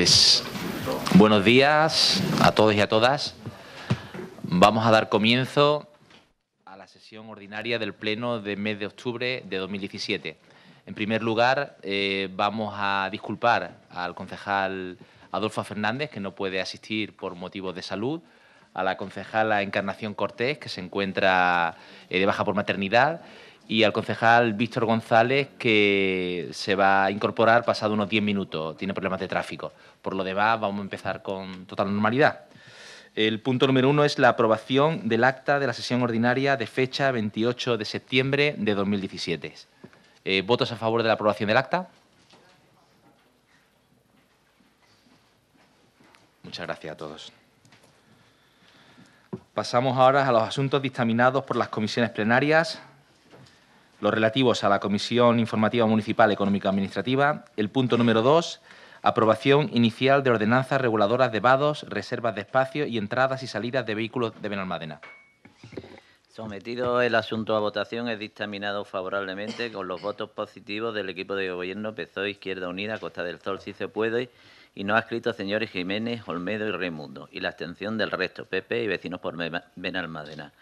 Pues, buenos días a todos y a todas. Vamos a dar comienzo a la sesión ordinaria del Pleno de mes de octubre de 2017. En primer lugar, eh, vamos a disculpar al concejal Adolfo Fernández, que no puede asistir por motivos de salud, a la concejala Encarnación Cortés, que se encuentra eh, de baja por maternidad, y al concejal Víctor González, que se va a incorporar pasado unos 10 minutos, tiene problemas de tráfico. Por lo demás, vamos a empezar con total normalidad. El punto número uno es la aprobación del acta de la sesión ordinaria de fecha 28 de septiembre de 2017. Eh, ¿Votos a favor de la aprobación del acta? Muchas gracias a todos. Pasamos ahora a los asuntos dictaminados por las comisiones plenarias los relativos a la Comisión Informativa Municipal Económica administrativa El punto número dos, aprobación inicial de ordenanzas reguladoras de vados, reservas de espacio y entradas y salidas de vehículos de Benalmádena. Sometido el asunto a votación, es dictaminado favorablemente con los votos positivos del equipo de gobierno PSOE Izquierda Unida, Costa del Sol, si se puede, y no ha escrito señores Jiménez, Olmedo y Raimundo, y la abstención del resto, PP y Vecinos por Benalmádena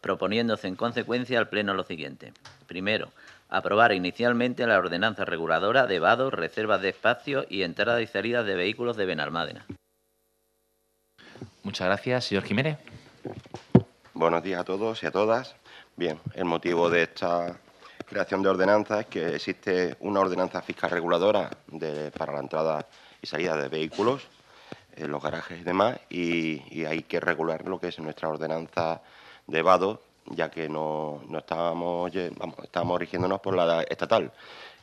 proponiéndose en consecuencia al Pleno lo siguiente. Primero, aprobar inicialmente la ordenanza reguladora de vados, reservas de espacio y entradas y salidas de vehículos de Benalmádena. Muchas gracias, señor Jiménez. Buenos días a todos y a todas. Bien, el motivo de esta creación de ordenanza es que existe una ordenanza fiscal reguladora para la entrada y salida de vehículos en eh, los garajes y demás, y, y hay que regular lo que es nuestra ordenanza de VADO, ya que no, no estábamos, estamos por la estatal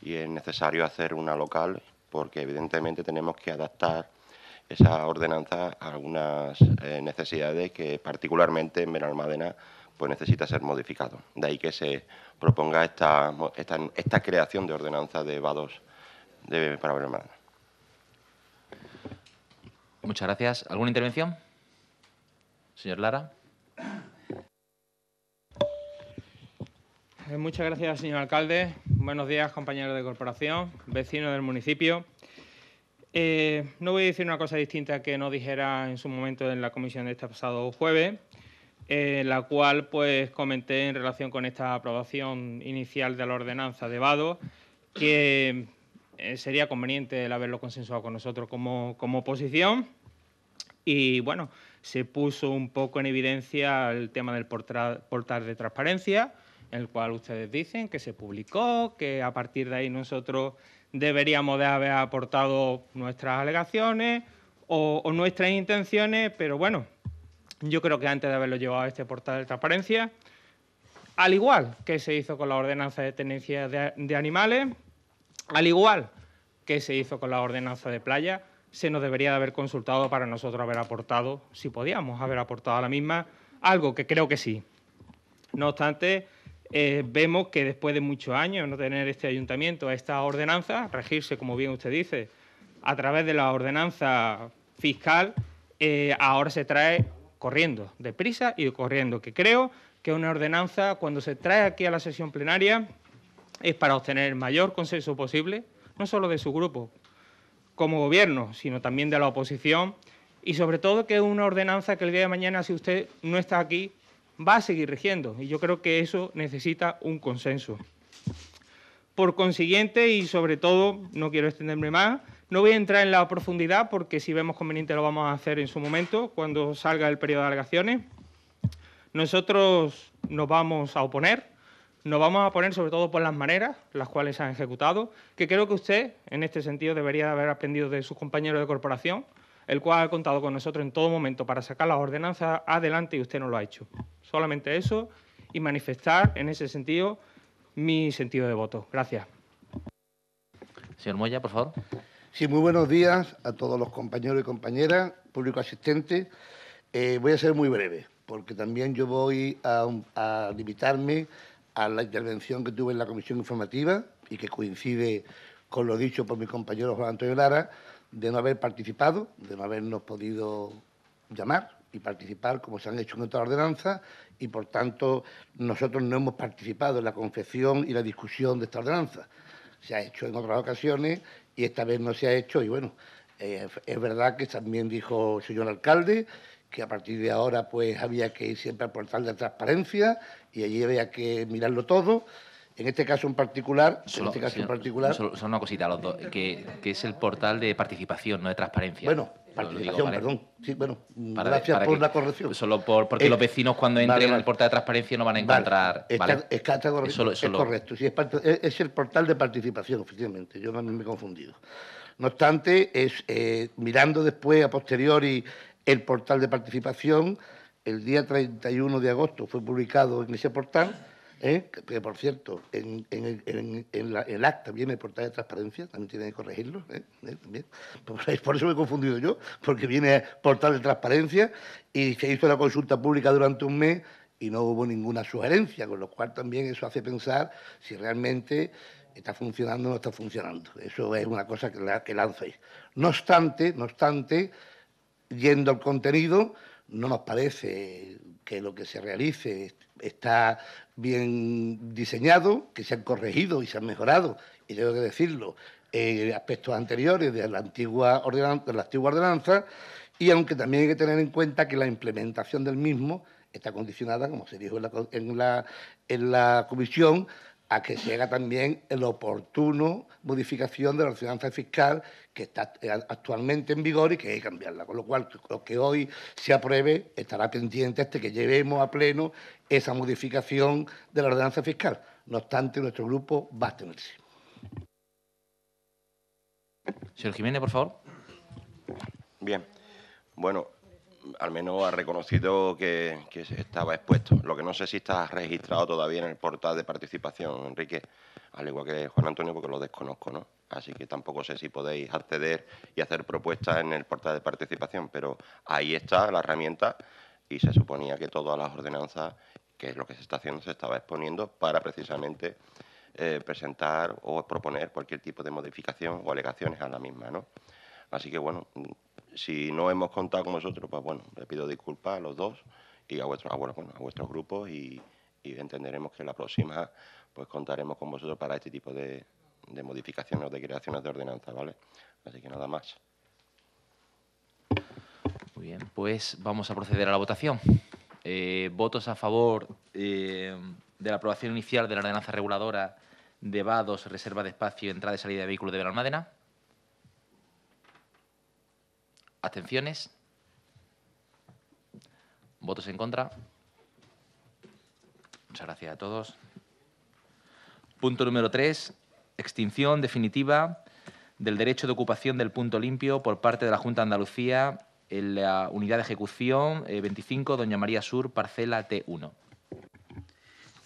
y es necesario hacer una local porque evidentemente tenemos que adaptar esa ordenanza a algunas eh, necesidades que particularmente en Benalmádena pues necesita ser modificado. De ahí que se proponga esta, esta, esta creación de ordenanza de VADOS de, para Benalmádena. Muchas gracias. ¿Alguna intervención? Señor Lara. Eh, muchas gracias, señor alcalde. Buenos días, compañeros de corporación, vecinos del municipio. Eh, no voy a decir una cosa distinta que no dijera en su momento en la comisión de este pasado jueves, en eh, la cual pues comenté en relación con esta aprobación inicial de la ordenanza de Vado, que sería conveniente el haberlo consensuado con nosotros como, como oposición. Y bueno, se puso un poco en evidencia el tema del portal de transparencia en el cual ustedes dicen que se publicó, que a partir de ahí nosotros deberíamos de haber aportado nuestras alegaciones o, nuestras intenciones, pero bueno, yo creo que antes de haberlo llevado a este portal de transparencia, al igual que se hizo con la ordenanza de tenencia de, de animales, al igual que se hizo con la ordenanza de playa, se nos debería de haber consultado para nosotros haber aportado, si podíamos haber aportado a la misma, algo que creo que sí. No obstante, eh, vemos que después de muchos años no tener este ayuntamiento, esta ordenanza, regirse, como bien usted dice, a través de la ordenanza fiscal, eh, ahora se trae corriendo, deprisa y corriendo, que creo que una ordenanza, cuando se trae aquí a la sesión plenaria, es para obtener el mayor consenso posible, no solo de su grupo como gobierno, sino también de la oposición, y sobre todo que es una ordenanza que el día de mañana, si usted no está aquí, va a seguir rigiendo y yo creo que eso necesita un consenso. Por consiguiente y sobre todo, no quiero extenderme más, no voy a entrar en la profundidad porque si vemos conveniente lo vamos a hacer en su momento, cuando salga el periodo de alegaciones. Nosotros nos vamos a oponer, nos vamos a oponer sobre todo por las maneras las cuales se han ejecutado, que creo que usted, en este sentido, debería haber aprendido de sus compañeros de corporación, el cual ha contado con nosotros en todo momento para sacar las ordenanzas adelante y usted no lo ha hecho solamente eso, y manifestar en ese sentido mi sentido de voto. Gracias. Señor Moya, por favor. Sí, muy buenos días a todos los compañeros y compañeras, público asistente. Eh, voy a ser muy breve, porque también yo voy a, a limitarme a la intervención que tuve en la comisión informativa y que coincide con lo dicho por mi compañero Juan Antonio Lara, de no haber participado, de no habernos podido llamar, y participar como se han hecho en otras ordenanzas, y, por tanto, nosotros no hemos participado en la confección y la discusión de esta ordenanza. Se ha hecho en otras ocasiones y esta vez no se ha hecho y, bueno, eh, es verdad que también dijo el señor alcalde que a partir de ahora pues había que ir siempre al portal de transparencia y allí había que mirarlo todo en este caso en particular, solo, este en particular. Solo, una cosita, los dos, que, es el portal de participación, no de transparencia. Bueno, participación, perdón. bueno, gracias por la corrección. Solo porque eh, los vecinos cuando entren al portal de transparencia no van a encontrar. Vale, es correcto. es, el portal de participación, oficialmente. Yo también me he confundido. No obstante, es eh, mirando después, a posteriori, el portal de participación, el día 31 de agosto fue publicado en ese portal ¿Eh? Que, por cierto, en, el acta viene el portal de transparencia, también tiene que corregirlo. ¿eh? ¿Eh? Por, eso me he confundido yo, porque viene portal de transparencia y se hizo la consulta pública durante un mes y no hubo ninguna sugerencia, con lo cual también eso hace pensar si realmente está funcionando o no está funcionando. Eso es una cosa que, que lanzáis. No obstante, no obstante, yendo al contenido, no nos parece que lo que se realice está bien diseñado, que se han corregido y se han mejorado, y tengo que decirlo, aspectos anteriores de la, antigua ordenanza, y aunque también hay que tener en cuenta que la implementación del mismo está condicionada, como se dijo en la, en la comisión, a que se haga también el oportuno modificación de la ordenanza fiscal que está eh, actualmente en vigor y que hay que cambiarla. Con lo cual, lo que hoy se apruebe estará pendiente hasta que llevemos a pleno esa modificación de la ordenanza fiscal. No obstante, nuestro grupo va a tenerse. Señor Jiménez, por favor. Bien. Bueno, al menos ha reconocido que, estaba expuesto. Lo que no sé si está registrado todavía en el portal de participación, Enrique, al igual que Juan Antonio, porque lo desconozco, ¿no? Así que tampoco sé si podéis acceder y hacer propuestas en el portal de participación, pero ahí está la herramienta y se suponía que todas las ordenanzas, que es lo que se está haciendo, se estaba exponiendo para precisamente eh, presentar o proponer cualquier tipo de modificación o alegaciones a la misma, ¿no? Así que, bueno, si no hemos contado con vosotros, pues bueno, le pido disculpas a los dos y a, vuestro, a, bueno, a vuestros grupos y, entenderemos que la próxima pues contaremos con vosotros para este tipo de, modificaciones o de creaciones de ordenanza, ¿vale? Así que nada más. Muy bien, pues vamos a proceder a la votación. Eh, votos a favor eh, de la aprobación inicial de la ordenanza reguladora de vados, reserva de espacio, entrada y salida de vehículos de Belalmádena? ¿Atenciones? ¿Votos en contra? Muchas gracias a todos. Punto número 3. Extinción definitiva del derecho de ocupación del punto limpio por parte de la Junta de Andalucía en la unidad de ejecución 25, eh, Doña María Sur, parcela T1.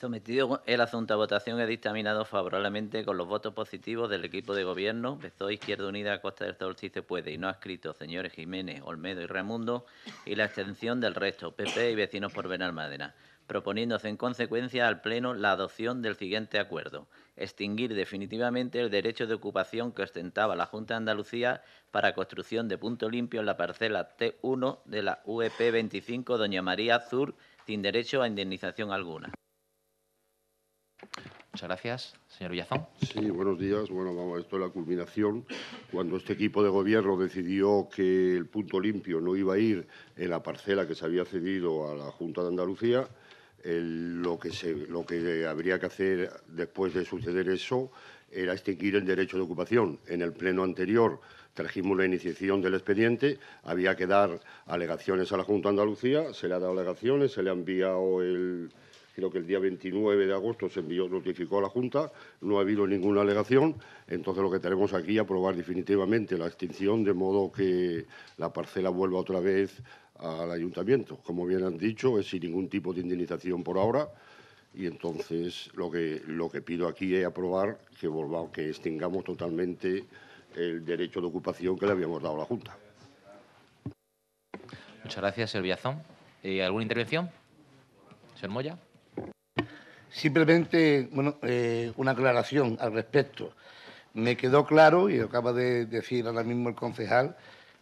Sometido el asunto a votación, he dictaminado favorablemente con los votos positivos del equipo de gobierno. PSOE Izquierda Unida Costa del Sol si se puede y no ha escrito señores Jiménez, Olmedo y Remundo, y la extensión del resto, PP y Vecinos por Benalmádena, proponiéndose en consecuencia al Pleno la adopción del siguiente acuerdo. Extinguir definitivamente el derecho de ocupación que ostentaba la Junta de Andalucía para construcción de punto limpio en la parcela T1 de la UEP 25 Doña María Azur sin derecho a indemnización alguna. Muchas gracias. Señor Villazón. Sí, buenos días. Bueno, vamos, esto es la culminación. Cuando este equipo de gobierno decidió que el punto limpio no iba a ir en la parcela que se había cedido a la Junta de Andalucía, lo, que se, lo que habría que hacer después de suceder eso era extinguir el derecho de ocupación. En el pleno anterior trajimos la iniciación del expediente, había que dar alegaciones a la Junta de Andalucía, se le ha dado alegaciones, se le ha enviado el, que el día 29 de agosto se envió, notificó a la Junta, no ha habido ninguna alegación, entonces lo que tenemos aquí es aprobar definitivamente la extinción de modo que la parcela vuelva otra vez al ayuntamiento. Como bien han dicho, es sin ningún tipo de indemnización por ahora y entonces lo que, pido aquí es aprobar que, volvamos, que extingamos totalmente el derecho de ocupación que le habíamos dado a la Junta. Muchas gracias, señor eh, ¿Alguna intervención? Señor Moya. Simplemente bueno, eh, una aclaración al respecto. Me quedó claro, y acaba de decir ahora mismo el concejal,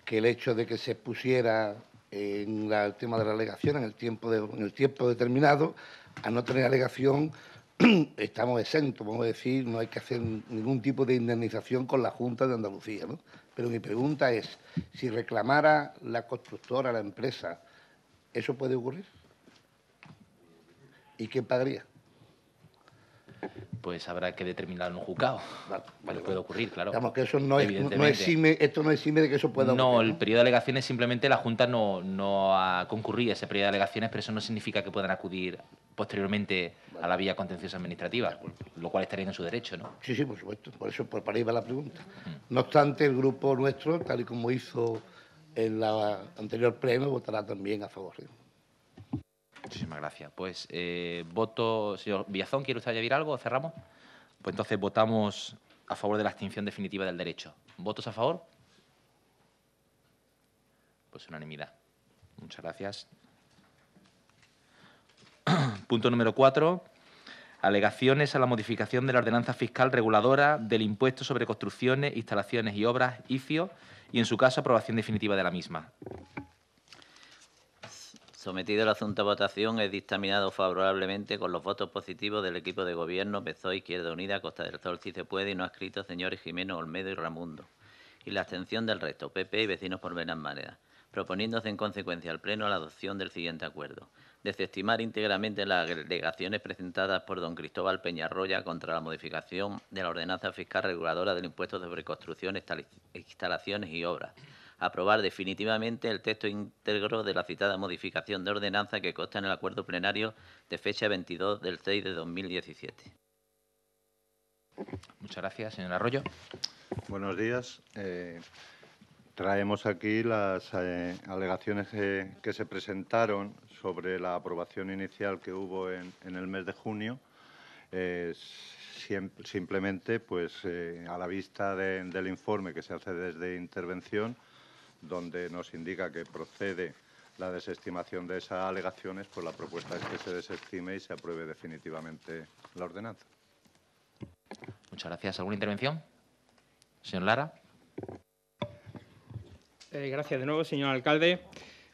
que el hecho de que se pusiera en el tema de la alegación en el tiempo, en el tiempo determinado, a no tener alegación, estamos exentos, vamos a decir, no hay que hacer ningún tipo de indemnización con la Junta de Andalucía. ¿no? Pero mi pregunta es, si reclamara la constructora, la empresa, ¿eso puede ocurrir? ¿Y quién pagaría? pues habrá que determinar un juzgado. Vale, puede ocurrir, claro. Digamos que eso no, esto no exime de que eso pueda ocurrir. No, el periodo de alegaciones simplemente la Junta no, ha concurrido a ese periodo de alegaciones, pero eso no significa que puedan acudir posteriormente a la vía contenciosa administrativa, lo cual estaría en su derecho, ¿no? Sí, sí, por supuesto. Por eso, por para ahí va la pregunta. No obstante, el grupo nuestro, tal y como hizo en la anterior pleno, votará también a favor. ¿eh? Muchísimas gracias. Pues eh, voto, señor Villazón, ¿quiere usted añadir algo? ¿Cerramos? Pues entonces votamos a favor de la extinción definitiva del derecho. ¿Votos a favor? Pues unanimidad. Muchas gracias. Punto número cuatro. Alegaciones a la modificación de la ordenanza fiscal reguladora del impuesto sobre construcciones, instalaciones y obras, IFIO, y en su caso aprobación definitiva de la misma. Sometido el asunto a votación, es dictaminado favorablemente con los votos positivos del equipo de gobierno PSOE, Izquierda Unida, Costa del Sol, si se puede, y no ha Escrito, señores Jiménez Olmedo y Ramundo, y la abstención del resto, PP y Vecinos por Benalmádena, proponiéndose en consecuencia al Pleno la adopción del siguiente acuerdo. Desestimar íntegramente las alegaciones presentadas por don Cristóbal Peñarroya contra la modificación de la ordenanza fiscal reguladora del impuesto sobre construcción, instalaciones y obras aprobar definitivamente el texto íntegro de la citada modificación de ordenanza que consta en el acuerdo plenario de fecha 22 del 6 de 2017. Muchas gracias, señor Arroyo. Buenos días. Eh, traemos aquí las eh, alegaciones eh, que, se presentaron sobre la aprobación inicial que hubo en, el mes de junio. simplemente, pues, a la vista del informe que se hace desde intervención, donde nos indica que procede la desestimación de esas alegaciones, pues la propuesta es que se desestime y se apruebe definitivamente la ordenanza. Muchas gracias. ¿Alguna intervención? Señor Lara. Eh, gracias de nuevo, señor alcalde.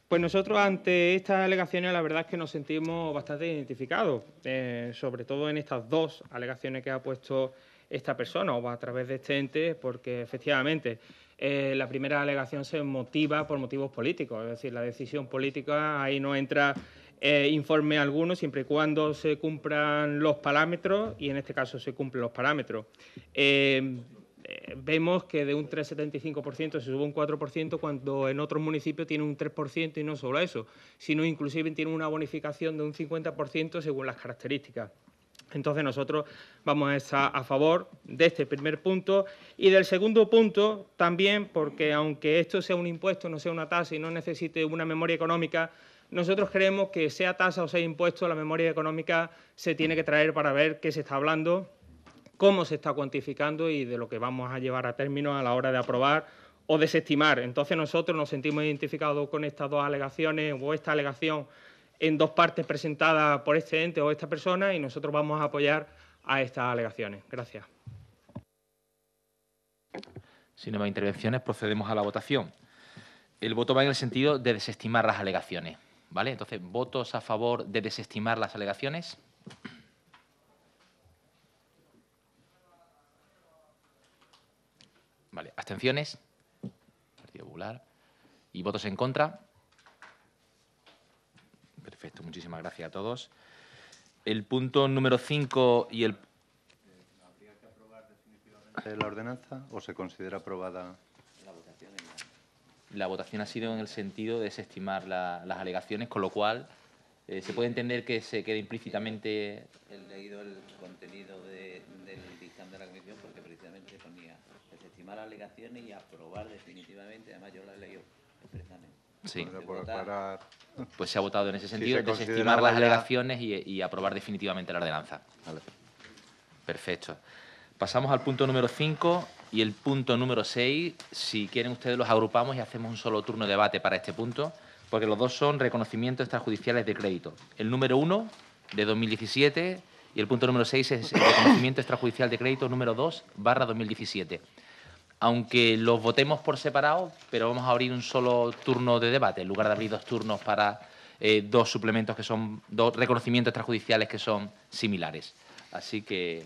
Pues nosotros ante estas alegaciones la verdad es que nos sentimos bastante identificados, eh, sobre todo en estas dos alegaciones que ha puesto esta persona o a través de este ente, porque efectivamente eh, la primera alegación se motiva por motivos políticos, es decir, la decisión política ahí no entra eh, informe alguno siempre y cuando se cumplan los parámetros y en este caso se cumplen los parámetros. Eh, vemos que de un 3,75% se sube un 4% cuando en otros municipios tiene un 3% y no solo eso, sino inclusive tiene una bonificación de un 50% según las características. Entonces nosotros vamos a estar a favor de este primer punto y del segundo punto también porque aunque esto sea un impuesto, no sea una tasa y no necesite una memoria económica, nosotros creemos que sea tasa o sea impuesto, la memoria económica se tiene que traer para ver qué se está hablando, cómo se está cuantificando y de lo que vamos a llevar a término a la hora de aprobar o desestimar. Entonces nosotros nos sentimos identificados con estas dos alegaciones o esta alegación en dos partes presentadas por este ente o esta persona y nosotros vamos a apoyar a estas alegaciones. Gracias. Sin más intervenciones, procedemos a la votación. El voto va en el sentido de desestimar las alegaciones. ¿Vale? Entonces, ¿votos a favor de desestimar las alegaciones? Vale, ¿abstenciones? Partido Popular. ¿Y votos en contra? Perfecto, muchísimas gracias a todos. El punto número 5 y el... ¿Habría que aprobar definitivamente la ordenanza o se considera aprobada? La votación, la... votación ha sido en el sentido de desestimar las alegaciones, con lo cual eh, se puede entender que se quede implícitamente... He leído el contenido de, del dictamen de la comisión porque precisamente ponía desestimar las alegaciones y aprobar definitivamente, además yo la he leído expresamente. Sí. Pues, pues se ha votado en ese sentido, desestimar las alegaciones y, aprobar definitivamente la ordenanza. Perfecto. Pasamos al punto número 5 y el punto número 6. Si quieren ustedes los agrupamos y hacemos un solo turno de debate para este punto, porque los dos son reconocimientos extrajudiciales de crédito. El número 1 de 2017 y el punto número 6 es el reconocimiento extrajudicial de crédito número 2 barra 2017 aunque los votemos por separado, pero vamos a abrir un solo turno de debate, en lugar de abrir dos turnos para eh, dos suplementos que son, dos reconocimientos extrajudiciales que son similares. Así que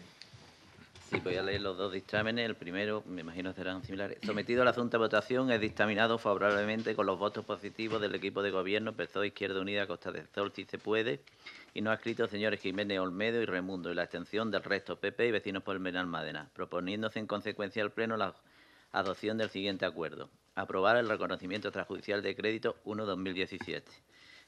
Sí, voy a leer los dos dictámenes. El primero, me imagino, serán similares. Sometido a la Junta de Votación, es dictaminado favorablemente con los votos positivos del equipo de gobierno PSOE Izquierda Unida Costa del Sol, si se puede, y no ha escrito señores Jiménez Olmedo y Remundo, y la extensión del resto PP y Vecinos por el Madena. proponiéndose en consecuencia al Pleno la adopción del siguiente acuerdo. Aprobar el reconocimiento extrajudicial de crédito 1-2017.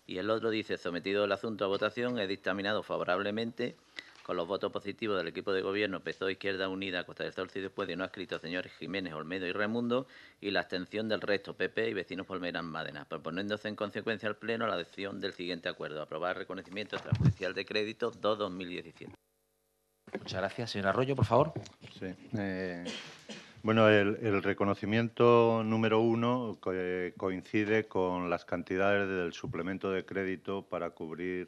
Y el otro dice, sometido el asunto a votación, he dictaminado favorablemente con los votos positivos del equipo de gobierno PSOE Izquierda Unida, Costa del Sol, y después de no escrito señores Jiménez, Olmedo y Remundo, y la abstención del resto PP y vecinos y Mádena, proponiéndose en consecuencia al Pleno la adopción del siguiente acuerdo, aprobar el reconocimiento extrajudicial de crédito 2-2017. Muchas gracias. Señor Arroyo, por favor. Sí. Eh, bueno, el, reconocimiento número uno eh, coincide con las cantidades del suplemento de crédito para cubrir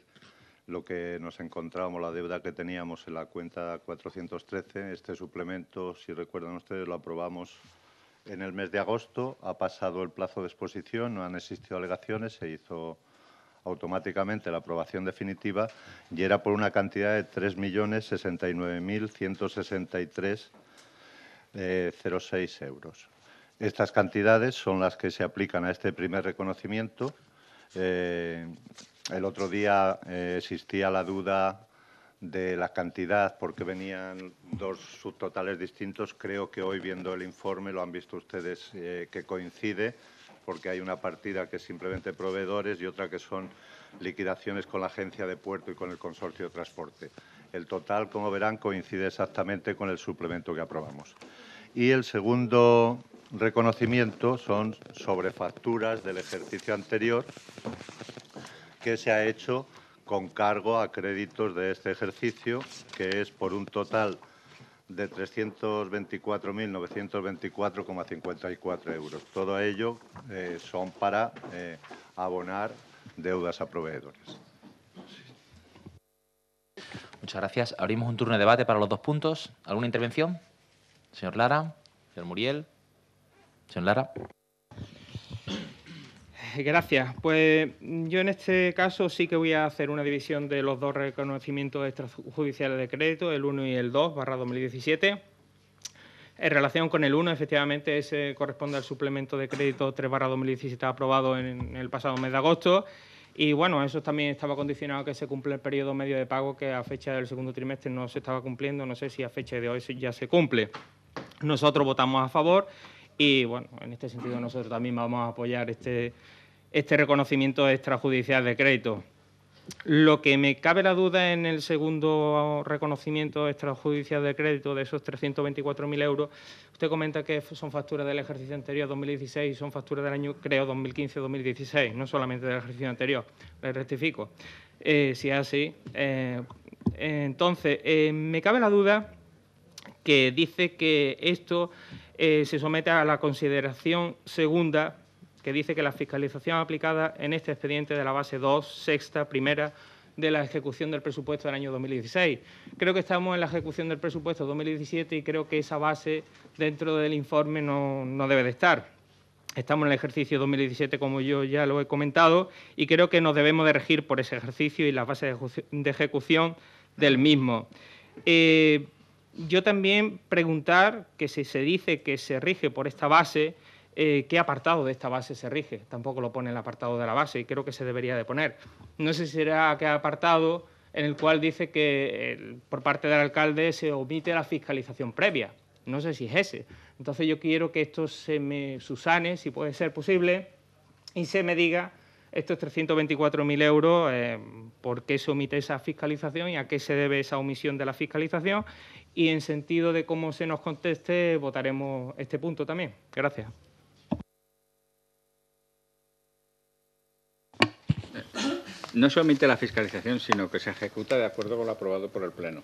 lo que nos encontrábamos, la deuda que teníamos en la cuenta 413. Este suplemento, si recuerdan ustedes, lo aprobamos en el mes de agosto. Ha pasado el plazo de exposición, no han existido alegaciones, se hizo automáticamente la aprobación definitiva y era por una cantidad de 3.069.163 0,6 euros. Estas cantidades son las que se aplican a este primer reconocimiento. Eh, el otro día eh, existía la duda de la cantidad porque venían dos subtotales distintos. Creo que hoy viendo el informe lo han visto ustedes eh, que coincide porque hay una partida que es simplemente proveedores y otra que son liquidaciones con la agencia de puerto y con el consorcio de transporte. El total, como verán, coincide exactamente con el suplemento que aprobamos. Y el segundo reconocimiento son sobre facturas del ejercicio anterior que se ha hecho con cargo a créditos de este ejercicio, que es por un total de 324.924,54 euros. Todo ello eh, son para eh, abonar deudas a proveedores. Muchas gracias. Abrimos un turno de debate para los dos puntos. ¿Alguna intervención? Señor Lara, señor Muriel, señor Lara. Eh, gracias. Pues mm, yo en este caso sí que voy a hacer una división de los dos reconocimientos extrajudiciales de crédito, el 1 y el 2, barra 2017. En relación con el 1, efectivamente, ese corresponde al suplemento de crédito 3 barra 2017 aprobado en el pasado mes de agosto y bueno, eso también estaba condicionado a que se cumple el periodo medio de pago que a fecha del segundo trimestre no se estaba cumpliendo, no sé si a fecha de hoy ya se cumple. Nosotros votamos a favor y bueno, en este sentido nosotros también vamos a apoyar este, este reconocimiento extrajudicial de crédito. Lo que me cabe la duda en el segundo reconocimiento extrajudicial de crédito de esos 324.000 euros, usted comenta que son facturas del ejercicio anterior 2016 son facturas del año, creo, 2015-2016, no solamente del ejercicio anterior. Le rectifico. Eh, si es así. Eh, entonces, eh, me cabe la duda que dice que esto se somete a la consideración segunda que dice que la fiscalización aplicada en este expediente de la base 2, sexta, primera de la ejecución del presupuesto del año 2016. Creo que estamos en la ejecución del presupuesto 2017 y creo que esa base dentro del informe no, debe de estar. Estamos en el ejercicio 2017, como yo ya lo he comentado, y creo que nos debemos de regir por ese ejercicio y la base de ejecución del mismo. Eh, yo también preguntar que si se dice que se rige por esta base, eh, qué apartado de esta base se rige. Tampoco lo pone el apartado de la base y creo que se debería de poner. No sé si será qué apartado en el cual dice que por parte del alcalde se omite la fiscalización previa. No sé si es ese. Entonces yo quiero que esto se me susane, si puede ser posible, y se me diga estos 324.000 euros, eh, por qué se omite esa fiscalización y a qué se debe esa omisión de la fiscalización. Y en sentido de cómo se nos conteste, votaremos este punto también. Gracias. No solamente la fiscalización, sino que se ejecuta de acuerdo con lo aprobado por el Pleno.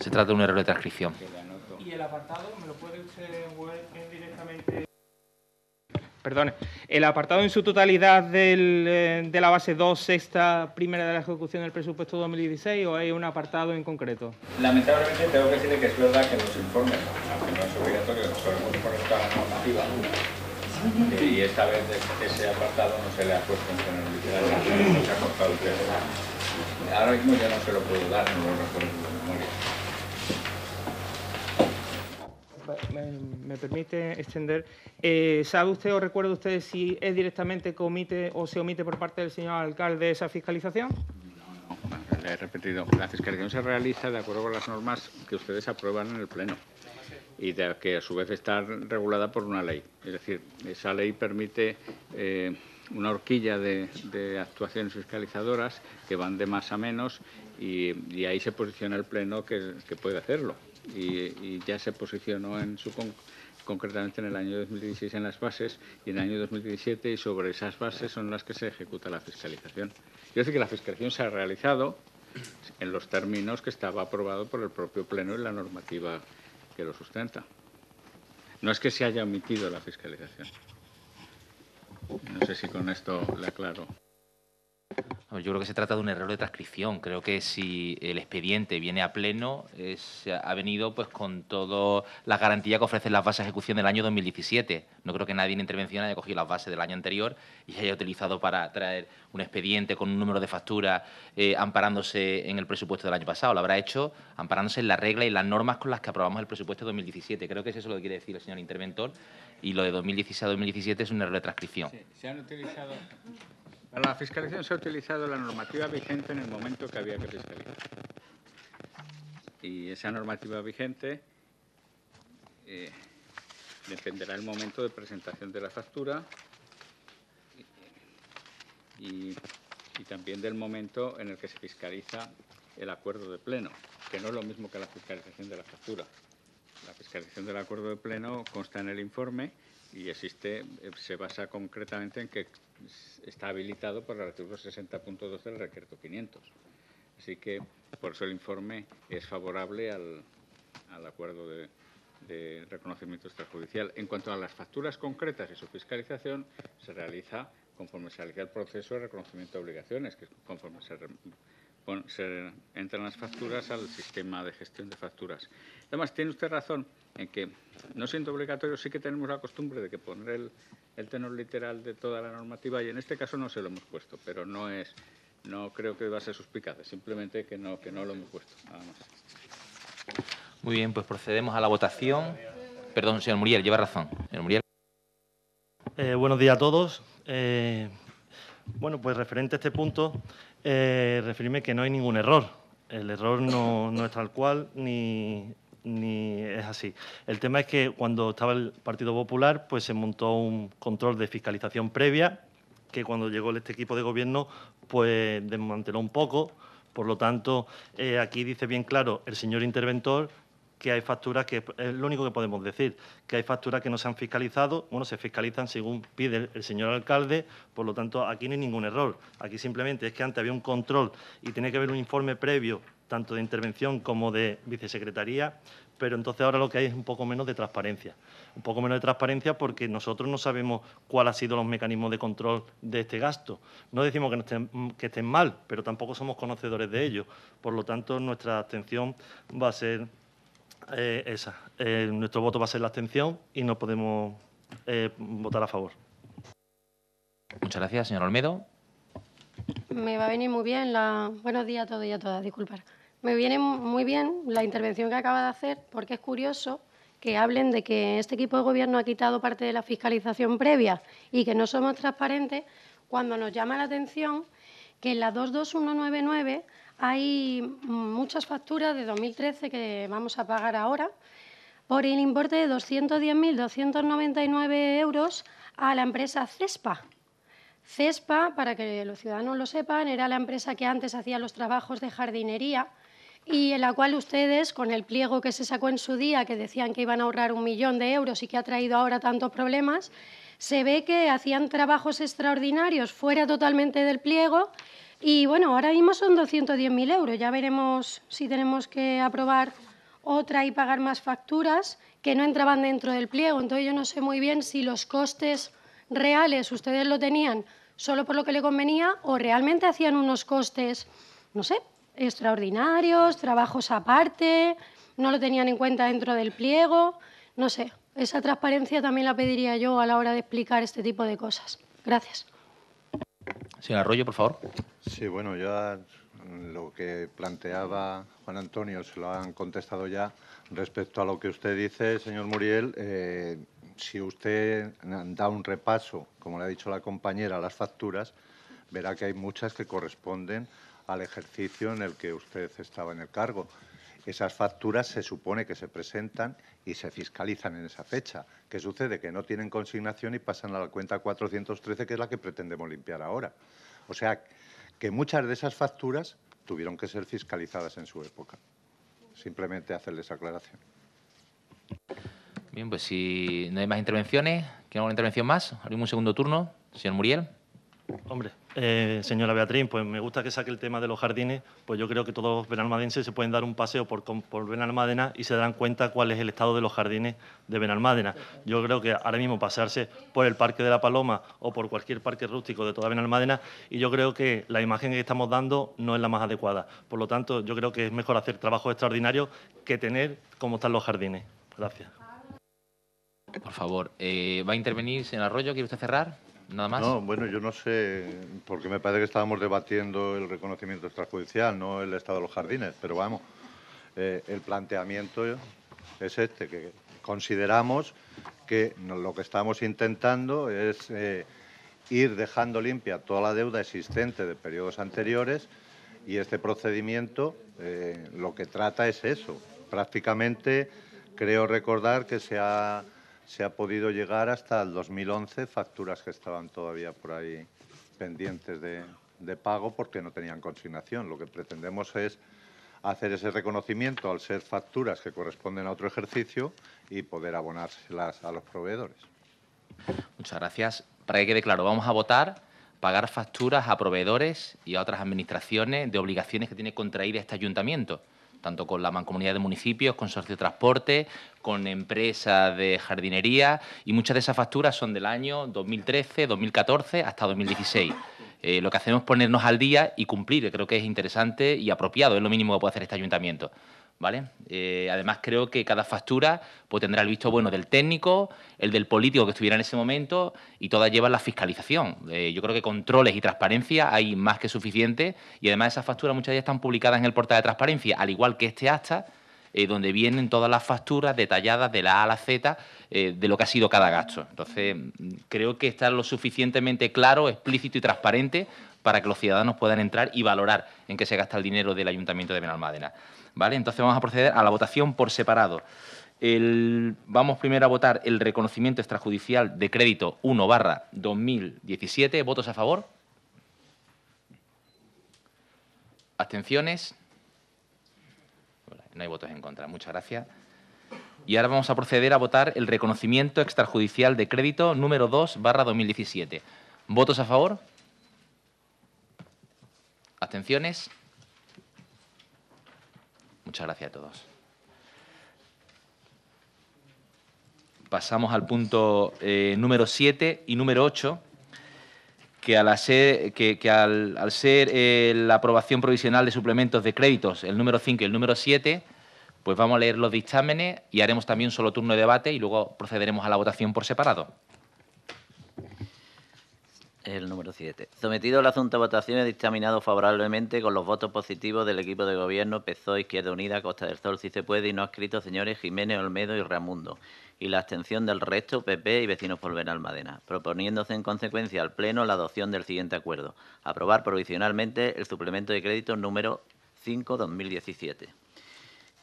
Se trata de un error de transcripción. ¿Y el apartado me lo puede usted directamente? Perdón, el apartado en su totalidad eh, de la base 2, sexta, primera de la ejecución del presupuesto 2016 o hay un apartado en concreto? Lamentablemente tengo que decirle que es verdad que los informes, aunque no es obligatorio, solemos poner toda la normativa. Y esta vez ese apartado no se le ha puesto en tener no se ha cortado el Ahora mismo ya no se lo puedo dar, no lo recuerdo de memoria. me, permite extender. Eh, ¿Sabe usted o recuerda usted si es directamente que omite o se omite por parte del señor alcalde esa fiscalización? No, no, le he repetido. La fiscalización se realiza de acuerdo con las normas que ustedes aprueban en el Pleno y de que a su vez está regulada por una ley. Es decir, esa ley permite eh, una horquilla de, actuaciones fiscalizadoras que van de más a menos y, ahí se posiciona el Pleno que puede hacerlo y, ya se posicionó concretamente en el año 2016 en las bases y en el año 2017 y sobre esas bases son las que se ejecuta la fiscalización. Yo sé que la fiscalización se ha realizado en los términos que estaba aprobado por el propio Pleno y la normativa que lo sustenta. No es que se haya omitido la fiscalización. No sé si con esto le aclaro. Yo creo que se trata de un error de transcripción. Creo que si el expediente viene a pleno, ha venido pues con todas las garantías que ofrecen las bases de ejecución del año 2017. No creo que nadie en intervención haya cogido las bases del año anterior y se haya utilizado para traer un expediente con un número de factura eh, amparándose en el presupuesto del año pasado. Lo habrá hecho amparándose en la regla y las normas con las que aprobamos el presupuesto de 2017. Creo que es eso lo que quiere decir el señor interventor. Y lo de 2016 a 2017 es un error de transcripción. Sí, se han utilizado para la fiscalización se ha utilizado la normativa vigente en el momento que había que fiscalizar. Y esa normativa vigente eh, dependerá el momento de presentación de la factura y también del momento en el que se fiscaliza el acuerdo de pleno, que no es lo mismo que la fiscalización de la factura. La fiscalización del acuerdo de pleno consta en el informe y existe, eh, se basa concretamente en que está habilitado por el artículo 60.2 del requerto 500. Así que, por eso el informe es favorable al, acuerdo de, reconocimiento extrajudicial. En cuanto a las facturas concretas y su fiscalización, se realiza conforme se realiza el proceso de reconocimiento de obligaciones, que es conforme se se entran las facturas al sistema de gestión de facturas. Además, tiene usted razón en que, no siendo obligatorio, sí que tenemos la costumbre de que poner el, tenor literal de toda la normativa y en este caso no se lo hemos puesto, pero no es, no creo que va a ser suspicaz, simplemente que no, que no lo hemos puesto, Muy bien, pues procedemos a la votación. Perdón, señor Muriel, lleva razón. Señor Muriel. Eh, buenos días a todos. Eh, bueno, pues referente a este punto, eh, referirme que no hay ningún error. El error no, es tal cual ni, es así. El tema es que cuando estaba el Partido Popular, pues se montó un control de fiscalización previa que cuando llegó este equipo de gobierno, pues desmanteló un poco. Por lo tanto, eh, aquí dice bien claro el señor interventor que hay facturas que es lo único que podemos decir, que hay facturas que no se han fiscalizado, bueno, se fiscalizan según pide el, señor alcalde, por lo tanto aquí no hay ningún error, aquí simplemente es que antes había un control y tiene que haber un informe previo tanto de intervención como de vicesecretaría, pero entonces ahora lo que hay es un poco menos de transparencia. Un poco menos de transparencia porque nosotros no sabemos cuál ha sido los mecanismos de control de este gasto. No decimos que, estén, que estén mal, pero tampoco somos conocedores de ello. Por lo tanto, nuestra atención va a ser eh, esa. Eh, nuestro voto va a ser la abstención y no podemos eh, votar a favor. Muchas gracias, señor Olmedo. Me va a venir muy bien la. Buenos días a todos y a todas, disculpar. Me viene muy bien la intervención que acaba de hacer porque es curioso que hablen de que este equipo de gobierno ha quitado parte de la fiscalización previa y que no somos transparentes cuando nos llama la atención que en la 22199 hay muchas facturas de 2013 que vamos a pagar ahora por el importe de 210.299 euros a la empresa CESPA. CESPA, para que los ciudadanos lo sepan, era la empresa que antes hacía los trabajos de jardinería y en la cual ustedes, con el pliego que se sacó en su día, que decían que iban a ahorrar un millón de euros y que ha traído ahora tantos problemas, se ve que hacían trabajos extraordinarios fuera totalmente del pliego y bueno, ahora mismo son 210.000 euros. Ya veremos si tenemos que aprobar otra y pagar más facturas que no entraban dentro del pliego. Entonces yo no sé muy bien si los costes reales ustedes lo tenían solo por lo que le convenía o realmente hacían unos costes, no sé, extraordinarios, trabajos aparte, no lo tenían en cuenta dentro del pliego, no sé. Esa transparencia también la pediría yo a la hora de explicar este tipo de cosas. Gracias. Señora Arroyo, por favor. Sí, bueno, ya lo que planteaba Juan Antonio se lo han contestado ya. Respecto a lo que usted dice, señor Muriel, eh, si usted da un repaso, como le ha dicho la compañera, a las facturas, verá que hay muchas que corresponden al ejercicio en el que usted estaba en el cargo. Esas facturas se supone que se presentan y se fiscalizan en esa fecha. ¿Qué sucede? Que no tienen consignación y pasan a la cuenta 413, que es la que pretendemos limpiar ahora. O sea, que muchas de esas facturas tuvieron que ser fiscalizadas en su época. Simplemente hacerles aclaración. Bien, pues si no hay más intervenciones, ¿quieren una intervención más? Abrimos un segundo turno. Señor Muriel. Hombre, eh, señora Beatriz, pues me gusta que saque el tema de los jardines, pues yo creo que todos los benalmadenses se pueden dar un paseo por, por Benalmádena y se darán cuenta cuál es el estado de los jardines de Benalmádena. Yo creo que ahora mismo pasarse por el Parque de la Paloma o por cualquier parque rústico de toda Benalmádena y yo creo que la imagen que estamos dando no es la más adecuada. Por lo tanto, yo creo que es mejor hacer trabajo extraordinario que tener como están los jardines. Gracias. Por favor, eh, ¿va a intervenir, señor Arroyo? ¿Quiere usted cerrar? No, bueno, yo no sé, porque me parece que estábamos debatiendo el reconocimiento extrajudicial, no el estado de los jardines, pero vamos, eh, el planteamiento es este, que consideramos que lo que estamos intentando es eh, ir dejando limpia toda la deuda existente de periodos anteriores y este procedimiento eh, lo que trata es eso. Prácticamente creo recordar que se ha se ha podido llegar hasta el 2011, facturas que estaban todavía por ahí pendientes de, pago porque no tenían consignación. Lo que pretendemos es hacer ese reconocimiento al ser facturas que corresponden a otro ejercicio y poder abonárselas a los proveedores. Muchas gracias. Para que quede claro, vamos a votar pagar facturas a proveedores y a otras administraciones de obligaciones que tiene contraída este ayuntamiento tanto con la mancomunidad de municipios, consorcio de transporte, con empresas de jardinería y muchas de esas facturas son del año 2013, 2014 hasta 2016. Eh, lo que hacemos es ponernos al día y cumplir, creo que es interesante y apropiado, es lo mínimo que puede hacer este ayuntamiento. ¿vale? Eh, además, creo que cada factura pues, tendrá el visto bueno del técnico, el del político que estuviera en ese momento y todas llevan la fiscalización. Eh, yo creo que controles y transparencia hay más que suficiente y además esas facturas muchas de están publicadas en el portal de transparencia, al igual que este acta, eh, donde vienen todas las facturas detalladas de la A a la Z de lo que ha sido cada gasto. Entonces, mm, creo que está lo suficientemente claro, explícito y transparente para que los ciudadanos puedan entrar y valorar en qué se gasta el dinero del Ayuntamiento de Benalmádena. ¿Vale? Entonces vamos a proceder a la votación por separado. vamos primero a votar el reconocimiento extrajudicial de crédito 1 barra 2017. ¿Votos a favor? ¿Abstenciones? No hay votos en contra. Muchas gracias. Y ahora vamos a proceder a votar el reconocimiento extrajudicial de crédito número 2 barra 2017. ¿Votos a favor? Atenciones. Muchas gracias a todos. Pasamos al punto eh, número 7 y número 8, que, al, ser eh, la aprobación provisional de suplementos de créditos, el número 5 y el número 7, pues vamos a leer los dictámenes y haremos también un solo turno de debate y luego procederemos a la votación por separado el número 7. Sometido al asunto a votación he dictaminado favorablemente con los votos positivos del equipo de gobierno PSOE, Izquierda Unida, Costa del Sol, si se puede, y no ha escrito, señores Jiménez, Olmedo y Ramundo, y la abstención del resto PP y Vecinos por Almadena, proponiéndose en consecuencia al Pleno la adopción del siguiente acuerdo. Aprobar provisionalmente el suplemento de crédito número 5-2017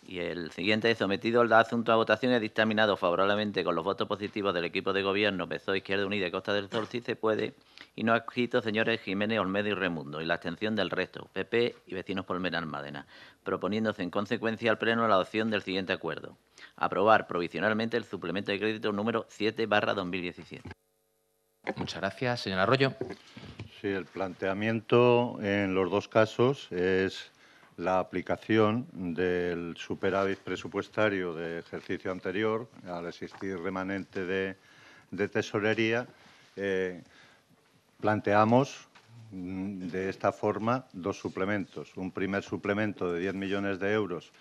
y el siguiente es sometido al asunto a votación y ha dictaminado favorablemente con los votos positivos del equipo de gobierno PSOE, Izquierda Unida y Costa del Sol, si se puede, y no ha escrito señores Jiménez, Olmedo y Remundo, y la abstención del resto, PP y Vecinos Polmera Madena, proponiéndose en consecuencia al Pleno la adopción del siguiente acuerdo. Aprobar provisionalmente el suplemento de crédito número 7 barra 2017. Muchas gracias, señor Arroyo. Sí, el planteamiento en los dos casos es la aplicación del superávit presupuestario de ejercicio anterior, al existir remanente de, tesorería, eh, planteamos mm, de esta forma dos suplementos. Un primer suplemento de 10 millones de euros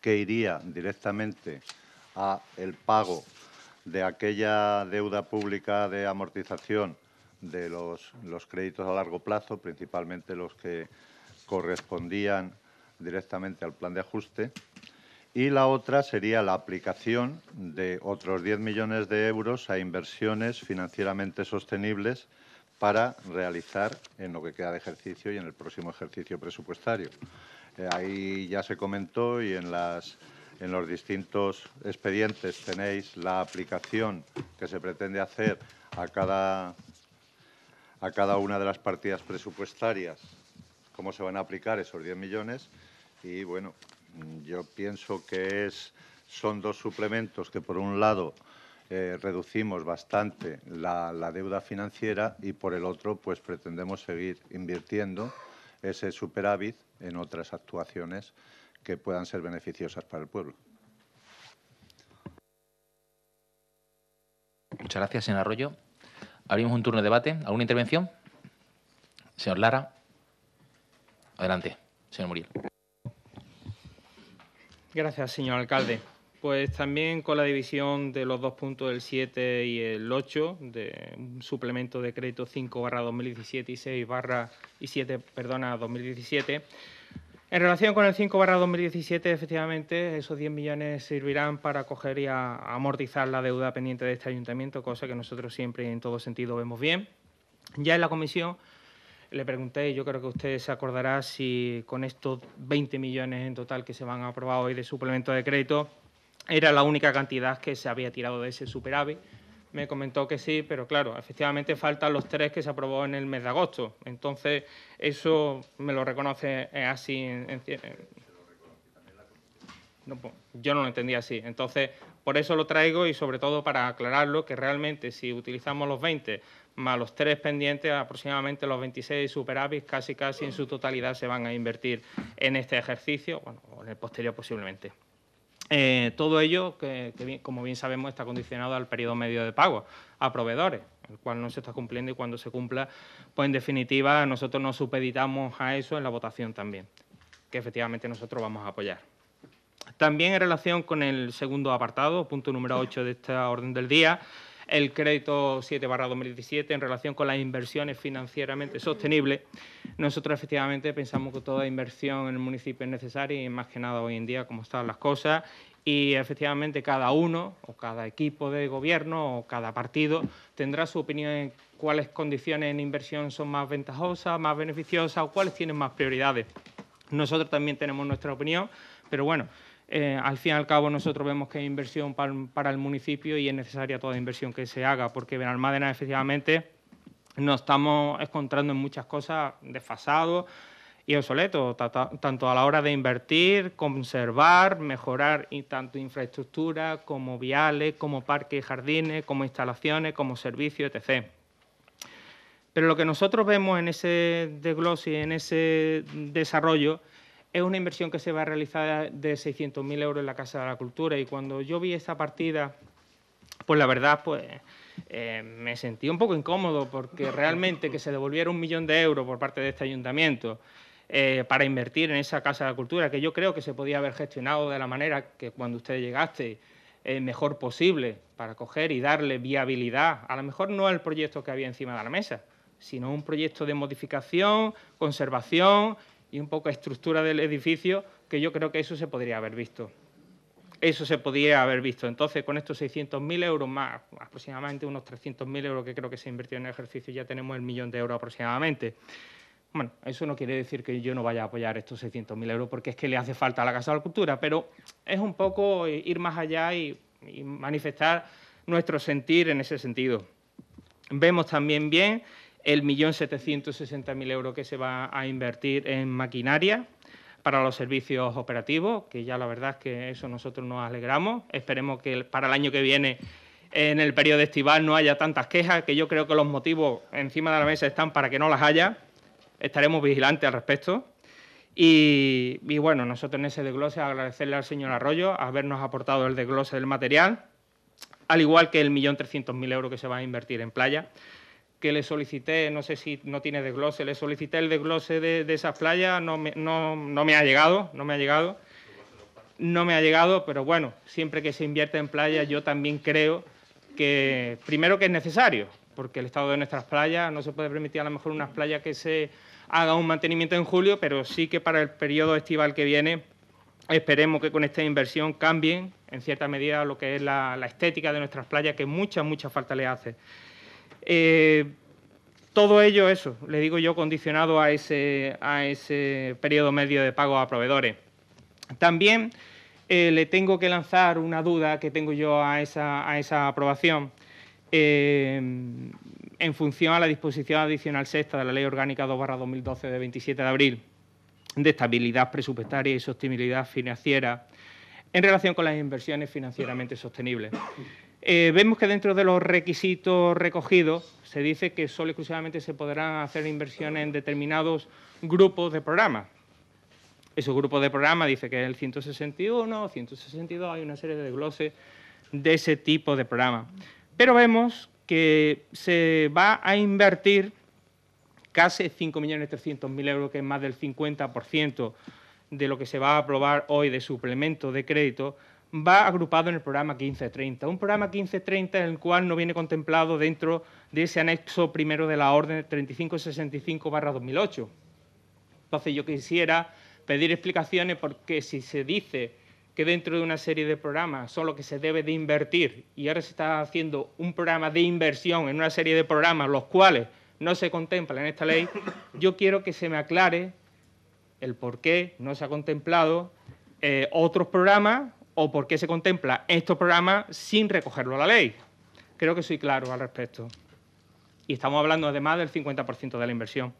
que iría directamente a el pago de aquella deuda pública de amortización de los, los créditos a largo plazo, principalmente los que correspondían directamente al plan de ajuste y la otra sería la aplicación de otros 10 millones de euros a inversiones financieramente sostenibles para realizar en lo que queda de ejercicio y en el próximo ejercicio presupuestario. Eh, ahí ya se comentó y en, los distintos expedientes tenéis la aplicación que se pretende hacer a cada, a cada una de las partidas presupuestarias, cómo se van a aplicar esos 10 millones y bueno, yo pienso que es, son dos suplementos que por un lado eh, reducimos bastante la, deuda financiera y por el otro pues pretendemos seguir invirtiendo ese superávit en otras actuaciones que puedan ser beneficiosas para el pueblo. Muchas gracias, señor Arroyo. Abrimos un turno de debate. ¿Alguna intervención? Señor Lara. Adelante, señor Muriel. Gracias, señor alcalde. Pues también con la división de los dos puntos el 7 y el 8, de un suplemento de crédito 5 2017 y 6 barra y 7, perdona, 2017. En relación con el 5 barra 2017, efectivamente, esos 10 millones servirán para coger y amortizar la deuda pendiente de este ayuntamiento, cosa que nosotros siempre y en todo sentido vemos bien. Ya en la comisión le pregunté, yo creo que usted se acordará si con estos 20 millones en total que se van a aprobar hoy de suplemento de crédito, era la única cantidad que se había tirado de ese superávit. Me comentó que sí, pero claro, efectivamente faltan los tres que se aprobó en el mes de agosto. Entonces, eso me lo reconoce así. Pues, yo no lo entendía así. Entonces, por eso lo traigo y sobre todo para aclararlo que realmente si utilizamos los 20 más los tres pendientes, aproximadamente los 26 superávits, casi casi en su totalidad se van a invertir en este ejercicio, o en el posterior posiblemente. Eh, todo ello, que, como bien sabemos, está condicionado al periodo medio de pago a proveedores, el cual no se está cumpliendo y cuando se cumpla, pues en definitiva nosotros nos supeditamos a eso en la votación también, que efectivamente nosotros vamos a apoyar. También en relación con el segundo apartado, punto número 8 de esta orden del día, el crédito 7 2017 en relación con las inversiones financieramente sostenibles. Nosotros efectivamente pensamos que toda inversión en el municipio es necesaria y más que nada hoy en día como están las cosas y efectivamente cada uno o cada equipo de gobierno o cada partido tendrá su opinión en cuáles condiciones en inversión son más ventajosas, más beneficiosas o cuáles tienen más prioridades. Nosotros también tenemos nuestra opinión, pero bueno, eh, al fin y al cabo, nosotros vemos que hay inversión para, el municipio y es necesaria toda inversión que se haga, porque Benalmádena, efectivamente, nos estamos encontrando en muchas cosas desfasados y obsoletos, tanto a la hora de invertir, conservar, mejorar y tanto infraestructura como viales, como parques y jardines, como instalaciones, como servicios, etc. Pero lo que nosotros vemos en ese desglose, en ese desarrollo, es una inversión que se va a realizar de 600.000 euros en la Casa de la Cultura. Y cuando yo vi esta partida, pues la verdad, pues eh, me sentí un poco incómodo porque realmente que se devolviera un millón de euros por parte de este ayuntamiento eh, para invertir en esa Casa de la Cultura, que yo creo que se podía haber gestionado de la manera que cuando usted llegaste, eh, mejor posible, para coger y darle viabilidad, a lo mejor no al proyecto que había encima de la mesa, sino un proyecto de modificación, conservación y un poco estructura del edificio, que yo creo que eso se podría haber visto. Eso se podría haber visto. Entonces, con estos 600.000 euros más, aproximadamente unos 300.000 euros que creo que se invirtió en el ejercicio, ya tenemos el millón de euros aproximadamente. Bueno, eso no quiere decir que yo no vaya a apoyar estos 600.000 euros porque es que le hace falta a la Casa de la Cultura, pero es un poco ir más allá y manifestar nuestro sentir en ese sentido. Vemos también bien el millón mil euros que se va a invertir en maquinaria para los servicios operativos, que ya la verdad es que eso nosotros nos alegramos. Esperemos que para el año que viene, en el periodo estival, no haya tantas quejas, que yo creo que los motivos encima de la mesa están para que no las haya. Estaremos vigilantes al respecto. Y, bueno, nosotros en ese desglose agradecerle al señor Arroyo habernos aportado el desglose del material, al igual que el millón trescientos euros que se va a invertir en playa que le solicité, no sé si no tiene desglose, le solicité el desglose de, esas playas, no me, ha llegado, no me ha llegado, no me ha llegado, pero bueno, siempre que se invierte en playas yo también creo que, primero que es necesario, porque el estado de nuestras playas no se puede permitir a lo mejor unas playas que se haga un mantenimiento en julio, pero sí que para el periodo estival que viene esperemos que con esta inversión cambien en cierta medida lo que es la estética de nuestras playas, que mucha, mucha falta le hace. Eh, todo ello, eso, le digo yo, condicionado a ese, periodo medio de pago a proveedores. También eh, le tengo que lanzar una duda que tengo yo a esa, aprobación. Eh, en función a la disposición adicional sexta de la Ley Orgánica 2-2012 de 27 de abril de estabilidad presupuestaria y sostenibilidad financiera en relación con las inversiones financieramente sostenibles. Eh, vemos que dentro de los requisitos recogidos se dice que solo exclusivamente se podrán hacer inversiones en determinados grupos de programas. Esos grupos de programa, dice que es el 161, 162, hay una serie de gloses de ese tipo de programa. Pero vemos que se va a invertir casi 5.300.000 euros, que es más del 50% de lo que se va a aprobar hoy de suplemento de crédito va agrupado en el programa 1530. Un programa 1530 en el cual no viene contemplado dentro de ese anexo primero de la orden 3565-2008. Entonces yo quisiera pedir explicaciones porque si se dice que dentro de una serie de programas son que se debe de invertir y ahora se está haciendo un programa de inversión en una serie de programas los cuales no se contemplan en esta ley, yo quiero que se me aclare el por qué no se ha contemplado eh, otros programas o por qué se contempla estos programas sin recogerlo a la ley. Creo que soy claro al respecto. Y estamos hablando además del 50% de la inversión.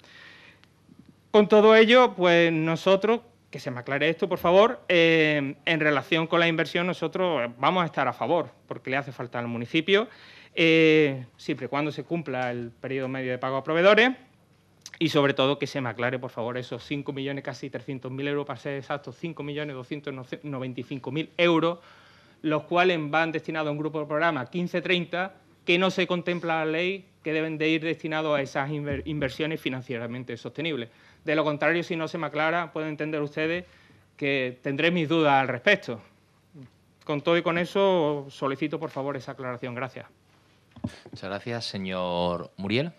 Con todo ello, pues nosotros, que se me aclare esto, por favor, eh, en relación con la inversión nosotros vamos a estar a favor, porque le hace falta al municipio, eh, siempre y cuando se cumpla el periodo medio de pago a proveedores y sobre todo que se me aclare, por favor, esos 5 millones, casi mil euros, para ser exactos, 5 millones mil euros, los cuales van destinados a un grupo de programa 1530, que no se contempla la ley, que deben de ir destinados a esas inversiones financieramente sostenibles. De lo contrario, si no se me aclara, pueden entender ustedes que tendré mis dudas al respecto. Con todo y con eso, solicito, por favor, esa aclaración. Gracias. Muchas gracias, señor Muriel.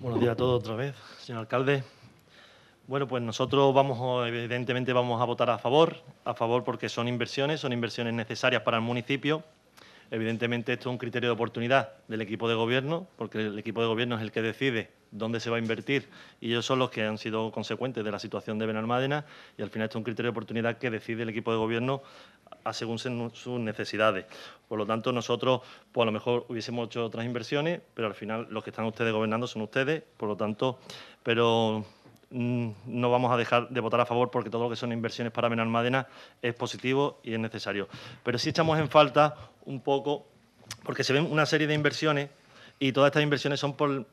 Buenos días a todos otra vez, señor alcalde. Bueno, pues nosotros vamos, evidentemente vamos a votar a favor, a favor porque son inversiones, son inversiones necesarias para el municipio. Evidentemente esto es un criterio de oportunidad del equipo de gobierno, porque el equipo de gobierno es el que decide dónde se va a invertir y ellos son los que han sido consecuentes de la situación de Benalmádena y al final esto es un criterio de oportunidad que decide el equipo de gobierno según sus necesidades. Por lo tanto, nosotros, pues a lo mejor hubiésemos hecho otras inversiones, pero al final los que están ustedes gobernando son ustedes, por lo tanto, pero mm, no vamos a dejar de votar a favor porque todo lo que son inversiones para Benalmádena es positivo y es necesario. Pero sí echamos en falta un poco, porque se ven una serie de inversiones y todas estas inversiones son por,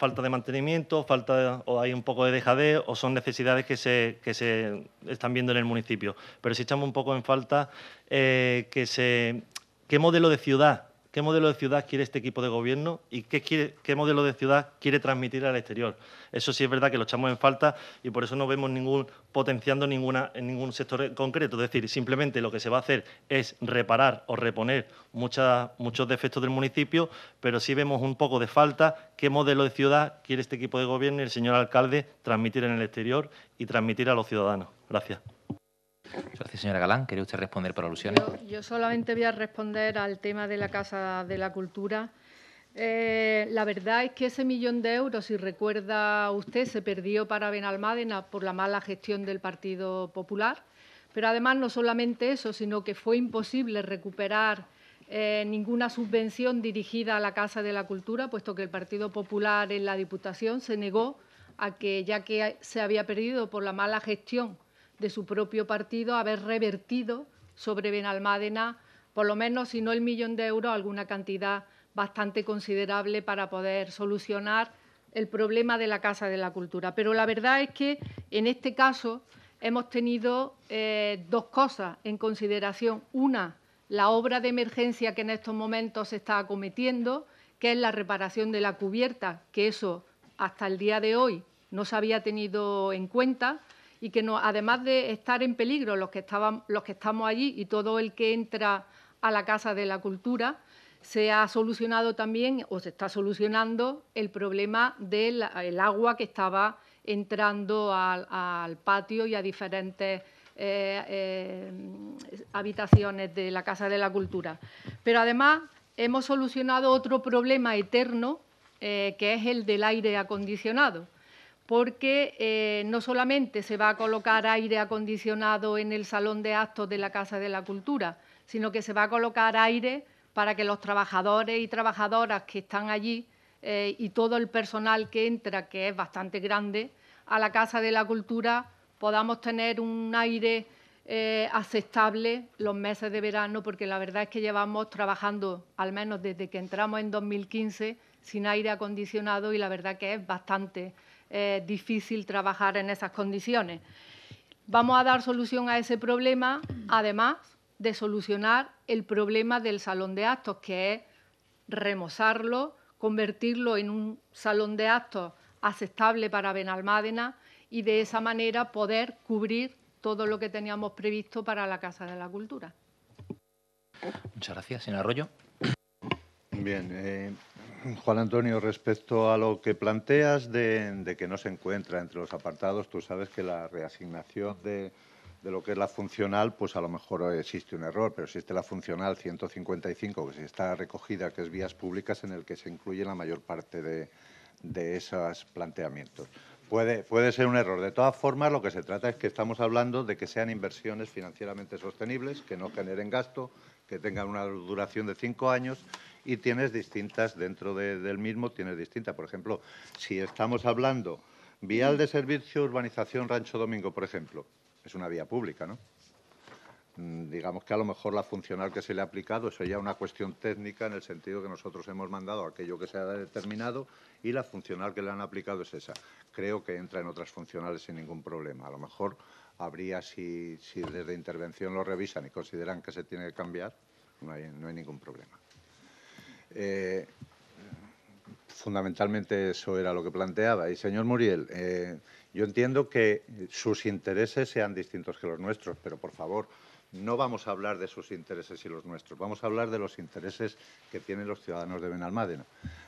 falta de mantenimiento, falta o hay un poco de dejadez o son necesidades que se, que se están viendo en el municipio. Pero si estamos un poco en falta eh, que se, qué modelo de ciudad qué modelo de ciudad quiere este equipo de gobierno y qué, modelo de ciudad quiere transmitir al exterior. Eso sí es verdad que lo echamos en falta y por eso no vemos ningún potenciando ninguna, en ningún sector concreto. Es decir, simplemente lo que se va a hacer es reparar o reponer muchos defectos del municipio, pero sí vemos un poco de falta qué modelo de ciudad quiere este equipo de gobierno y el señor alcalde transmitir en el exterior y transmitir a los ciudadanos. Gracias. Gracias, señora Galán. ¿Quiere usted responder por alusiones? Yo, solamente voy a responder al tema de la Casa de la Cultura. Eh, la verdad es que ese millón de euros, si recuerda usted, se perdió para Benalmádena por la mala gestión del Partido Popular. Pero además no solamente eso, sino que fue imposible recuperar eh, ninguna subvención dirigida a la Casa de la Cultura, puesto que el Partido Popular en la Diputación se negó a que, ya que se había perdido por la mala gestión de su propio partido haber revertido sobre Benalmádena, por lo menos, si no el millón de euros, alguna cantidad bastante considerable para poder solucionar el problema de la Casa de la Cultura. Pero la verdad es que en este caso hemos tenido eh, dos cosas en consideración. Una, la obra de emergencia que en estos momentos se está acometiendo, que es la reparación de la cubierta, que eso hasta el día de hoy no se había tenido en cuenta y que además de estar en peligro los que, los que estamos allí y todo el que entra a la Casa de la Cultura, se ha solucionado también o se está solucionando el problema del agua que estaba entrando al, patio y a diferentes eh, eh, habitaciones de la Casa de la Cultura. Pero además hemos solucionado otro problema eterno eh, que es el del aire acondicionado porque eh, no solamente se va a colocar aire acondicionado en el salón de actos de la Casa de la Cultura, sino que se va a colocar aire para que los trabajadores y trabajadoras que están allí eh, y todo el personal que entra, que es bastante grande, a la Casa de la Cultura podamos tener un aire eh, aceptable los meses de verano, porque la verdad es que llevamos trabajando, al menos desde que entramos en 2015, sin aire acondicionado y la verdad que es bastante eh, difícil trabajar en esas condiciones. Vamos a dar solución a ese problema, además de solucionar el problema del salón de actos, que es remozarlo, convertirlo en un salón de actos aceptable para Benalmádena y de esa manera poder cubrir todo lo que teníamos previsto para la Casa de la Cultura. Muchas gracias, señor Arroyo. Bien, eh, Juan Antonio, respecto a lo que planteas de, que no se encuentra entre los apartados, tú sabes que la reasignación de, lo que es la funcional, pues a lo mejor existe un error, pero existe la funcional 155, que está recogida, que es vías públicas, en el que se incluye la mayor parte de, esos planteamientos. Puede, puede ser un error. De todas formas, lo que se trata es que estamos hablando de que sean inversiones financieramente sostenibles, que no generen gasto, que tengan una duración de cinco años y tienes distintas dentro del mismo, tienes distintas. Por ejemplo, si estamos hablando vial de servicio, urbanización Rancho Domingo, por ejemplo, es una vía pública, ¿no? Mm, digamos que a lo mejor la funcional que se le ha aplicado, eso ya es una cuestión técnica en el sentido que nosotros hemos mandado aquello que se ha determinado y la funcional que le han aplicado es esa. Creo que entra en otras funcionales sin ningún problema. A lo mejor habría, si, desde intervención lo revisan y consideran que se tiene que cambiar, no hay ningún problema. Eh, fundamentalmente eso era lo que planteaba. Y señor Muriel, eh, yo entiendo que sus intereses sean distintos que los nuestros, pero por favor, no vamos a hablar de sus intereses y los nuestros, vamos a hablar de los intereses que tienen los ciudadanos de Benalmádena.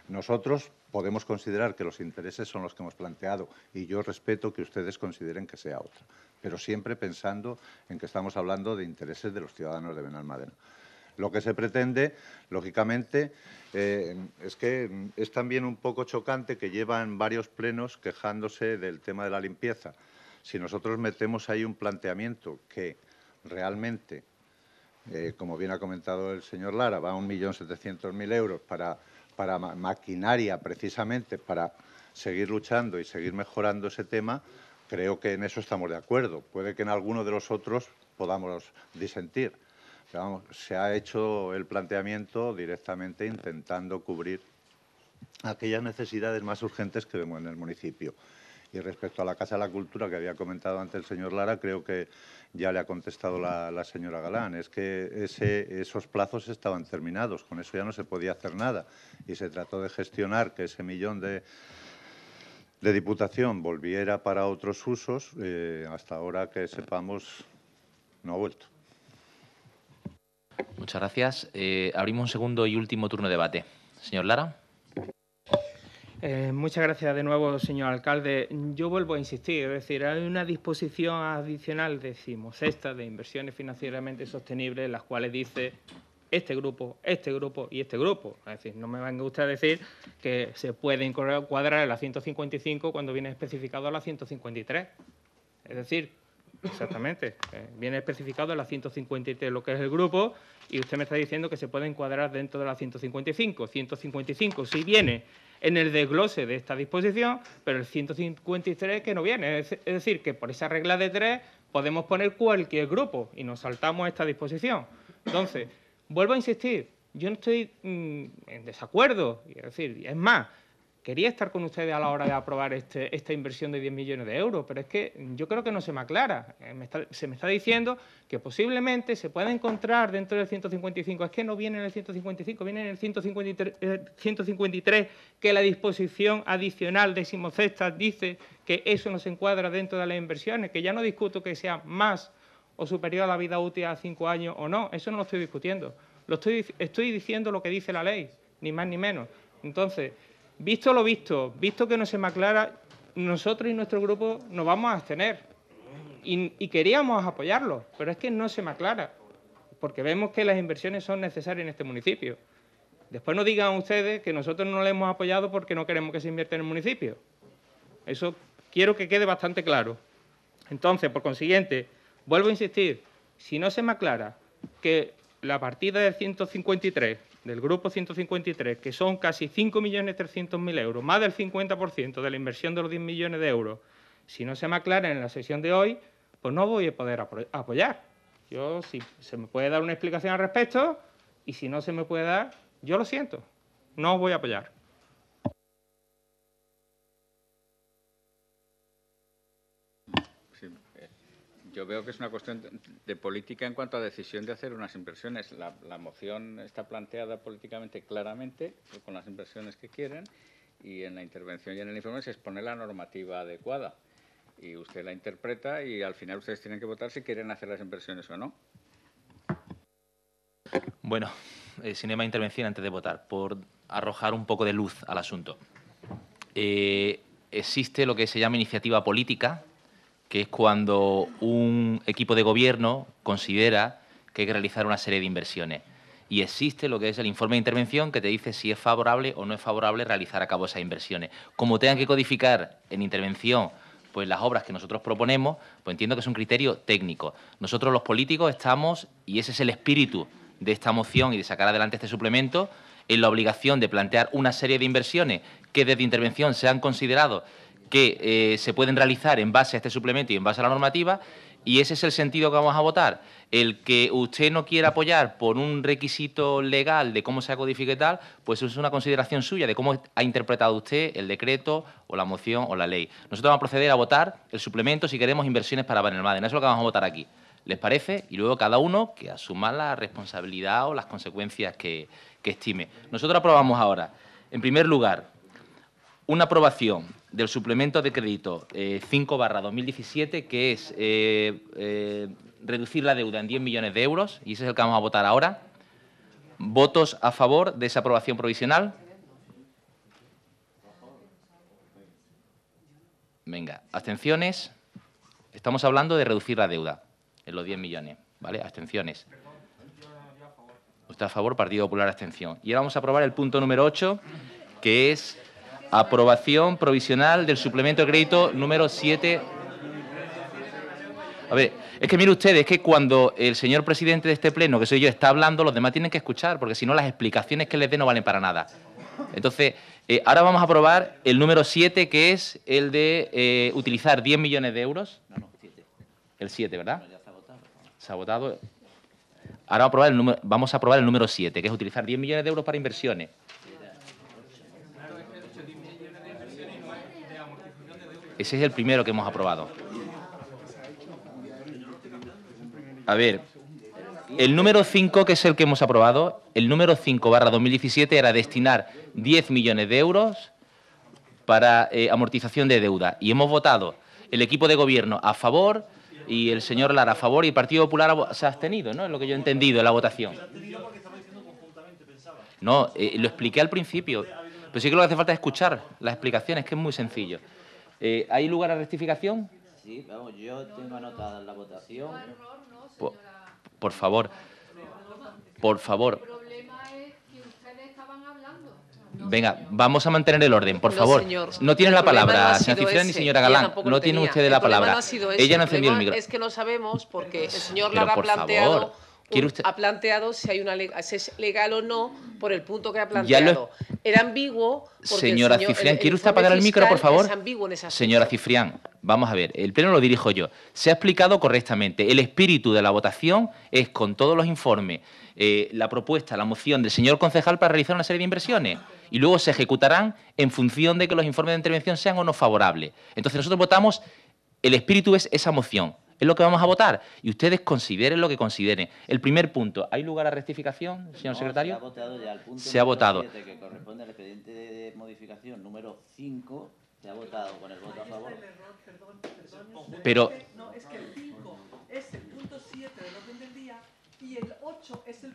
Nosotros podemos considerar que los intereses son los que hemos planteado y yo respeto que ustedes consideren que sea otra, pero siempre pensando en que estamos hablando de intereses de los ciudadanos de Benalmádena. Lo que se pretende, lógicamente, eh, es que es también un poco chocante que llevan varios plenos quejándose del tema de la limpieza. Si nosotros metemos ahí un planteamiento que realmente, eh, como bien ha comentado el señor Lara, va a 1.700.000 euros para, para maquinaria precisamente para seguir luchando y seguir mejorando ese tema, creo que en eso estamos de acuerdo. Puede que en alguno de los otros podamos disentir se ha hecho el planteamiento directamente intentando cubrir aquellas necesidades más urgentes que vemos en el municipio. Y respecto a la Casa de la Cultura que había comentado antes el señor Lara, creo que ya le ha contestado la, señora Galán. Es que esos plazos estaban terminados, con eso ya no se podía hacer nada. Y se trató de gestionar que ese millón de, diputación volviera para otros usos. Eh, hasta ahora que sepamos, no ha vuelto. Muchas gracias. Eh, abrimos un segundo y último turno de debate. Señor Lara. Eh, muchas gracias de nuevo, señor alcalde. Yo vuelvo a insistir, es decir, hay una disposición adicional, decimos, esta de inversiones financieramente sostenibles, las cuales dice este grupo, este grupo y este grupo. Es decir, no me gusta decir que se puede encuadrar la 155 cuando viene especificado a la 153. Es decir, Exactamente. Eh, viene especificado en la 153 lo que es el grupo y usted me está diciendo que se puede encuadrar dentro de la 155. 155 sí viene en el desglose de esta disposición, pero el 153 que no viene. Es, decir, que por esa regla de tres podemos poner cualquier grupo y nos saltamos a esta disposición. Entonces, vuelvo a insistir, yo no estoy mm, en desacuerdo. Es decir, es más, quería estar con ustedes a la hora de aprobar este, esta inversión de 10 millones de euros, pero es que yo creo que no se me aclara. Eh, se me está diciendo que posiblemente se pueda encontrar dentro del 155. Es que no viene en el 155, viene en el 153, eh, que la disposición adicional decimocesta dice que eso no se encuadra dentro de las inversiones, que ya no discuto que sea más o superior a la vida útil a cinco años o no, eso no lo estoy discutiendo. Lo estoy, estoy diciendo lo que dice la ley, ni más ni menos. Entonces, Visto lo visto, visto que no se me aclara, nosotros y nuestro grupo nos vamos a abstener. Y, queríamos apoyarlo, pero es que no se me aclara, porque vemos que las inversiones son necesarias en este municipio. Después no digan ustedes que nosotros no le hemos apoyado porque no queremos que se invierta en el municipio. Eso quiero que quede bastante claro. Entonces, por consiguiente, vuelvo a insistir, si no se me aclara que la partida de 153 del Grupo 153, que son casi 5.300.000 euros, más del 50% de la inversión de los 10 millones de euros, si no se me aclara en la sesión de hoy, pues no voy a poder apoyar. Yo, si se me puede dar una explicación al respecto, y si no se me puede dar, yo lo siento, no voy a apoyar. yo veo que es una cuestión de política en cuanto a decisión de hacer unas inversiones. La, moción está planteada políticamente claramente, pues, con las inversiones que quieren, y en la intervención y en el informe se expone la normativa adecuada. Y usted la interpreta y al final ustedes tienen que votar si quieren hacer las inversiones o no. Bueno, eh, sin más intervención antes de votar, por arrojar un poco de luz al asunto. Eh, existe lo que se llama iniciativa política, que es cuando un equipo de gobierno considera que hay que realizar una serie de inversiones. Y existe lo que es el informe de intervención que te dice si es favorable o no es favorable realizar a cabo esas inversiones. Como tengan que codificar en intervención pues las obras que nosotros proponemos, pues entiendo que es un criterio técnico. Nosotros los políticos estamos, y ese es el espíritu de esta moción y de sacar adelante este suplemento, en la obligación de plantear una serie de inversiones que desde intervención se han considerado que eh, se pueden realizar en base a este suplemento y en base a la normativa. Y ese es el sentido que vamos a votar. El que usted no quiera apoyar por un requisito legal de cómo se ha codificado tal, pues es una consideración suya de cómo ha interpretado usted el decreto o la moción o la ley. Nosotros vamos a proceder a votar el suplemento si queremos inversiones para Banelmaden. Eso es lo que vamos a votar aquí. ¿Les parece? Y luego cada uno que asuma la responsabilidad o las consecuencias que, que estime. Nosotros aprobamos ahora, en primer lugar, una aprobación del suplemento de crédito 5 eh, barra 2017, que es eh, eh, reducir la deuda en 10 millones de euros, y ese es el que vamos a votar ahora. ¿Votos a favor de esa aprobación provisional? Venga, abstenciones. Estamos hablando de reducir la deuda en los 10 millones, ¿vale? Abstenciones. Usted a favor, Partido Popular abstención. Y ahora vamos a aprobar el punto número 8, que es Aprobación provisional del suplemento de crédito número 7. A ver, es que mire ustedes, es que cuando el señor presidente de este pleno, que soy yo, está hablando, los demás tienen que escuchar, porque si no las explicaciones que les dé no valen para nada. Entonces, eh, ahora vamos a aprobar el número 7, que es el de eh, utilizar 10 millones de euros. No, no, 7. El 7, ¿verdad? se ha votado. Ahora vamos vamos a aprobar el número 7, que es utilizar 10 millones de euros para inversiones. Ese es el primero que hemos aprobado. A ver, el número 5, que es el que hemos aprobado, el número 5 barra 2017 era destinar 10 millones de euros para eh, amortización de deuda. Y hemos votado el equipo de gobierno a favor y el señor Lara a favor y el Partido Popular se ha abstenido, ¿no? Es lo que yo he entendido en la votación. No, eh, lo expliqué al principio. Pero sí que lo que hace falta es escuchar las explicaciones, que es muy sencillo. Eh, ¿Hay lugar a rectificación? Sí, vamos, yo tengo anotada la votación. Por, por favor, por favor. Venga, vamos a mantener el orden, por favor. No, tiene la palabra, señor Cifrán ni señora Galán. No tiene usted la palabra. No Ella no ha el, el micro. Es que no sabemos porque el señor la ha planteado ha planteado si hay una es legal o no por el punto que ha planteado. Era ambiguo. Señora Cifrián, ¿quiere usted apagar el micro, por favor? esa Señora Cifrián, vamos a ver, el pleno lo dirijo yo. Se ha explicado correctamente. El espíritu de la votación es con todos los informes, eh, la propuesta, la moción del señor concejal para realizar una serie de inversiones y luego se ejecutarán en función de que los informes de intervención sean o no favorables. Entonces nosotros votamos, el espíritu es esa moción es lo que vamos a votar. Y ustedes consideren lo que consideren. El primer punto, ¿hay lugar a rectificación, señor no, secretario? Se ha votado ya. El punto se ha votado. Que corresponde al expediente de modificación número 5, se ha votado con el voto a favor. Pero... No, es que el 5 es el punto 7 del orden del día y el 8 es el...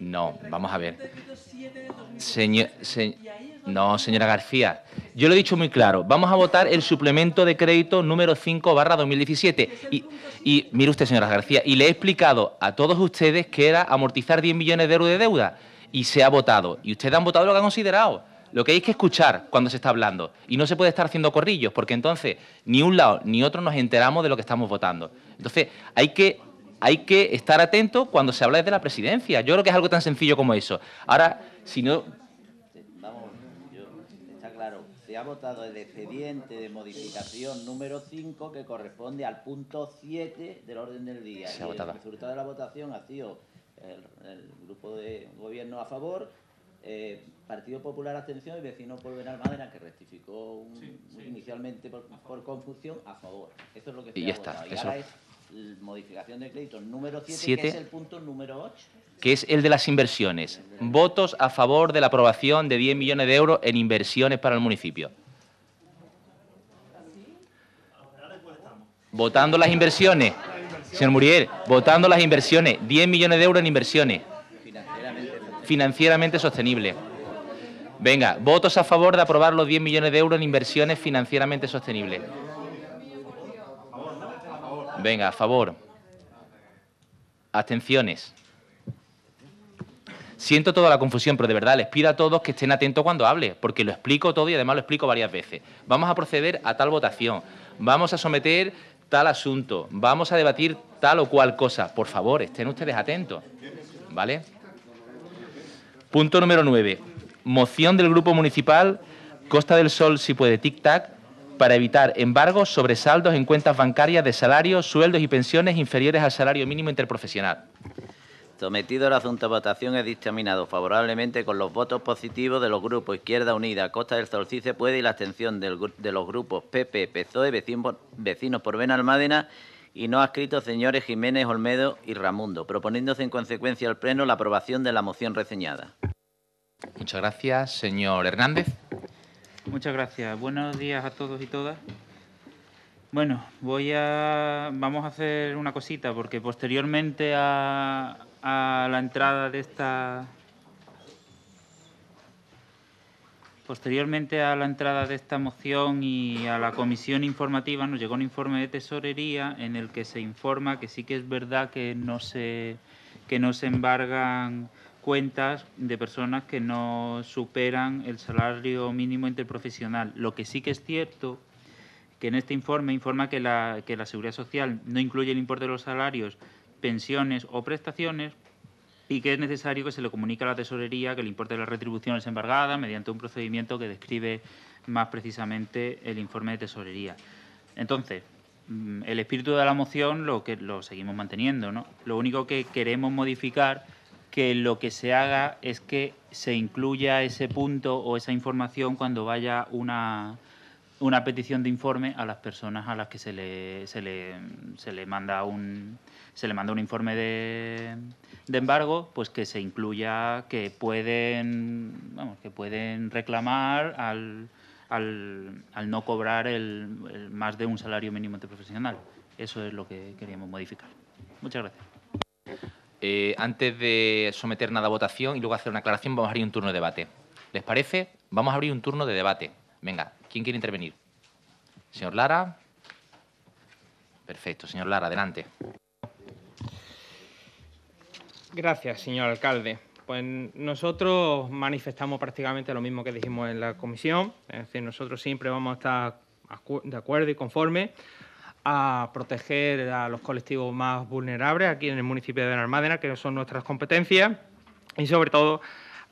no, vamos a ver. no, señora García, yo lo he dicho muy claro. Vamos a votar el suplemento de crédito número 5 barra 2017. Y, y mire usted, señora García, y le he explicado a todos ustedes que era amortizar 10 millones de euros de deuda. Y se ha votado. Y ustedes han votado lo que han considerado. Lo que hay que escuchar cuando se está hablando. Y no se puede estar haciendo corrillos, porque entonces ni un lado ni otro nos enteramos de lo que estamos votando. Entonces, hay que hay que estar atento cuando se habla de la presidencia. Yo creo que es algo tan sencillo como eso. Ahora, si no... Vamos, está claro. Se ha votado el expediente de modificación número 5 que corresponde al punto 7 del orden del día. Se El resultado de la votación ha sido el, grupo de gobierno a favor, eh, Partido Popular atención y vecino por Almadena, que rectificó inicialmente por, confusión, a favor. Eso es lo que se ha votado. Está, y eso. es modificación de crédito número 7, que es el punto número 8. Que es el de las inversiones. Votos a favor de la aprobación de 10 millones de euros en inversiones para el municipio. Votando las inversiones. Señor Muriel, votando las inversiones. 10 millones de euros en inversiones. Financieramente sostenible. Venga, votos a favor de aprobar los 10 millones de euros en inversiones financieramente sostenibles. Venga, a favor. Atenciones. Siento toda la confusión, pero de verdad les pido a todos que estén atentos cuando hable, porque lo explico todo y además lo explico varias veces. Vamos a proceder a tal votación, vamos a someter tal asunto, vamos a debatir tal o cual cosa. Por favor, estén ustedes atentos. ¿Vale? Punto número 9. Moción del Grupo Municipal Costa del Sol, si puede, tic-tac, para evitar embargos sobre saldos en cuentas bancarias de salarios, sueldos y pensiones inferiores al salario mínimo interprofesional. Sometido el asunto de votación es dictaminado favorablemente con los votos positivos de los grupos Izquierda Unida, Costa del Sol, puede y la abstención de los grupos PP, PSOE, Vecinos, Vecinos por Benalmádena y no adscritos señores Jiménez, Olmedo y Ramundo, proponiéndose en consecuencia al Pleno la aprobación de la moción reseñada. Muchas gracias, señor Hernández. Muchas gracias. Buenos días a todos y todas. Bueno, voy a vamos a hacer una cosita porque posteriormente a, la entrada de esta Posteriormente a la entrada de esta moción y a la comisión informativa nos llegó un informe de tesorería en el que se informa que sí que es verdad que no se, que no se embargan cuentas de personas que no superan el salario mínimo interprofesional. Lo que sí que es cierto que en este informe informa que la, que la Seguridad Social no incluye el importe de los salarios, pensiones o prestaciones y que es necesario que se le comunique a la tesorería que el importe de la retribución es embargada mediante un procedimiento que describe más precisamente el informe de tesorería. Entonces, mm, el espíritu de la moción lo que lo seguimos manteniendo, Lo único que queremos modificar que lo que se haga es que se incluya ese punto o esa información cuando vaya una, petición de informe a las personas a las que se le, se le, manda un se le manda un informe de, embargo, pues que se incluya que pueden que pueden reclamar al, no cobrar el, más de un salario mínimo profesional Eso es lo que queríamos modificar. Muchas gracias. Eh, antes de someter nada a votación y luego hacer una aclaración, vamos a abrir un turno de debate. ¿Les parece? Vamos a abrir un turno de debate. Venga, ¿quién quiere intervenir? Señor Lara. Perfecto, señor Lara, adelante. Gracias, señor alcalde. Pues nosotros manifestamos prácticamente lo mismo que dijimos en la comisión, es decir, nosotros siempre vamos a estar de acuerdo y conforme a proteger a los colectivos más vulnerables aquí en el municipio de Benalmádena, que son nuestras competencias, y sobre todo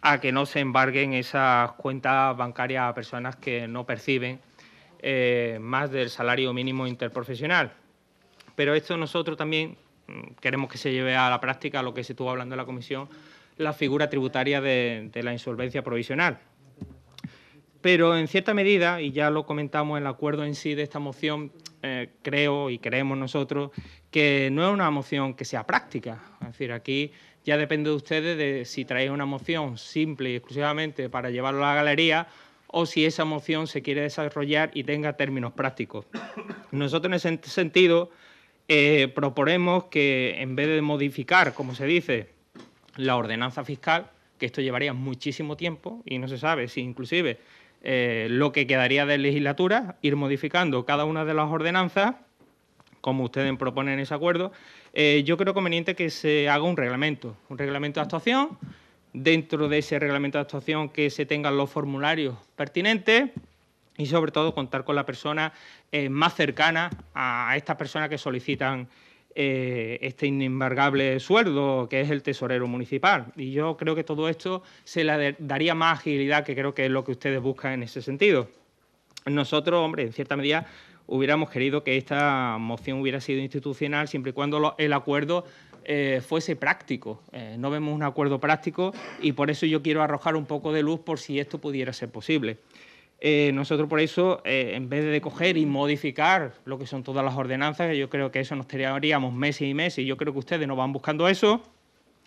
a que no se embarguen esas cuentas bancarias a personas que no perciben eh, más del salario mínimo interprofesional. Pero esto nosotros también mm, queremos que se lleve a la práctica lo que se estuvo hablando en la comisión, la figura tributaria de la insolvencia provisional pero en cierta medida, y ya lo comentamos en el acuerdo en sí de esta moción, eh, creo y creemos nosotros que no es una moción que sea práctica. Es decir, aquí ya depende de ustedes de si traéis una moción simple y exclusivamente para llevarlo a la galería o si esa moción se quiere desarrollar y tenga términos prácticos. Nosotros en ese sentido eh, proponemos que en vez de modificar, como se dice, la ordenanza fiscal, que esto llevaría muchísimo tiempo y no se sabe si inclusive eh, lo que quedaría de legislatura, ir modificando cada una de las ordenanzas, como ustedes proponen en ese acuerdo. Eh, yo creo conveniente que se haga un reglamento, un reglamento de actuación, dentro de ese reglamento de actuación que se tengan los formularios pertinentes y sobre todo contar con la persona eh, más cercana a estas personas que solicitan eh, este inembargable sueldo que es el tesorero municipal. Y yo creo que todo esto se le daría más agilidad, que creo que es lo que ustedes buscan en ese sentido. Nosotros, hombre, en cierta medida hubiéramos querido que esta moción hubiera sido institucional siempre y cuando el acuerdo eh, fuese práctico. Eh, no vemos un acuerdo práctico y por eso yo quiero arrojar un poco de luz por si esto pudiera ser posible. Eh, nosotros por eso, eh, en vez de coger y modificar lo que son todas las ordenanzas, yo creo que eso nos tiraríamos meses y meses, y yo creo que ustedes no van buscando eso,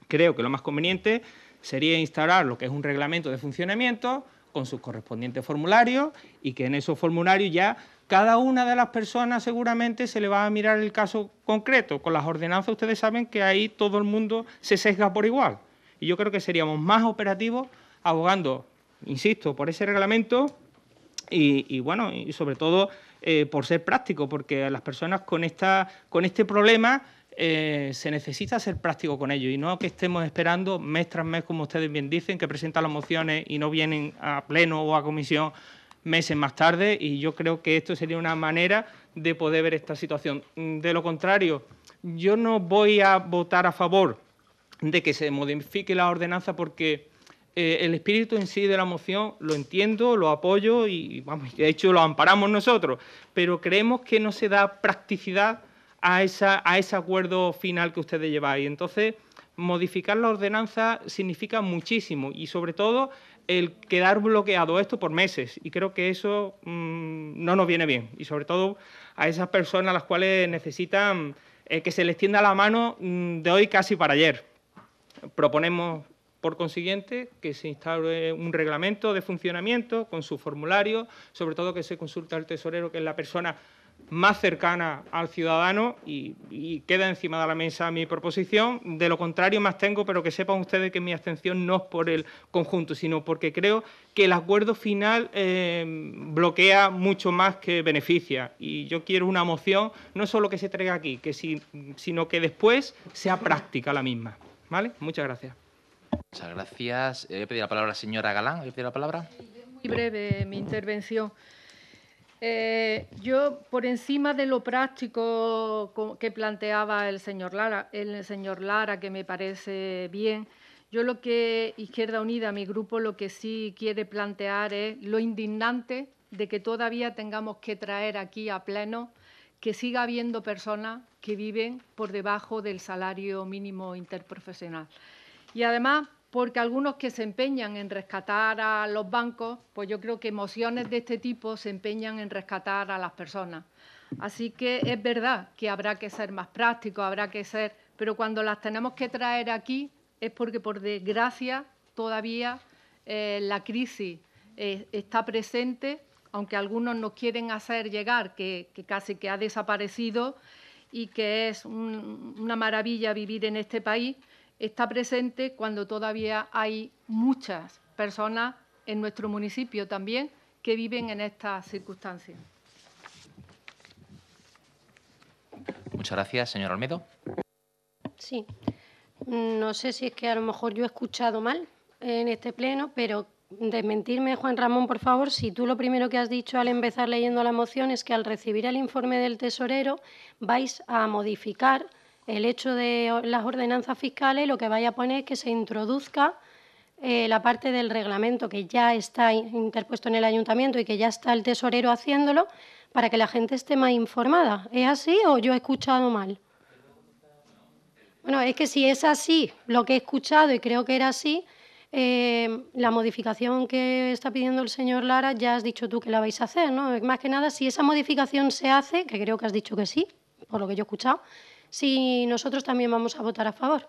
creo que lo más conveniente sería instalar lo que es un reglamento de funcionamiento con sus correspondientes formularios y que en esos formularios ya cada una de las personas seguramente se le va a mirar el caso concreto. Con las ordenanzas ustedes saben que ahí todo el mundo se sesga por igual. Y yo creo que seríamos más operativos abogando, insisto, por ese reglamento y, bueno, y sobre todo eh, por ser práctico, porque a las personas con, esta, con este problema eh, se necesita ser práctico con ello y no que estemos esperando mes tras mes, como ustedes bien dicen, que presentan las mociones y no vienen a pleno o a comisión meses más tarde y yo creo que esto sería una manera de poder ver esta situación. De lo contrario, yo no voy a votar a favor de que se modifique la ordenanza porque eh, el espíritu en sí de la moción lo entiendo, lo apoyo y, vamos, de hecho lo amparamos nosotros, pero creemos que no se da practicidad a, esa, ese acuerdo final que ustedes lleváis. Entonces, modificar la ordenanza significa muchísimo y sobre todo el quedar bloqueado esto por meses y creo que eso mm, no nos viene bien y sobre todo a esas personas a las cuales necesitan eh, que se les tienda la mano mm, de hoy casi para ayer. Proponemos por consiguiente, que se instaure un reglamento de funcionamiento con su formulario, sobre todo que se consulte al tesorero, que es la persona más cercana al ciudadano y, queda encima de la mesa mi proposición. De lo contrario, más tengo, pero que sepan ustedes que mi abstención no es por el conjunto, sino porque creo que el acuerdo final eh, bloquea mucho más que beneficia. Y yo quiero una moción, no solo que se traiga aquí, que sino que después sea práctica la misma. ¿Vale? Muchas gracias. Muchas gracias. He eh, pedido la palabra a la señora Galán. a pedir la palabra? Muy breve mi intervención. Eh, yo, por encima de lo práctico que planteaba el señor Lara, el señor Lara, que me parece bien, yo lo que Izquierda Unida, mi grupo, lo que sí quiere plantear es lo indignante de que todavía tengamos que traer aquí a pleno que siga habiendo personas que viven por debajo del salario mínimo interprofesional. Y además, porque algunos que se empeñan en rescatar a los bancos, pues yo creo que emociones de este tipo se empeñan en rescatar a las personas. Así que es verdad que habrá que ser más práctico, habrá que ser, pero cuando las tenemos que traer aquí es porque por desgracia todavía eh, la crisis eh, está presente, aunque algunos nos quieren hacer llegar que, casi que ha desaparecido y que es una maravilla vivir en este país, está presente cuando todavía hay muchas personas en nuestro municipio también que viven en estas circunstancias. Muchas gracias, señor Olmedo. Sí, no sé si es que a lo mejor yo he escuchado mal en este pleno, pero desmentirme, Juan Ramón, por favor, si tú lo primero que has dicho al empezar leyendo la moción es que al recibir el informe del tesorero vais a modificar el hecho de las ordenanzas fiscales lo que vaya a poner es que se introduzca eh, la parte del reglamento que ya está interpuesto en el ayuntamiento y que ya está el tesorero haciéndolo para que la gente esté más informada. ¿Es así o yo he escuchado mal? Bueno, es que si es así lo que he escuchado y creo que era así, eh, la modificación que está pidiendo el señor Lara ya has dicho tú que la vais a hacer, ¿no? Más que nada, si esa modificación se hace, que creo que has dicho que sí, por lo que yo he escuchado, si nosotros también vamos a votar a favor.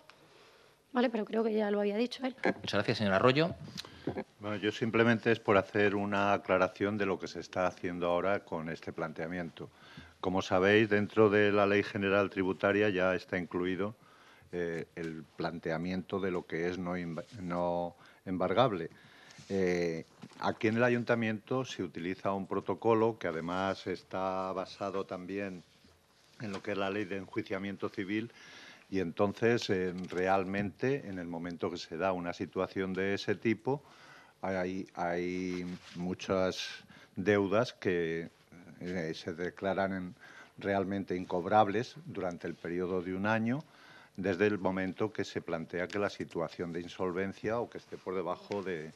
¿Vale? Pero creo que ya lo había dicho él. Muchas gracias, señor Arroyo. Bueno, yo simplemente es por hacer una aclaración de lo que se está haciendo ahora con este planteamiento. Como sabéis, dentro de la Ley General Tributaria ya está incluido eh, el planteamiento de lo que es no, no embargable. Eh, aquí en el ayuntamiento se utiliza un protocolo que además está basado también en lo que es la ley de enjuiciamiento civil y entonces eh, realmente en el momento que se da una situación de ese tipo hay, hay muchas deudas que eh, se declaran realmente incobrables durante el periodo de un año desde el momento que se plantea que la situación de insolvencia o que esté por debajo de,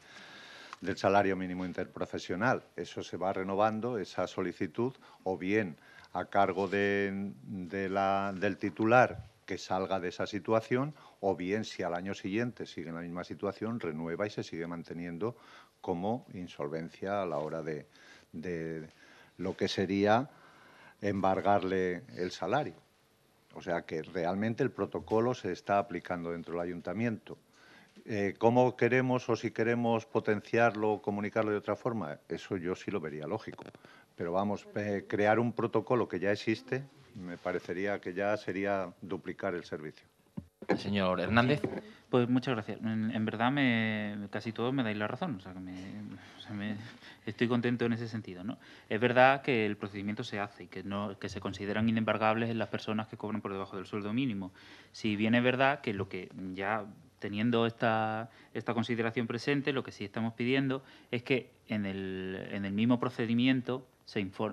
del salario mínimo interprofesional. Eso se va renovando, esa solicitud, o bien a cargo de, del titular que salga de esa situación o bien si al año siguiente sigue en la misma situación, renueva y se sigue manteniendo como insolvencia a la hora de, lo que sería embargarle el salario. O sea que realmente el protocolo se está aplicando dentro del ayuntamiento. Eh, ¿Cómo queremos o si queremos potenciarlo o comunicarlo de otra forma? Eso yo sí lo vería lógico. Pero vamos, eh, crear un protocolo que ya existe me parecería que ya sería duplicar el servicio. señor Hernández. Pues muchas gracias. En, verdad, casi todos me dais la razón. O estoy contento en ese sentido. ¿no? Es verdad que el procedimiento se hace y que, no, se consideran inembargables las personas que cobran por debajo del sueldo mínimo. Si bien es verdad que lo que ya teniendo esta, esta consideración presente, lo que sí estamos pidiendo es que en el mismo procedimiento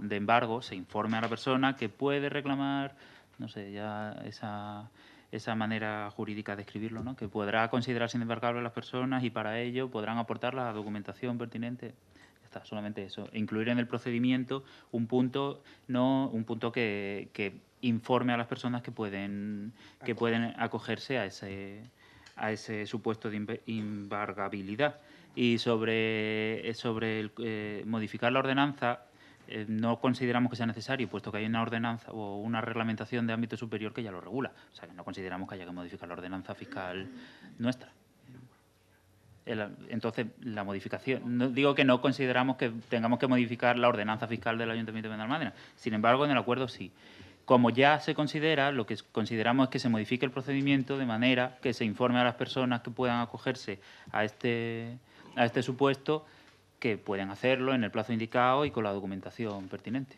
de embargo, se informe a la persona que puede reclamar, no sé, ya esa, esa manera jurídica de escribirlo, ¿no? que podrá considerarse inembargable a las personas y para ello podrán aportar la documentación pertinente. está, solamente eso. Incluir en el procedimiento un punto, no, un punto que, informe a las personas que pueden, que pueden acogerse a ese, a ese supuesto de embargabilidad. Y sobre, sobre eh, modificar la ordenanza, eh, no consideramos que sea necesario, puesto que hay una ordenanza o una reglamentación de ámbito superior que ya lo regula. O sea, que no consideramos que haya que modificar la ordenanza fiscal nuestra. entonces, la modificación, no, digo que no consideramos que tengamos que modificar la ordenanza fiscal del Ayuntamiento de Benalmádena. Sin embargo, en el acuerdo sí. Como ya se considera, lo que consideramos es que se modifique el procedimiento de manera que se informe a las personas que puedan acogerse a este, a este supuesto que pueden hacerlo en el plazo indicado y con la documentación pertinente.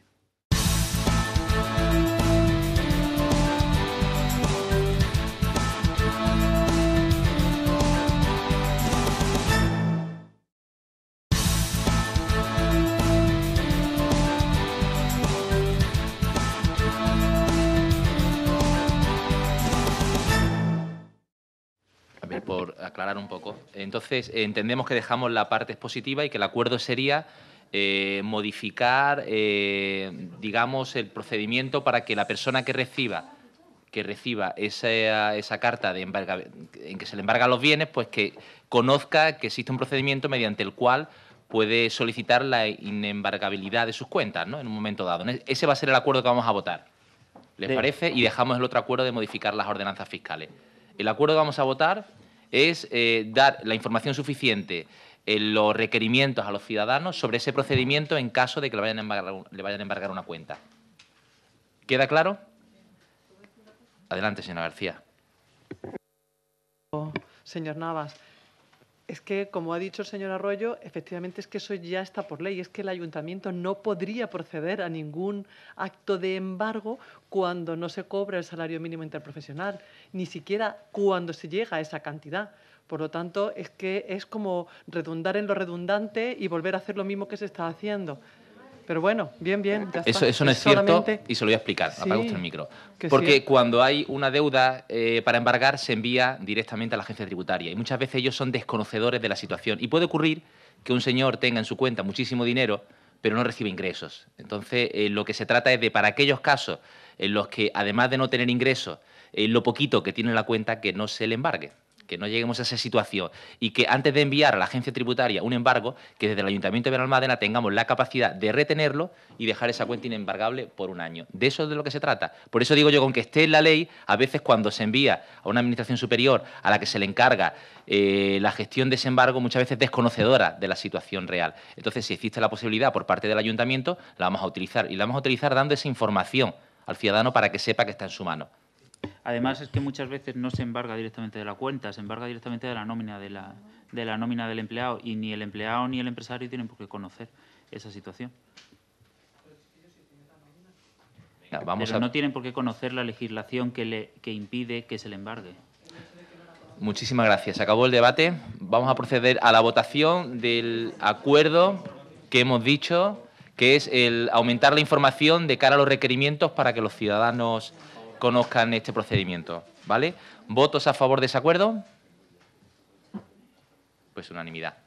por aclarar un poco. Entonces, entendemos que dejamos la parte expositiva y que el acuerdo sería eh, modificar, eh, digamos, el procedimiento para que la persona que reciba que reciba esa, carta de en que se le embargan los bienes, pues que conozca que existe un procedimiento mediante el cual puede solicitar la inembargabilidad de sus cuentas, ¿no? En un momento dado. E, ese va a ser el acuerdo que vamos a votar. ¿Les parece? Y dejamos el otro acuerdo de modificar las ordenanzas fiscales. El acuerdo que vamos a votar es eh, dar la información suficiente en eh, los requerimientos a los ciudadanos sobre ese procedimiento en caso de que le vayan a embargar, le vayan embargar una cuenta. ¿Queda claro? Adelante, señora García. Señor Navas, es que, como ha dicho el señor Arroyo, efectivamente es que eso ya está por ley. Es que el ayuntamiento no podría proceder a ningún acto de embargo cuando no se cobra el salario mínimo interprofesional, ni siquiera cuando se llega a esa cantidad. Por lo tanto, es que es como redundar en lo redundante y volver a hacer lo mismo que se está haciendo. Pero bueno, bien, bien. Eso, no es, cierto y se lo voy a explicar. apaga usted el micro. Porque cuando hay una deuda eh, para embargar se envía directamente a la agencia tributaria y muchas veces ellos son desconocedores de la situación. Y puede ocurrir que un señor tenga en su cuenta muchísimo dinero pero no recibe ingresos. Entonces, eh, lo que se trata es de, para aquellos casos en los que, además de no tener ingresos, eh, lo poquito que tiene en la cuenta, que no se le embargue que no lleguemos a esa situación y que antes de enviar a la agencia tributaria un embargo, que desde el Ayuntamiento de Benalmádena tengamos la capacidad de retenerlo y dejar esa cuenta inembargable por un año. De eso es de lo que se trata. Por eso digo yo, con que esté en la ley, a veces cuando se envía a una administración superior a la que se le encarga eh, la gestión de ese embargo, muchas veces desconocedora de la situación real. Entonces, si existe la posibilidad por parte del Ayuntamiento, la vamos a utilizar y la vamos a utilizar dando esa información al ciudadano para que sepa que está en su mano. Además es que muchas veces no se embarga directamente de la cuenta, se embarga directamente de la nómina de la, nómina del empleado y ni el empleado ni el empresario tienen por qué conocer esa situación. no tienen por qué conocer la legislación que, le, que impide que se le embargue. Muchísimas gracias. acabó el debate. Vamos a proceder a la votación del acuerdo que hemos dicho, que es el aumentar la información de cara a los requerimientos para que los ciudadanos conozcan este procedimiento. ¿Vale? ¿Votos a favor de ese acuerdo? Pues unanimidad.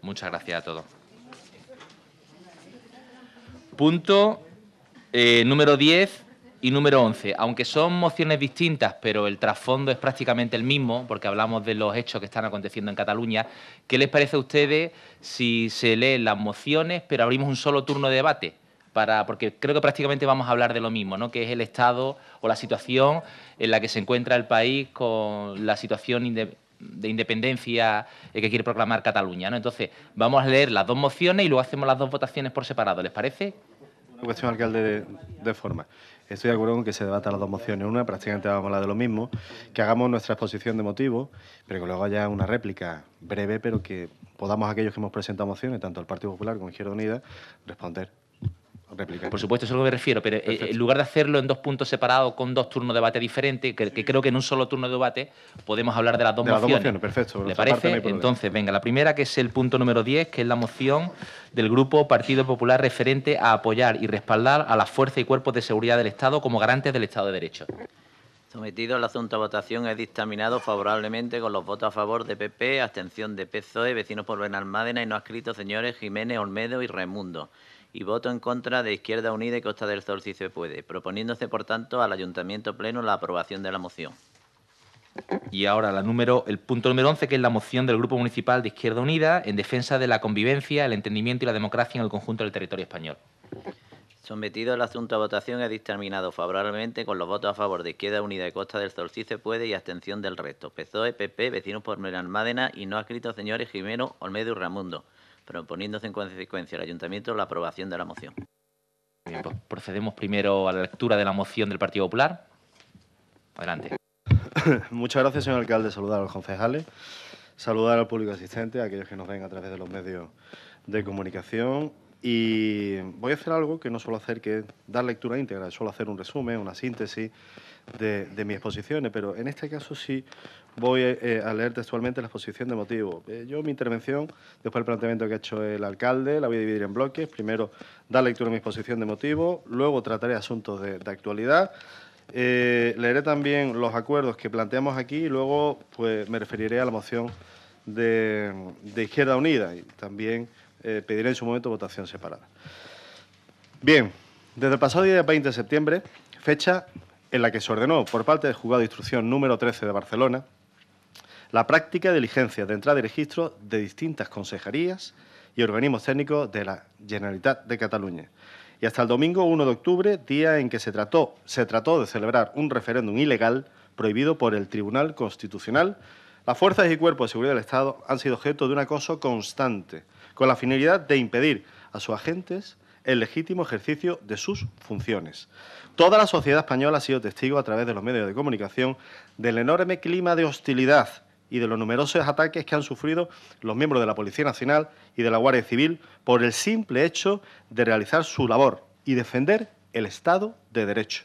Muchas gracias a todos. Punto eh, número 10 y número 11. Aunque son mociones distintas, pero el trasfondo es prácticamente el mismo, porque hablamos de los hechos que están aconteciendo en Cataluña, ¿qué les parece a ustedes si se leen las mociones, pero abrimos un solo turno de debate? porque creo que prácticamente vamos a hablar de lo mismo, ¿no? que es el estado o la situación en la que se encuentra el país con la situación de independencia eh, que quiere proclamar Cataluña. ¿no? Entonces, vamos a leer las dos mociones y luego hacemos las dos votaciones por separado, ¿les parece? Una cuestión, alcalde, de, forma. Estoy de acuerdo con que se debatan las dos mociones. Una, prácticamente vamos a hablar de lo mismo, que hagamos nuestra exposición de motivos, pero que luego haya una réplica breve, pero que podamos aquellos que hemos presentado mociones, tanto el Partido Popular como Izquierda Unida, responder. Por supuesto, eso es a lo que me refiero, pero eh, eh, en lugar de hacerlo en dos puntos separados con dos turnos de debate diferentes, que, creo que en un solo turno de debate podemos hablar de las dos mociones. ¿Le parece? Entonces, venga, la primera que es el punto número 10, que es la moción del Grupo Partido Popular referente a apoyar y respaldar a las fuerzas y cuerpos de seguridad del Estado como garantes del Estado de Derecho. Sometido al asunto a votación, es dictaminado favorablemente con los votos a favor de PP, abstención de PSOE, vecinos por Benalmádena y no escrito señores Jiménez, Olmedo y Raimundo y voto en contra de Izquierda Unida y Costa del Sol si se puede, proponiéndose, por tanto, al Ayuntamiento Pleno la aprobación de la moción. Y ahora el punto número 11, que es la moción del Grupo Municipal de Izquierda Unida en defensa de la convivencia, el entendimiento y la democracia en el conjunto del territorio español. Sometido el asunto a votación, he dictaminado favorablemente con los votos a favor de Izquierda Unida y Costa del Sol, si se puede, y abstención del resto. PSOE, PP, Vecinos por Mádena y no ha escrito señores Jimeno, Olmedo y Ramundo proponiéndose en consecuencia el Ayuntamiento la aprobación de la moción. Pues procedemos primero a la lectura de la moción del Partido Popular. Adelante. Muchas gracias, señor alcalde. Saludar a los concejales, saludar al público asistente, a aquellos que nos ven a través de los medios de comunicación. Y voy a hacer algo que no suelo hacer, que dar lectura íntegra. Suelo hacer un resumen, una síntesis de mis exposiciones, pero en este caso sí Voy eh, eh, a leer textualmente la exposición de motivo... Eh, yo mi intervención, después del planteamiento que ha hecho el alcalde, la voy a dividir en bloques. Primero, dar lectura a mi exposición de motivo... luego trataré asuntos de, actualidad. leeré también los acuerdos que planteamos aquí y luego pues, me referiré a la moción de, de Izquierda Unida y también pediré en su momento votación separada. Bien, desde el pasado día 20 de septiembre, fecha en la que se ordenó por parte del juzgado de instrucción número 13 de Barcelona la práctica de diligencia de entrada y registro de distintas consejerías y organismos técnicos de la Generalitat de Cataluña. Y hasta el domingo 1 de octubre, día en que se trató, se trató de celebrar un referéndum ilegal prohibido por el Tribunal Constitucional, las fuerzas y cuerpos de seguridad del Estado han sido objeto de un acoso constante, con la finalidad de impedir a sus agentes el legítimo ejercicio de sus funciones. Toda la sociedad española ha sido testigo a través de los medios de comunicación del enorme clima de hostilidad y de los numerosos ataques que han sufrido los miembros de la Policía Nacional y de la Guardia Civil por el simple hecho de realizar su labor y defender el Estado de Derecho.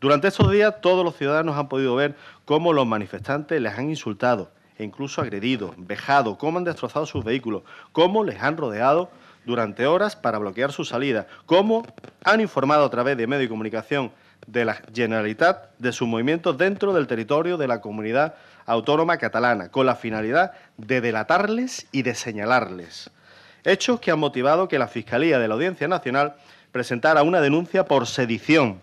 Durante estos días todos los ciudadanos han podido ver cómo los manifestantes les han insultado e incluso agredido, vejado, cómo han destrozado sus vehículos, cómo les han rodeado durante horas para bloquear su salida, cómo han informado a través de medios de comunicación de la Generalitat de sus movimientos dentro del territorio de la comunidad autónoma catalana, con la finalidad de delatarles y de señalarles. Hechos que han motivado que la Fiscalía de la Audiencia Nacional presentara una denuncia por sedición,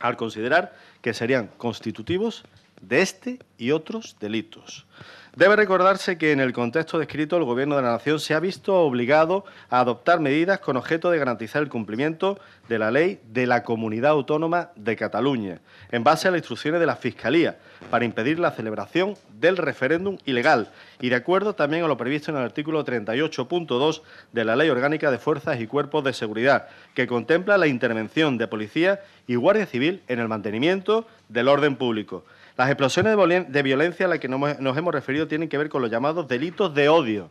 al considerar que serían constitutivos de este y otros delitos. Debe recordarse que en el contexto descrito el Gobierno de la Nación se ha visto obligado a adoptar medidas con objeto de garantizar el cumplimiento de la ley de la Comunidad Autónoma de Cataluña, en base a las instrucciones de la Fiscalía, para impedir la celebración del referéndum ilegal y de acuerdo también a lo previsto en el artículo 38.2 de la Ley Orgánica de Fuerzas y Cuerpos de Seguridad, que contempla la intervención de policía y guardia civil en el mantenimiento del orden público las explosiones de, violencia a las que nos hemos referido tienen que ver con los llamados delitos de odio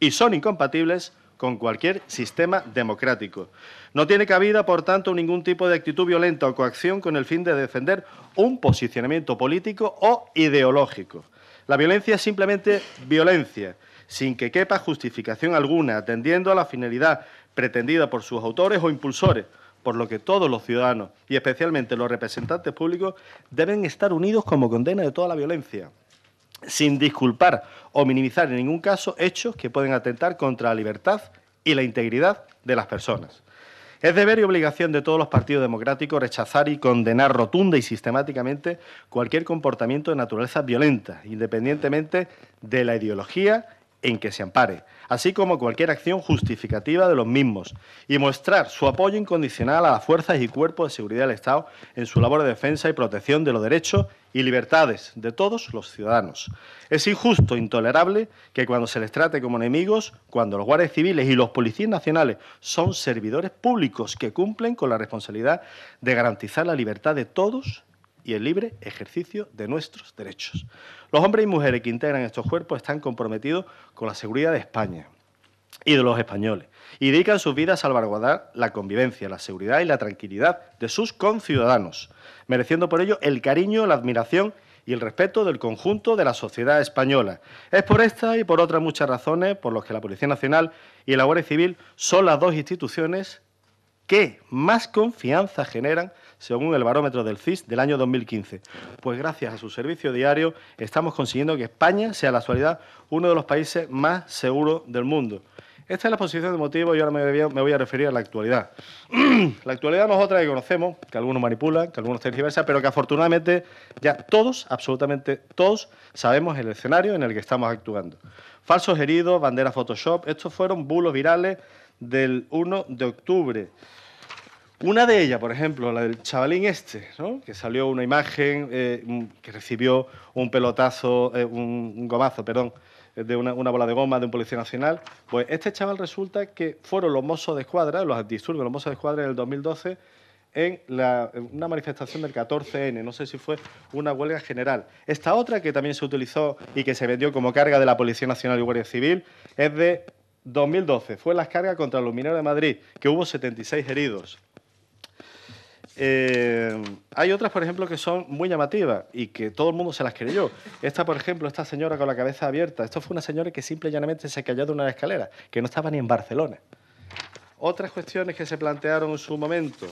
y son incompatibles con cualquier sistema democrático. No tiene cabida, por tanto, ningún tipo de actitud violenta o coacción con el fin de defender un posicionamiento político o ideológico. La violencia es simplemente violencia, sin que quepa justificación alguna, atendiendo a la finalidad pretendida por sus autores o impulsores por lo que todos los ciudadanos y especialmente los representantes públicos deben estar unidos como condena de toda la violencia, sin disculpar o minimizar en ningún caso hechos que pueden atentar contra la libertad y la integridad de las personas. Es deber y obligación de todos los partidos democráticos rechazar y condenar rotunda y sistemáticamente cualquier comportamiento de naturaleza violenta, independientemente de la ideología en que se ampare, así como cualquier acción justificativa de los mismos, y mostrar su apoyo incondicional a las fuerzas y cuerpos de seguridad del Estado en su labor de defensa y protección de los derechos y libertades de todos los ciudadanos. Es injusto e intolerable que cuando se les trate como enemigos, cuando los guardias civiles y los policías nacionales son servidores públicos que cumplen con la responsabilidad de garantizar la libertad de todos y el libre ejercicio de nuestros derechos. Los hombres y mujeres que integran estos cuerpos están comprometidos con la seguridad de España y de los españoles y dedican sus vidas a salvaguardar la convivencia, la seguridad y la tranquilidad de sus conciudadanos, mereciendo por ello el cariño, la admiración y el respeto del conjunto de la sociedad española. Es por esta y por otras muchas razones por las que la Policía Nacional y la Guardia Civil son las dos instituciones que más confianza generan según el barómetro del CIS del año 2015. Pues gracias a su servicio diario estamos consiguiendo que España sea en la actualidad uno de los países más seguros del mundo. Esta es la posición de motivo y ahora me voy a referir a la actualidad. la actualidad nos otra que conocemos, que algunos manipulan, que algunos tergiversan, pero que afortunadamente ya todos, absolutamente todos, sabemos el escenario en el que estamos actuando. Falsos heridos, bandera Photoshop, estos fueron bulos virales del 1 de octubre. Una de ellas, por ejemplo, la del chavalín este, que salió una imagen eh, que recibió un pelotazo, eh, un, gomazo, perdón, de una, bola de goma de un policía nacional. Pues este chaval resulta que fueron los mozos de escuadra, los disturbios, los mozos de escuadra en el 2012, en, una manifestación del 14N, no sé si fue una huelga general. Esta otra que también se utilizó y que se vendió como carga de la Policía Nacional y Guardia Civil es de 2012. Fue las cargas contra el mineros de Madrid, que hubo 76 heridos. Eh, hay otras, por ejemplo, que son muy llamativas y que todo el mundo se las creyó. Esta, por ejemplo, esta señora con la cabeza abierta. Esto fue una señora que simple y llanamente se cayó de una escalera, que no estaba ni en Barcelona. Otras cuestiones que se plantearon en su momento,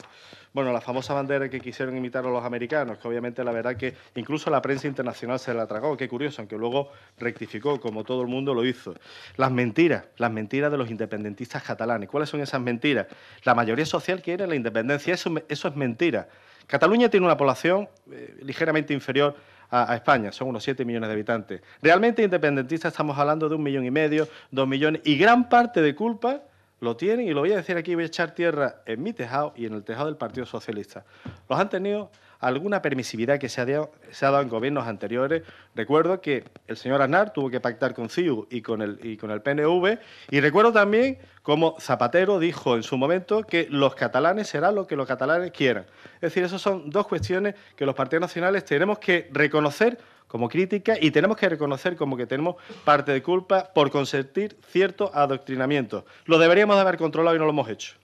bueno, la famosa bandera que quisieron imitar a los americanos, que obviamente la verdad que incluso la prensa internacional se la tragó, qué curioso, aunque luego rectificó, como todo el mundo lo hizo. Las mentiras, las mentiras de los independentistas catalanes. ¿Cuáles son esas mentiras? La mayoría social quiere la independencia, eso, es mentira. Cataluña tiene una población eh, ligeramente inferior a, a, España, son unos 7 millones de habitantes. Realmente independentistas estamos hablando de un millón y medio, dos millones, y gran parte de culpa lo tienen y lo voy a decir aquí, voy a echar tierra en mi tejado y en el tejado del Partido Socialista. Los han tenido alguna permisividad que se ha, dado, en gobiernos anteriores. Recuerdo que el señor Aznar tuvo que pactar con CIU y con, el, y con el PNV. Y recuerdo también como Zapatero dijo en su momento que los catalanes serán lo que los catalanes quieran. Es decir, esas son dos cuestiones que los partidos nacionales tenemos que reconocer como crítica y tenemos que reconocer como que tenemos parte de culpa por consentir cierto adoctrinamiento... Lo deberíamos haber controlado y no lo hemos hecho.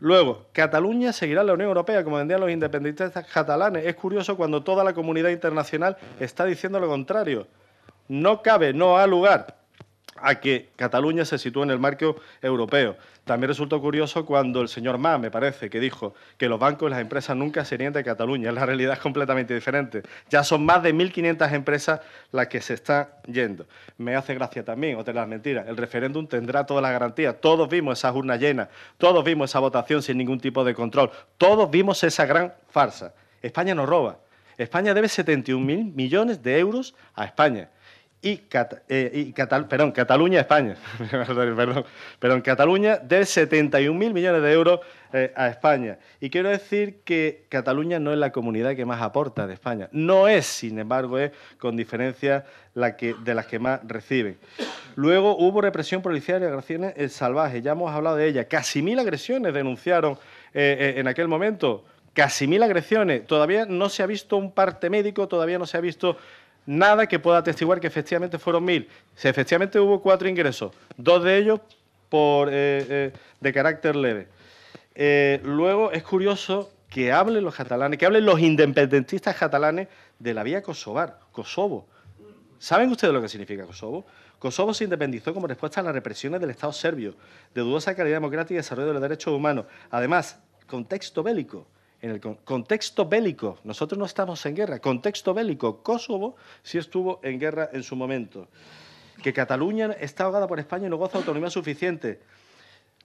Luego, Cataluña seguirá la Unión Europea, como vendían los independentistas catalanes. Es curioso cuando toda la comunidad internacional está diciendo lo contrario. No cabe, no ha lugar a que Cataluña se sitúe en el marco europeo. También resultó curioso cuando el señor Ma, me parece, que dijo que los bancos y las empresas nunca serían de Cataluña. La realidad es completamente diferente. Ya son más de 1.500 empresas las que se están yendo. Me hace gracia también, otra te las mentiras, el referéndum tendrá todas las garantías. Todos vimos esa urnas llena... todos vimos esa votación sin ningún tipo de control, todos vimos esa gran farsa. España nos roba. España debe 71.000 millones de euros a España y, eh, perdón, Cataluña, España, perdón, perdón, Cataluña de 71.000 millones de euros eh, a España. Y quiero decir que Cataluña no es la comunidad que más aporta de España. No es, sin embargo, es con diferencia la que, de las que más reciben. Luego hubo represión policial y agresiones salvajes, ya hemos hablado de ella. Casi mil agresiones denunciaron eh, en aquel momento casi mil agresiones. Todavía no se ha visto un parte médico, todavía no se ha visto nada que pueda atestiguar que efectivamente fueron mil. Si efectivamente hubo cuatro ingresos, dos de ellos por, eh, eh, de carácter leve. Eh, luego es curioso que hablen los catalanes, que hablen los independentistas catalanes de la vía kosovar, Kosovo. ¿Saben ustedes lo que significa Kosovo? Kosovo se independizó como respuesta a las represiones del Estado serbio, de dudosa calidad democrática y desarrollo de los derechos humanos. Además, contexto bélico en el contexto bélico, nosotros no estamos en guerra, contexto bélico, Kosovo sí estuvo en guerra en su momento, que Cataluña está ahogada por España y no goza de autonomía suficiente.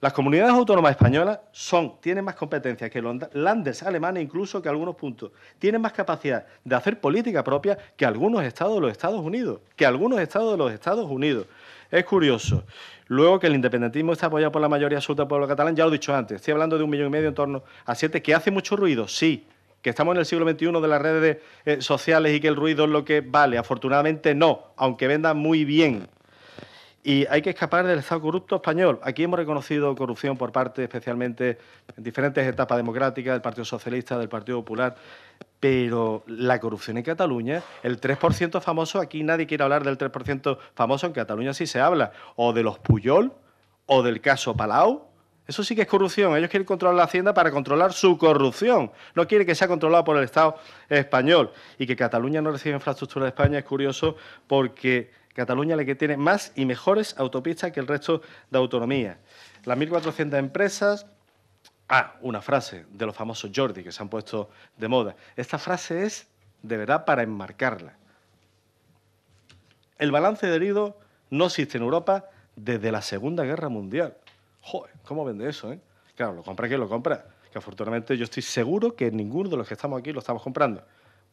Las comunidades autónomas españolas son, tienen más competencias que los landes alemanes, incluso que algunos puntos. Tienen más capacidad de hacer política propia que algunos estados de los Estados Unidos, que algunos estados de los Estados Unidos. Es curioso. Luego que el independentismo está apoyado por la mayoría absoluta del pueblo catalán, ya lo he dicho antes, estoy hablando de un millón y medio en torno a siete, que hace mucho ruido, sí, que estamos en el siglo XXI de las redes eh, sociales y que el ruido es lo que vale. Afortunadamente no, aunque venda muy bien. Y hay que escapar del Estado corrupto español. Aquí hemos reconocido corrupción por parte, especialmente, en diferentes etapas democráticas, del Partido Socialista, del Partido Popular. Pero la corrupción en Cataluña, el 3% famoso, aquí nadie quiere hablar del 3% famoso, en Cataluña sí se habla. O de los Puyol, o del caso Palau, eso sí que es corrupción. Ellos quieren controlar la Hacienda para controlar su corrupción. No quieren que sea controlado por el Estado español. Y que Cataluña no reciba infraestructura de España es curioso porque Cataluña la que tiene más y mejores autopistas que el resto de autonomía. Las 1.400 empresas... Ah, una frase de los famosos Jordi que se han puesto de moda. Esta frase es de verdad para enmarcarla. El balance de heridos no existe en Europa desde la Segunda Guerra Mundial. Joder, ¿cómo vende eso, eh? Claro, lo compra quien lo compra. Que afortunadamente yo estoy seguro que ninguno de los que estamos aquí lo estamos comprando.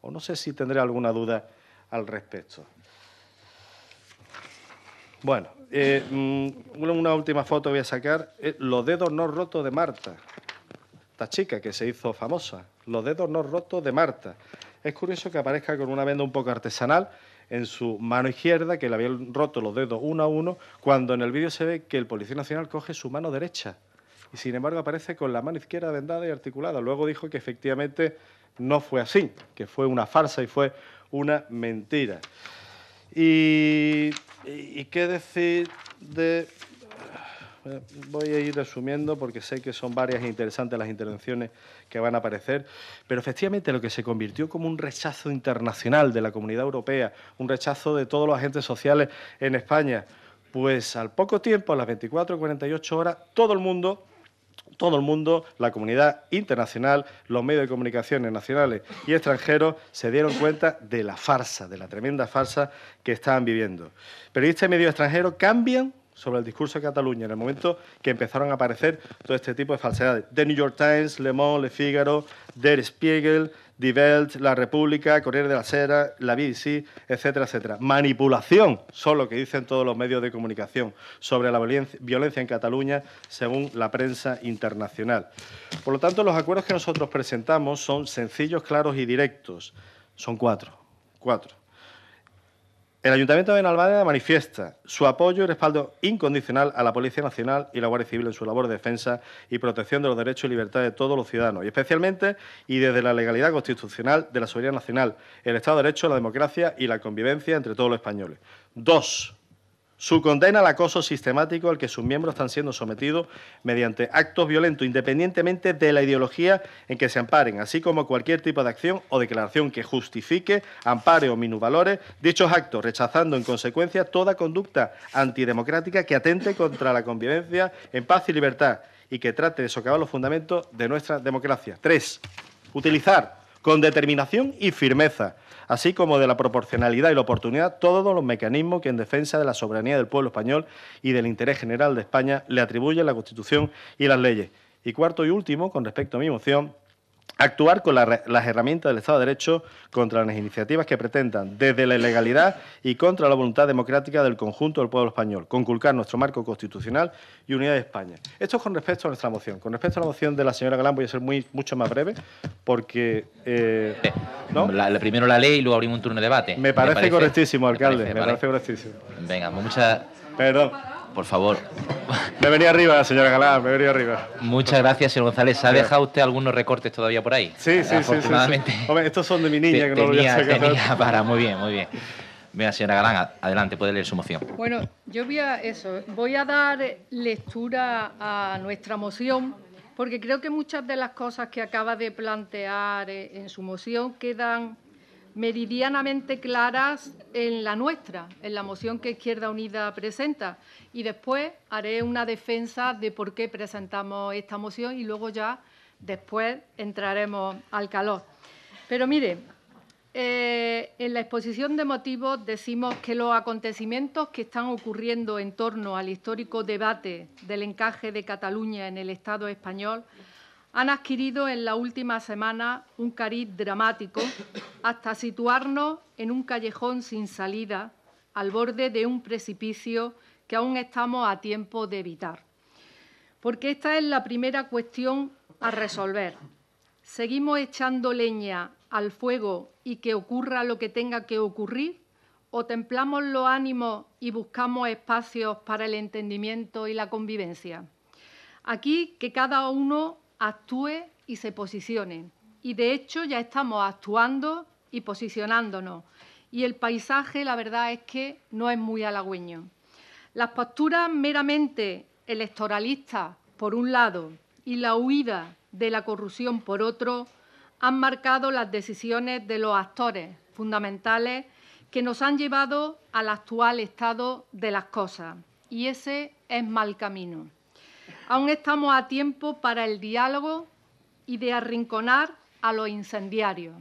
O no sé si tendré alguna duda al respecto. Bueno, eh, mm, una última foto voy a sacar. Eh, los dedos no rotos de Marta. Esta chica que se hizo famosa. Los dedos no rotos de Marta. Es curioso que aparezca con una venda un poco artesanal en su mano izquierda, que le habían roto los dedos uno a uno, cuando en el vídeo se ve que el Policía Nacional coge su mano derecha. Y sin embargo aparece con la mano izquierda vendada y articulada. Luego dijo que efectivamente no fue así, que fue una farsa y fue una mentira. Y ¿Y, qué decir de eh, voy a ir resumiendo porque sé que son varias e interesantes las intervenciones que van a aparecer, pero efectivamente lo que se convirtió como un rechazo internacional de la comunidad europea, un rechazo de todos los agentes sociales en España, pues al poco tiempo, a las 24 48 horas, todo el mundo todo el mundo, la comunidad internacional, los medios de comunicaciones nacionales y extranjeros se dieron cuenta de la farsa, de la tremenda farsa que estaban viviendo. Periodistas y medios extranjeros cambian sobre el discurso de Cataluña en el momento que empezaron a aparecer todo este tipo de falsedades. The New York Times, Le Monde, Le Figaro, Der Spiegel, Die La República, Corriere de la Sera, la BBC, etcétera, etcétera. Manipulación son lo que dicen todos los medios de comunicación sobre la violencia en Cataluña según la prensa internacional. Por lo tanto, los acuerdos que nosotros presentamos son sencillos, claros y directos. Son cuatro. Cuatro. El Ayuntamiento de Benalmádena manifiesta su apoyo y respaldo incondicional a la Policía Nacional y la Guardia Civil en su labor de defensa y protección de los derechos y libertades de todos los ciudadanos, y especialmente y desde la legalidad constitucional de la soberanía nacional, el Estado de Derecho, la democracia y la convivencia entre todos los españoles. Dos, su condena al acoso sistemático al que sus miembros están siendo sometidos mediante actos violentos, independientemente de la ideología en que se amparen, así como cualquier tipo de acción o declaración que justifique, ampare o minuvalore dichos actos, rechazando en consecuencia toda conducta antidemocrática que atente contra la convivencia en paz y libertad y que trate de socavar los fundamentos de nuestra democracia. Tres, utilizar con determinación y firmeza, así como de la proporcionalidad y la oportunidad, todos los mecanismos que en defensa de la soberanía del pueblo español y del interés general de España le atribuyen la Constitución y las leyes. Y cuarto y último, con respecto a mi moción, Actuar con las herramientas del Estado de Derecho contra las iniciativas que pretendan, desde la ilegalidad y contra la voluntad democrática del conjunto del pueblo español, conculcar nuestro marco constitucional y unidad de España. Esto es con respecto a nuestra moción. Con respecto a la moción de la señora Galán voy a ser muy, mucho más breve, porque... Eh, eh, primero la ley y luego abrimos un turno de debate. Me parece, correctísimo, alcalde, me parece, correctísimo. Venga, pues muchas... Perdón por favor. Me venía arriba, señora Galán, me venía arriba. Muchas gracias, señor González. ¿Ha dejado usted algunos recortes todavía por ahí? Sí, sí, sí. sí, Hombre, estos son de mi niña, que no lo voy a sacar. tenía para, muy bien, muy bien. Mira, señora Galán, adelante, puede leer su moción. Bueno, yo voy a eso, voy a dar lectura a nuestra moción, porque creo que muchas de las cosas que acaba de plantear eh, en su moción quedan meridianamente claras en la nuestra, en la moción que Izquierda Unida presenta. Y después haré una defensa de por qué presentamos esta moción y luego ya después entraremos al calor. Pero mire, eh, en la exposición de motivos decimos que los acontecimientos que están ocurriendo en torno al histórico debate del encaje de Cataluña en el Estado español han adquirido en la última semana un cariz dramático hasta situarnos en un callejón sin salida al borde de un precipicio que aún estamos a tiempo de evitar. Porque esta es la primera cuestión a resolver. ¿Seguimos echando leña al fuego y que ocurra lo que tenga que ocurrir? ¿O templamos los ánimos y buscamos espacios para el entendimiento y la convivencia? Aquí que cada uno actúe y se posicione. Y de hecho ya estamos actuando y posicionándonos. Y el paisaje, la verdad es que no es muy halagüeño. Las posturas meramente electoralistas, por un lado, y la huida de la corrupción, por otro, han marcado las decisiones de los actores fundamentales que nos han llevado al actual estado de las cosas. Y ese es mal camino. Aún estamos a tiempo para el diálogo y de arrinconar a los incendiarios.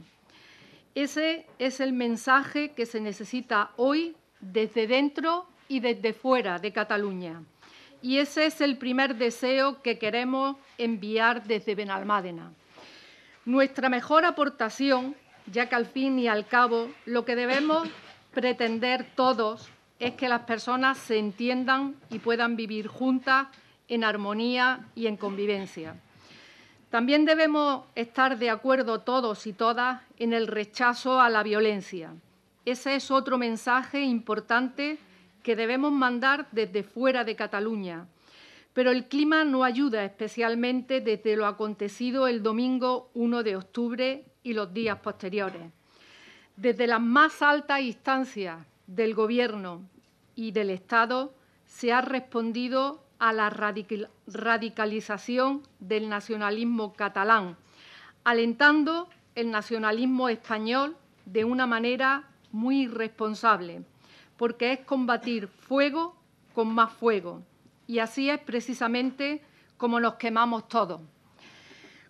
Ese es el mensaje que se necesita hoy desde dentro y desde fuera de Cataluña. Y ese es el primer deseo que queremos enviar desde Benalmádena. Nuestra mejor aportación, ya que al fin y al cabo lo que debemos pretender todos es que las personas se entiendan y puedan vivir juntas en armonía y en convivencia. También debemos estar de acuerdo todos y todas en el rechazo a la violencia. Ese es otro mensaje importante que debemos mandar desde fuera de Cataluña. Pero el clima no ayuda especialmente desde lo acontecido el domingo 1 de octubre y los días posteriores. Desde las más altas instancias del Gobierno y del Estado se ha respondido a la radicalización del nacionalismo catalán, alentando el nacionalismo español de una manera muy irresponsable, porque es combatir fuego con más fuego. Y así es precisamente como nos quemamos todos.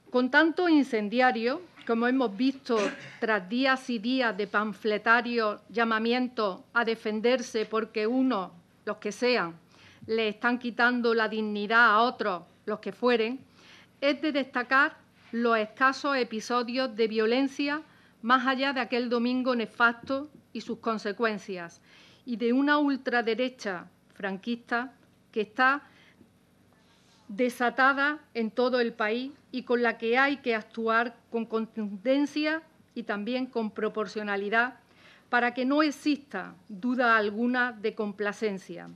Con tanto incendiario, como hemos visto tras días y días de panfletarios llamamientos a defenderse porque uno, los que sean, le están quitando la dignidad a otros, los que fueren, es de destacar los escasos episodios de violencia más allá de aquel domingo nefasto y sus consecuencias, y de una ultraderecha franquista que está desatada en todo el país y con la que hay que actuar con contundencia y también con proporcionalidad para que no exista duda alguna de complacencia.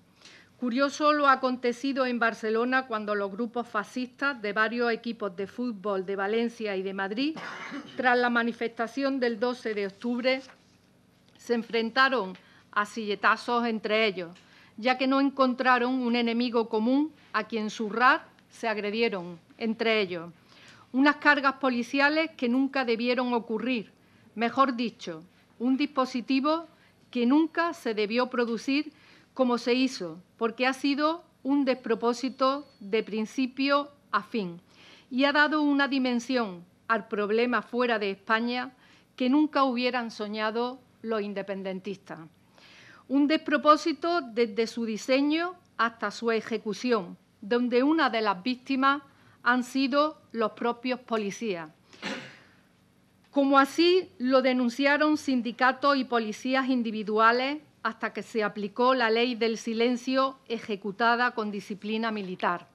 Curioso lo acontecido en Barcelona cuando los grupos fascistas de varios equipos de fútbol de Valencia y de Madrid, tras la manifestación del 12 de octubre, se enfrentaron a silletazos entre ellos, ya que no encontraron un enemigo común a quien surrar se agredieron entre ellos. Unas cargas policiales que nunca debieron ocurrir, mejor dicho, un dispositivo que nunca se debió producir como se hizo, porque ha sido un despropósito de principio a fin y ha dado una dimensión al problema fuera de España que nunca hubieran soñado los independentistas. Un despropósito desde su diseño hasta su ejecución, donde una de las víctimas han sido los propios policías. Como así lo denunciaron sindicatos y policías individuales hasta que se aplicó la ley del silencio ejecutada con disciplina militar.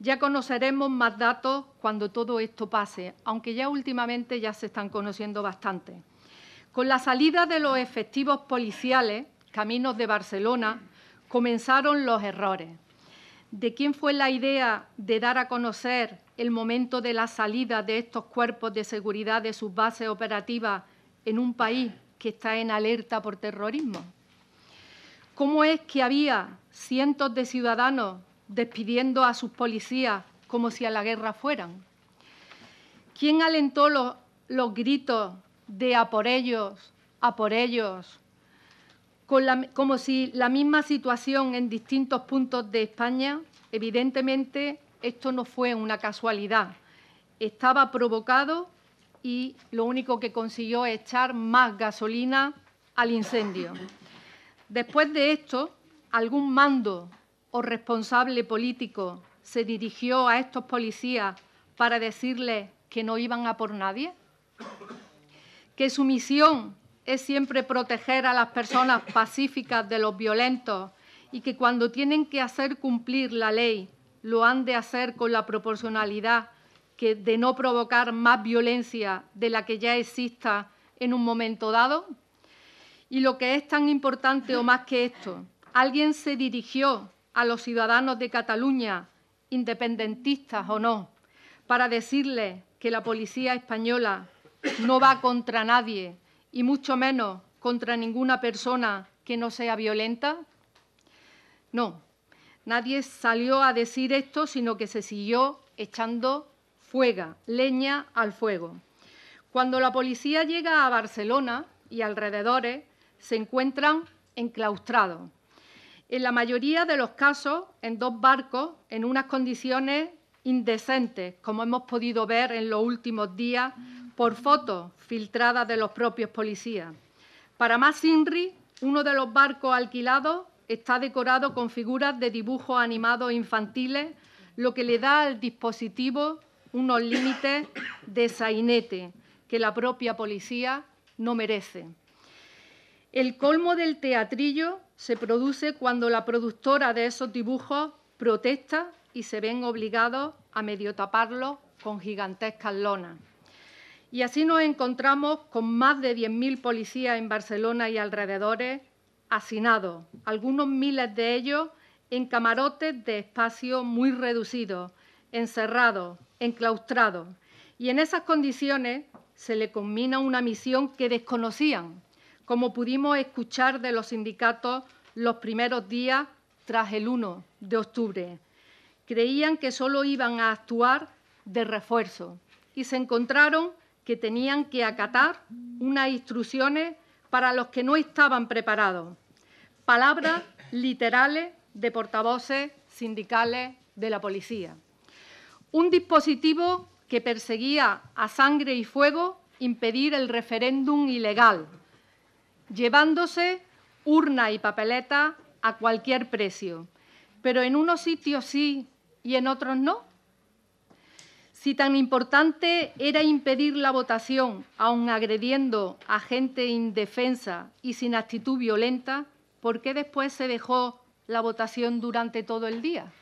Ya conoceremos más datos cuando todo esto pase, aunque ya últimamente ya se están conociendo bastante. Con la salida de los efectivos policiales, caminos de Barcelona, comenzaron los errores. ¿De quién fue la idea de dar a conocer el momento de la salida de estos cuerpos de seguridad de sus bases operativas en un país que está en alerta por terrorismo? ¿Cómo es que había cientos de ciudadanos despidiendo a sus policías como si a la guerra fueran? ¿Quién alentó los, gritos de a por ellos, a por ellos, como si la misma situación en distintos puntos de España, evidentemente esto no fue una casualidad, estaba provocado y lo único que consiguió es echar más gasolina al incendio. Después de esto, algún mando o responsable político se dirigió a estos policías para decirles que no iban a por nadie? ¿Que su misión es siempre proteger a las personas pacíficas de los violentos y que cuando tienen que hacer cumplir la ley lo han de hacer con la proporcionalidad que de no provocar más violencia de la que ya exista en un momento dado? Y lo que es tan importante o más que esto, alguien se dirigió a los ciudadanos de Cataluña, independentistas o no, para decirles que la policía española no va contra nadie y mucho menos contra ninguna persona que no sea violenta? No, nadie salió a decir esto, sino que se siguió echando fuega, leña al fuego. Cuando la policía llega a Barcelona y alrededores, se encuentran enclaustrados, en la mayoría de los casos en dos barcos en unas condiciones indecentes, como hemos podido ver en los últimos días por fotos filtradas de los propios policías. Para más INRI, uno de los barcos alquilados está decorado con figuras de dibujos animados infantiles, lo que le da al dispositivo unos límites de sainete que la propia policía no merece. El colmo del teatrillo se produce cuando la productora de esos dibujos protesta y se ven obligados a medio taparlos con gigantescas lonas. Y así nos encontramos con más de 10.000 policías en Barcelona y alrededores hacinados, algunos miles de ellos en camarotes de espacio muy reducido, encerrados, enclaustrados. Y en esas condiciones se le combina una misión que desconocían, como pudimos escuchar de los sindicatos los primeros días tras el 1 de octubre. Creían que solo iban a actuar de refuerzo y se encontraron que tenían que acatar unas instrucciones para los que no estaban preparados. Palabras literales de portavoces sindicales de la policía. Un dispositivo que perseguía a sangre y fuego impedir el referéndum ilegal llevándose urna y papeleta a cualquier precio, pero en unos sitios sí y en otros no. Si tan importante era impedir la votación, aun agrediendo a gente indefensa y sin actitud violenta, ¿por qué después se dejó la votación durante todo el día?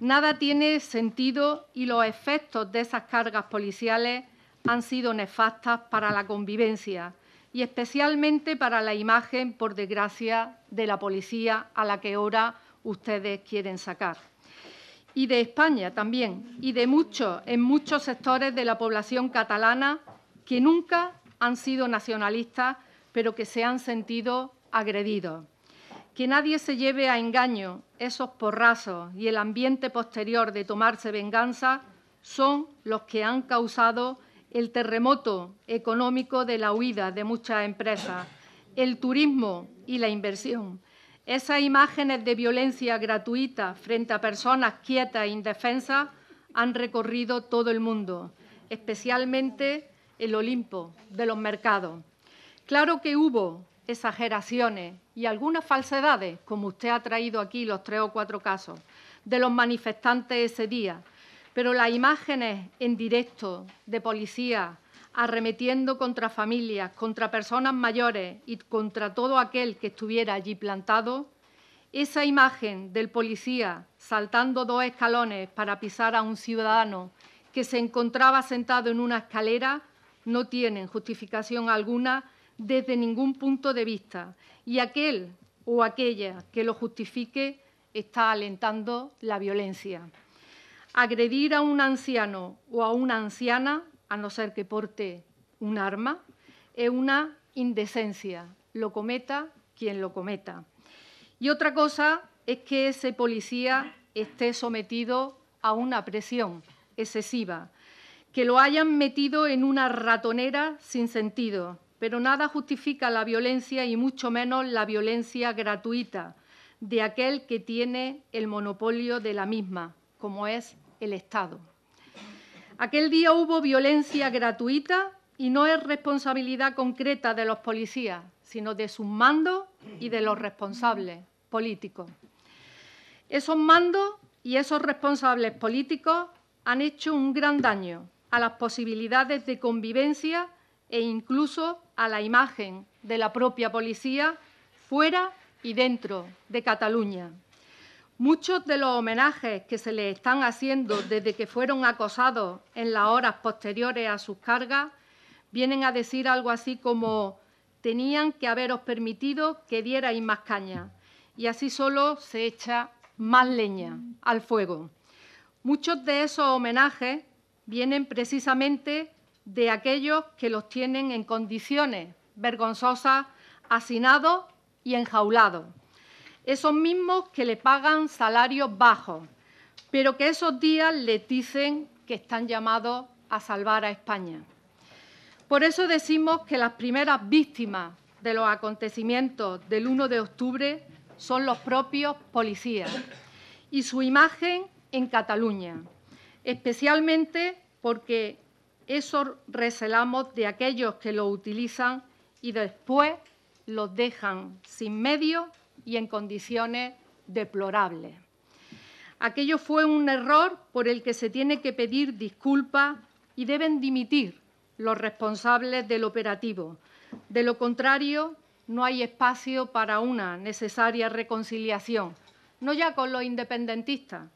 Nada tiene sentido y los efectos de esas cargas policiales han sido nefastas para la convivencia, y especialmente para la imagen, por desgracia, de la policía a la que ahora ustedes quieren sacar. Y de España también, y de muchos, en muchos sectores de la población catalana que nunca han sido nacionalistas, pero que se han sentido agredidos. Que nadie se lleve a engaño esos porrazos y el ambiente posterior de tomarse venganza son los que han causado el terremoto económico de la huida de muchas empresas, el turismo y la inversión. Esas imágenes de violencia gratuita frente a personas quietas e indefensas han recorrido todo el mundo, especialmente el Olimpo de los mercados. Claro que hubo exageraciones y algunas falsedades, como usted ha traído aquí los tres o cuatro casos, de los manifestantes ese día, pero las imágenes en directo de policías arremetiendo contra familias, contra personas mayores y contra todo aquel que estuviera allí plantado, esa imagen del policía saltando dos escalones para pisar a un ciudadano que se encontraba sentado en una escalera no tienen justificación alguna desde ningún punto de vista y aquel o aquella que lo justifique está alentando la violencia agredir a un anciano o a una anciana, a no ser que porte un arma, es una indecencia. Lo cometa quien lo cometa. Y otra cosa es que ese policía esté sometido a una presión excesiva, que lo hayan metido en una ratonera sin sentido, pero nada justifica la violencia y mucho menos la violencia gratuita de aquel que tiene el monopolio de la misma, como es el Estado. Aquel día hubo violencia gratuita y no es responsabilidad concreta de los policías, sino de sus mandos y de los responsables políticos. Esos mandos y esos responsables políticos han hecho un gran daño a las posibilidades de convivencia e incluso a la imagen de la propia policía fuera y dentro de Cataluña. Muchos de los homenajes que se les están haciendo desde que fueron acosados en las horas posteriores a sus cargas vienen a decir algo así como tenían que haberos permitido que dierais más caña y así solo se echa más leña al fuego. Muchos de esos homenajes vienen precisamente de aquellos que los tienen en condiciones vergonzosas, hacinados y enjaulados esos mismos que le pagan salarios bajos, pero que esos días les dicen que están llamados a salvar a España. Por eso decimos que las primeras víctimas de los acontecimientos del 1 de octubre son los propios policías y su imagen en Cataluña, especialmente porque eso recelamos de aquellos que lo utilizan y después los dejan sin medios y en condiciones deplorables. Aquello fue un error por el que se tiene que pedir disculpas y deben dimitir los responsables del operativo. De lo contrario, no hay espacio para una necesaria reconciliación, no ya con los independentistas,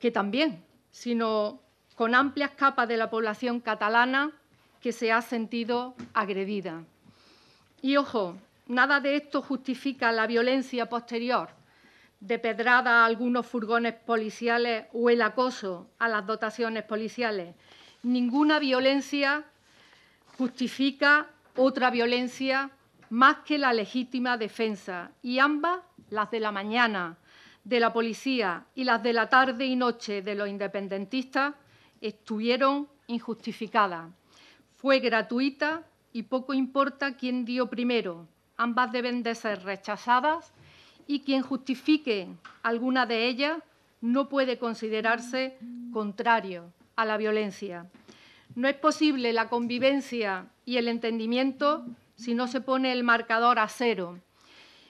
que también, sino con amplias capas de la población catalana que se ha sentido agredida. Y ojo, Nada de esto justifica la violencia posterior, de pedrada a algunos furgones policiales o el acoso a las dotaciones policiales. Ninguna violencia justifica otra violencia más que la legítima defensa, y ambas, las de la mañana de la policía y las de la tarde y noche de los independentistas, estuvieron injustificadas. Fue gratuita y poco importa quién dio primero, Ambas deben de ser rechazadas y quien justifique alguna de ellas no puede considerarse contrario a la violencia. No es posible la convivencia y el entendimiento si no se pone el marcador a cero.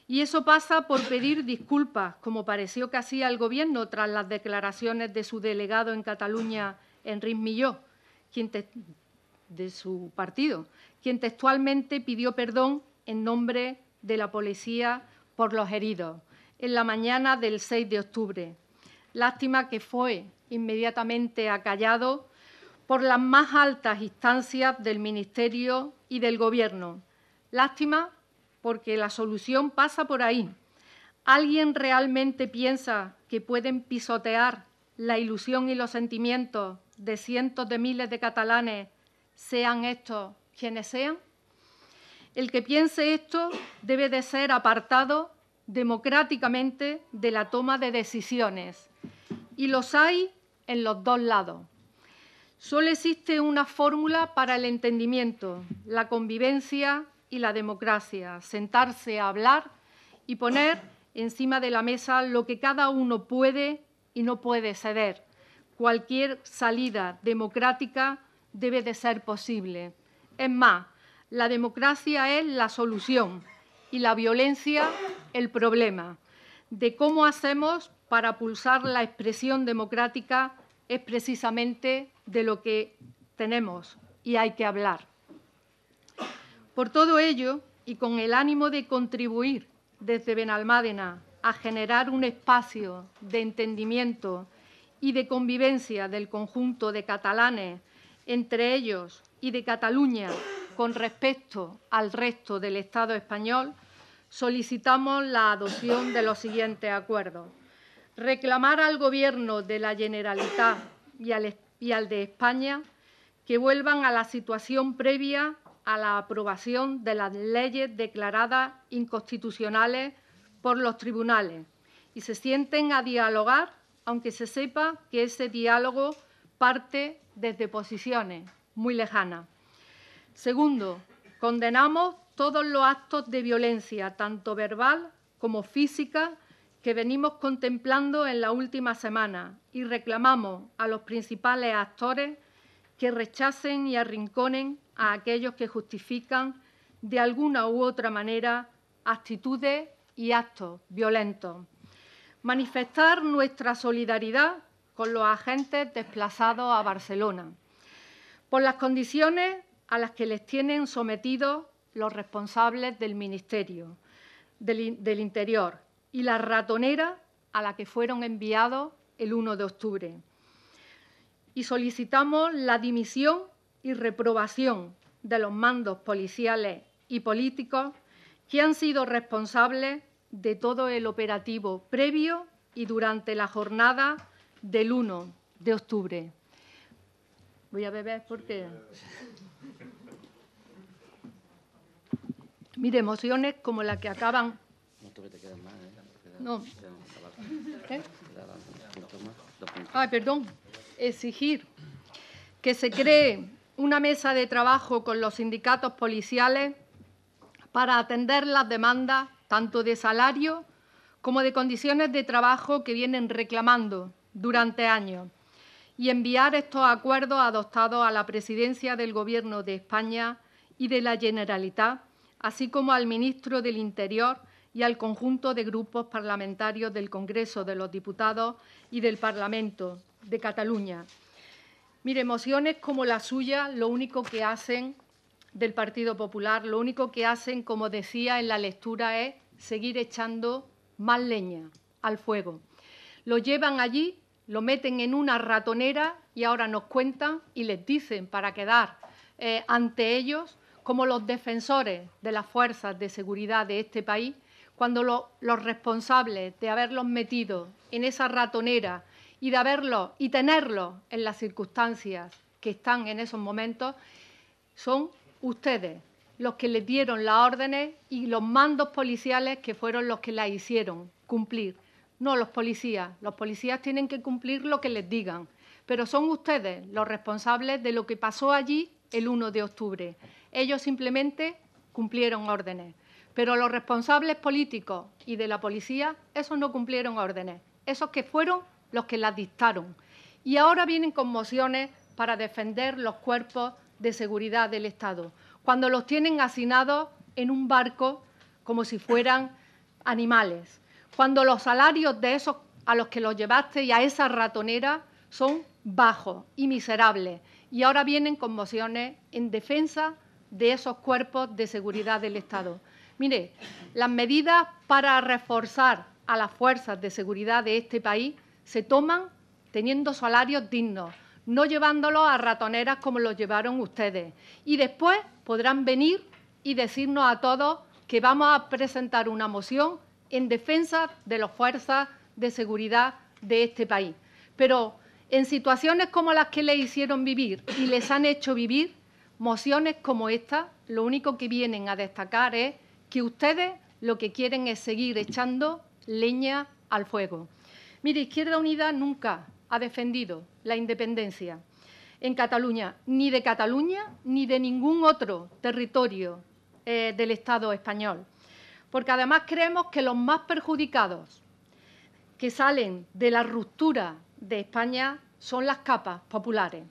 Y eso pasa por pedir disculpas, como pareció que hacía el Gobierno tras las declaraciones de su delegado en Cataluña, Enric Milló, de su partido, quien textualmente pidió perdón en nombre de la policía por los heridos en la mañana del 6 de octubre. Lástima que fue inmediatamente acallado por las más altas instancias del Ministerio y del Gobierno. Lástima porque la solución pasa por ahí. ¿Alguien realmente piensa que pueden pisotear la ilusión y los sentimientos de cientos de miles de catalanes, sean estos quienes sean? El que piense esto debe de ser apartado democráticamente de la toma de decisiones. Y los hay en los dos lados. Solo existe una fórmula para el entendimiento, la convivencia y la democracia, sentarse a hablar y poner encima de la mesa lo que cada uno puede y no puede ceder. Cualquier salida democrática debe de ser posible. Es más, la democracia es la solución y la violencia el problema. De cómo hacemos para pulsar la expresión democrática es precisamente de lo que tenemos y hay que hablar. Por todo ello, y con el ánimo de contribuir desde Benalmádena a generar un espacio de entendimiento y de convivencia del conjunto de catalanes, entre ellos y de Cataluña con respecto al resto del Estado español, solicitamos la adopción de los siguientes acuerdos. Reclamar al Gobierno de la Generalitat y al, y al de España que vuelvan a la situación previa a la aprobación de las leyes declaradas inconstitucionales por los tribunales y se sienten a dialogar, aunque se sepa que ese diálogo parte desde posiciones muy lejanas. Segundo, condenamos todos los actos de violencia, tanto verbal como física, que venimos contemplando en la última semana y reclamamos a los principales actores que rechacen y arrinconen a aquellos que justifican de alguna u otra manera actitudes y actos violentos. Manifestar nuestra solidaridad con los agentes desplazados a Barcelona por las condiciones a las que les tienen sometidos los responsables del Ministerio del, Interior y la ratonera a la que fueron enviados el 1 de octubre. Y solicitamos la dimisión y reprobación de los mandos policiales y políticos que han sido responsables de todo el operativo previo y durante la jornada del 1 de octubre. Voy a beber porque... Mire, emociones como la que acaban. No. perdón. Exigir que se cree una mesa de trabajo con los sindicatos policiales para atender las demandas tanto de salario como de condiciones de trabajo que vienen reclamando durante años y enviar estos acuerdos adoptados a la presidencia del Gobierno de España y de la Generalitat así como al ministro del Interior y al conjunto de grupos parlamentarios del Congreso de los Diputados y del Parlamento de Cataluña. Mire, emociones como la suya lo único que hacen del Partido Popular, lo único que hacen, como decía en la lectura, es seguir echando más leña al fuego. Lo llevan allí, lo meten en una ratonera y ahora nos cuentan y les dicen para quedar eh, ante ellos como los defensores de las fuerzas de seguridad de este país, cuando los responsables de haberlos metido en esa ratonera y de haberlos y tenerlos en las circunstancias que están en esos momentos, son ustedes los que les dieron las órdenes y los mandos policiales que fueron los que las hicieron cumplir. No los policías, los policías tienen que cumplir lo que les digan, pero son ustedes los responsables de lo que pasó allí el 1 de octubre. Ellos simplemente cumplieron órdenes. Pero los responsables políticos y de la policía, esos no cumplieron órdenes. Esos que fueron los que las dictaron. Y ahora vienen con mociones para defender los cuerpos de seguridad del Estado, cuando los tienen hacinados en un barco como si fueran animales, cuando los salarios de esos a los que los llevaste y a esa ratonera son bajos y miserables, y ahora vienen con mociones en defensa de esos cuerpos de seguridad del Estado. Mire, las medidas para reforzar a las fuerzas de seguridad de este país se toman teniendo salarios dignos, no llevándolos a ratoneras como los llevaron ustedes. Y después podrán venir y decirnos a todos que vamos a presentar una moción en defensa de las fuerzas de seguridad de este país. Pero en situaciones como las que le hicieron vivir y les han hecho vivir, Mociones como esta lo único que vienen a destacar es que ustedes lo que quieren es seguir echando leña al fuego. Mire, Izquierda Unida nunca ha defendido la independencia en Cataluña, ni de Cataluña ni de ningún otro territorio eh, del Estado español. Porque además creemos que los más perjudicados que salen de la ruptura de España son las capas populares.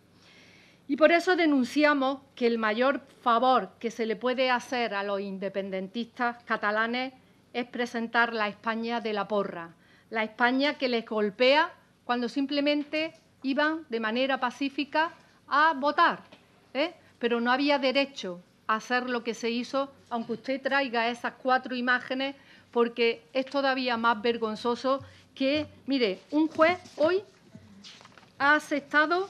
Y por eso denunciamos que el mayor favor que se le puede hacer a los independentistas catalanes es presentar la España de la porra, la España que les golpea cuando simplemente iban de manera pacífica a votar. ¿eh? Pero no había derecho a hacer lo que se hizo, aunque usted traiga esas cuatro imágenes, porque es todavía más vergonzoso que, mire, un juez hoy ha aceptado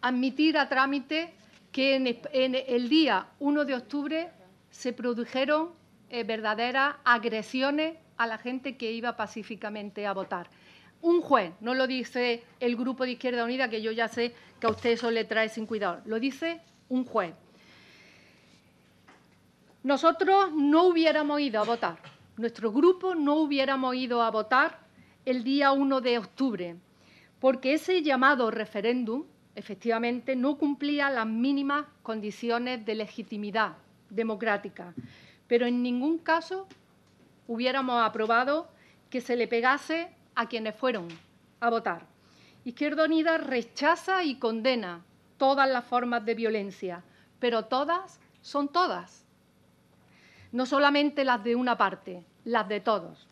admitir a trámite que en, el día 1 de octubre se produjeron eh, verdaderas agresiones a la gente que iba pacíficamente a votar. Un juez, no lo dice el Grupo de Izquierda Unida, que yo ya sé que a usted eso le trae sin cuidado, lo dice un juez. Nosotros no hubiéramos ido a votar, nuestro grupo no hubiéramos ido a votar el día 1 de octubre, porque ese llamado referéndum efectivamente no cumplía las mínimas condiciones de legitimidad democrática, pero en ningún caso hubiéramos aprobado que se le pegase a quienes fueron a votar. Izquierda Unida rechaza y condena todas las formas de violencia, pero todas son todas. No solamente las de una parte, las de todos.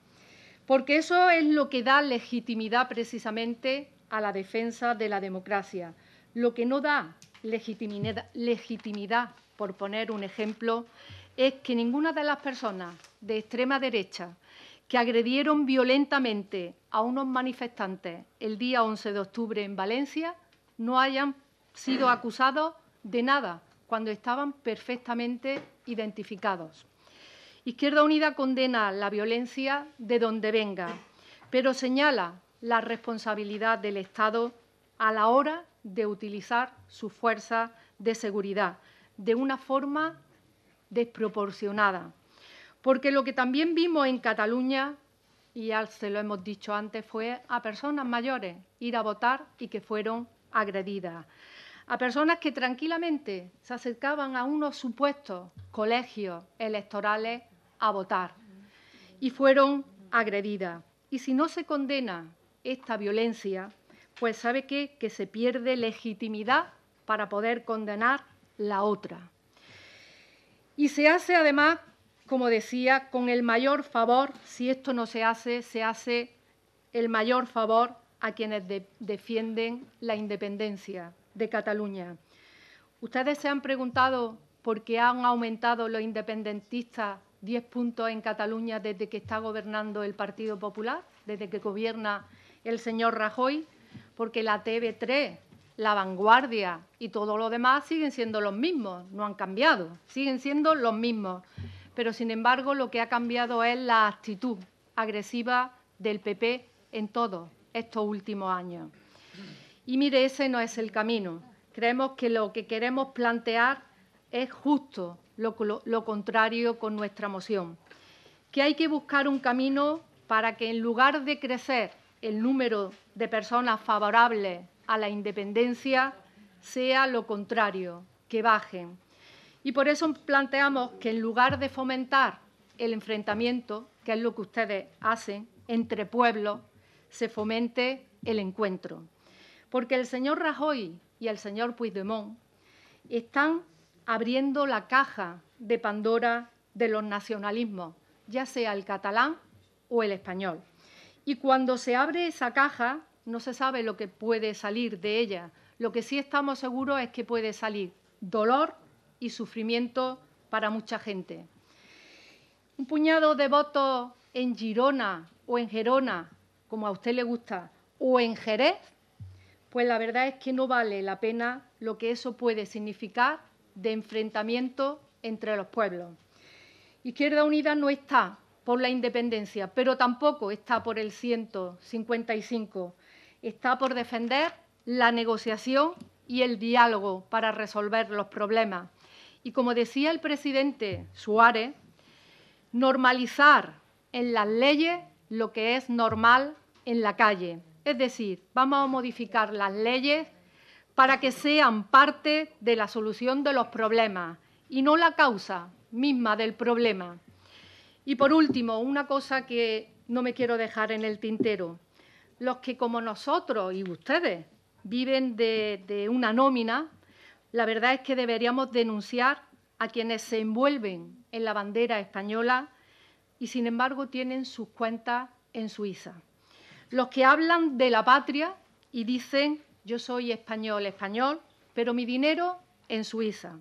Porque eso es lo que da legitimidad precisamente a la defensa de la democracia. Lo que no da legitimidad, por poner un ejemplo, es que ninguna de las personas de extrema derecha que agredieron violentamente a unos manifestantes el día 11 de octubre en Valencia no hayan sido acusados de nada cuando estaban perfectamente identificados. Izquierda Unida condena la violencia de donde venga, pero señala la responsabilidad del Estado a la hora de utilizar su fuerza de seguridad de una forma desproporcionada. Porque lo que también vimos en Cataluña, y ya se lo hemos dicho antes, fue a personas mayores ir a votar y que fueron agredidas. A personas que tranquilamente se acercaban a unos supuestos colegios electorales a votar y fueron agredidas. Y si no se condena esta violencia, pues sabe qué? que se pierde legitimidad para poder condenar la otra. Y se hace además, como decía, con el mayor favor, si esto no se hace, se hace el mayor favor a quienes defienden la independencia de Cataluña. Ustedes se han preguntado por qué han aumentado los independentistas 10 puntos en Cataluña desde que está gobernando el Partido Popular, desde que gobierna el señor Rajoy porque la TV3, la vanguardia y todo lo demás siguen siendo los mismos, no han cambiado, siguen siendo los mismos. Pero, sin embargo, lo que ha cambiado es la actitud agresiva del PP en todos estos últimos años. Y mire, ese no es el camino. Creemos que lo que queremos plantear es justo lo, lo contrario con nuestra moción, que hay que buscar un camino para que en lugar de crecer el número de personas favorables a la independencia sea lo contrario, que bajen. Y por eso planteamos que en lugar de fomentar el enfrentamiento, que es lo que ustedes hacen entre pueblos, se fomente el encuentro. Porque el señor Rajoy y el señor Puigdemont están abriendo la caja de Pandora de los nacionalismos, ya sea el catalán o el español. Y cuando se abre esa caja, no se sabe lo que puede salir de ella. Lo que sí estamos seguros es que puede salir dolor y sufrimiento para mucha gente. Un puñado de votos en Girona o en Gerona, como a usted le gusta, o en Jerez, pues la verdad es que no vale la pena lo que eso puede significar de enfrentamiento entre los pueblos. Izquierda Unida no está por la independencia, pero tampoco está por el 155. Está por defender la negociación y el diálogo para resolver los problemas. Y como decía el presidente Suárez, normalizar en las leyes lo que es normal en la calle. Es decir, vamos a modificar las leyes para que sean parte de la solución de los problemas y no la causa misma del problema. Y por último, una cosa que no me quiero dejar en el tintero. Los que como nosotros y ustedes viven de, una nómina, la verdad es que deberíamos denunciar a quienes se envuelven en la bandera española y sin embargo tienen sus cuentas en Suiza. Los que hablan de la patria y dicen yo soy español, español, pero mi dinero en Suiza.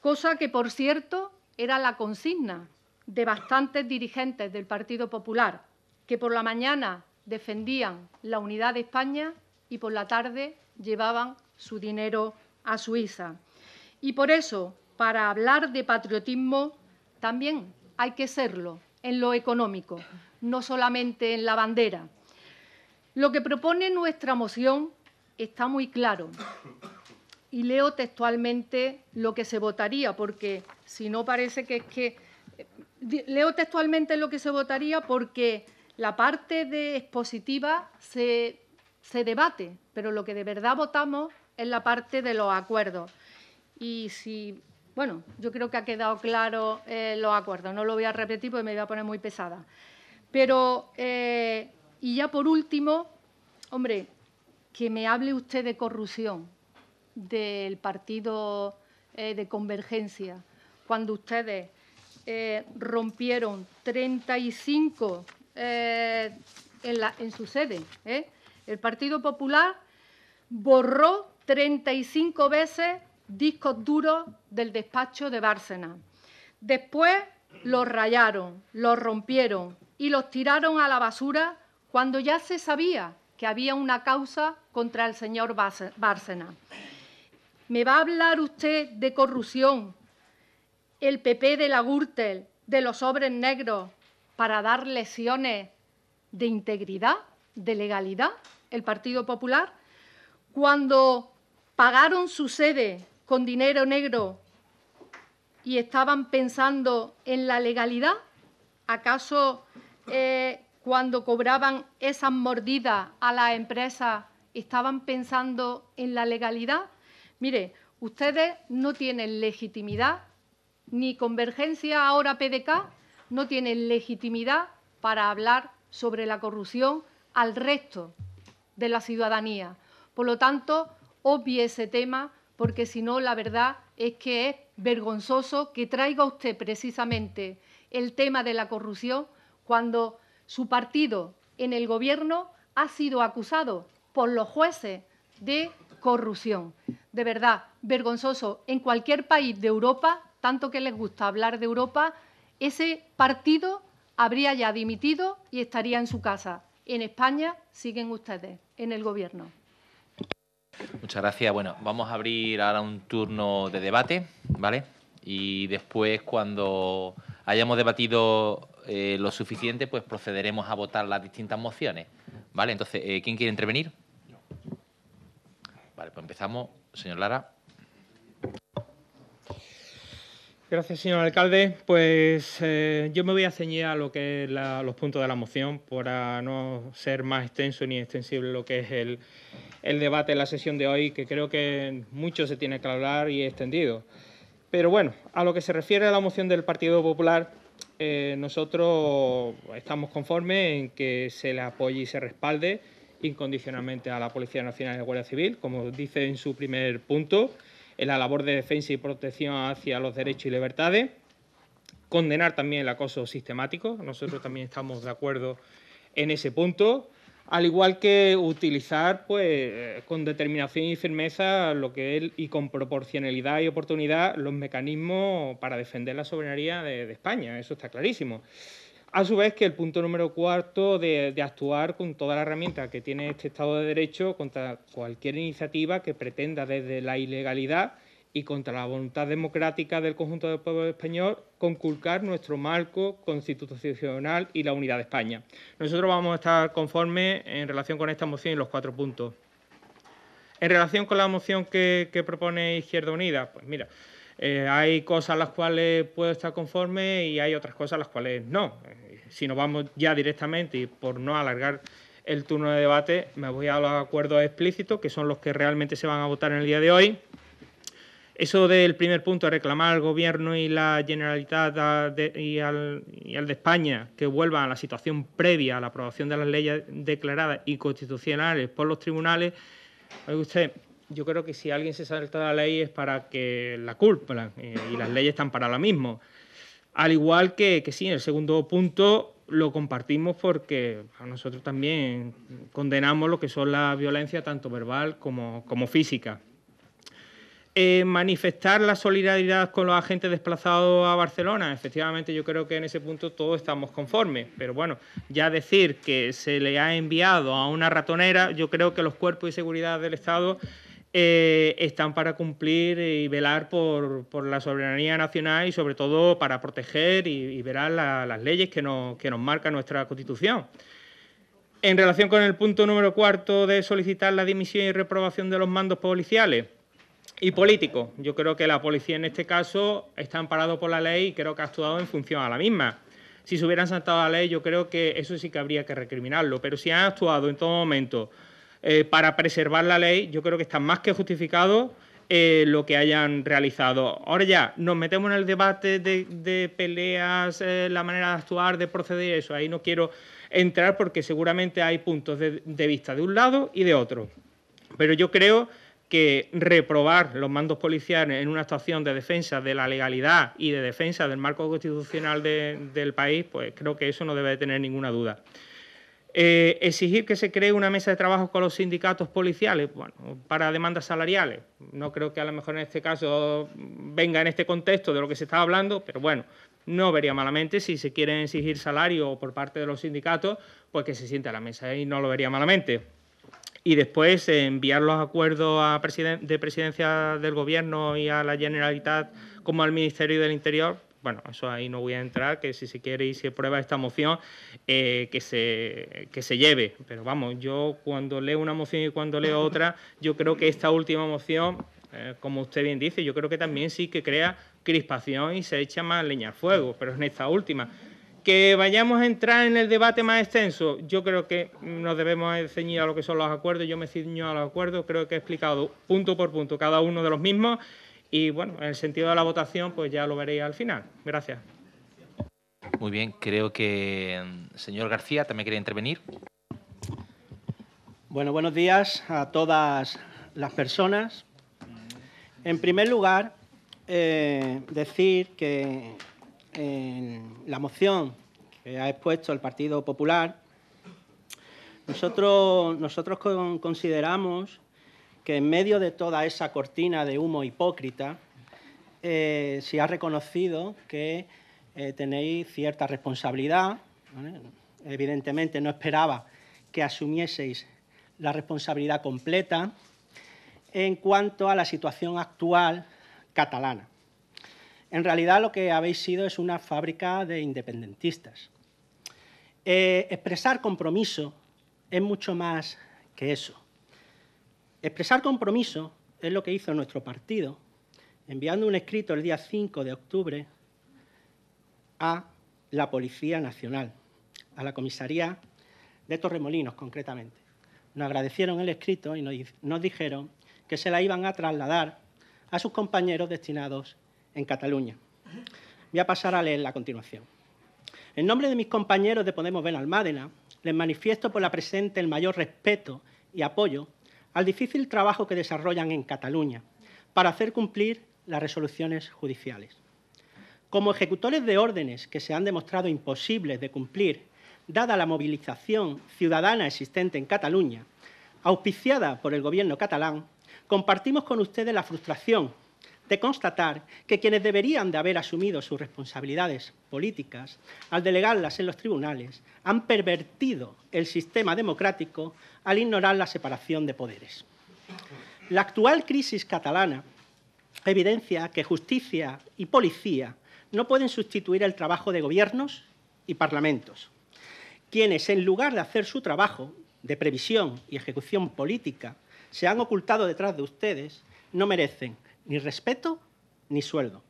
Cosa que, por cierto, era la consigna de bastantes dirigentes del Partido Popular que por la mañana defendían la unidad de España y por la tarde llevaban su dinero a Suiza. Y por eso, para hablar de patriotismo, también hay que serlo en lo económico, no solamente en la bandera. Lo que propone nuestra moción está muy claro. Y leo textualmente lo que se votaría, porque si no parece que es que Leo textualmente lo que se votaría porque la parte de expositiva se, debate, pero lo que de verdad votamos es la parte de los acuerdos. Y si bueno, yo creo que ha quedado claro eh, los acuerdos. No lo voy a repetir porque me voy a poner muy pesada. Pero, eh, y ya por último, hombre, que me hable usted de corrupción del partido eh, de convergencia, cuando ustedes eh, rompieron 35 eh, en, su sede. ¿eh? El Partido Popular borró 35 veces discos duros del despacho de Bárcena. Después los rayaron, los rompieron y los tiraron a la basura cuando ya se sabía que había una causa contra el señor Bárcena. Me va a hablar usted de corrupción, el PP de la Gürtel, de los sobres negros, para dar lesiones de integridad, de legalidad, el Partido Popular, cuando pagaron su sede con dinero negro y estaban pensando en la legalidad? ¿Acaso eh, cuando cobraban esas mordidas a las empresas estaban pensando en la legalidad? Mire, ustedes no tienen legitimidad ni Convergencia ahora PDK no tienen legitimidad para hablar sobre la corrupción al resto de la ciudadanía. Por lo tanto, obvie ese tema porque si no, la verdad es que es vergonzoso que traiga usted precisamente el tema de la corrupción cuando su partido en el gobierno ha sido acusado por los jueces de corrupción. De verdad, vergonzoso. En cualquier país de Europa tanto que les gusta hablar de Europa, ese partido habría ya dimitido y estaría en su casa. En España siguen ustedes, en el Gobierno. Muchas gracias. Bueno, vamos a abrir ahora un turno de debate, ¿vale? Y después, cuando hayamos debatido eh, lo suficiente, pues procederemos a votar las distintas mociones, ¿vale? Entonces, eh, ¿quién quiere intervenir? Vale, pues empezamos. Señor Lara. Gracias, señor alcalde. Pues eh, yo me voy a ceñir a lo que es los puntos de la moción para no ser más extenso ni extensible lo que es el, debate en la sesión de hoy, que creo que mucho se tiene que hablar y extendido. Pero bueno, a lo que se refiere a la moción del Partido Popular, eh, nosotros estamos conformes en que se le apoye y se respalde incondicionalmente a la Policía Nacional y a la Guardia Civil, como dice en su primer punto en la labor de defensa y protección hacia los derechos y libertades. Condenar también el acoso sistemático, nosotros también estamos de acuerdo en ese punto, al igual que utilizar pues, eh, con determinación y firmeza lo que y con proporcionalidad y oportunidad los mecanismos para defender la soberanía de España, eso está clarísimo a su vez que el punto número cuarto de, actuar con toda la herramienta que tiene este Estado de Derecho contra cualquier iniciativa que pretenda desde la ilegalidad y contra la voluntad democrática del conjunto del pueblo español conculcar nuestro marco constitucional y la unidad de España. Nosotros vamos a estar conformes en relación con esta moción y los cuatro puntos. En relación con la moción que, propone Izquierda Unida, pues mira, eh, hay cosas a las cuales puedo estar conforme y hay otras cosas a las cuales no si nos vamos ya directamente y por no alargar el turno de debate, me voy a los acuerdos explícitos, que son los que realmente se van a votar en el día de hoy. Eso del primer punto, reclamar al Gobierno y la Generalitat y, al, de España que vuelvan a la situación previa a la aprobación de las leyes declaradas y constitucionales por los tribunales, oye usted, yo creo que si alguien se salta la ley es para que la culpen eh, y las leyes están para lo mismo. Al igual que, que sí, el segundo punto lo compartimos porque a nosotros también condenamos lo que son la violencia tanto verbal como, física. Eh, manifestar la solidaridad con los agentes desplazados a Barcelona. Efectivamente, yo creo que en ese punto todos estamos conformes, pero bueno, ya decir que se le ha enviado a una ratonera, yo creo que los cuerpos de seguridad del Estado eh, están para cumplir y velar por, la soberanía nacional y sobre todo para proteger y, velar las leyes que nos, marca nuestra Constitución. En relación con el punto número cuarto de solicitar la dimisión y reprobación de los mandos policiales, y políticos, Yo creo que la policía en este caso está amparado por la ley y creo que ha actuado en función a la misma. Si se hubieran saltado la ley, yo creo que eso sí que habría que recriminarlo. Pero si han actuado en todo momento eh, para preservar la ley, yo creo que está más que justificado eh, lo que hayan realizado. Ahora ya, nos metemos en el debate de, peleas, eh, la manera de actuar, de proceder, eso. Ahí no quiero entrar porque seguramente hay puntos de, vista de un lado y de otro. Pero yo creo que reprobar los mandos policiales en una actuación de defensa de la legalidad y de defensa del marco constitucional del país, pues creo que eso no debe de tener ninguna duda. Eh, exigir que se cree una mesa de trabajo con los sindicatos policiales, bueno, para demandas salariales. No creo que a lo mejor en este caso venga en este contexto de lo que se está hablando, pero bueno, no vería malamente si se quieren exigir salario por parte de los sindicatos, pues que se siente a la mesa y no lo vería malamente. Y después eh, enviar los acuerdos a de presidencia del Gobierno y a la Generalitat como al Ministerio del Interior, bueno, eso ahí no voy a entrar, que si se quiere y se prueba esta moción, eh, que, se, que se lleve. Pero vamos, yo cuando leo una moción y cuando leo otra, yo creo que esta última moción, eh, como usted bien dice, yo creo que también sí que crea crispación y se echa más leña al fuego, pero en esta última. Que vayamos a entrar en el debate más extenso, yo creo que nos debemos ceñir a lo que son los acuerdos, yo me ciño a los acuerdos, creo que he explicado punto por punto cada uno de los mismos y bueno, en el sentido de la votación, pues ya lo veréis al final. Gracias. Muy bien, creo que mm, señor García también quiere intervenir. Bueno, buenos días a todas las personas. En primer lugar, eh, decir que en la moción que ha expuesto el Partido Popular, nosotros, nosotros consideramos que en medio de toda esa cortina de humo hipócrita, eh, se si ha reconocido que eh, tenéis cierta responsabilidad. Evidentemente no esperaba que asumieseis la responsabilidad completa en cuanto a la situación actual catalana. En realidad lo que habéis sido es una fábrica de independentistas. Eh, expresar compromiso es mucho más que eso. Expresar compromiso es lo que hizo nuestro partido, enviando un escrito el día 5 de octubre a la Policía Nacional, a la comisaría de Torremolinos concretamente. Nos agradecieron el escrito y nos, dijeron que se la iban a trasladar a sus compañeros destinados en Cataluña. Voy a pasar a leer la continuación. En nombre de mis compañeros de Podemos Ben Almádena, les manifiesto por la presente el mayor respeto y apoyo al difícil trabajo que desarrollan en Cataluña para hacer cumplir las resoluciones judiciales. Como ejecutores de órdenes que se han demostrado imposibles de cumplir, dada la movilización ciudadana existente en Cataluña, auspiciada por el Gobierno catalán, compartimos con ustedes la frustración de constatar que quienes deberían de haber asumido sus responsabilidades políticas al delegarlas en los tribunales han pervertido el sistema democrático al ignorar la separación de poderes. La actual crisis catalana evidencia que justicia y policía no pueden sustituir el trabajo de gobiernos y parlamentos, quienes en lugar de hacer su trabajo de previsión y ejecución política se han ocultado detrás de ustedes, no merecen ni respeto ni sueldo.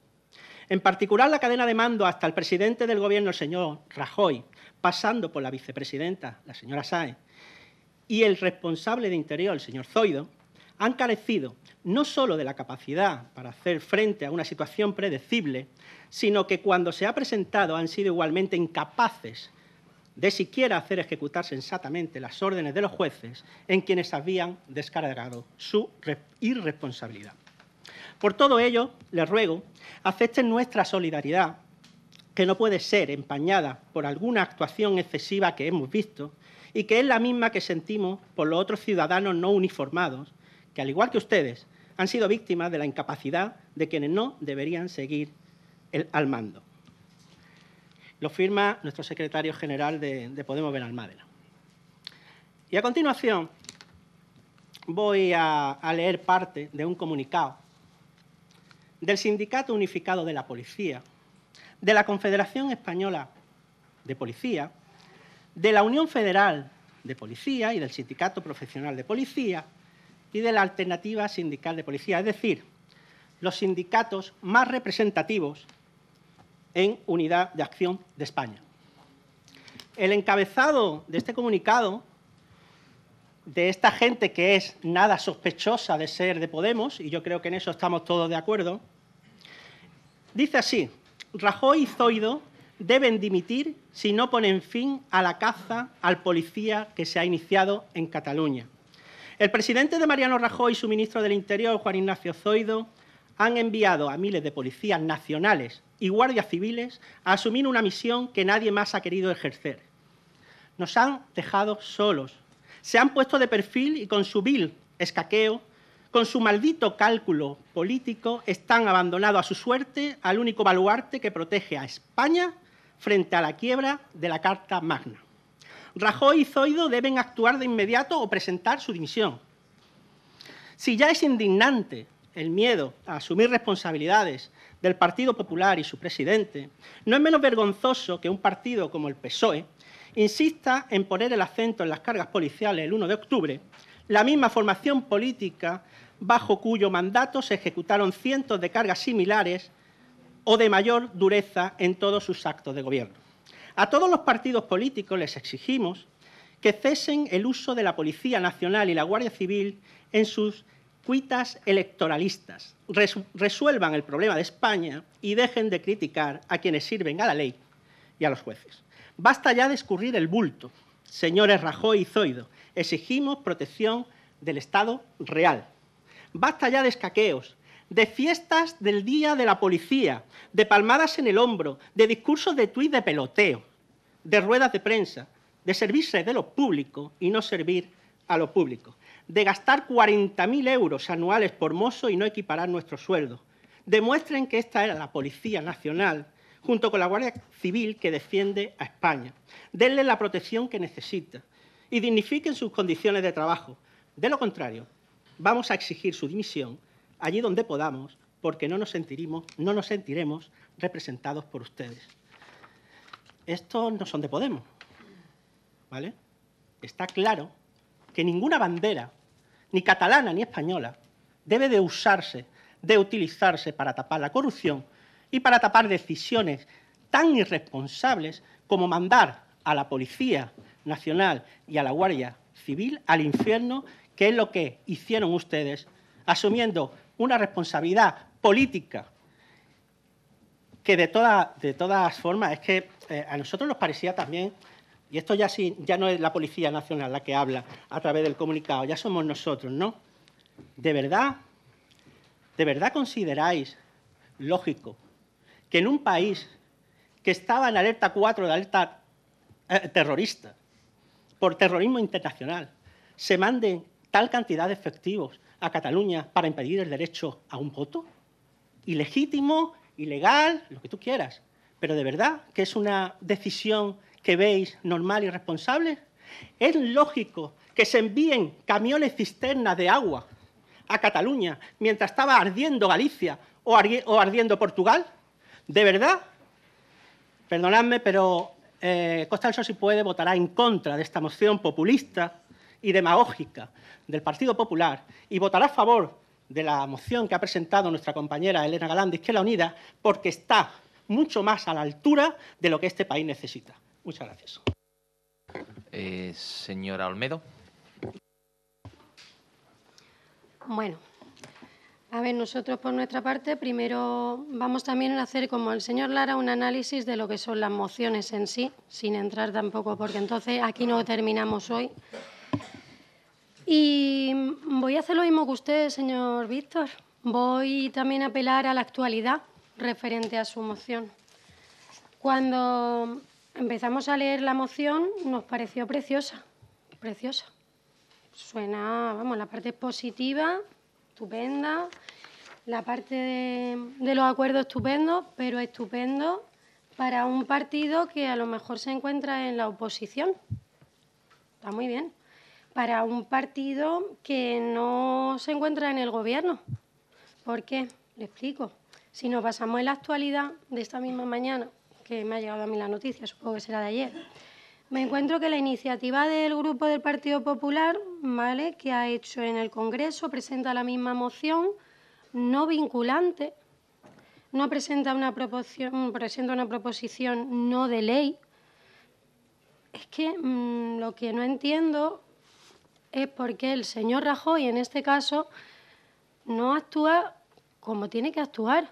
En particular, la cadena de mando hasta el presidente del Gobierno, el señor Rajoy, pasando por la vicepresidenta, la señora Sae, y el responsable de Interior, el señor Zoido, han carecido no solo de la capacidad para hacer frente a una situación predecible, sino que cuando se ha presentado han sido igualmente incapaces de siquiera hacer ejecutar sensatamente las órdenes de los jueces en quienes habían descargado su irresponsabilidad. Por todo ello, les ruego, acepten nuestra solidaridad, que no puede ser empañada por alguna actuación excesiva que hemos visto y que es la misma que sentimos por los otros ciudadanos no uniformados, que al igual que ustedes, han sido víctimas de la incapacidad de quienes no deberían seguir al mando. Lo firma nuestro secretario general de, Podemos Benalmádena. Y a continuación voy a leer parte de un comunicado del Sindicato Unificado de la Policía, de la Confederación Española de Policía, de la Unión Federal de Policía y del Sindicato Profesional de Policía y de la Alternativa Sindical de Policía, es decir, los sindicatos más representativos en Unidad de Acción de España. El encabezado de este comunicado de esta gente que es nada sospechosa de ser de Podemos, y yo creo que en eso estamos todos de acuerdo, dice así, Rajoy y Zoido deben dimitir si no ponen fin a la caza al policía que se ha iniciado en Cataluña. El presidente de Mariano Rajoy y su ministro del Interior, Juan Ignacio Zoido, han enviado a miles de policías nacionales y guardias civiles a asumir una misión que nadie más ha querido ejercer. Nos han dejado solos, se han puesto de perfil y con su vil escaqueo, con su maldito cálculo político, están abandonados a su suerte al único baluarte que protege a España frente a la quiebra de la Carta Magna. Rajoy y Zoido deben actuar de inmediato o presentar su dimisión. Si ya es indignante el miedo a asumir responsabilidades del Partido Popular y su presidente, no es menos vergonzoso que un partido como el PSOE insista en poner el acento en las cargas policiales el 1 de octubre, la misma formación política bajo cuyo mandato se ejecutaron cientos de cargas similares o de mayor dureza en todos sus actos de gobierno. A todos los partidos políticos les exigimos que cesen el uso de la Policía Nacional y la Guardia Civil en sus cuitas electoralistas, resuelvan el problema de España y dejen de criticar a quienes sirven a la ley y a los jueces. Basta ya de escurrir el bulto. Señores Rajoy y Zoido, exigimos protección del Estado real. Basta ya de escaqueos, de fiestas del Día de la Policía, de palmadas en el hombro, de discursos de tuit de peloteo, de ruedas de prensa, de servirse de lo público y no servir a lo público, de gastar 40.000 euros anuales por mozo y no equiparar nuestros sueldos. Demuestren que esta era la Policía Nacional junto con la Guardia Civil que defiende a España. Denle la protección que necesita y dignifiquen sus condiciones de trabajo. De lo contrario, vamos a exigir su dimisión allí donde podamos porque no nos sentiremos, no nos sentiremos representados por ustedes. Estos no son de Podemos, ¿vale? Está claro que ninguna bandera, ni catalana ni española, debe de usarse, de utilizarse para tapar la corrupción y para tapar decisiones tan irresponsables como mandar a la Policía Nacional y a la Guardia Civil al infierno, que es lo que hicieron ustedes, asumiendo una responsabilidad política que de, de todas formas es que eh, a nosotros nos parecía también, y esto ya, ya no es la Policía Nacional la que habla a través del comunicado, ya somos nosotros, ¿no? ¿De verdad? ¿De verdad consideráis lógico en un país que estaba en alerta 4 de alerta eh, terrorista, por terrorismo internacional, se manden tal cantidad de efectivos a Cataluña para impedir el derecho a un voto? Ilegítimo, ilegal, lo que tú quieras. Pero de verdad que es una decisión que veis normal y responsable. Es lógico que se envíen camiones cisternas de agua a Cataluña mientras estaba ardiendo Galicia o, ardiendo Portugal. De verdad, perdonadme, pero eh, Costa del Sol, si puede, votará en contra de esta moción populista y demagógica del Partido Popular y votará a favor de la moción que ha presentado nuestra compañera Elena Galán de Izquierda Unida porque está mucho más a la altura de lo que este país necesita. Muchas gracias. Eh, señora Olmedo. Bueno, a ver, nosotros por nuestra parte primero vamos también a hacer, como el señor Lara, un análisis de lo que son las mociones en sí, sin entrar tampoco, porque entonces aquí no terminamos hoy. Y voy a hacer lo mismo que usted, señor Víctor. Voy también a apelar a la actualidad referente a su moción. Cuando empezamos a leer la moción nos pareció preciosa, preciosa. Suena, vamos, la parte positiva estupenda. La parte de, los acuerdos estupendo, pero estupendo para un partido que a lo mejor se encuentra en la oposición. Está muy bien. Para un partido que no se encuentra en el gobierno. ¿Por qué? Le explico. Si nos basamos en la actualidad de esta misma mañana, que me ha llegado a mí la noticia, supongo que será de ayer me encuentro que la iniciativa del Grupo del Partido Popular, ¿vale?, que ha hecho en el Congreso, presenta la misma moción, no vinculante, no presenta una, proposición, presenta una proposición no de ley. Es que mm, lo que no entiendo es por qué el señor Rajoy, en este caso, no actúa como tiene que actuar.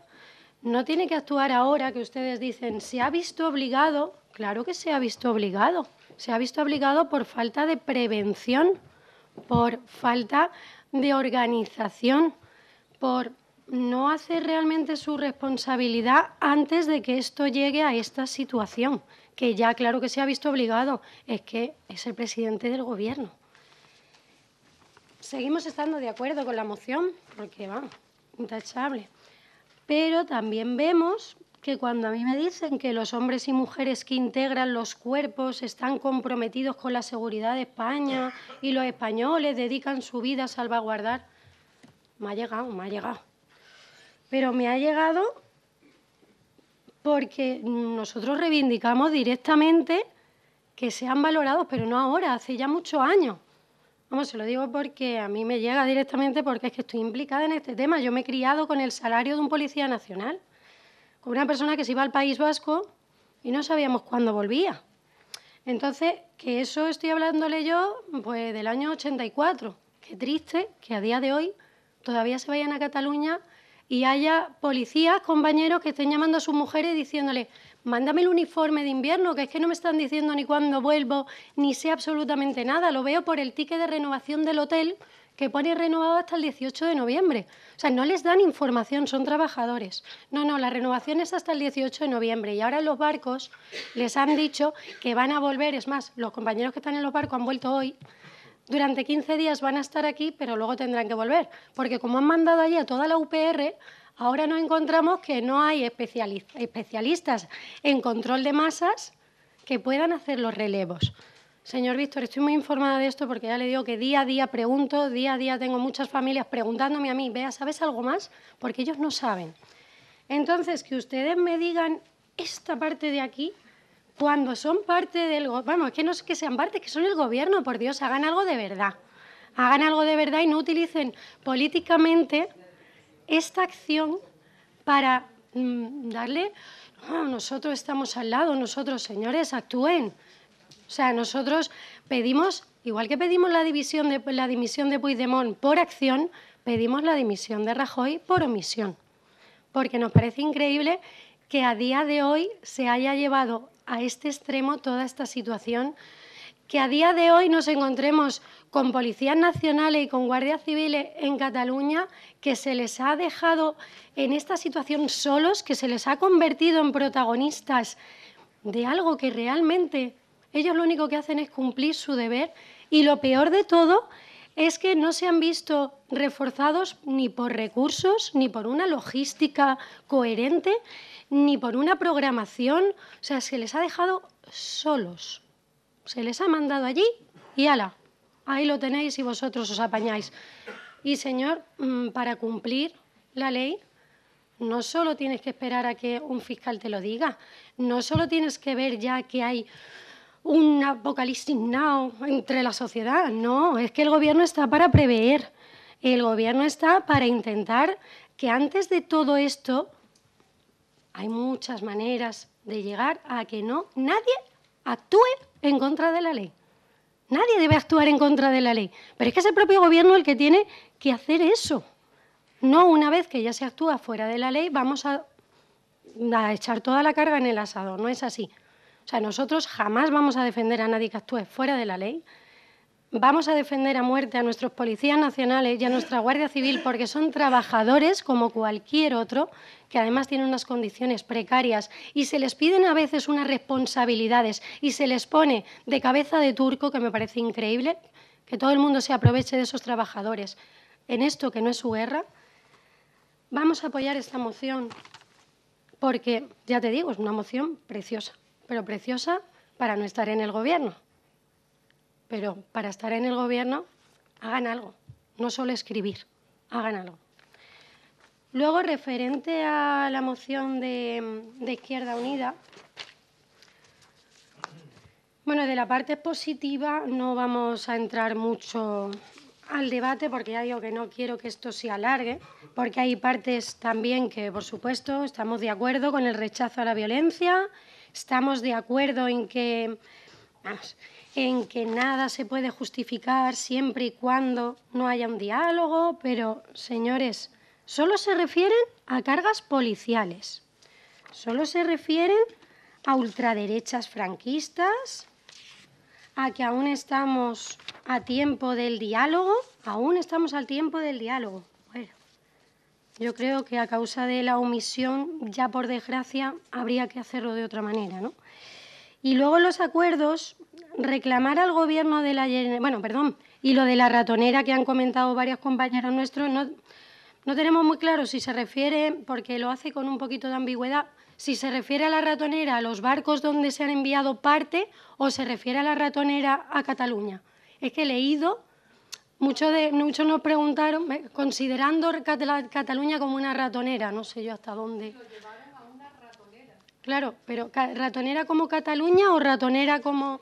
No tiene que actuar ahora que ustedes dicen, se ha visto obligado Claro que se ha visto obligado. Se ha visto obligado por falta de prevención, por falta de organización, por no hacer realmente su responsabilidad antes de que esto llegue a esta situación, que ya claro que se ha visto obligado, es que es el presidente del gobierno. Seguimos estando de acuerdo con la moción, porque va, intachable. Pero también vemos que cuando a mí me dicen que los hombres y mujeres que integran los cuerpos están comprometidos con la seguridad de España y los españoles dedican su vida a salvaguardar, me ha llegado, me ha llegado. Pero me ha llegado porque nosotros reivindicamos directamente que sean valorados, pero no ahora, hace ya muchos años. Vamos, se lo digo porque a mí me llega directamente porque es que estoy implicada en este tema. Yo me he criado con el salario de un policía nacional una persona que se iba al País Vasco y no sabíamos cuándo volvía. Entonces, que eso estoy hablándole yo pues del año 84. Qué triste que a día de hoy todavía se vayan a Cataluña y haya policías, compañeros que estén llamando a sus mujeres diciéndole, mándame el uniforme de invierno, que es que no me están diciendo ni cuándo vuelvo, ni sé absolutamente nada. Lo veo por el ticket de renovación del hotel, que pone renovado hasta el 18 de noviembre. O sea, no les dan información, son trabajadores. No, no, la renovación es hasta el 18 de noviembre y ahora los barcos les han dicho que van a volver, es más, los compañeros que están en los barcos han vuelto hoy. Durante 15 días van a estar aquí, pero luego tendrán que volver, porque como han mandado allí a toda la UPR, ahora nos encontramos que no hay especialistas en control de masas que puedan hacer los relevos. Señor Víctor, estoy muy informada de esto porque ya le digo que día a día pregunto, día a día tengo muchas familias preguntándome a mí, vea, ¿sabes algo más? Porque ellos no saben. Entonces, que ustedes me digan esta parte de aquí, cuando son parte del gobierno, bueno, es que no es que sean parte, que son el gobierno, por Dios, hagan algo de verdad. Hagan algo de verdad y no utilicen políticamente esta acción para mm, darle, ah, nosotros estamos al lado, nosotros, señores, actúen. O sea, nosotros pedimos, igual que pedimos la, dimisión de Puigdemont por acción, pedimos la dimisión de Rajoy por omisión. Porque nos parece increíble que a día de hoy se haya llevado a este extremo toda esta situación, que a día de hoy nos encontremos con policías nacionales y con guardias civiles en Cataluña, que se les ha dejado en esta situación solos, que se les ha convertido en protagonistas de algo que realmente ellos lo único que hacen es cumplir su deber y lo peor de todo es que no se han visto reforzados ni por recursos, ni por una logística coherente, ni por una programación. O sea, se les ha dejado solos. Se les ha mandado allí y ala, ahí lo tenéis y vosotros os apañáis. Y señor, mm, para cumplir la ley no solo tienes que esperar a que un fiscal te lo diga, no solo tienes que ver ya que hay un apocalipsis now entre la sociedad. No, es que el gobierno está para prever. El gobierno está para intentar que antes de todo esto hay muchas maneras de llegar a que no nadie actúe en contra de la ley. Nadie debe actuar en contra de la ley. Pero es que es el propio gobierno el que tiene que hacer eso. No una vez que ya se actúa fuera de la ley vamos a, a echar toda la carga en el asador. No es así. O sea, nosotros jamás vamos a defender a nadie que actúe fuera de la ley. Vamos a defender a muerte a nuestros policías nacionales y a nuestra Guardia Civil porque son trabajadores como cualquier otro, que además tienen unas condiciones precarias y se les piden a veces unas responsabilidades y se les pone de cabeza de turco, que me parece increíble, que todo el mundo se aproveche de esos trabajadores. En esto que no es su guerra, vamos a apoyar esta moción porque, ya te digo, es una moción preciosa pero preciosa para no estar en el gobierno. Pero para estar en el gobierno, hagan algo, no solo escribir, hagan algo. Luego, referente a la moción de, Izquierda Unida, bueno, de la parte positiva no vamos a entrar mucho al debate porque ya digo que no quiero que esto se alargue, porque hay partes también que, por supuesto, estamos de acuerdo con el rechazo a la violencia, estamos de acuerdo en que, en que nada se puede justificar siempre y cuando no haya un diálogo, pero, señores, solo se refieren a cargas policiales, solo se refieren a ultraderechas franquistas, a que aún estamos a tiempo del diálogo, aún estamos al tiempo del diálogo. Yo creo que a causa de la omisión, ya por desgracia, habría que hacerlo de otra manera, ¿no? Y luego los acuerdos, reclamar al gobierno de la... Bueno, perdón, y lo de la ratonera que han comentado varios compañeros nuestros, no, no tenemos muy claro si se refiere, porque lo hace con un poquito de ambigüedad, si se refiere a la ratonera a los barcos donde se han enviado parte o se refiere a la ratonera a Cataluña. Es que he leído Muchos, de, muchos nos preguntaron, eh, considerando Cataluña como una ratonera, no sé yo hasta dónde. A una ratonera. Claro, pero ¿ratonera como Cataluña o ratonera como,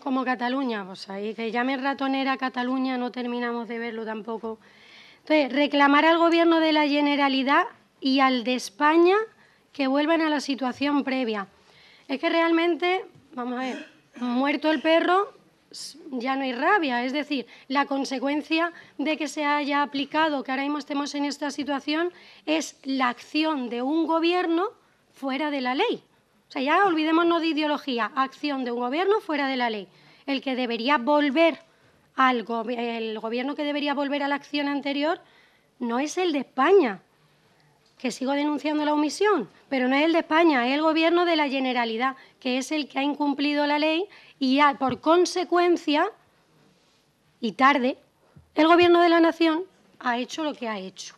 como Cataluña? Pues ahí que llame ratonera Cataluña no terminamos de verlo tampoco. Entonces, reclamar al gobierno de la Generalidad y al de España que vuelvan a la situación previa. Es que realmente, vamos a ver, muerto el perro, ya no hay rabia. Es decir, la consecuencia de que se haya aplicado, que ahora mismo estemos en esta situación, es la acción de un gobierno fuera de la ley. O sea, ya olvidémonos de ideología, acción de un gobierno fuera de la ley. El que debería volver al el gobierno que debería volver a la acción anterior no es el de España, que sigo denunciando la omisión, pero no es el de España, es el gobierno de la Generalidad, que es el que ha incumplido la ley y por consecuencia, y tarde, el gobierno de la Nación ha hecho lo que ha hecho.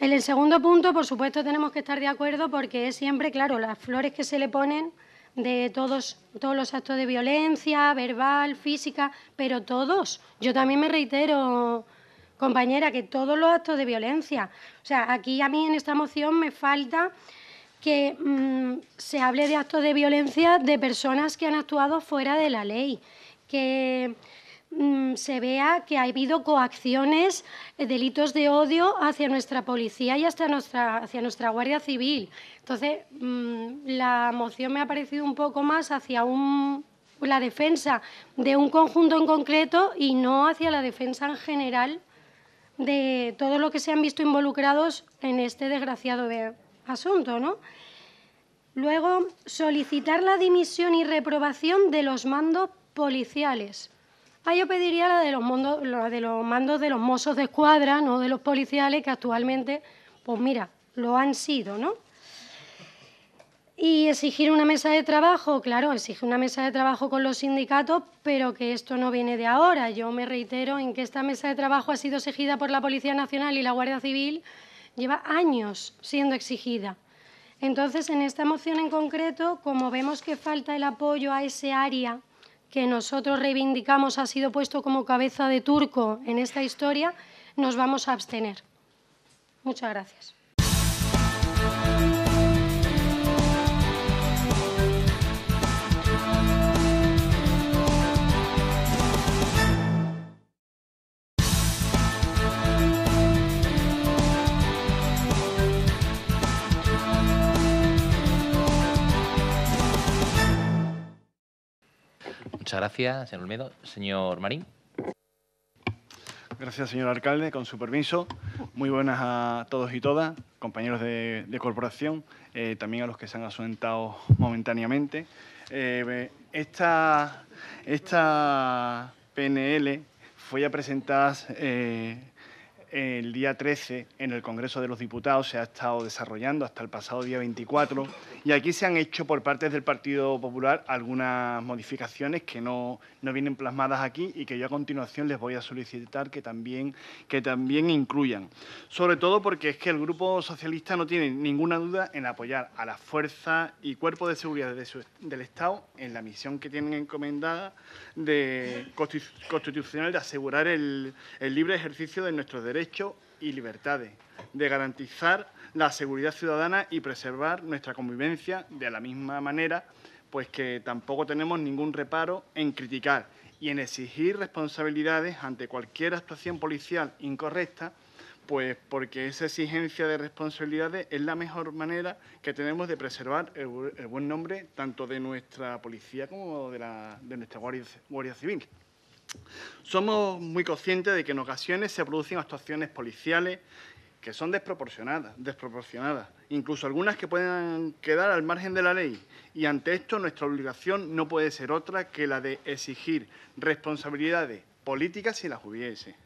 En el segundo punto, por supuesto, tenemos que estar de acuerdo porque es siempre, claro, las flores que se le ponen de todos, todos los actos de violencia, verbal, física, pero todos. Yo también me reitero, compañera, que todos los actos de violencia. O sea, aquí a mí en esta moción me falta que mm, se hable de actos de violencia de personas que han actuado fuera de la ley, que mm, se vea que ha habido coacciones, eh, delitos de odio hacia nuestra policía y hasta nuestra, hacia nuestra Guardia Civil. Entonces, mm, la moción me ha parecido un poco más hacia la defensa de un conjunto en concreto y no hacia la defensa en general de todo lo que se han visto involucrados en este desgraciado asunto, ¿no? Luego, solicitar la dimisión y reprobación de los mandos policiales. Ah, yo pediría la de los, mandos, la de los mandos de los mozos de escuadra, no de los policiales, que actualmente, pues mira, lo han sido, ¿no? Y exigir una mesa de trabajo, claro, exige una mesa de trabajo con los sindicatos, pero que esto no viene de ahora. Yo me reitero en que esta mesa de trabajo ha sido exigida por la Policía Nacional y la Guardia Civil, lleva años siendo exigida. Entonces, en esta moción en concreto, como vemos que falta el apoyo a ese área que nosotros reivindicamos ha sido puesto como cabeza de turco en esta historia, nos vamos a abstener. Muchas gracias. Muchas gracias, señor Olmedo. Señor Marín. Gracias, señor alcalde. Con su permiso, muy buenas a todos y todas, compañeros de, corporación, eh, también a los que se han asentado momentáneamente. Eh, esta, PNL fue ya presentada eh, el día 13 en el Congreso de los Diputados se ha estado desarrollando hasta el pasado día 24 y aquí se han hecho por parte del Partido Popular algunas modificaciones que no, vienen plasmadas aquí y que yo a continuación les voy a solicitar que también, que también incluyan. Sobre todo porque es que el Grupo Socialista no tiene ninguna duda en apoyar a las fuerzas y Cuerpo de seguridad del Estado en la misión que tienen encomendada de, constitucional de asegurar el, el libre ejercicio de nuestros derechos y libertades, de garantizar la seguridad ciudadana y preservar nuestra convivencia de la misma manera, pues que tampoco tenemos ningún reparo en criticar y en exigir responsabilidades ante cualquier actuación policial incorrecta, pues porque esa exigencia de responsabilidades es la mejor manera que tenemos de preservar el, buen nombre tanto de nuestra policía como de, nuestra guardia Civil. Somos muy conscientes de que en ocasiones se producen actuaciones policiales que son desproporcionadas, desproporcionadas, incluso algunas que puedan quedar al margen de la ley. Y ante esto nuestra obligación no puede ser otra que la de exigir responsabilidades políticas si las hubiese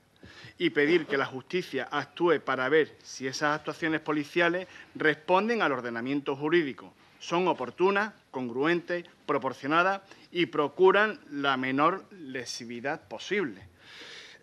y pedir que la justicia actúe para ver si esas actuaciones policiales responden al ordenamiento jurídico son oportunas, congruentes, proporcionadas y procuran la menor lesividad posible.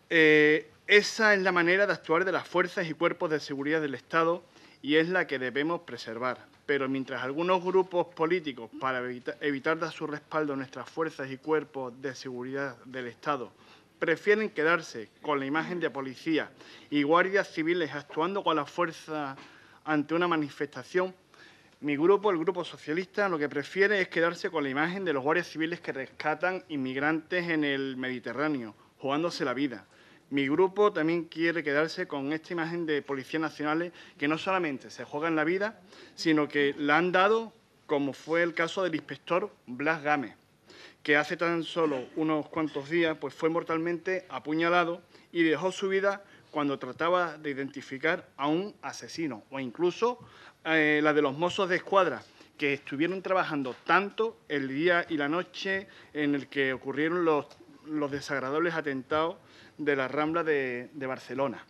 Eh, esa es la manera de actuar de las fuerzas y cuerpos de seguridad del Estado y es la que debemos preservar. Pero mientras algunos grupos políticos, para evitar dar su respaldo a nuestras fuerzas y cuerpos de seguridad del Estado, prefieren quedarse con la imagen de policía y guardias civiles actuando con la fuerza ante una manifestación, mi grupo, el Grupo Socialista, lo que prefiere es quedarse con la imagen de los guardias civiles que rescatan inmigrantes en el Mediterráneo, jugándose la vida. Mi grupo también quiere quedarse con esta imagen de policías nacionales que no solamente se juegan la vida, sino que la han dado, como fue el caso del inspector Blas Gámez, que hace tan solo unos cuantos días pues, fue mortalmente apuñalado y dejó su vida cuando trataba de identificar a un asesino o incluso eh, la de los mozos de escuadra, que estuvieron trabajando tanto el día y la noche en el que ocurrieron los, desagradables atentados de la Rambla de, de Barcelona.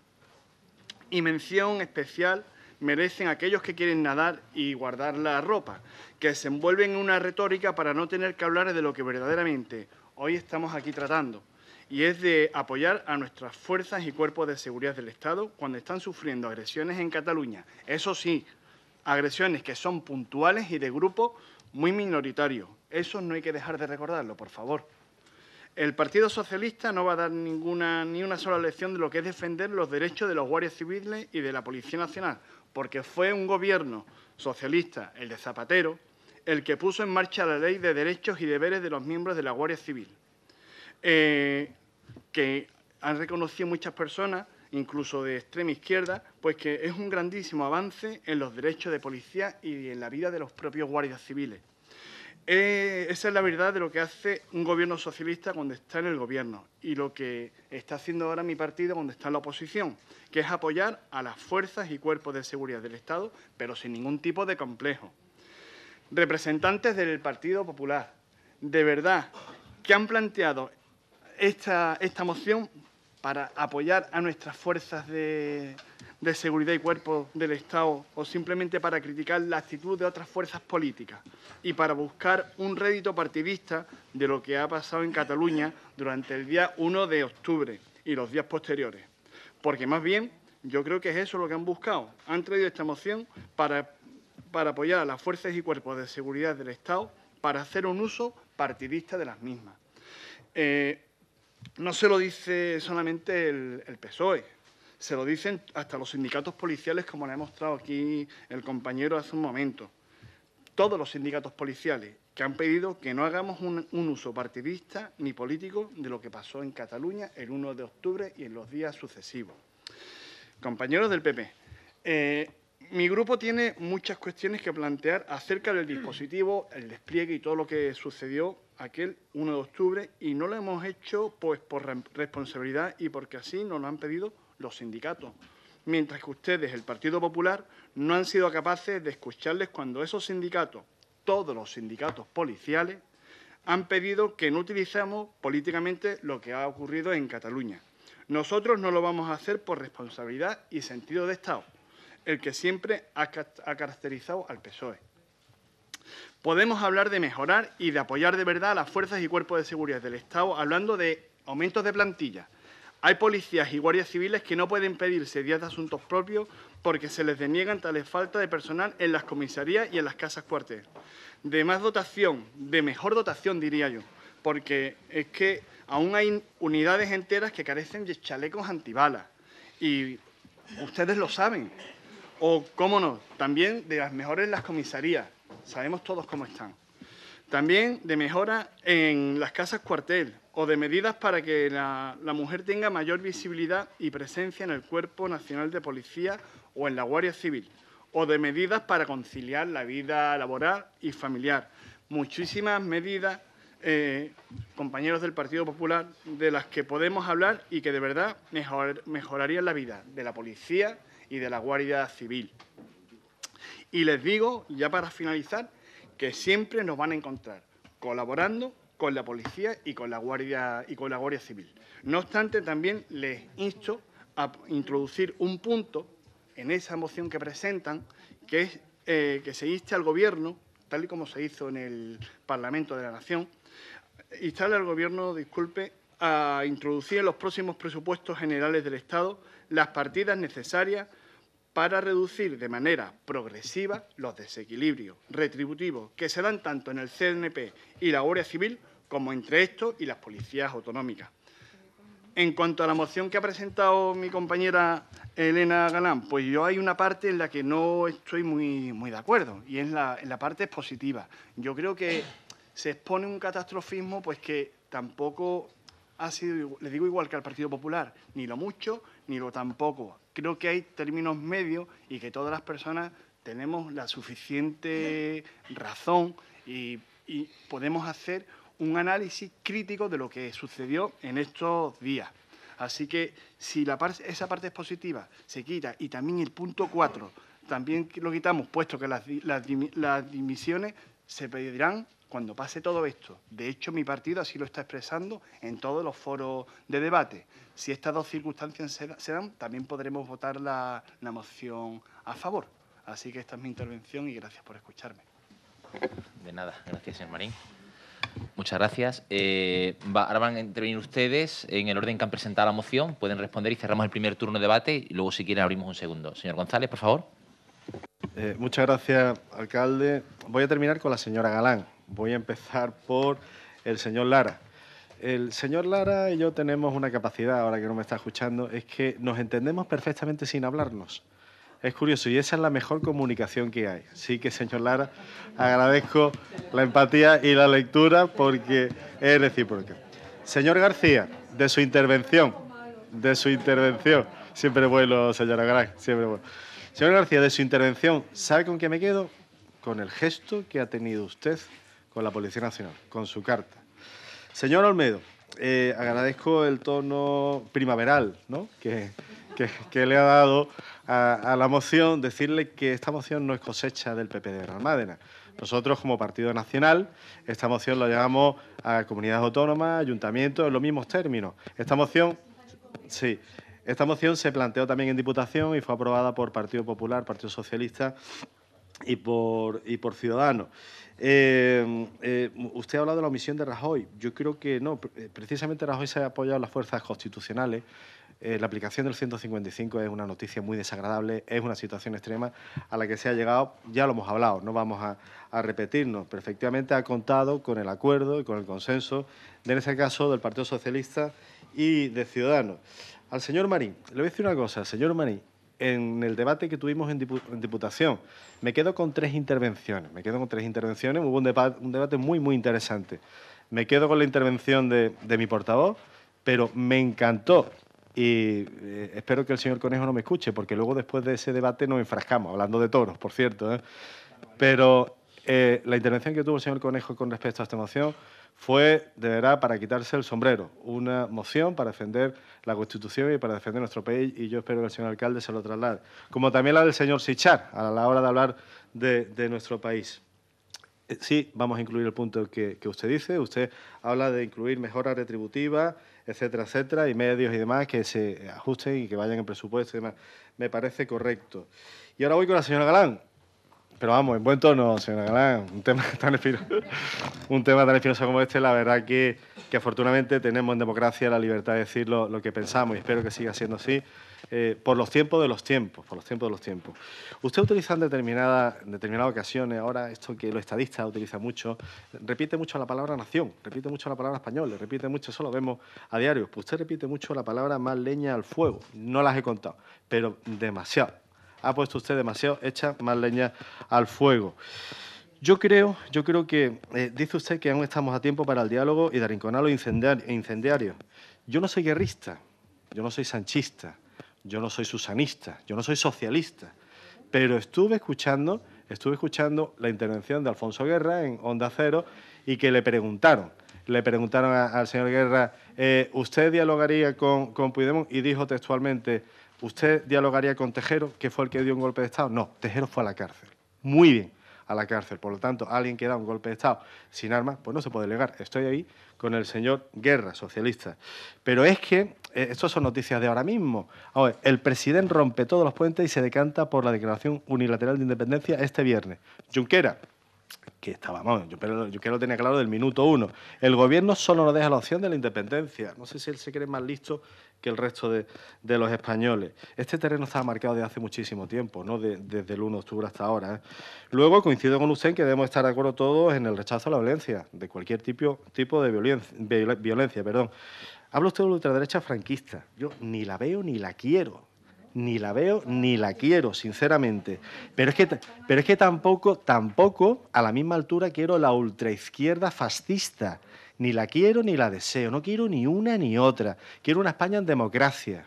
Y mención especial merecen aquellos que quieren nadar y guardar la ropa, que se envuelven en una retórica para no tener que hablar de lo que verdaderamente hoy estamos aquí tratando, y es de apoyar a nuestras fuerzas y cuerpos de seguridad del Estado cuando están sufriendo agresiones en Cataluña. Eso sí, agresiones que son puntuales y de grupo muy minoritarios. Eso no hay que dejar de recordarlo, por favor. El Partido Socialista no va a dar ninguna, ni una sola lección de lo que es defender los derechos de los guardias civiles y de la Policía Nacional, porque fue un gobierno socialista, el de Zapatero, el que puso en marcha la ley de derechos y deberes de los miembros de la Guardia Civil, eh, que han reconocido muchas personas incluso de extrema izquierda, pues que es un grandísimo avance en los derechos de policía y en la vida de los propios guardias civiles. Eh, esa es la verdad de lo que hace un gobierno socialista cuando está en el gobierno y lo que está haciendo ahora mi partido cuando está en la oposición, que es apoyar a las fuerzas y cuerpos de seguridad del Estado, pero sin ningún tipo de complejo. Representantes del Partido Popular, de verdad, que han planteado esta, esta moción para apoyar a nuestras fuerzas de, seguridad y cuerpos del Estado o simplemente para criticar la actitud de otras fuerzas políticas y para buscar un rédito partidista de lo que ha pasado en Cataluña durante el día 1 de octubre y los días posteriores. Porque más bien yo creo que es eso lo que han buscado. Han traído esta moción para, para apoyar a las fuerzas y cuerpos de seguridad del Estado para hacer un uso partidista de las mismas. Eh, no se lo dice solamente el, PSOE, se lo dicen hasta los sindicatos policiales, como le ha mostrado aquí el compañero hace un momento. Todos los sindicatos policiales que han pedido que no hagamos un, uso partidista ni político de lo que pasó en Cataluña el 1 de octubre y en los días sucesivos. Compañeros del PP, eh, mi grupo tiene muchas cuestiones que plantear acerca del dispositivo, el despliegue y todo lo que sucedió aquel 1 de octubre y no lo hemos hecho pues por responsabilidad y porque así nos lo han pedido los sindicatos. Mientras que ustedes, el Partido Popular, no han sido capaces de escucharles cuando esos sindicatos, todos los sindicatos policiales, han pedido que no utilizamos políticamente lo que ha ocurrido en Cataluña. Nosotros no lo vamos a hacer por responsabilidad y sentido de Estado, el que siempre ha caracterizado al PSOE. Podemos hablar de mejorar y de apoyar de verdad a las fuerzas y cuerpos de seguridad del Estado, hablando de aumentos de plantilla. Hay policías y guardias civiles que no pueden pedirse días de asuntos propios porque se les deniegan tales falta de personal en las comisarías y en las casas fuertes. De más dotación, de mejor dotación diría yo, porque es que aún hay unidades enteras que carecen de chalecos antibalas y ustedes lo saben. O, cómo no, también de las mejores las comisarías Sabemos todos cómo están. También de mejora en las casas cuartel o de medidas para que la, mujer tenga mayor visibilidad y presencia en el Cuerpo Nacional de Policía o en la Guardia Civil, o de medidas para conciliar la vida laboral y familiar. Muchísimas medidas, eh, compañeros del Partido Popular, de las que podemos hablar y que de verdad mejorarían la vida de la policía y de la Guardia Civil. Y les digo, ya para finalizar, que siempre nos van a encontrar colaborando con la policía y con la Guardia, y con la Guardia Civil. No obstante, también les insto a introducir un punto en esa moción que presentan, que es eh, que se inste al Gobierno, tal y como se hizo en el Parlamento de la Nación, instale al Gobierno, disculpe, a introducir en los próximos presupuestos generales del Estado las partidas necesarias para reducir de manera progresiva los desequilibrios retributivos que se dan tanto en el CNP y la Guardia Civil como entre esto y las policías autonómicas. En cuanto a la moción que ha presentado mi compañera Elena Galán, pues yo hay una parte en la que no estoy muy, muy de acuerdo y es la, en la parte positiva. Yo creo que se expone un catastrofismo pues que tampoco ha sido, le digo igual que al Partido Popular, ni lo mucho ni lo tampoco creo que hay términos medios y que todas las personas tenemos la suficiente razón y, podemos hacer un análisis crítico de lo que sucedió en estos días. Así que si esa parte es positiva se quita y también el punto 4 también lo quitamos, puesto que las, las dimisiones se pedirán cuando pase todo esto, de hecho mi partido así lo está expresando en todos los foros de debate, si estas dos circunstancias se, dan, también podremos votar la, moción a favor. Así que esta es mi intervención y gracias por escucharme. De nada, gracias, señor Marín. Muchas gracias. Eh, ahora van a intervenir ustedes en el orden que han presentado la moción. Pueden responder y cerramos el primer turno de debate y luego, si quieren, abrimos un segundo. Señor González, por favor. Eh, muchas gracias, alcalde. Voy a terminar con la señora Galán. Voy a empezar por el señor Lara. El señor Lara y yo tenemos una capacidad, ahora que no me está escuchando, es que nos entendemos perfectamente sin hablarnos. Es curioso y esa es la mejor comunicación que hay. Así que, señor Lara, agradezco la empatía y la lectura porque es recíproca. Señor García, de su intervención, de su intervención, siempre vuelo, señora Gran, siempre Señor García, de su intervención, ¿sabe con qué me quedo? Con el gesto que ha tenido usted con la Policía Nacional, con su carta. Señor Olmedo, eh, agradezco el tono primaveral que, le ha dado a, la moción, decirle que esta moción no es cosecha del PP de ramádena Nosotros, como Partido Nacional, esta moción la llamamos a comunidades autónomas, ayuntamientos, en los mismos términos. Esta moción, sí, esta moción se planteó también en Diputación y fue aprobada por Partido Popular, Partido Socialista y por, y por Ciudadanos. Eh, eh, usted ha hablado de la omisión de Rajoy. Yo creo que no. Eh, precisamente Rajoy se ha apoyado en las fuerzas constitucionales. la aplicación del 155 es una noticia muy desagradable, es una situación extrema a la que se ha llegado, ya lo hemos hablado, no vamos a, a repetirnos, pero efectivamente ha contado con el acuerdo y con el consenso, de, en este caso, del Partido Socialista y de Ciudadanos. Al señor Marín, le voy a decir una cosa, señor Marín, en el debate que tuvimos en, Diputación. Me quedo con tres intervenciones, me quedo con tres intervenciones, hubo un, debate muy, muy interesante. Me quedo con la intervención de, mi portavoz, pero me encantó y eh, espero que el señor Conejo no me escuche, porque luego después de ese debate nos enfrascamos, hablando de toros, por cierto. ¿eh? Pero eh, la intervención que tuvo el señor Conejo con respecto a esta moción fue, de verdad, para quitarse el sombrero. Una moción para defender la Constitución y para defender nuestro país, y yo espero que el señor alcalde se lo traslade. Como también la del señor Sichar, a la hora de hablar de, nuestro país. Eh, sí, vamos a incluir el punto que, que, usted dice. Usted habla de incluir mejoras retributivas, etcétera, etcétera, y medios y demás que se ajusten y que vayan en presupuesto y demás. Me parece correcto. Y ahora voy con la señora Galán. Pero vamos, en buen tono, señora Galán, un tema tan espinoso, un tema como este, la verdad que, que, afortunadamente tenemos en democracia la libertad de decir lo, que pensamos y espero que siga siendo así, eh, por los tiempos de los tiempos, por los tiempos de los tiempos. Usted utiliza en, determinada, en determinadas ocasiones, ahora esto que los estadistas utilizan mucho, repite mucho la palabra nación, repite mucho la palabra español, repite mucho, eso lo vemos a diario, pues usted repite mucho la palabra más leña al fuego, no las he contado, pero demasiado ha puesto usted demasiado, hecha más leña al fuego. Yo creo, yo creo que eh, dice usted que aún estamos a tiempo para el diálogo y de arrinconar los incendiarios. Yo no soy guerrista, yo no soy sanchista, yo no soy susanista, yo no soy socialista, pero estuve escuchando, estuve escuchando la intervención de Alfonso Guerra en Onda Cero y que le preguntaron, le preguntaron al señor Guerra, eh, ¿usted dialogaría con, con Puigdemont? Y dijo textualmente, ¿Usted dialogaría con Tejero, que fue el que dio un golpe de Estado? No, Tejero fue a la cárcel. Muy bien, a la cárcel. Por lo tanto, alguien que da un golpe de Estado sin armas, pues no se puede delegar Estoy ahí con el señor Guerra, socialista. Pero es que, eh, esto son noticias de ahora mismo. el presidente rompe todos los puentes y se decanta por la declaración unilateral de independencia este viernes. Junquera, que estaba, mal, yo, que lo tenía claro del minuto uno. El gobierno solo nos deja la opción de la independencia. No sé si él se cree más listo que el resto de, los españoles. Este terreno estaba marcado desde hace muchísimo tiempo, ¿no? desde el 1 de octubre hasta ahora. ¿eh? Luego coincido con usted que debemos estar de acuerdo todos en el rechazo a la violencia, de cualquier tipo, tipo de violencia. perdón. Habla usted de la ultraderecha franquista. Yo ni la veo ni la quiero ni la veo ni la quiero, sinceramente. Pero es que, pero es que tampoco, tampoco a la misma altura quiero la ultraizquierda fascista. Ni la quiero ni la deseo, no quiero ni una ni otra. Quiero una España en democracia.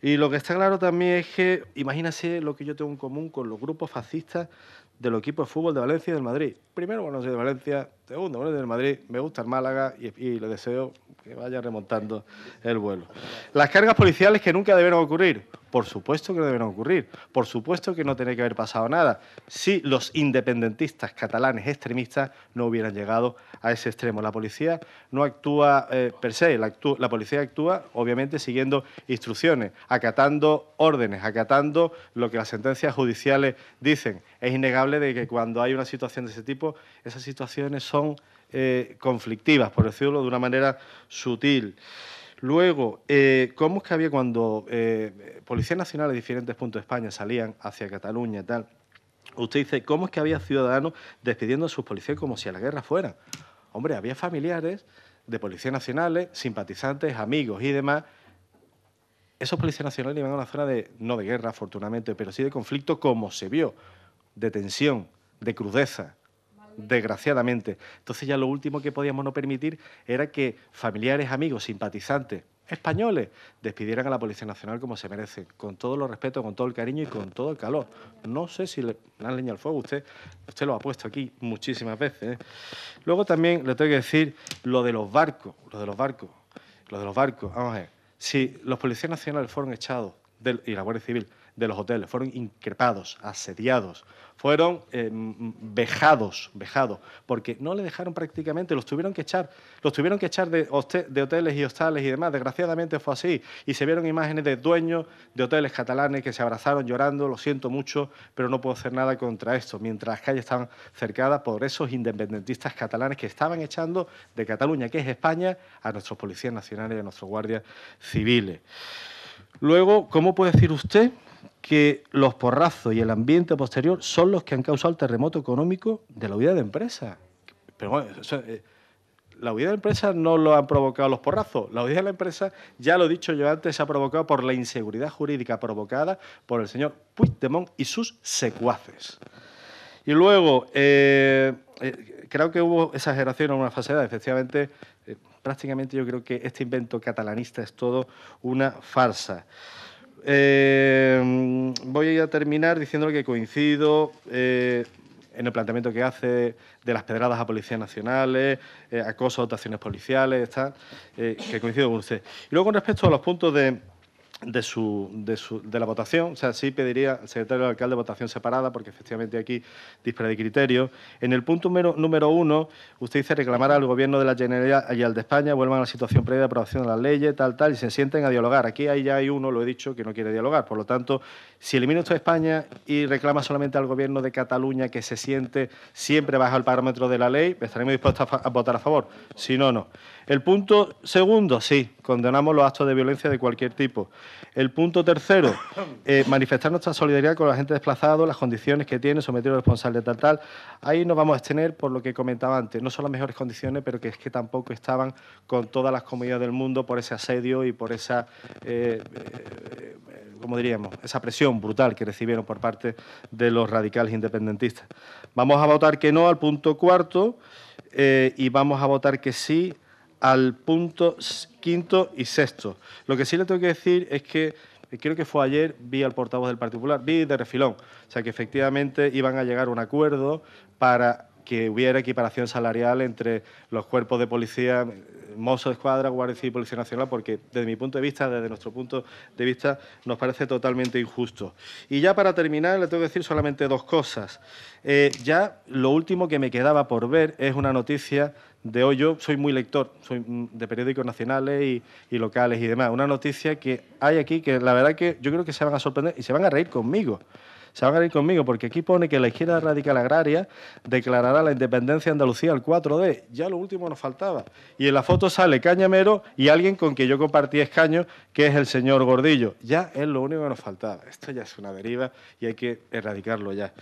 Y lo que está claro también es que, imagínense lo que yo tengo en común con los grupos fascistas del equipo de fútbol de Valencia y del Madrid. Primero, bueno, soy de Valencia, segundo, bueno, del Madrid, me gusta el Málaga y, le deseo que vaya remontando el vuelo. Las cargas policiales que nunca deberán ocurrir, por supuesto que no debieron ocurrir, por supuesto que no tiene que haber pasado nada si los independentistas catalanes extremistas no hubieran llegado a ese extremo. La policía no actúa eh, per se, la, la policía actúa obviamente siguiendo instrucciones, acatando órdenes, acatando lo que las sentencias judiciales dicen. Es innegable de que cuando hay una situación de ese tipo, esas situaciones son eh, conflictivas, por decirlo de una manera sutil. Luego, eh, ¿cómo es que había cuando eh, policías nacionales de diferentes puntos de España salían hacia Cataluña y tal? Usted dice, ¿cómo es que había ciudadanos despidiendo a sus policías como si a la guerra fuera? Hombre, había familiares de policías nacionales, simpatizantes, amigos y demás. Esos policías nacionales iban a una zona de, no de guerra, afortunadamente, pero sí de conflicto como se vio, de tensión, de crudeza desgraciadamente. Entonces ya lo último que podíamos no permitir era que familiares, amigos, simpatizantes españoles despidieran a la Policía Nacional como se merece... con todo el respeto, con todo el cariño y con todo el calor. No sé si le han leña al fuego, usted, usted lo ha puesto aquí muchísimas veces. ¿eh? Luego también le tengo que decir lo de los barcos, lo de los barcos, lo de los barcos. Vamos a ver, si los policías nacionales fueron echados del, y la Guardia Civil de los hoteles, fueron increpados, asediados, fueron eh, vejados, vejados, porque no le dejaron prácticamente, los tuvieron que echar, los tuvieron que echar de, hoteles y hostales y demás, desgraciadamente fue así, y se vieron imágenes de dueños de hoteles catalanes que se abrazaron llorando, lo siento mucho, pero no puedo hacer nada contra esto, mientras las calles estaban cercadas por esos independentistas catalanes que estaban echando de Cataluña, que es España, a nuestros policías nacionales y a nuestros guardias civiles. Luego, ¿cómo puede decir usted que los porrazos y el ambiente posterior son los que han causado el terremoto económico de la huida de empresa Pero bueno, eh, la huida de empresa no lo han provocado los porrazos. La huida de la empresa, ya lo he dicho yo antes, se ha provocado por la inseguridad jurídica provocada por el señor Puigdemont y sus secuaces. Y luego, eh, eh, creo que hubo exageración en una falsedad. Efectivamente, prácticamente yo creo que este invento catalanista es todo una farsa. Eh, voy a terminar diciendo que coincido eh, en el planteamiento que hace de las pedradas a policías nacionales, eh, acoso a dotaciones policiales, que coincido con usted. Y luego con respecto a los puntos de de, su, de, la votación. O sea, sí pediría al secretario del alcalde votación separada, porque efectivamente aquí dispara de criterio. En el punto número, uno, usted dice reclamar al Gobierno de la Generalidad y al de España vuelvan a la situación previa de aprobación de las leyes, tal, tal, y se sienten a dialogar. Aquí ahí ya hay uno, lo he dicho, que no quiere dialogar. Por lo tanto, si elimina usted España y reclama solamente al Gobierno de Cataluña que se siente siempre bajo el parámetro de la ley, estaremos dispuestos a votar a favor. Si no, no. El punto segundo, sí, condenamos los actos de violencia de cualquier tipo. El punto tercero, eh, manifestar nuestra solidaridad con la gente desplazada, las condiciones que tiene, sometido responsable tal, tal. Ahí nos vamos a extener por lo que comentaba antes, no son las mejores condiciones, pero que es que tampoco estaban con todas las comunidades del mundo por ese asedio y por esa, eh, eh, diríamos, esa presión brutal que recibieron por parte de los radicales independentistas. Vamos a votar que no al punto cuarto. y vamos a votar que sí al punto quinto y sexto. Lo que sí le tengo que decir es que eh, creo que fue ayer, vi al portavoz del particular, vi de refilón, o sea que efectivamente iban a llegar a un acuerdo para que hubiera equiparación salarial entre los cuerpos de policía mozo de escuadra, guardia civil y policía nacional, porque desde mi punto de vista, desde nuestro punto de vista, nos parece totalmente injusto. Y ya para terminar, le tengo que decir solamente dos cosas. Eh, ya lo último que me quedaba por ver es una noticia de hoy. Yo soy muy lector soy mm, de periódicos nacionales y, locales y demás. Una noticia que hay aquí que la verdad que yo creo que se van a sorprender y se van a reír conmigo se van a ir conmigo, porque aquí pone que la izquierda radical agraria declarará la independencia de Andalucía al 4D. Ya lo último nos faltaba. Y en la foto sale Cañamero y alguien con quien yo compartí escaño, que es el señor Gordillo. Ya es lo único que nos faltaba. Esto ya es una deriva y hay que erradicarlo ya.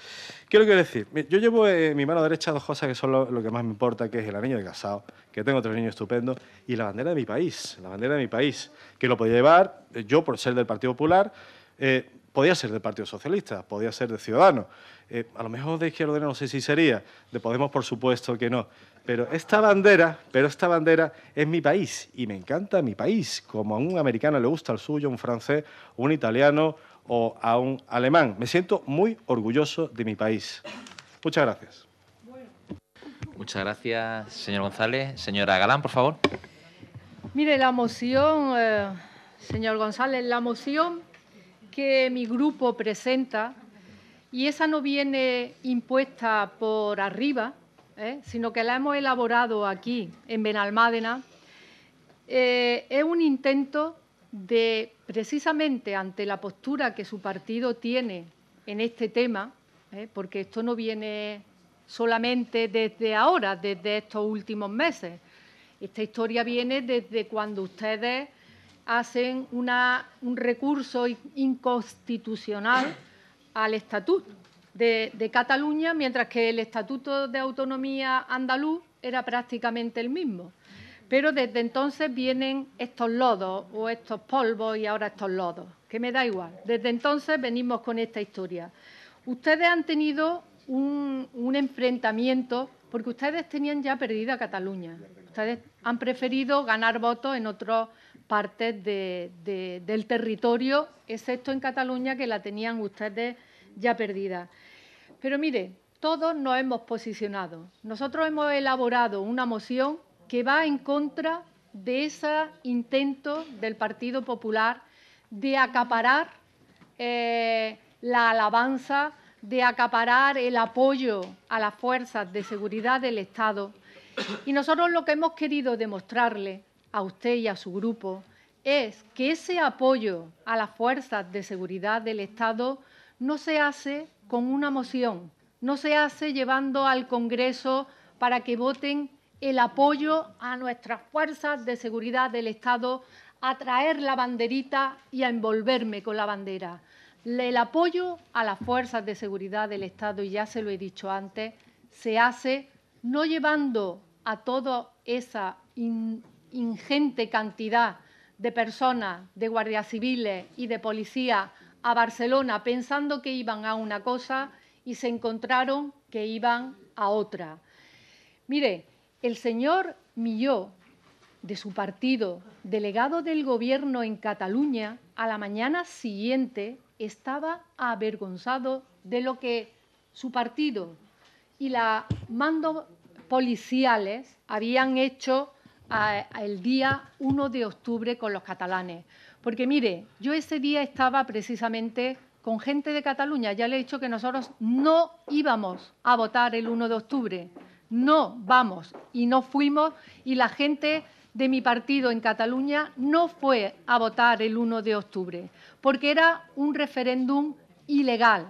¿Qué lo quiero decir? Yo llevo eh, en mi mano derecha dos cosas que son lo, que más me importa, que es el anillo de casado, que tengo tres niños estupendos, y la bandera de mi país, la bandera de mi país, que lo podía llevar eh, yo por ser del Partido Popular. Eh, Podía ser del Partido Socialista, podía ser de Ciudadanos, eh, a lo mejor de Izquierda no sé si sería, de Podemos por supuesto que no, pero esta bandera, pero esta bandera es mi país y me encanta mi país, como a un americano le gusta el suyo, un francés, un italiano o a un alemán. Me siento muy orgulloso de mi país. Muchas gracias. Muchas gracias, señor González. Señora Galán, por favor. Mire, la moción, eh, señor González, la moción que mi grupo presenta, y esa no viene impuesta por arriba, ¿eh? sino que la hemos elaborado aquí, en Benalmádena, eh, es un intento de, precisamente ante la postura que su partido tiene en este tema, ¿eh? porque esto no viene solamente desde ahora, desde estos últimos meses. Esta historia viene desde cuando ustedes hacen un recurso inconstitucional al estatuto de, Cataluña, mientras que el estatuto de autonomía andaluz era prácticamente el mismo. Pero desde entonces vienen estos lodos o estos polvos y ahora estos lodos, que me da igual. Desde entonces venimos con esta historia. Ustedes han tenido un, enfrentamiento porque ustedes tenían ya perdida Cataluña. Ustedes han preferido ganar votos en otros partes del territorio, excepto en Cataluña, que la tenían ustedes ya perdida. Pero mire, todos nos hemos posicionado. Nosotros hemos elaborado una moción que va en contra de ese intento del Partido Popular de acaparar eh, la alabanza, de acaparar el apoyo a las fuerzas de seguridad del Estado. Y nosotros lo que hemos querido demostrarle a usted y a su grupo es que ese apoyo a las fuerzas de seguridad del Estado no se hace con una moción, no se hace llevando al Congreso para que voten el apoyo a nuestras fuerzas de seguridad del Estado a traer la banderita y a envolverme con la bandera. El apoyo a las fuerzas de seguridad del Estado, y ya se lo he dicho antes, se hace no llevando a toda esa ingente cantidad de personas, de guardias civiles y de policía a Barcelona pensando que iban a una cosa y se encontraron que iban a otra. Mire, el señor Milló, de su partido, delegado del gobierno en Cataluña, a la mañana siguiente estaba avergonzado de lo que su partido y la mando policiales habían hecho el día 1 de octubre con los catalanes. Porque mire, yo ese día estaba precisamente con gente de Cataluña. Ya le he dicho que nosotros no íbamos a votar el 1 de octubre. No vamos y no fuimos y la gente de mi partido en Cataluña no fue a votar el 1 de octubre, porque era un referéndum ilegal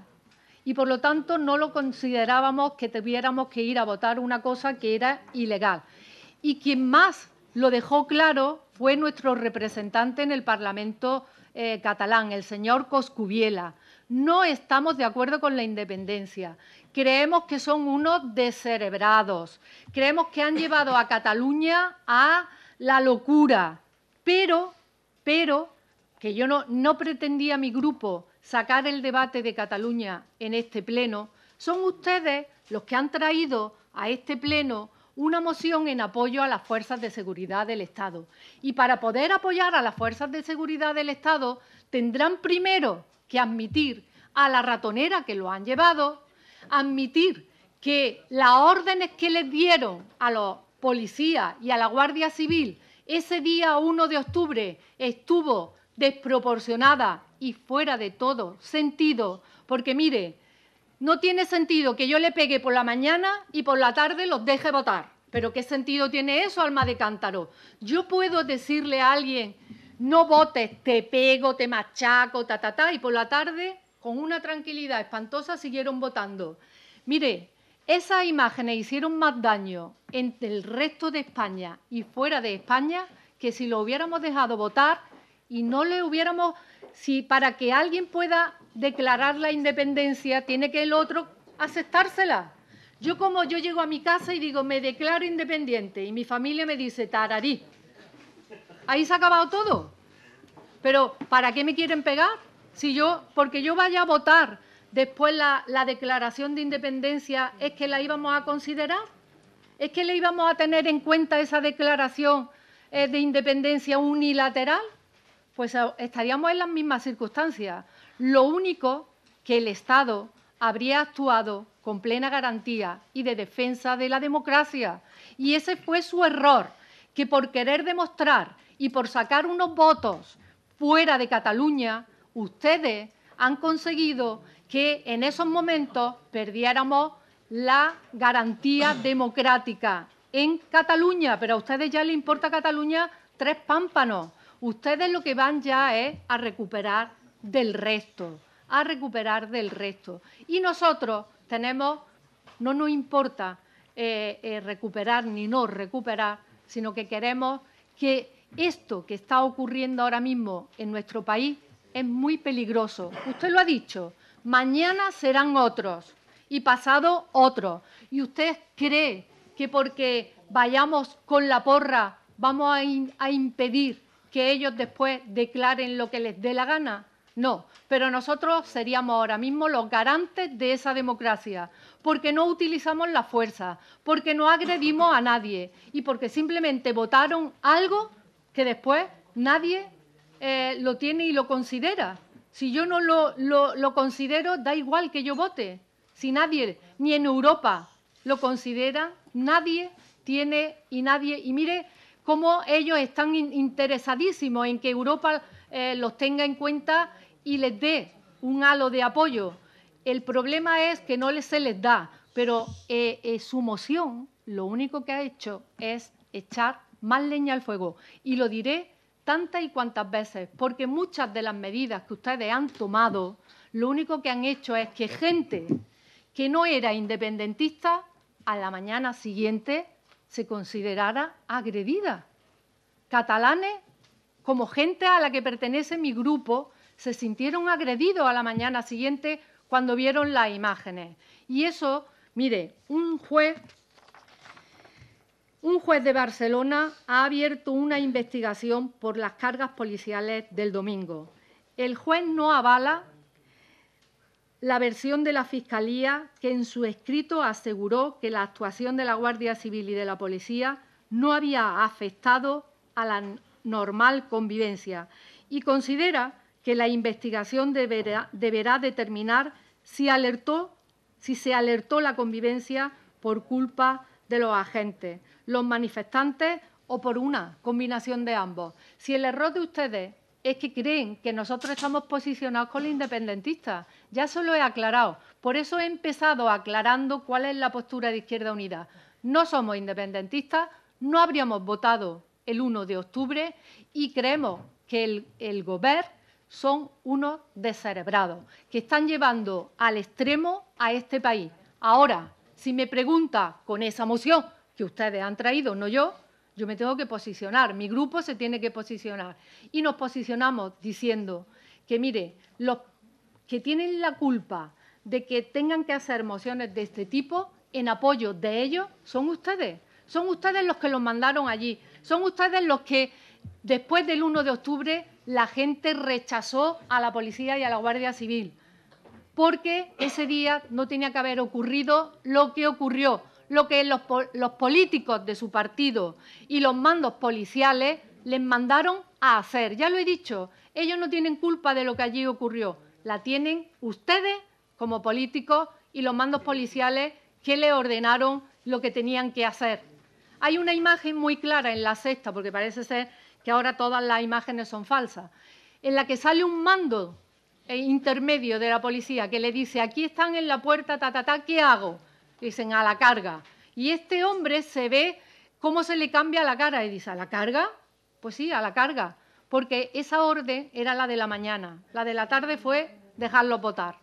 y por lo tanto no lo considerábamos que tuviéramos que ir a votar una cosa que era ilegal y quien más lo dejó claro fue nuestro representante en el Parlamento eh, catalán, el señor Coscubiela. No estamos de acuerdo con la independencia. Creemos que son unos descerebrados. Creemos que han llevado a Cataluña a la locura. Pero, pero, que yo no, no pretendía mi grupo sacar el debate de Cataluña en este pleno, son ustedes los que han traído a este pleno una moción en apoyo a las fuerzas de seguridad del Estado. Y para poder apoyar a las fuerzas de seguridad del Estado, tendrán primero que admitir a la ratonera que lo han llevado, admitir que las órdenes que les dieron a los policías y a la Guardia Civil ese día 1 de octubre estuvo desproporcionada y fuera de todo sentido, porque mire, no tiene sentido que yo le pegue por la mañana y por la tarde los deje votar. Pero ¿qué sentido tiene eso, alma de cántaro? Yo puedo decirle a alguien, no votes, te pego, te machaco, ta, ta, ta, y por la tarde, con una tranquilidad espantosa, siguieron votando. Mire, esas imágenes hicieron más daño entre el resto de España y fuera de España que si lo hubiéramos dejado votar y no le hubiéramos, si para que alguien pueda declarar la independencia, tiene que el otro aceptársela. Yo como yo llego a mi casa y digo, me declaro independiente, y mi familia me dice, tararí. Ahí se ha acabado todo. Pero, ¿para qué me quieren pegar? Si yo, porque yo vaya a votar después la, declaración de independencia, ¿es que la íbamos a considerar? ¿Es que le íbamos a tener en cuenta esa declaración eh, de independencia unilateral? Pues ah, estaríamos en las mismas circunstancias. Lo único que el Estado habría actuado con plena garantía y de defensa de la democracia. Y ese fue su error, que por querer demostrar y por sacar unos votos fuera de Cataluña, ustedes han conseguido que en esos momentos perdiéramos la garantía democrática en Cataluña, pero a ustedes ya les importa Cataluña tres pámpanos. Ustedes lo que van ya es a recuperar del resto, a recuperar del resto. Y nosotros tenemos, no nos importa eh, eh, recuperar ni no recuperar, sino que queremos que esto que está ocurriendo ahora mismo en nuestro país es muy peligroso. Usted lo ha dicho, mañana serán otros y pasado otros. ¿Y usted cree que porque vayamos con la porra vamos a impedir que ellos después declaren lo que les dé la gana? No, pero nosotros seríamos ahora mismo los garantes de esa democracia, porque no utilizamos la fuerza, porque no agredimos a nadie y porque simplemente votaron algo que después nadie eh, lo tiene y lo considera. Si yo no lo, considero, da igual que yo vote. Si nadie, ni en Europa, lo considera, nadie tiene y nadie. Y mire cómo ellos están interesadísimos en que Europa eh, los tenga en cuenta y les dé un halo de apoyo. El problema es que no se les da, pero eh, eh, su moción lo único que ha hecho es echar más leña al fuego. Y lo diré tantas y cuantas veces, porque muchas de las medidas que ustedes han tomado, lo único que han hecho es que gente que no era independentista a la mañana siguiente se considerara agredida. Catalanes como gente a la que pertenece mi grupo, se sintieron agredidos a la mañana siguiente cuando vieron las imágenes. Y eso, mire, un juez, un juez de Barcelona ha abierto una investigación por las cargas policiales del domingo. El juez no avala la versión de la Fiscalía que en su escrito aseguró que la actuación de la Guardia Civil y de la Policía no había afectado a la normal convivencia y considera que la investigación deberá, determinar si, alertó, si se alertó la convivencia por culpa de los agentes, los manifestantes o por una combinación de ambos. Si el error de ustedes es que creen que nosotros estamos posicionados con los independentistas. Ya se lo he aclarado. Por eso he empezado aclarando cuál es la postura de Izquierda Unida. No somos independentistas, no habríamos votado el 1 de octubre y creemos que el, el son unos descerebrados que están llevando al extremo a este país. Ahora, si me pregunta con esa moción que ustedes han traído, no yo, yo me tengo que posicionar, mi grupo se tiene que posicionar. Y nos posicionamos diciendo que, mire, los que tienen la culpa de que tengan que hacer mociones de este tipo en apoyo de ellos son ustedes. Son ustedes los que los mandaron allí. Son ustedes los que después del 1 de octubre la gente rechazó a la policía y a la Guardia Civil, porque ese día no tenía que haber ocurrido lo que ocurrió, lo que los, políticos de su partido y los mandos policiales les mandaron a hacer. Ya lo he dicho, ellos no tienen culpa de lo que allí ocurrió, la tienen ustedes como políticos y los mandos policiales que le ordenaron lo que tenían que hacer. Hay una imagen muy clara en la sexta, porque parece ser que ahora todas las imágenes son falsas, en la que sale un mando eh, intermedio de la policía que le dice, aquí están en la puerta, ta, ta, ta, ¿qué hago? dicen, a la carga. Y este hombre se ve cómo se le cambia la cara y dice, ¿a la carga? Pues sí, a la carga, porque esa orden era la de la mañana, la de la tarde fue dejarlo votar,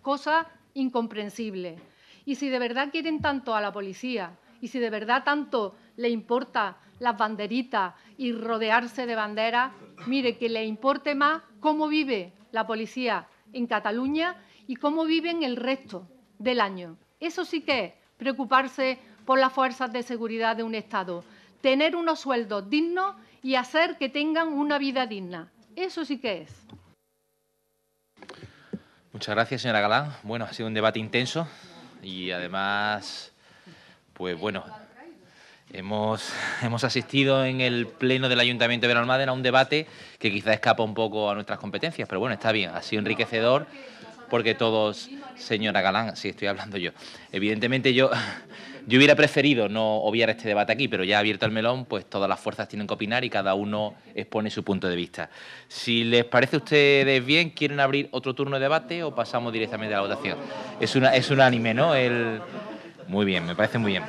cosa incomprensible. Y si de verdad quieren tanto a la policía y si de verdad tanto le importa las banderitas y rodearse de banderas, mire, que le importe más cómo vive la policía en Cataluña y cómo viven el resto del año. Eso sí que es preocuparse por las fuerzas de seguridad de un Estado, tener unos sueldos dignos y hacer que tengan una vida digna. Eso sí que es. Muchas gracias, señora Galán. Bueno, ha sido un debate intenso y además pues bueno, hemos, hemos asistido en el Pleno del Ayuntamiento de Benalmádena a un debate que quizá escapa un poco a nuestras competencias, pero bueno, está bien, ha sido enriquecedor porque todos, señora Galán, sí, estoy hablando yo. Evidentemente yo, yo hubiera preferido no obviar este debate aquí, pero ya abierto el melón, pues todas las fuerzas tienen que opinar y cada uno expone su punto de vista. Si les parece a ustedes bien, ¿quieren abrir otro turno de debate o pasamos directamente a la votación? Es, una, es unánime, ¿no? El, muy bien, me parece muy bien.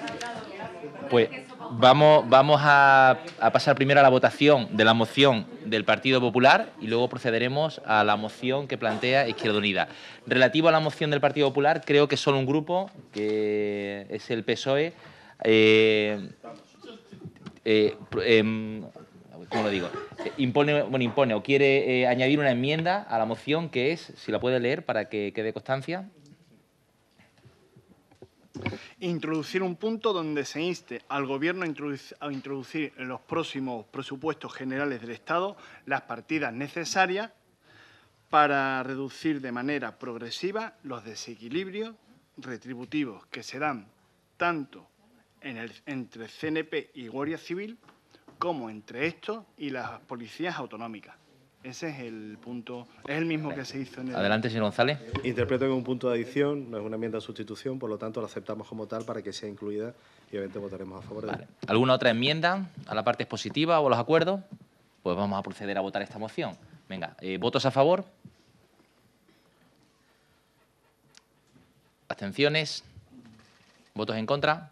Pues vamos, vamos a, pasar primero a la votación de la moción del Partido Popular y luego procederemos a la moción que plantea Izquierda Unida. Relativo a la moción del Partido Popular, creo que solo un grupo, que es el PSOE, eh, eh, em, lo digo? impone, bueno, impone o quiere eh, añadir una enmienda a la moción que es, si la puede leer para que quede constancia. Introducir un punto donde se inste al Gobierno a introducir, en los próximos presupuestos generales del Estado las partidas necesarias para reducir de manera progresiva los desequilibrios retributivos que se dan tanto entre CNP y Guardia Civil como entre estos y las policías autonómicas. Ese es el punto, es el mismo que se hizo en el... Adelante, señor González. Interpreto que es un punto de adición, no es una enmienda de sustitución, por lo tanto la aceptamos como tal para que sea incluida y obviamente votaremos a favor. Vale. ¿Alguna otra enmienda a la parte expositiva o a los acuerdos? Pues vamos a proceder a votar esta moción. Venga, eh, ¿votos a favor? ¿Abstenciones? ¿Votos en contra?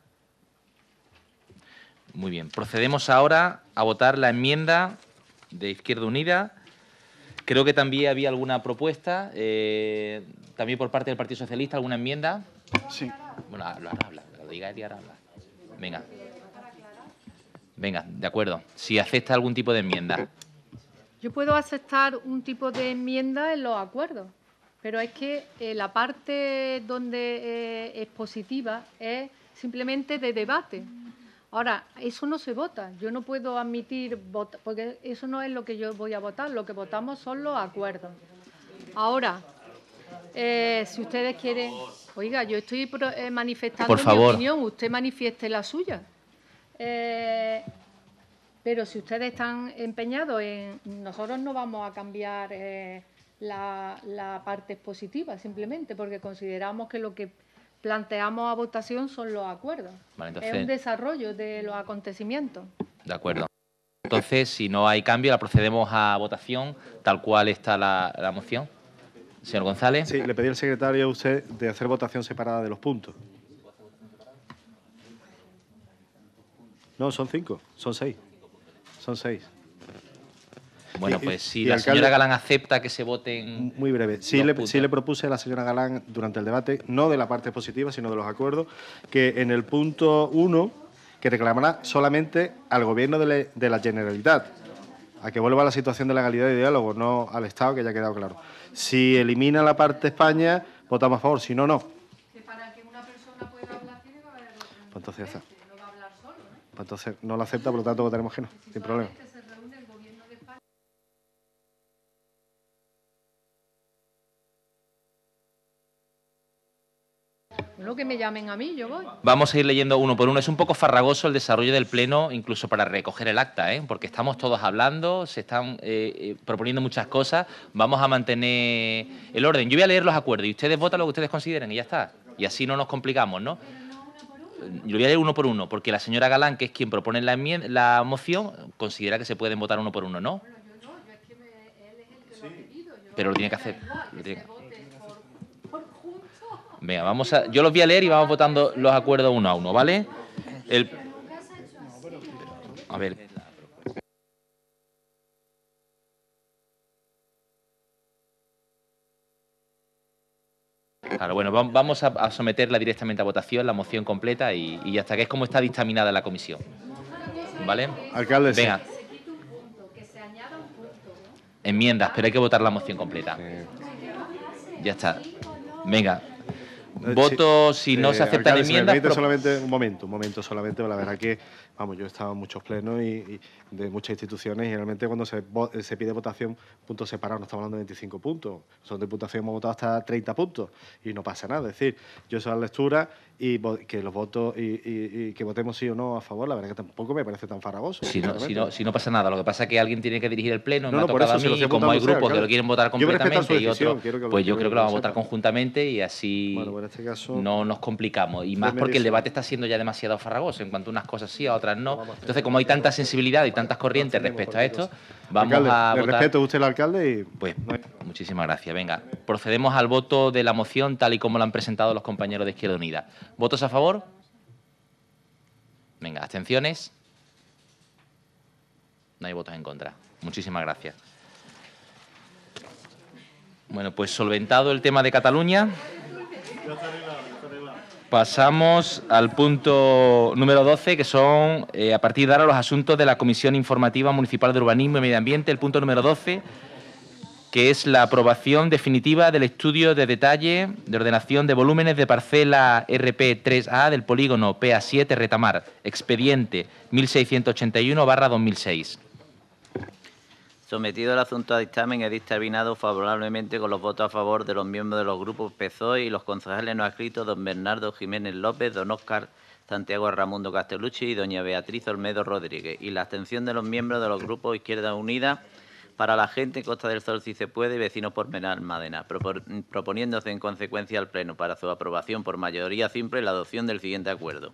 Muy bien, procedemos ahora a votar la enmienda de Izquierda Unida Creo que también había alguna propuesta, eh, también por parte del Partido Socialista, alguna enmienda. Sí. Bueno, habla, habla, lo diga él habla. Venga. Venga, de acuerdo. Si acepta algún tipo de enmienda. Yo puedo aceptar un tipo de enmienda en los acuerdos, pero es que eh, la parte donde eh, es positiva es simplemente de debate. Ahora, eso no se vota. Yo no puedo admitir, porque eso no es lo que yo voy a votar. Lo que votamos son los acuerdos. Ahora, eh, si ustedes quieren... Oiga, yo estoy eh, manifestando mi opinión. Usted manifieste la suya. Eh, pero si ustedes están empeñados en... Nosotros no vamos a cambiar la parte positiva, simplemente, porque consideramos que lo que planteamos a votación son los acuerdos. es un desarrollo de los acontecimientos. De acuerdo. Entonces, si no hay cambio, la procedemos a votación tal cual está la, la moción. Señor González. Sí, le pedí al secretario a usted de hacer votación separada de los puntos. No, son cinco, son seis. Son seis. Bueno, pues si la señora Galán acepta que se voten. Muy breve. Sí le, propuse a la señora Galán durante el debate, no de la parte positiva, sino de los acuerdos, que en el punto 1, que reclamará solamente al gobierno de, la Generalidad, a que vuelva a la situación de legalidad y diálogo, no al Estado, que ya ha quedado claro. Si elimina la parte España, votamos a favor, si no, no. para que una persona pueda hablar pues entonces No pues entonces no lo acepta, por lo tanto votaremos que no, sin problema. Lo que me llamen a mí, yo voy. Vamos a ir leyendo uno por uno. Es un poco farragoso el desarrollo del pleno, incluso para recoger el acta, ¿eh? porque estamos todos hablando, se están eh, eh, proponiendo muchas cosas. Vamos a mantener el orden. Yo voy a leer los acuerdos y ustedes votan lo que ustedes consideren y ya está. Y así no nos complicamos, ¿no? Yo voy a leer uno por uno, porque la señora Galán, que es quien propone la, moción, considera que se pueden votar uno por uno, ¿no? yo no, Pero lo tiene que hacer. Lo tiene que hacer. Venga, vamos a, yo los voy a leer y vamos votando los acuerdos uno a uno, ¿vale? a ver, Claro, bueno, vamos a someterla directamente a votación, la moción completa y, y hasta que es como está dictaminada la comisión. ¿Vale? Alcalde, Venga. Enmiendas, pero hay que votar la moción completa. Ya está. Venga. Eh, Voto si no se eh, aceptan enmiendas. solamente un momento, un momento solamente. La verdad que, vamos, yo he estado en muchos plenos y, de muchas instituciones y realmente cuando se, eh, se pide votación, punto separado no estamos hablando de 25 puntos. Son que hemos votado hasta 30 puntos y no pasa nada. Es decir, yo la lectura y que los votos y, que votemos sí o no a favor, la verdad que tampoco me parece tan farragoso. Si no, pasa nada, lo que pasa es que alguien tiene que dirigir el pleno, no, me ha como hay grupos que lo quieren votar completamente y otros, pues yo creo que lo vamos a votar conjuntamente y así pues este no nos complicamos. Y más porque el debate está siendo ya demasiado farragoso, en cuanto a unas cosas sí, a otras no. Entonces, como hay tanta sensibilidad y tantas corrientes respecto a esto, Vamos a respeto, usted el alcalde y... Pues, muchísimas gracias. Venga, procedemos al voto de la moción tal y como la han presentado los compañeros de Izquierda Unida. ¿Votos a favor? Venga, abstenciones. No hay votos en contra. Muchísimas gracias. Bueno, pues solventado el tema de Cataluña. Pasamos al punto número 12, que son eh, a partir de ahora los asuntos de la Comisión Informativa Municipal de Urbanismo y Medio Ambiente. El punto número 12, que es la aprobación definitiva del estudio de detalle de ordenación de volúmenes de parcela RP3A del polígono PA7 Retamar, expediente 1681-2006. Sometido el asunto a dictamen, he dictaminado favorablemente con los votos a favor de los miembros de los grupos PSOE y los concejales no escritos don Bernardo Jiménez López, don Óscar Santiago Ramundo Castellucci y doña Beatriz Olmedo Rodríguez, y la abstención de los miembros de los grupos Izquierda Unida para la gente Costa del Sol si se puede y vecinos por Madena, proponiéndose en consecuencia al Pleno para su aprobación por mayoría simple la adopción del siguiente acuerdo.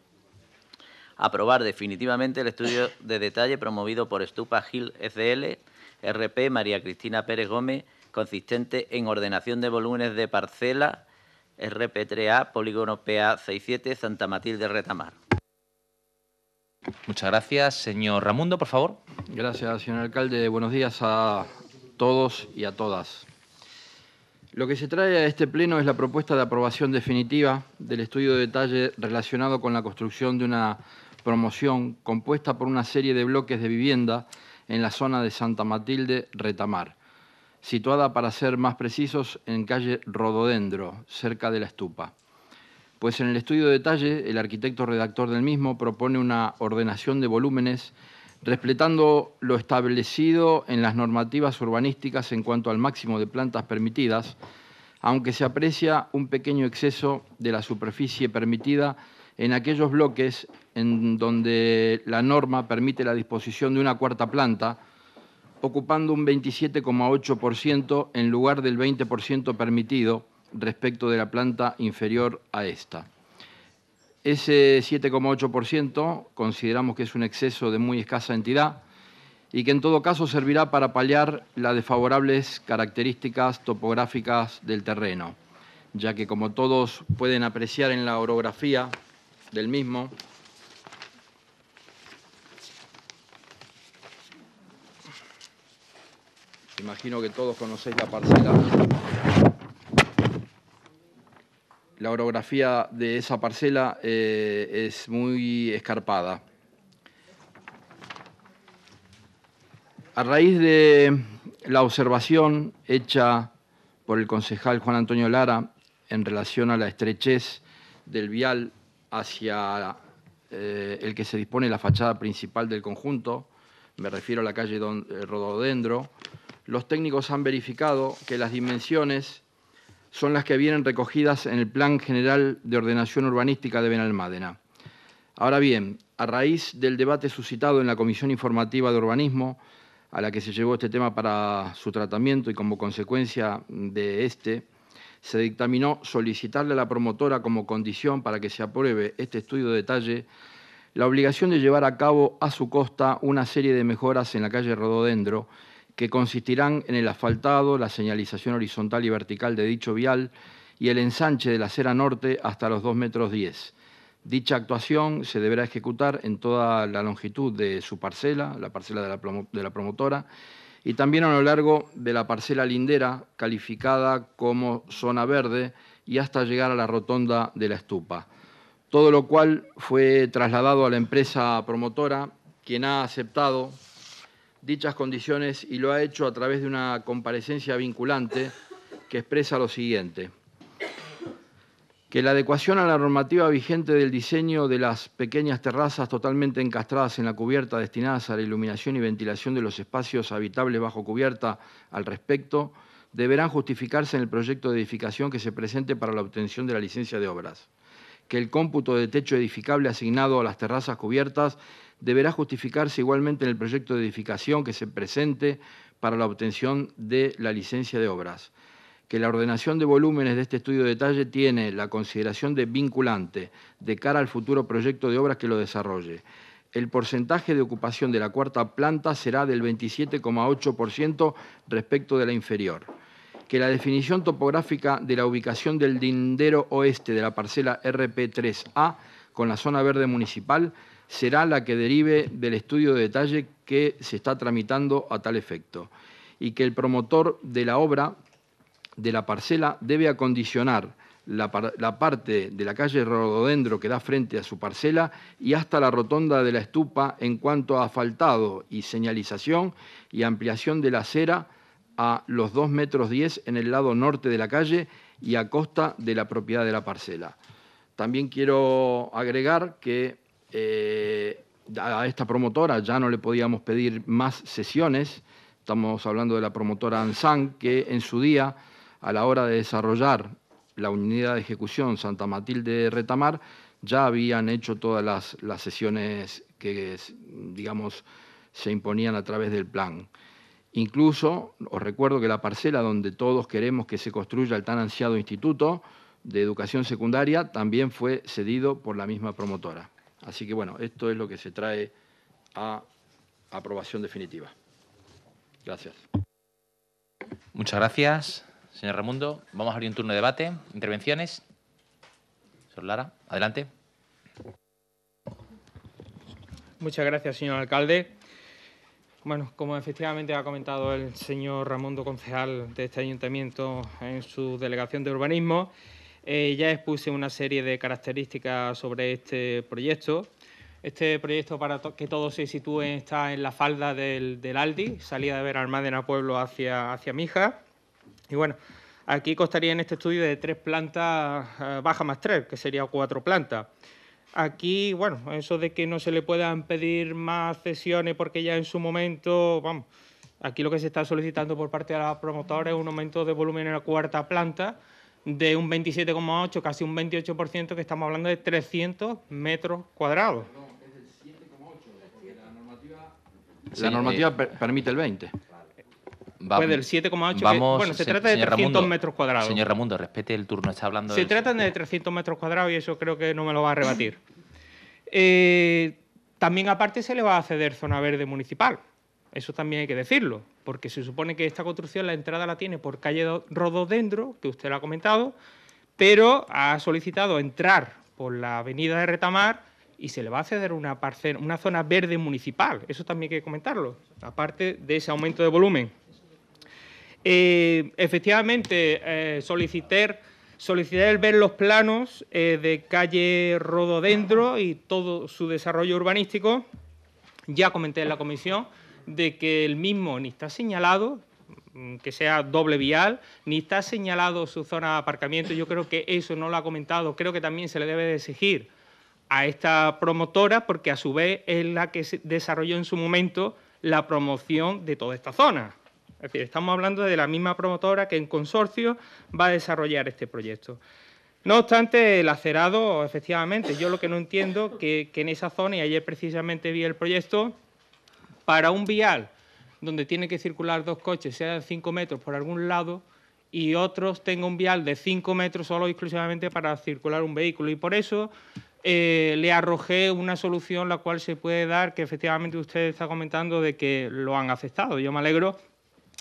Aprobar definitivamente el estudio de detalle promovido por Estupa Gil SL RP María Cristina Pérez Gómez, consistente en ordenación de volúmenes de parcela RP3A, polígono PA67, Santa Matilde Retamar. Muchas gracias, señor Ramundo, por favor. Gracias, señor alcalde. Buenos días a todos y a todas. Lo que se trae a este pleno es la propuesta de aprobación definitiva del estudio de detalle relacionado con la construcción de una promoción compuesta por una serie de bloques de vivienda en la zona de Santa Matilde, Retamar, situada para ser más precisos en calle Rododendro, cerca de la estupa. Pues en el estudio de detalle, el arquitecto redactor del mismo propone una ordenación de volúmenes respetando lo establecido en las normativas urbanísticas en cuanto al máximo de plantas permitidas, aunque se aprecia un pequeño exceso de la superficie permitida en aquellos bloques en donde la norma permite la disposición de una cuarta planta, ocupando un 27,8% en lugar del 20% permitido respecto de la planta inferior a esta. Ese 7,8% consideramos que es un exceso de muy escasa entidad y que en todo caso servirá para paliar las desfavorables características topográficas del terreno, ya que como todos pueden apreciar en la orografía del mismo. Imagino que todos conocéis la parcela. La orografía de esa parcela eh, es muy escarpada. A raíz de la observación hecha por el concejal Juan Antonio Lara en relación a la estrechez del vial hacia eh, el que se dispone la fachada principal del conjunto, me refiero a la calle Don, eh, Rododendro, los técnicos han verificado que las dimensiones son las que vienen recogidas en el Plan General de Ordenación Urbanística de Benalmádena. Ahora bien, a raíz del debate suscitado en la Comisión Informativa de Urbanismo, a la que se llevó este tema para su tratamiento y como consecuencia de este, se dictaminó solicitarle a la promotora como condición para que se apruebe este estudio de detalle la obligación de llevar a cabo a su costa una serie de mejoras en la calle Rododendro que consistirán en el asfaltado, la señalización horizontal y vertical de dicho vial y el ensanche de la acera norte hasta los 2 metros 10. Dicha actuación se deberá ejecutar en toda la longitud de su parcela, la parcela de la, promotora, y también a lo largo de la parcela lindera calificada como zona verde y hasta llegar a la rotonda de la estupa. Todo lo cual fue trasladado a la empresa promotora, quien ha aceptado dichas condiciones y lo ha hecho a través de una comparecencia vinculante que expresa lo siguiente que la adecuación a la normativa vigente del diseño de las pequeñas terrazas totalmente encastradas en la cubierta destinadas a la iluminación y ventilación de los espacios habitables bajo cubierta al respecto deberán justificarse en el proyecto de edificación que se presente para la obtención de la licencia de obras, que el cómputo de techo edificable asignado a las terrazas cubiertas deberá justificarse igualmente en el proyecto de edificación que se presente para la obtención de la licencia de obras que la ordenación de volúmenes de este estudio de detalle tiene la consideración de vinculante de cara al futuro proyecto de obras que lo desarrolle. El porcentaje de ocupación de la cuarta planta será del 27,8% respecto de la inferior. Que la definición topográfica de la ubicación del lindero oeste de la parcela RP3A con la zona verde municipal será la que derive del estudio de detalle que se está tramitando a tal efecto y que el promotor de la obra de la parcela debe acondicionar la, parte de la calle Rododendro que da frente a su parcela y hasta la rotonda de la estupa en cuanto a asfaltado y señalización y ampliación de la acera a los 2 metros 10 en el lado norte de la calle y a costa de la propiedad de la parcela. También quiero agregar que eh, a esta promotora ya no le podíamos pedir más sesiones, estamos hablando de la promotora Ansan, que en su día a la hora de desarrollar la unidad de ejecución Santa Matilde Retamar, ya habían hecho todas las, las sesiones que, digamos, se imponían a través del plan. Incluso os recuerdo que la parcela donde todos queremos que se construya el tan ansiado instituto de educación secundaria también fue cedido por la misma promotora. Así que bueno, esto es lo que se trae a aprobación definitiva. Gracias. Muchas gracias. Señor Ramundo, vamos a abrir un turno de debate. ¿Intervenciones? Señor Lara, adelante. Muchas gracias, señor alcalde. Bueno, como efectivamente ha comentado el señor Ramundo, concejal de este ayuntamiento en su delegación de urbanismo, eh, ya expuse una serie de características sobre este proyecto. Este proyecto, para que todos se sitúe está en la falda del, Aldi, salida de a Pueblo hacia, hacia Mija. Y bueno, aquí costaría en este estudio de tres plantas eh, baja más tres, que sería cuatro plantas. Aquí, bueno, eso de que no se le puedan pedir más cesiones porque ya en su momento, vamos, aquí lo que se está solicitando por parte de la promotora es un aumento de volumen en la cuarta planta de un 27,8, casi un 28%, que estamos hablando de 300 metros cuadrados. No, es el 7,8, porque la normativa... La normativa eh, permite el 20 pues del 7,8. Bueno, se, trata de 300 metros cuadrados. Señor Ramundo, respete el turno, está hablando. Se trata de 300 metros cuadrados y eso creo que no me lo va a rebatir. Eh, también, aparte, se le va a ceder zona verde municipal. Eso también hay que decirlo, porque se supone que esta construcción la entrada la tiene por calle Rododendro, que usted lo ha comentado, pero ha solicitado entrar por la avenida de Retamar y se le va a ceder una, una zona verde municipal. Eso también hay que comentarlo, aparte de ese aumento de volumen. Eh, efectivamente, solicitar eh, solicité, ver los planos eh, de calle Rododendro y todo su desarrollo urbanístico. Ya comenté en la comisión de que el mismo ni está señalado, mm, que sea doble vial, ni está señalado su zona de aparcamiento. Yo creo que eso no lo ha comentado. Creo que también se le debe exigir a esta promotora porque a su vez es la que desarrolló en su momento la promoción de toda esta zona estamos hablando de la misma promotora que en consorcio va a desarrollar este proyecto. No obstante, el acerado, efectivamente, yo lo que no entiendo que, que en esa zona, y ayer precisamente vi el proyecto, para un vial donde tiene que circular dos coches, sea de 5 metros por algún lado, y otros tengan un vial de cinco metros solo exclusivamente para circular un vehículo. Y por eso eh, le arrojé una solución la cual se puede dar, que efectivamente usted está comentando de que lo han aceptado. Yo me alegro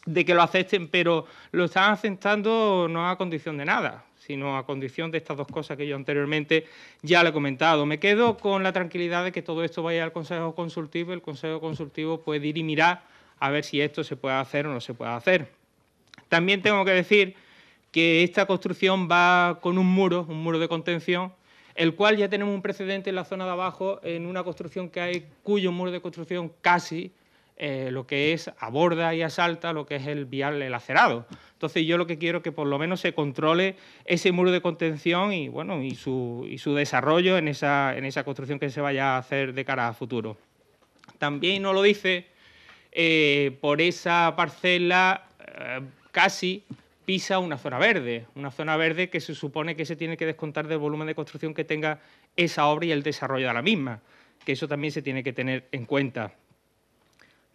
de que lo acepten, pero lo están aceptando no a condición de nada, sino a condición de estas dos cosas que yo anteriormente ya le he comentado. Me quedo con la tranquilidad de que todo esto vaya al Consejo Consultivo, el Consejo Consultivo puede ir y mirar a ver si esto se puede hacer o no se puede hacer. También tengo que decir que esta construcción va con un muro, un muro de contención, el cual ya tenemos un precedente en la zona de abajo, en una construcción que hay cuyo muro de construcción casi eh, lo que es aborda y asalta lo que es el vial el acerado. Entonces yo lo que quiero es que por lo menos se controle ese muro de contención y y su, desarrollo en esa, construcción que se vaya a hacer de cara a futuro. También no lo dice eh, por esa parcela eh, casi pisa una zona verde, una zona verde que se supone que se tiene que descontar del volumen de construcción que tenga esa obra y el desarrollo de la misma, que eso también se tiene que tener en cuenta.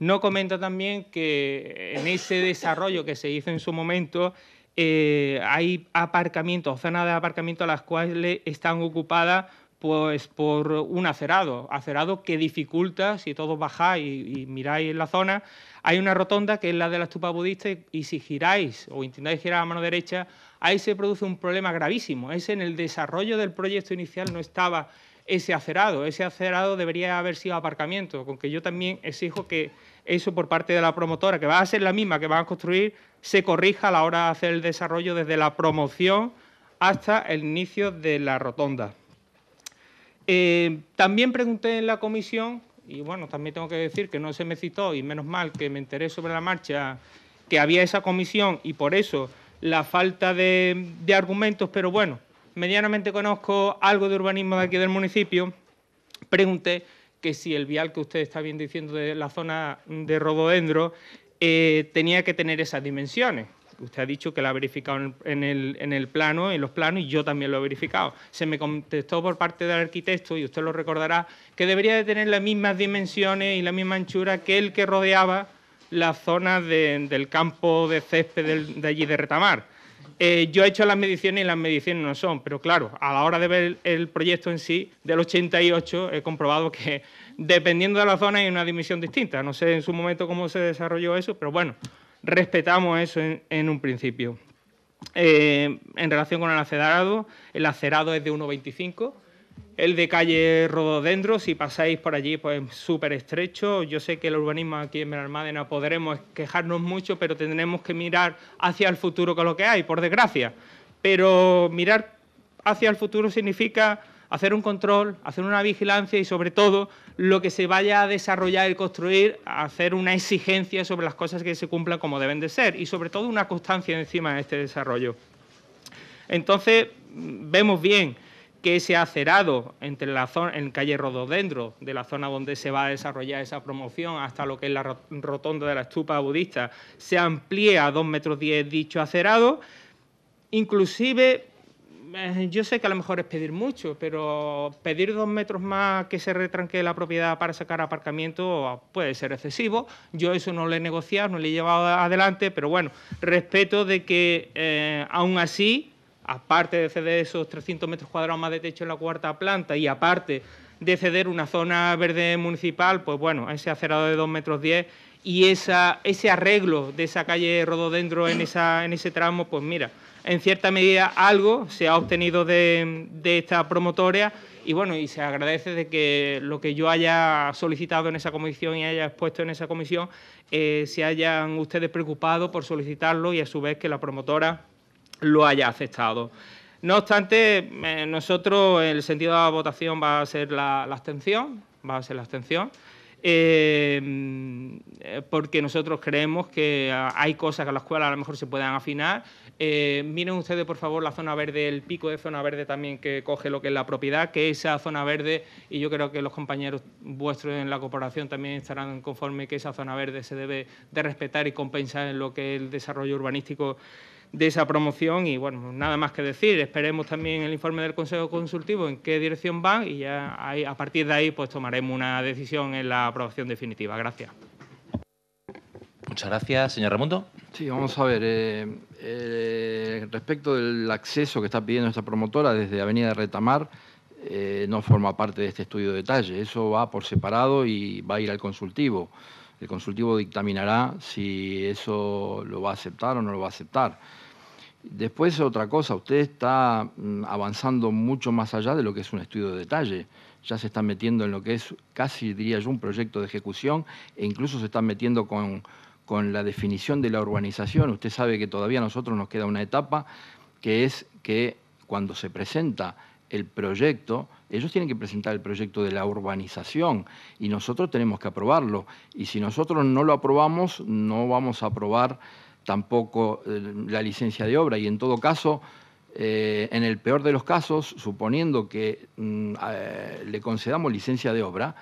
No comenta también que en ese desarrollo que se hizo en su momento eh, hay aparcamientos, zonas de aparcamiento a las cuales están ocupadas pues por un acerado, acerado que dificulta, si todos bajáis y, miráis en la zona, hay una rotonda que es la de la estupa budista y si giráis o intentáis girar a mano derecha, ahí se produce un problema gravísimo. Es en el desarrollo del proyecto inicial no estaba ese acerado, ese acerado debería haber sido aparcamiento, con que yo también exijo que eso por parte de la promotora, que va a ser la misma que va a construir, se corrija a la hora de hacer el desarrollo desde la promoción hasta el inicio de la rotonda. Eh, también pregunté en la comisión, y bueno, también tengo que decir que no se me citó, y menos mal que me enteré sobre la marcha que había esa comisión y por eso la falta de, de argumentos, pero bueno, medianamente conozco algo de urbanismo de aquí del municipio, pregunté que si el vial que usted está bien diciendo de la zona de rododendro eh, tenía que tener esas dimensiones. Usted ha dicho que lo ha verificado en el, plano, en los planos, y yo también lo he verificado. Se me contestó por parte del arquitecto, y usted lo recordará, que debería de tener las mismas dimensiones y la misma anchura que el que rodeaba la zona del campo de césped de allí de Retamar. Eh, yo he hecho las mediciones y las mediciones no son, pero claro, a la hora de ver el proyecto en sí, del 88, he comprobado que dependiendo de la zona hay una dimisión distinta. No sé en su momento cómo se desarrolló eso, pero bueno, respetamos eso en, un principio. Eh, en relación con el acerado, el acerado es de 1,25 el de calle Rododendro, si pasáis por allí, pues súper estrecho. Yo sé que el urbanismo aquí en Benalmádena podremos quejarnos mucho, pero tendremos que mirar hacia el futuro con lo que hay, por desgracia. Pero mirar hacia el futuro significa hacer un control, hacer una vigilancia y sobre todo lo que se vaya a desarrollar y construir, hacer una exigencia sobre las cosas que se cumplan como deben de ser y sobre todo una constancia encima de este desarrollo. Entonces, mm, vemos bien que ese acerado entre la zona, en calle Rododendro, de la zona donde se va a desarrollar esa promoción hasta lo que es la rotonda de la estupa budista, se amplíe a 2 metros 10 dicho acerado. Inclusive, eh, yo sé que a lo mejor es pedir mucho, pero pedir dos metros más que se retranque la propiedad para sacar aparcamiento puede ser excesivo. Yo eso no lo he negociado, no lo he llevado adelante, pero bueno, respeto de que eh, aún así aparte de ceder esos 300 metros cuadrados más de techo en la cuarta planta y aparte de ceder una zona verde municipal, pues bueno, ese acerado de 2 metros 10 y ese arreglo de esa calle rododendro en, en ese tramo, pues mira, en cierta medida algo se ha obtenido de, esta promotoria y bueno, y se agradece de que lo que yo haya solicitado en esa comisión y haya expuesto en esa comisión, eh, se hayan ustedes preocupado por solicitarlo y a su vez que la promotora lo haya aceptado. No obstante, eh, nosotros el sentido de la votación va a ser la, abstención, va a ser la abstención, eh, eh, porque nosotros creemos que ah, hay cosas a las cuales a lo mejor se puedan afinar. miren ustedes, por favor, la zona verde, el pico de zona verde también que coge lo que es la propiedad, que esa zona verde, y yo creo que los compañeros vuestros en la cooperación también estarán conforme que esa zona verde se debe de respetar y compensar en lo que es el desarrollo urbanístico de esa promoción y bueno, nada más que decir. Esperemos también el informe del Consejo Consultivo en qué dirección van y ya a partir de ahí pues tomaremos una decisión en la aprobación definitiva. Gracias. Muchas gracias, señor Ramundo. Sí, vamos a ver. Eh, eh, respecto del acceso que está pidiendo esta promotora desde Avenida de Retamar, eh, no forma parte de este estudio de detalle. Eso va por separado y va a ir al consultivo. El consultivo dictaminará si eso lo va a aceptar o no lo va a aceptar. Después otra cosa, usted está mm, avanzando mucho más allá de lo que es un estudio de detalle. Ya se está metiendo en lo que es casi, diría yo, un proyecto de ejecución e incluso se está metiendo con, la definición de la urbanización. Usted sabe que todavía a nosotros nos queda una etapa que es que cuando se presenta el proyecto, ellos tienen que presentar el proyecto de la urbanización y nosotros tenemos que aprobarlo. Y si nosotros no lo aprobamos, no vamos a aprobar tampoco eh, la licencia de obra y en todo caso, eh, en el peor de los casos, suponiendo que mm, le concedamos licencia de obra,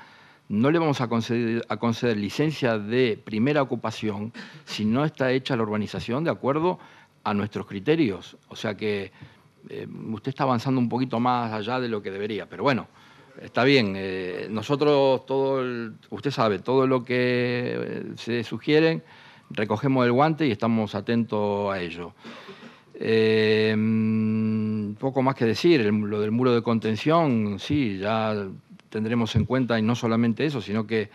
no le vamos a conceder, a conceder licencia de primera ocupación si no está hecha la urbanización de acuerdo a nuestros criterios. O sea que eh, usted está avanzando un poquito más allá de lo que debería, pero bueno. Está bien, nosotros todo, usted sabe, todo lo que se sugieren, recogemos el guante y estamos atentos a ello. Eh, poco más que decir, lo del muro de contención, sí, ya tendremos en cuenta y no solamente eso, sino que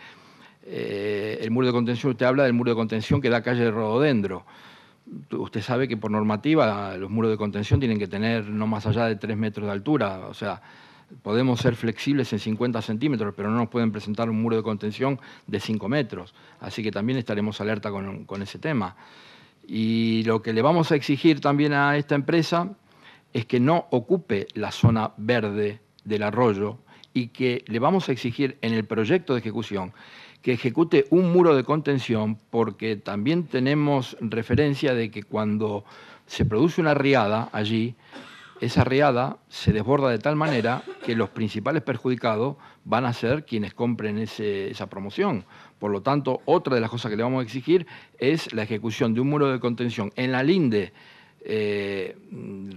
eh, el muro de contención, usted habla del muro de contención que da calle Rododendro. Usted sabe que por normativa los muros de contención tienen que tener no más allá de 3 metros de altura, o sea, podemos ser flexibles en 50 centímetros, pero no nos pueden presentar un muro de contención de 5 metros. Así que también estaremos alerta con, con ese tema. Y lo que le vamos a exigir también a esta empresa es que no ocupe la zona verde del arroyo y que le vamos a exigir en el proyecto de ejecución que ejecute un muro de contención porque también tenemos referencia de que cuando se produce una riada allí, esa riada se desborda de tal manera que los principales perjudicados van a ser quienes compren esa promoción. Por lo tanto, otra de las cosas que le vamos a exigir es la ejecución de un muro de contención en la linde, eh,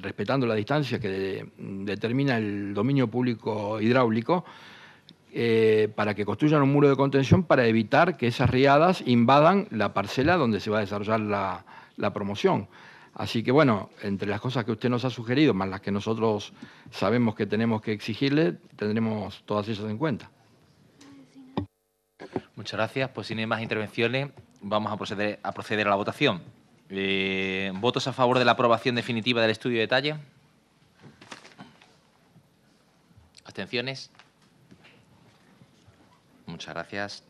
respetando la distancia que determina el dominio público hidráulico, eh, para que construyan un muro de contención para evitar que esas riadas invadan la parcela donde se va a desarrollar la promoción. Así que bueno, entre las cosas que usted nos ha sugerido, más las que nosotros sabemos que tenemos que exigirle, tendremos todas esas en cuenta. Muchas gracias. Pues sin más intervenciones, vamos a proceder a, proceder a la votación. Eh, ¿Votos a favor de la aprobación definitiva del estudio de detalle? ¿Abstenciones? Muchas gracias.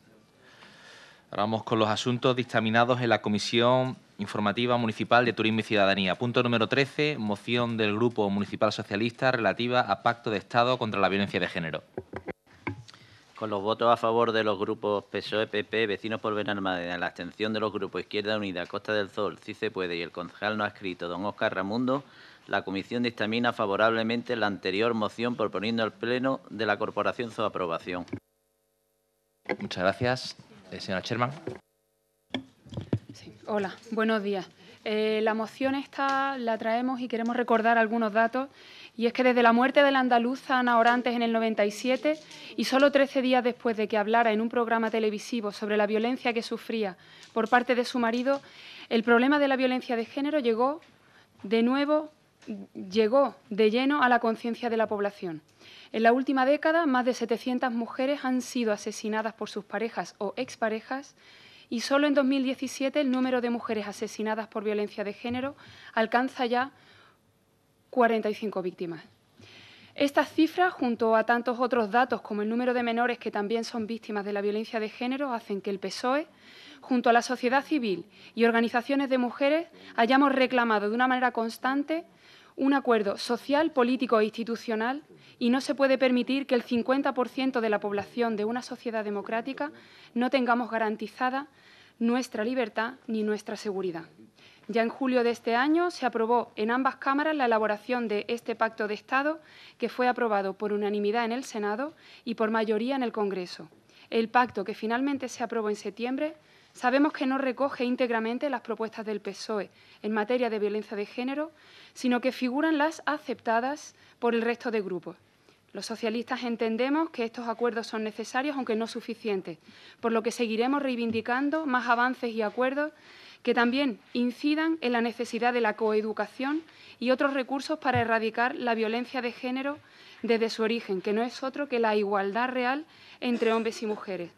Ahora vamos con los asuntos dictaminados en la Comisión Informativa Municipal de Turismo y Ciudadanía. Punto número 13, moción del Grupo Municipal Socialista relativa a Pacto de Estado contra la Violencia de Género. Con los votos a favor de los grupos PSOE, PP, Vecinos por Benalmádena, la abstención de los grupos Izquierda Unida, Costa del Sol, Cice puede y el concejal no ha escrito, don Oscar Ramundo, la comisión dictamina favorablemente la anterior moción proponiendo al Pleno de la Corporación su aprobación. Muchas gracias, eh, señora Sherman. Hola, buenos días. Eh, la moción esta la traemos y queremos recordar algunos datos. Y es que desde la muerte de la andaluza Ana Orantes en el 97 y solo 13 días después de que hablara en un programa televisivo sobre la violencia que sufría por parte de su marido, el problema de la violencia de género llegó de nuevo llegó de lleno a la conciencia de la población. En la última década, más de 700 mujeres han sido asesinadas por sus parejas o exparejas y solo en 2017 el número de mujeres asesinadas por violencia de género alcanza ya 45 víctimas. Estas cifras, junto a tantos otros datos como el número de menores que también son víctimas de la violencia de género, hacen que el PSOE, junto a la sociedad civil y organizaciones de mujeres, hayamos reclamado de una manera constante un acuerdo social, político e institucional y no se puede permitir que el 50% de la población de una sociedad democrática no tengamos garantizada nuestra libertad ni nuestra seguridad. Ya en julio de este año se aprobó en ambas cámaras la elaboración de este Pacto de Estado, que fue aprobado por unanimidad en el Senado y por mayoría en el Congreso. El pacto, que finalmente se aprobó en septiembre, Sabemos que no recoge íntegramente las propuestas del PSOE en materia de violencia de género, sino que figuran las aceptadas por el resto de grupos. Los socialistas entendemos que estos acuerdos son necesarios, aunque no suficientes, por lo que seguiremos reivindicando más avances y acuerdos que también incidan en la necesidad de la coeducación y otros recursos para erradicar la violencia de género desde su origen, que no es otro que la igualdad real entre hombres y mujeres.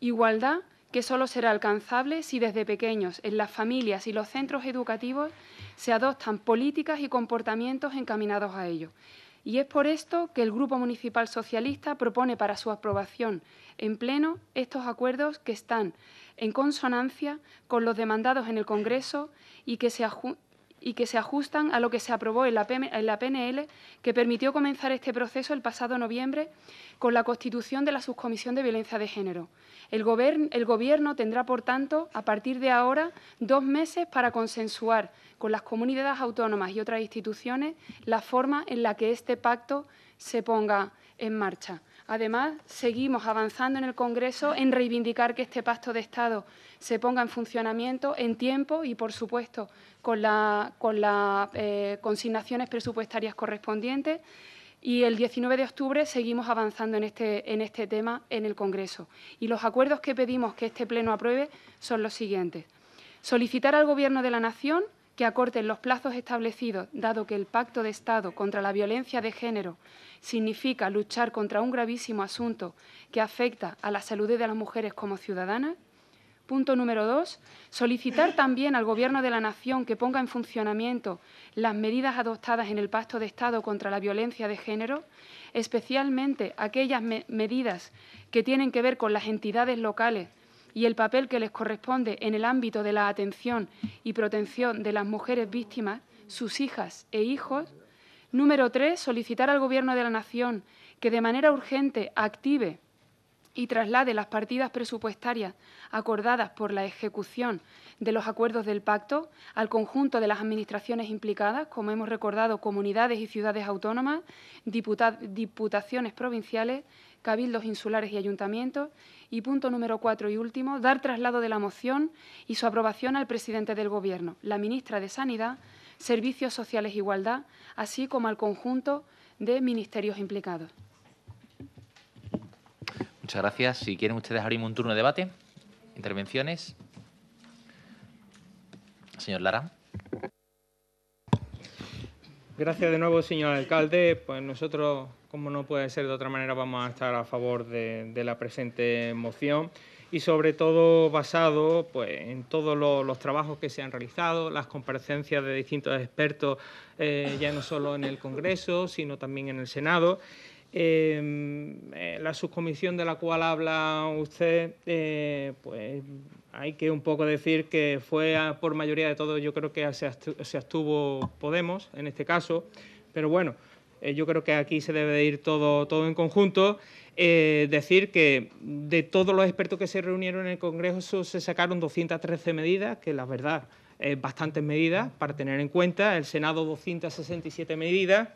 Igualdad que solo será alcanzable si desde pequeños, en las familias y los centros educativos, se adoptan políticas y comportamientos encaminados a ello. Y es por esto que el Grupo Municipal Socialista propone para su aprobación en pleno estos acuerdos que están en consonancia con los demandados en el Congreso y que se, y que se ajustan a lo que se aprobó en la, PNL, que permitió comenzar este proceso el pasado noviembre con la constitución de la Subcomisión de Violencia de Género. El, el Gobierno tendrá, por tanto, a partir de ahora, dos meses para consensuar con las comunidades autónomas y otras instituciones la forma en la que este pacto se ponga en marcha. Además, seguimos avanzando en el Congreso en reivindicar que este pacto de Estado se ponga en funcionamiento en tiempo y, por supuesto, con, las eh, consignaciones presupuestarias correspondientes. Y el 19 de octubre seguimos avanzando este, en este tema en el Congreso. Y los acuerdos que pedimos que este Pleno apruebe son los siguientes. Solicitar al Gobierno de la Nación que acorten los plazos establecidos, dado que el Pacto de Estado contra la Violencia de Género significa luchar contra un gravísimo asunto que afecta a la salud de las mujeres como ciudadanas. Punto número dos, solicitar también al Gobierno de la Nación que ponga en funcionamiento las medidas adoptadas en el Pacto de Estado contra la violencia de género, especialmente aquellas medidas que tienen que ver con las entidades locales y el papel que les corresponde en el ámbito de la atención y protección de las mujeres víctimas, sus hijas e hijos. Número tres, solicitar al Gobierno de la Nación que de manera urgente active y traslade las partidas presupuestarias acordadas por la ejecución de los acuerdos del pacto al conjunto de las administraciones implicadas, como hemos recordado, comunidades y ciudades autónomas, diputaciones provinciales, cabildos insulares y ayuntamientos, y punto número cuatro y último, dar traslado de la moción y su aprobación al presidente del Gobierno, la ministra de Sanidad, Servicios Sociales e Igualdad, así como al conjunto de ministerios implicados. Muchas gracias. Si quieren ustedes abrimos un turno de debate, intervenciones. Señor Lara. Gracias de nuevo, señor alcalde. Pues nosotros como no puede ser de otra manera, vamos a estar a favor de, la presente moción y sobre todo basado pues, en todos los, trabajos que se han realizado, las comparecencias de distintos expertos, eh, ya no solo en el Congreso, sino también en el Senado. Em, eh, la subcomisión de la cual habla usted, eh, pues hay que un poco decir que fue por mayoría de todos, yo creo que se abstuvo Podemos en este caso, pero bueno. Eh, yo creo que aquí se debe ir todo, todo en conjunto. Eh, decir que de todos los expertos que se reunieron en el Congreso se sacaron 213 medidas, que la verdad, eh, bastantes medidas para tener en cuenta. El Senado 267 medidas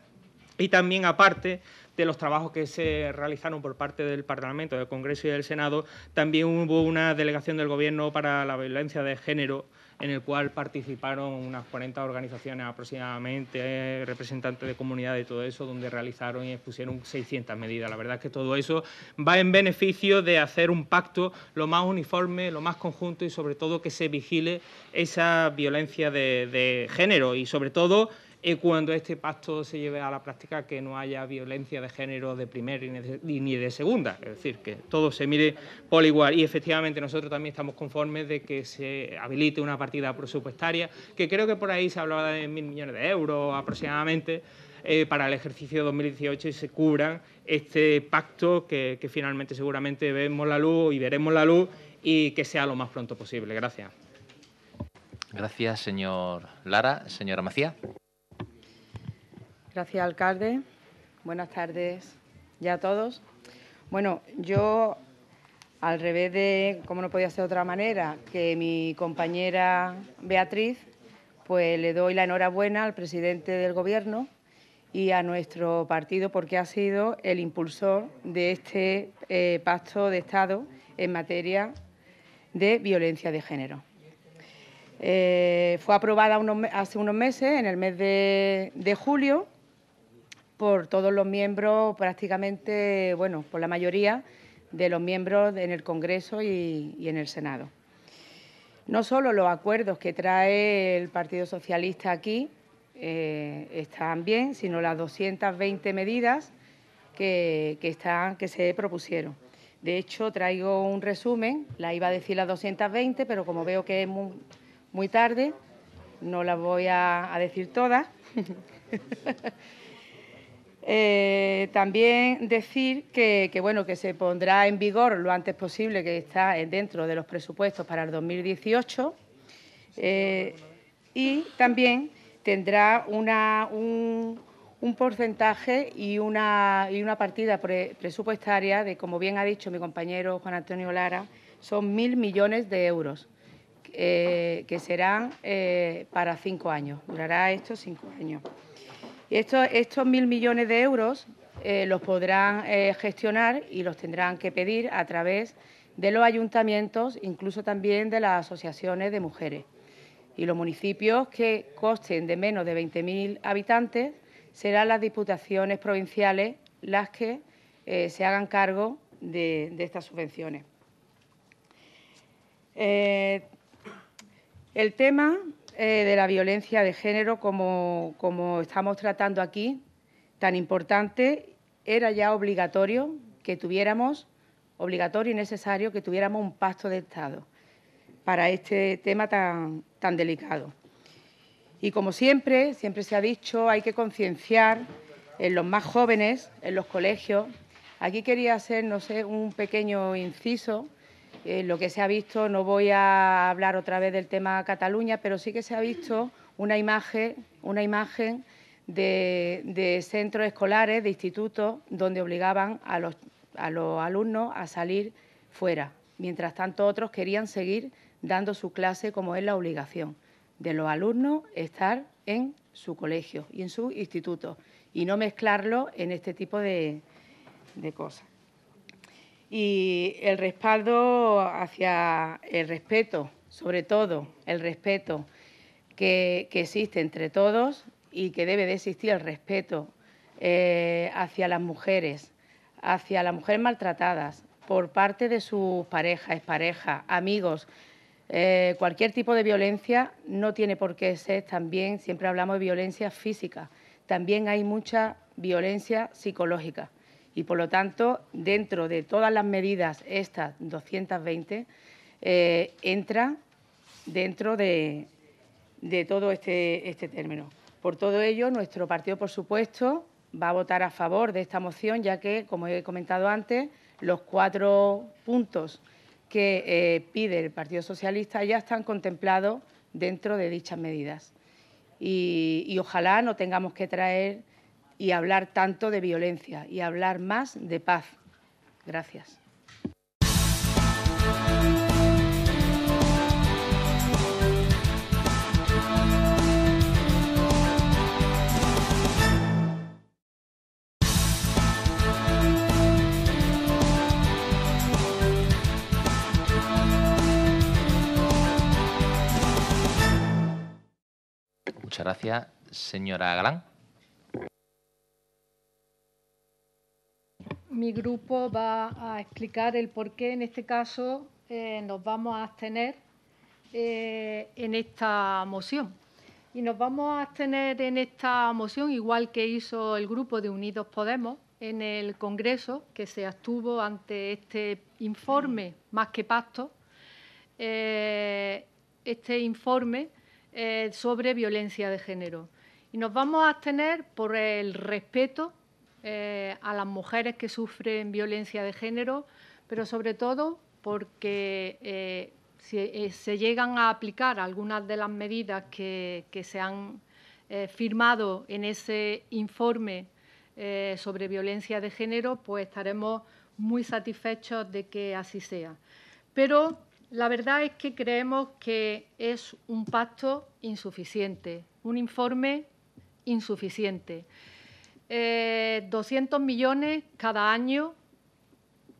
y también aparte de los trabajos que se realizaron por parte del Parlamento, del Congreso y del Senado, también hubo una delegación del Gobierno para la violencia de género en el cual participaron unas 40 organizaciones aproximadamente, representantes de comunidades y todo eso, donde realizaron y expusieron 600 medidas. La verdad es que todo eso va en beneficio de hacer un pacto lo más uniforme, lo más conjunto y sobre todo que se vigile esa violencia de, de género y sobre todo eh, cuando este pacto se lleve a la práctica que no haya violencia de género de primera ni de segunda, es decir, que todo se mire por igual. Y efectivamente nosotros también estamos conformes de que se habilite una partida presupuestaria, que creo que por ahí se hablaba de mil millones de euros aproximadamente. Eh, para el ejercicio 2018 y se cubran este pacto que, que finalmente seguramente vemos la luz y veremos la luz y que sea lo más pronto posible. Gracias. Gracias, señor Lara. Señora Macía. Gracias, alcalde. Buenas tardes ya a todos. Bueno, yo, al revés de, como no podía ser de otra manera, que mi compañera Beatriz, pues le doy la enhorabuena al presidente del Gobierno y a nuestro partido porque ha sido el impulsor de este eh, pacto de Estado en materia de violencia de género. Eh, fue aprobada hace unos meses, en el mes de julio, por todos los miembros, prácticamente, bueno, por la mayoría de los miembros en el Congreso y, en el Senado. No solo los acuerdos que trae el Partido Socialista aquí eh, están bien, sino las 220 medidas que, están, que se propusieron. De hecho, traigo un resumen, la iba a decir las 220, pero como veo que es muy, tarde, no las voy a decir todas. Eh, también decir que, bueno, que se pondrá en vigor lo antes posible, que está dentro de los presupuestos para el 2018, eh, y también tendrá un, porcentaje y una, partida presupuestaria de, como bien ha dicho mi compañero Juan Antonio Lara, son mil millones de euros, eh, que serán para cinco años, durará esto cinco años estos mil millones de euros eh, los podrán eh, gestionar y los tendrán que pedir a través de los ayuntamientos, incluso también de las asociaciones de mujeres. Y los municipios que costen de menos de 20.000 habitantes serán las diputaciones provinciales las que eh, se hagan cargo de, de estas subvenciones. el tema eh, de la violencia de género, como, estamos tratando aquí, tan importante, era ya obligatorio que tuviéramos, obligatorio y necesario que tuviéramos un pacto de Estado para este tema tan, tan delicado. Y como siempre, siempre se ha dicho, hay que concienciar en los más jóvenes, en los colegios. Aquí quería hacer, no sé, un pequeño inciso eh, lo que se ha visto, no voy a hablar otra vez del tema Cataluña, pero sí que se ha visto una imagen, una imagen de, centros escolares, de institutos, donde obligaban a los, alumnos a salir fuera. Mientras tanto, otros querían seguir dando su clase como es la obligación de los alumnos estar en su colegio y en su instituto y no mezclarlo en este tipo de cosas y el respaldo hacia el respeto, sobre todo el respeto que, existe entre todos y que debe de existir el respeto eh, hacia las mujeres, hacia las mujeres maltratadas por parte de sus parejas, exparejas, amigos. Eh, cualquier tipo de violencia no tiene por qué ser también, siempre hablamos de violencia física, también hay mucha violencia psicológica y por lo tanto, dentro de todas las medidas, estas 220, entran eh, entra dentro de, todo este, este, término. Por todo ello, nuestro partido, por supuesto, va a votar a favor de esta moción, ya que, como he comentado antes, los cuatro puntos que eh, pide el Partido Socialista ya están contemplados dentro de dichas medidas. y ojalá no tengamos que traer y hablar tanto de violencia y hablar más de paz. Gracias. Muchas gracias, señora Galán. mi grupo va a explicar el por qué en este caso eh, nos vamos a abstener eh, en esta moción. Y nos vamos a abstener en esta moción, igual que hizo el grupo de Unidos Podemos en el Congreso, que se abstuvo ante este informe más que pacto, eh, este informe sobre violencia de género. Y nos vamos a abstener por el respeto eh, a las mujeres que sufren violencia de género, pero sobre todo porque eh, si eh, se llegan a aplicar algunas de las medidas que se han firmado en ese informe sobre violencia de género, pues estaremos muy satisfechos de que así sea. Pero la verdad es que creemos que es un pacto insuficiente, un informe insuficiente. 200 eh, millones cada año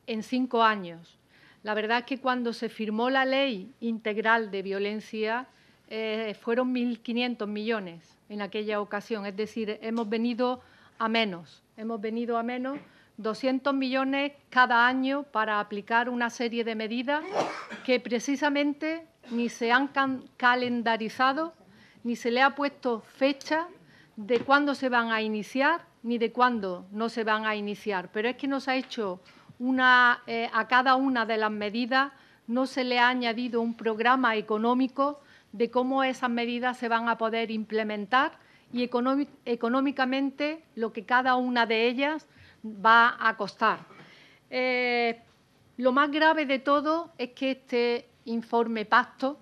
en cinco años. La verdad es que cuando se firmó la ley integral de violencia eh, fueron 1.500 millones en aquella ocasión, es decir, hemos venido a menos, hemos venido a menos 200 millones cada año para aplicar una serie de medidas que precisamente ni se han calendarizado, ni se le ha puesto fecha de cuándo se van a iniciar ni de cuándo no se van a iniciar, pero es que nos ha hecho una, eh, a cada una de las medidas no se le ha añadido un programa económico de cómo esas medidas se van a poder implementar y económicamente lo que cada una de ellas va a costar. Eh, lo más grave de todo es que este informe pacto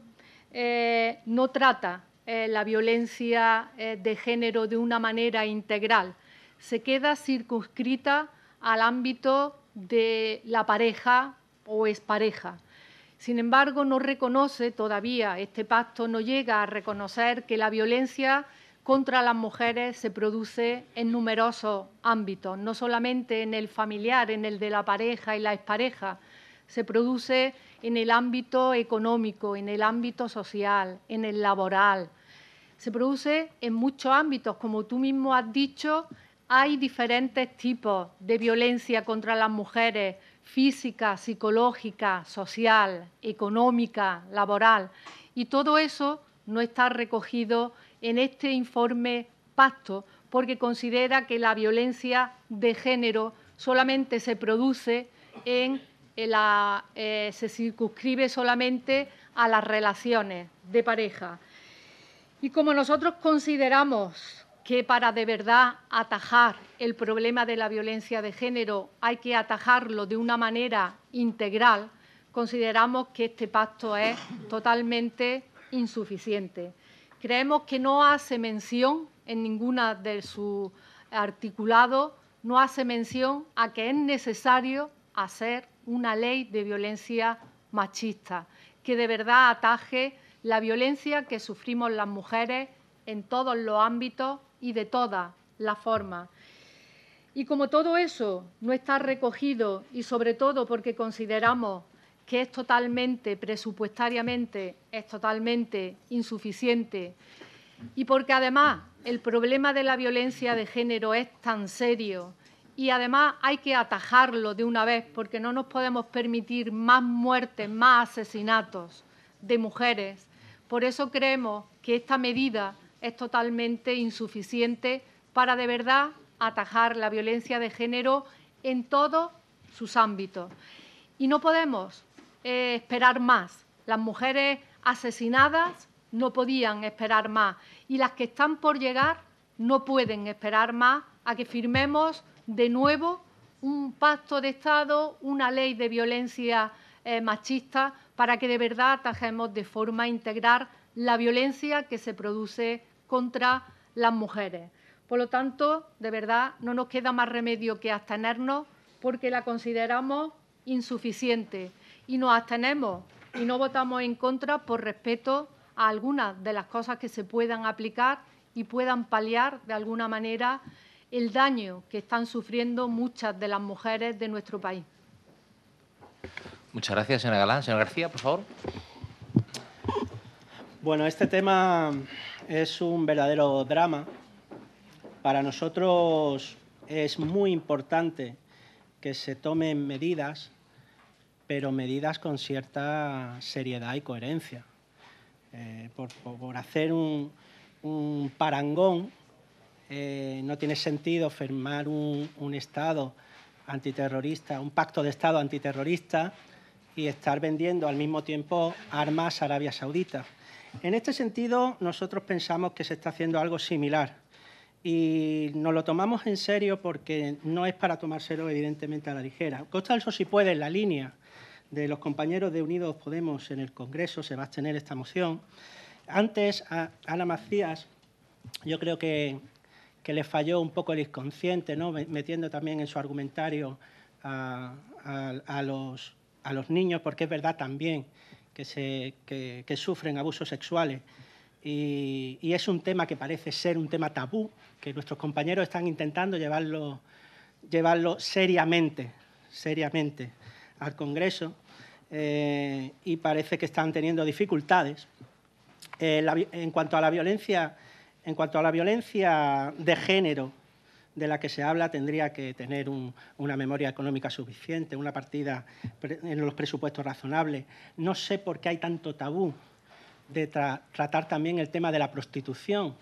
eh, no trata la violencia de género de una manera integral, se queda circunscrita al ámbito de la pareja o expareja. Sin embargo, no reconoce todavía, este pacto no llega a reconocer que la violencia contra las mujeres se produce en numerosos ámbitos, no solamente en el familiar, en el de la pareja y la expareja, se produce en el ámbito económico, en el ámbito social, en el laboral, se produce en muchos ámbitos, como tú mismo has dicho, hay diferentes tipos de violencia contra las mujeres, física, psicológica, social, económica, laboral, y todo eso no está recogido en este informe Pacto, porque considera que la violencia de género solamente se produce en la, eh, se circunscribe solamente a las relaciones de pareja. Y como nosotros consideramos que para de verdad atajar el problema de la violencia de género hay que atajarlo de una manera integral, consideramos que este pacto es totalmente insuficiente. Creemos que no hace mención en ninguna de sus articulados, no hace mención a que es necesario hacer una ley de violencia machista que de verdad ataje la violencia que sufrimos las mujeres en todos los ámbitos y de toda la forma Y como todo eso no está recogido y sobre todo porque consideramos que es totalmente, presupuestariamente, es totalmente insuficiente y porque además el problema de la violencia de género es tan serio y además hay que atajarlo de una vez porque no nos podemos permitir más muertes, más asesinatos de mujeres. Por eso creemos que esta medida es totalmente insuficiente para de verdad atajar la violencia de género en todos sus ámbitos. Y no podemos eh, esperar más. Las mujeres asesinadas no podían esperar más y las que están por llegar no pueden esperar más a que firmemos de nuevo un pacto de Estado, una ley de violencia eh, machista, para que de verdad atajemos de forma integral la violencia que se produce contra las mujeres. Por lo tanto, de verdad, no nos queda más remedio que abstenernos porque la consideramos insuficiente y nos abstenemos y no votamos en contra por respeto a algunas de las cosas que se puedan aplicar y puedan paliar de alguna manera el daño que están sufriendo muchas de las mujeres de nuestro país. Muchas gracias, señora Galán. Señor García, por favor. Bueno, este tema es un verdadero drama. Para nosotros es muy importante que se tomen medidas, pero medidas con cierta seriedad y coherencia. Eh, por, hacer un, parangón, eh, no tiene sentido firmar un Estado antiterrorista, un pacto de Estado antiterrorista y estar vendiendo al mismo tiempo armas a Arabia Saudita. En este sentido, nosotros pensamos que se está haciendo algo similar y nos lo tomamos en serio porque no es para tomárselo evidentemente a la ligera. Costa el Sol, si puede, en la línea de los compañeros de Unidos Podemos en el Congreso se va a tener esta moción. Antes, a Ana Macías, yo creo que, le falló un poco el inconsciente, metiendo también en su argumentario a los niños, porque es verdad también que, sufren abusos sexuales. Y, es un tema que parece ser un tema tabú, que nuestros compañeros están intentando llevarlo, llevarlo seriamente, seriamente al Congreso eh, y parece que están teniendo dificultades. Eh, en, cuanto a la violencia, en cuanto a la violencia de género, de la que se habla tendría que tener una memoria económica suficiente, una partida en los presupuestos razonables. No sé por qué hay tanto tabú de tratar también el tema de la prostitución,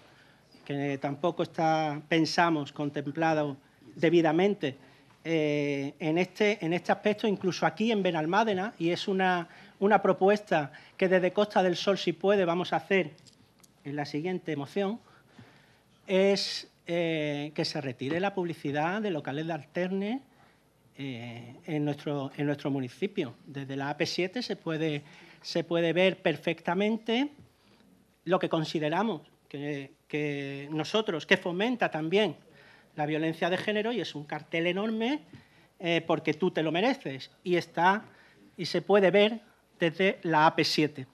que tampoco está, pensamos, contemplado debidamente eh, en, este, en este aspecto, incluso aquí en Benalmádena, y es una, una propuesta que desde Costa del Sol, si puede, vamos a hacer en la siguiente moción, es eh, que se retire la publicidad de locales de alterne eh, en, nuestro, municipio. Desde la AP7 se puede, se puede ver perfectamente lo que consideramos que, nosotros, que fomenta también la violencia de género y es un cartel enorme eh, porque tú te lo mereces y está y se puede ver desde la AP7.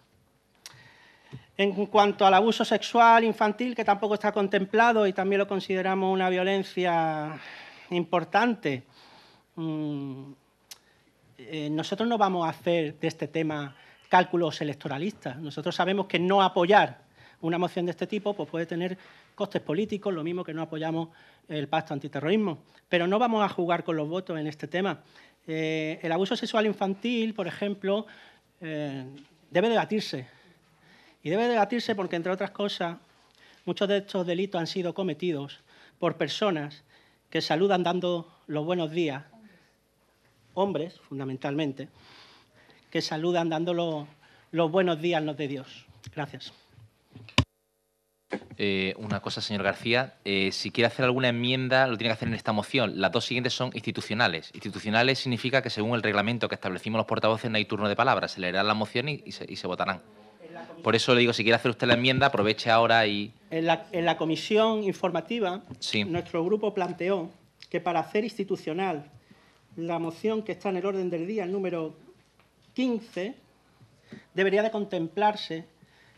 En cuanto al abuso sexual infantil, que tampoco está contemplado y también lo consideramos una violencia importante, mm, eh, nosotros no vamos a hacer de este tema cálculos electoralistas. Nosotros sabemos que no apoyar una moción de este tipo pues puede tener costes políticos, lo mismo que no apoyamos el pacto antiterrorismo. Pero no vamos a jugar con los votos en este tema. Eh, el abuso sexual infantil, por ejemplo, eh, debe debatirse y debe debatirse porque, entre otras cosas, muchos de estos delitos han sido cometidos por personas que saludan dando los buenos días, hombres fundamentalmente, que saludan dando los, buenos días los de Dios. Gracias. Eh, una cosa, señor García. Eh, si quiere hacer alguna enmienda, lo tiene que hacer en esta moción. Las dos siguientes son institucionales. Institucionales significa que según el reglamento que establecimos los portavoces no hay turno de palabra. Se leerán la moción y se votarán. Por eso le digo, si quiere hacer usted la enmienda, aproveche ahora y... En la, comisión informativa, nuestro grupo planteó que para hacer institucional la moción que está en el orden del día, el número 15, debería de contemplarse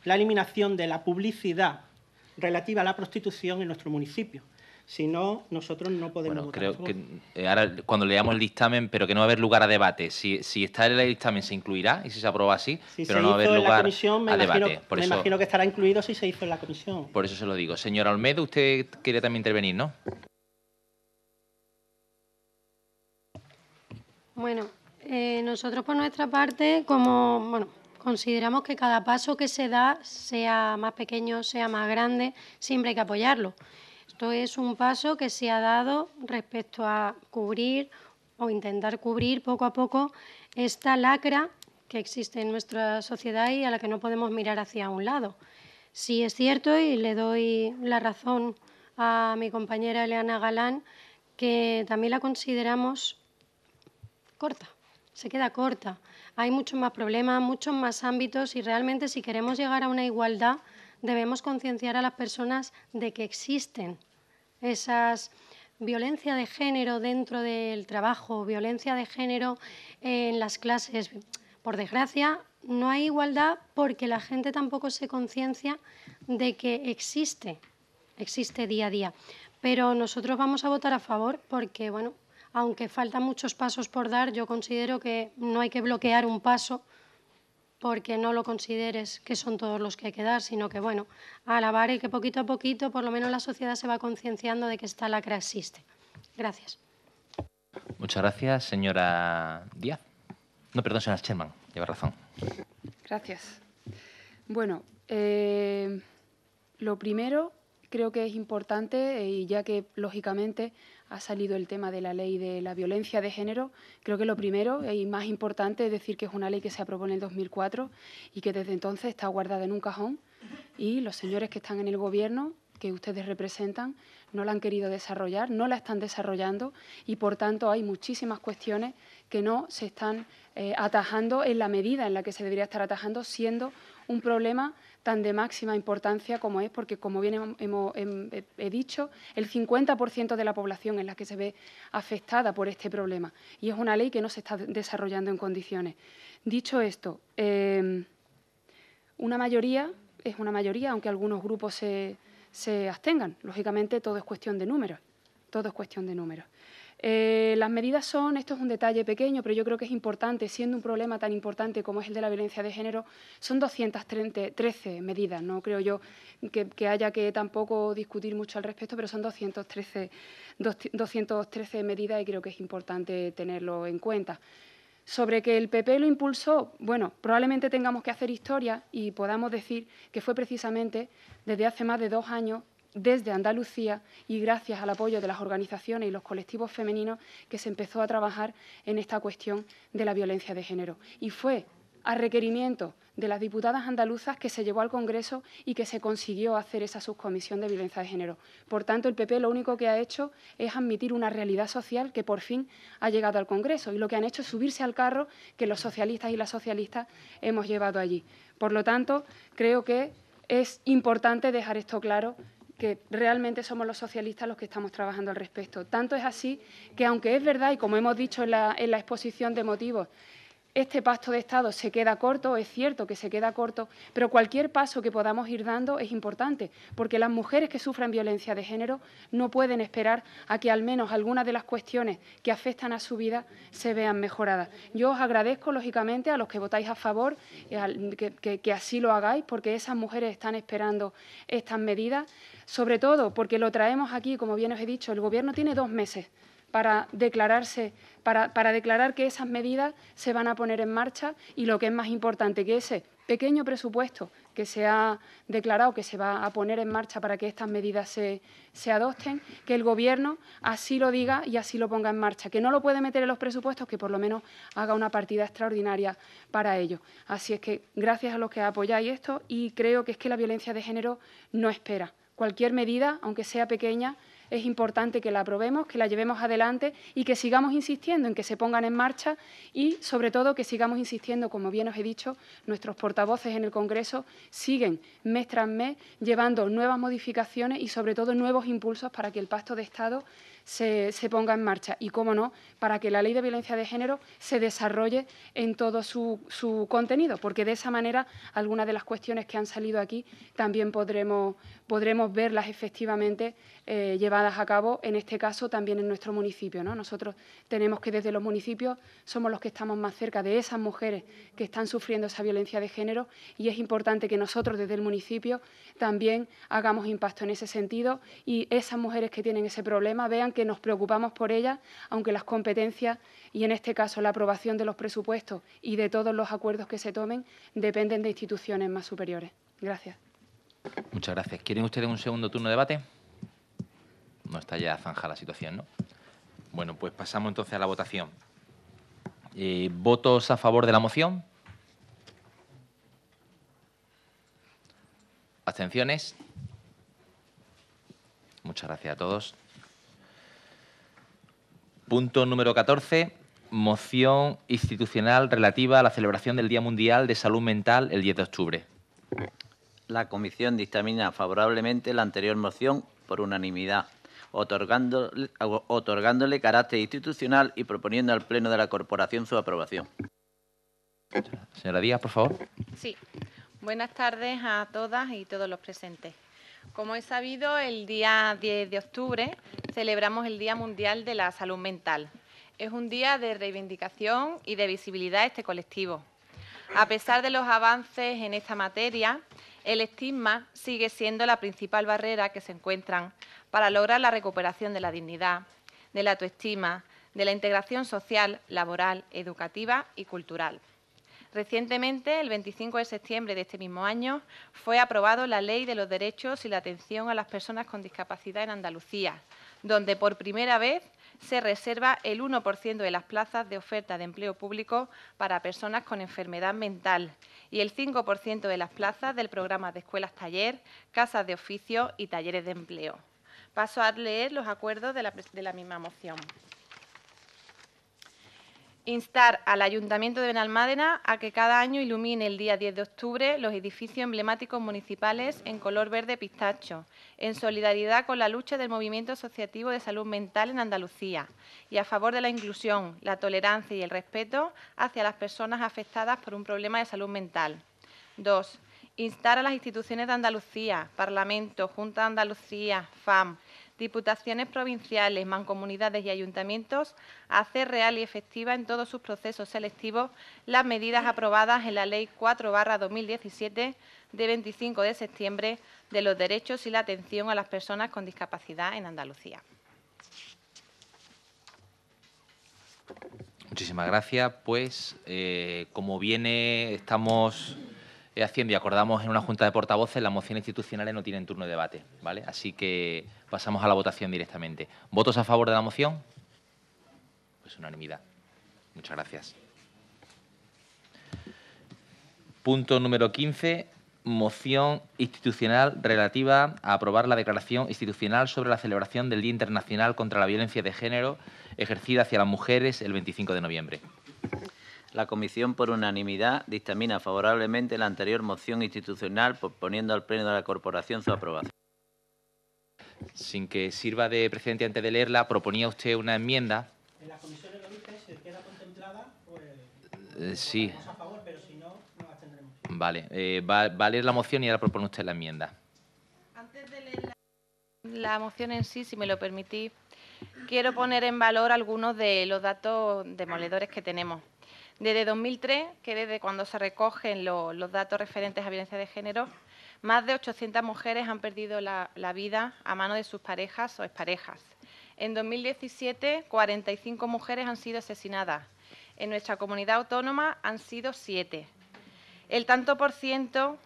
la eliminación de la publicidad relativa a la prostitución en nuestro municipio. Si no, nosotros no podemos bueno, Creo que eh, ahora, cuando leamos el dictamen, pero que no va a haber lugar a debate. Si, está en el dictamen, se incluirá y si se aprueba así, pero no va a haber lugar a debate. me imagino que estará incluido si se hizo en la comisión. Por eso se lo digo. Señora Olmedo, usted quiere también intervenir, ¿no? Bueno, eh, nosotros por nuestra parte, como bueno, consideramos que cada paso que se da, sea más pequeño, sea más grande, siempre hay que apoyarlo. Esto es un paso que se ha dado respecto a cubrir o intentar cubrir poco a poco esta lacra que existe en nuestra sociedad y a la que no podemos mirar hacia un lado. Si es cierto, y le doy la razón a mi compañera Eleana Galán, que también la consideramos corta, se queda corta. Hay muchos más problemas, muchos más ámbitos y realmente si queremos llegar a una igualdad debemos concienciar a las personas de que existen esas violencia de género dentro del trabajo, violencia de género en las clases. Por desgracia, no hay igualdad porque la gente tampoco se conciencia de que existe, existe día a día. Pero nosotros vamos a votar a favor porque, bueno, aunque faltan muchos pasos por dar, yo considero que no hay que bloquear un paso porque no lo consideres que son todos los que hay que dar, sino que, bueno, alabar y que poquito a poquito, por lo menos la sociedad se va concienciando de que esta lacra existe. Gracias. Muchas gracias, señora Díaz. No, perdón, señora Sherman, lleva razón. Gracias. Bueno, eh, lo primero creo que es importante, eh, y ya que lógicamente ha salido el tema de la ley de la violencia de género. Creo que lo primero mm. y más importante es decir que es una ley que se aprobó en el 2004 y que desde entonces está guardada en un cajón y los señores que están en el Gobierno que ustedes representan no la han querido desarrollar, no la están desarrollando y, por tanto, hay muchísimas cuestiones que no se están eh, atajando en la medida en la que se debería estar atajando, siendo un problema tan de máxima importancia como es, porque como bien he dicho, el 50% de la población es la que se ve afectada por este problema y es una ley que no se está desarrollando en condiciones. Dicho esto, em, una mayoría, es una mayoría, aunque algunos grupos se, se abstengan. Lógicamente todo es cuestión de números, todo es cuestión de números. Eh, las medidas son, esto es un detalle pequeño, pero yo creo que es importante, siendo un problema tan importante como es el de la violencia de género, son 213 medidas, no creo yo que, haya que tampoco discutir mucho al respecto, pero son 213, 213 medidas y creo que es importante tenerlo en cuenta. Sobre que el PP lo impulsó, bueno, probablemente tengamos que hacer historia y podamos decir que fue precisamente desde hace más de dos años desde Andalucía y gracias al apoyo de las organizaciones y los colectivos femeninos que se empezó a trabajar en esta cuestión de la violencia de género. Y fue a requerimiento de las diputadas andaluzas que se llevó al Congreso y que se consiguió hacer esa subcomisión de violencia de género. Por tanto, el PP lo único que ha hecho es admitir una realidad social que por fin ha llegado al Congreso y lo que han hecho es subirse al carro que los socialistas y las socialistas hemos llevado allí. Por lo tanto, creo que es importante dejar esto claro que realmente somos los socialistas los que estamos trabajando al respecto. Tanto es así que, aunque es verdad, y como hemos dicho en la, exposición de motivos, este pacto de Estado se queda corto, es cierto que se queda corto, pero cualquier paso que podamos ir dando es importante, porque las mujeres que sufren violencia de género no pueden esperar a que al menos algunas de las cuestiones que afectan a su vida se vean mejoradas. Yo os agradezco, lógicamente, a los que votáis a favor, que, que así lo hagáis, porque esas mujeres están esperando estas medidas, sobre todo porque lo traemos aquí, como bien os he dicho, el Gobierno tiene dos meses para declararse, para, declarar que esas medidas se van a poner en marcha y lo que es más importante, que ese pequeño presupuesto que se ha declarado que se va a poner en marcha para que estas medidas se, se, adopten, que el Gobierno así lo diga y así lo ponga en marcha. Que no lo puede meter en los presupuestos, que por lo menos haga una partida extraordinaria para ello. Así es que gracias a los que apoyáis esto y creo que es que la violencia de género no espera. Cualquier medida, aunque sea pequeña, es importante que la aprobemos, que la llevemos adelante y que sigamos insistiendo en que se pongan en marcha y, sobre todo, que sigamos insistiendo, como bien os he dicho, nuestros portavoces en el Congreso siguen mes tras mes llevando nuevas modificaciones y, sobre todo, nuevos impulsos para que el Pacto de Estado se, ponga en marcha y, cómo no, para que la ley de violencia de género se desarrolle en todo su, contenido, porque de esa manera algunas de las cuestiones que han salido aquí también podremos, podremos verlas efectivamente eh, llevadas a cabo, en este caso también en nuestro municipio. ¿no? Nosotros tenemos que desde los municipios somos los que estamos más cerca de esas mujeres que están sufriendo esa violencia de género y es importante que nosotros desde el municipio también hagamos impacto en ese sentido y esas mujeres que tienen ese problema vean que que nos preocupamos por ella, aunque las competencias y, en este caso, la aprobación de los presupuestos y de todos los acuerdos que se tomen dependen de instituciones más superiores. Gracias. Muchas gracias. ¿Quieren ustedes un segundo turno de debate? No está ya zanja la situación, ¿no? Bueno, pues pasamos entonces a la votación. Eh, ¿Votos a favor de la moción? ¿Abstenciones? Muchas gracias a todos. Punto número 14. Moción institucional relativa a la celebración del Día Mundial de Salud Mental el 10 de octubre. La comisión dictamina favorablemente la anterior moción por unanimidad, otorgándole, otorgándole carácter institucional y proponiendo al Pleno de la Corporación su aprobación. Señora Díaz, por favor. Sí. Buenas tardes a todas y todos los presentes. Como es sabido, el día 10 de octubre celebramos el Día Mundial de la Salud Mental. Es un día de reivindicación y de visibilidad a este colectivo. A pesar de los avances en esta materia, el estigma sigue siendo la principal barrera que se encuentran para lograr la recuperación de la dignidad, de la autoestima, de la integración social, laboral, educativa y cultural. Recientemente, el 25 de septiembre de este mismo año, fue aprobado la Ley de los Derechos y la Atención a las Personas con Discapacidad en Andalucía, donde por primera vez se reserva el 1% de las plazas de oferta de empleo público para personas con enfermedad mental y el 5% de las plazas del programa de escuelas taller, casas de oficio y talleres de empleo. Paso a leer los acuerdos de la, de la misma moción instar al Ayuntamiento de Benalmádena a que cada año ilumine el día 10 de octubre los edificios emblemáticos municipales en color verde pistacho, en solidaridad con la lucha del movimiento asociativo de salud mental en Andalucía y a favor de la inclusión, la tolerancia y el respeto hacia las personas afectadas por un problema de salud mental. 2. Instar a las instituciones de Andalucía, Parlamento, Junta de Andalucía, FAM, Diputaciones provinciales, mancomunidades y ayuntamientos a hacer real y efectiva en todos sus procesos selectivos las medidas aprobadas en la Ley 4-2017 de 25 de septiembre de los derechos y la atención a las personas con discapacidad en Andalucía. Muchísimas gracias. Pues, eh, como viene, estamos haciendo y acordamos en una junta de portavoces, las mociones institucionales no tienen turno de debate, ¿vale? Así que pasamos a la votación directamente. ¿Votos a favor de la moción? Pues unanimidad. Muchas gracias. Punto número 15, moción institucional relativa a aprobar la declaración institucional sobre la celebración del Día Internacional contra la Violencia de Género ejercida hacia las mujeres el 25 de noviembre la Comisión, por unanimidad, dictamina favorablemente la anterior moción institucional, proponiendo al Pleno de la Corporación su aprobación. Sin que sirva de precedente antes de leerla, proponía usted una enmienda. En la comisión lo dice, se queda contemplada, pues. Eh, sí. A favor, pero si no, Vale, eh, va, a leer la moción y ahora propone usted la enmienda. Antes de leer la, la moción en sí, si me lo permitís, quiero poner en valor algunos de los datos demoledores que tenemos. Desde 2003, que desde cuando se recogen los datos referentes a violencia de género, más de 800 mujeres han perdido la, vida a manos de sus parejas o exparejas. En 2017, 45 mujeres han sido asesinadas. En nuestra comunidad autónoma han sido 7. El tanto por ciento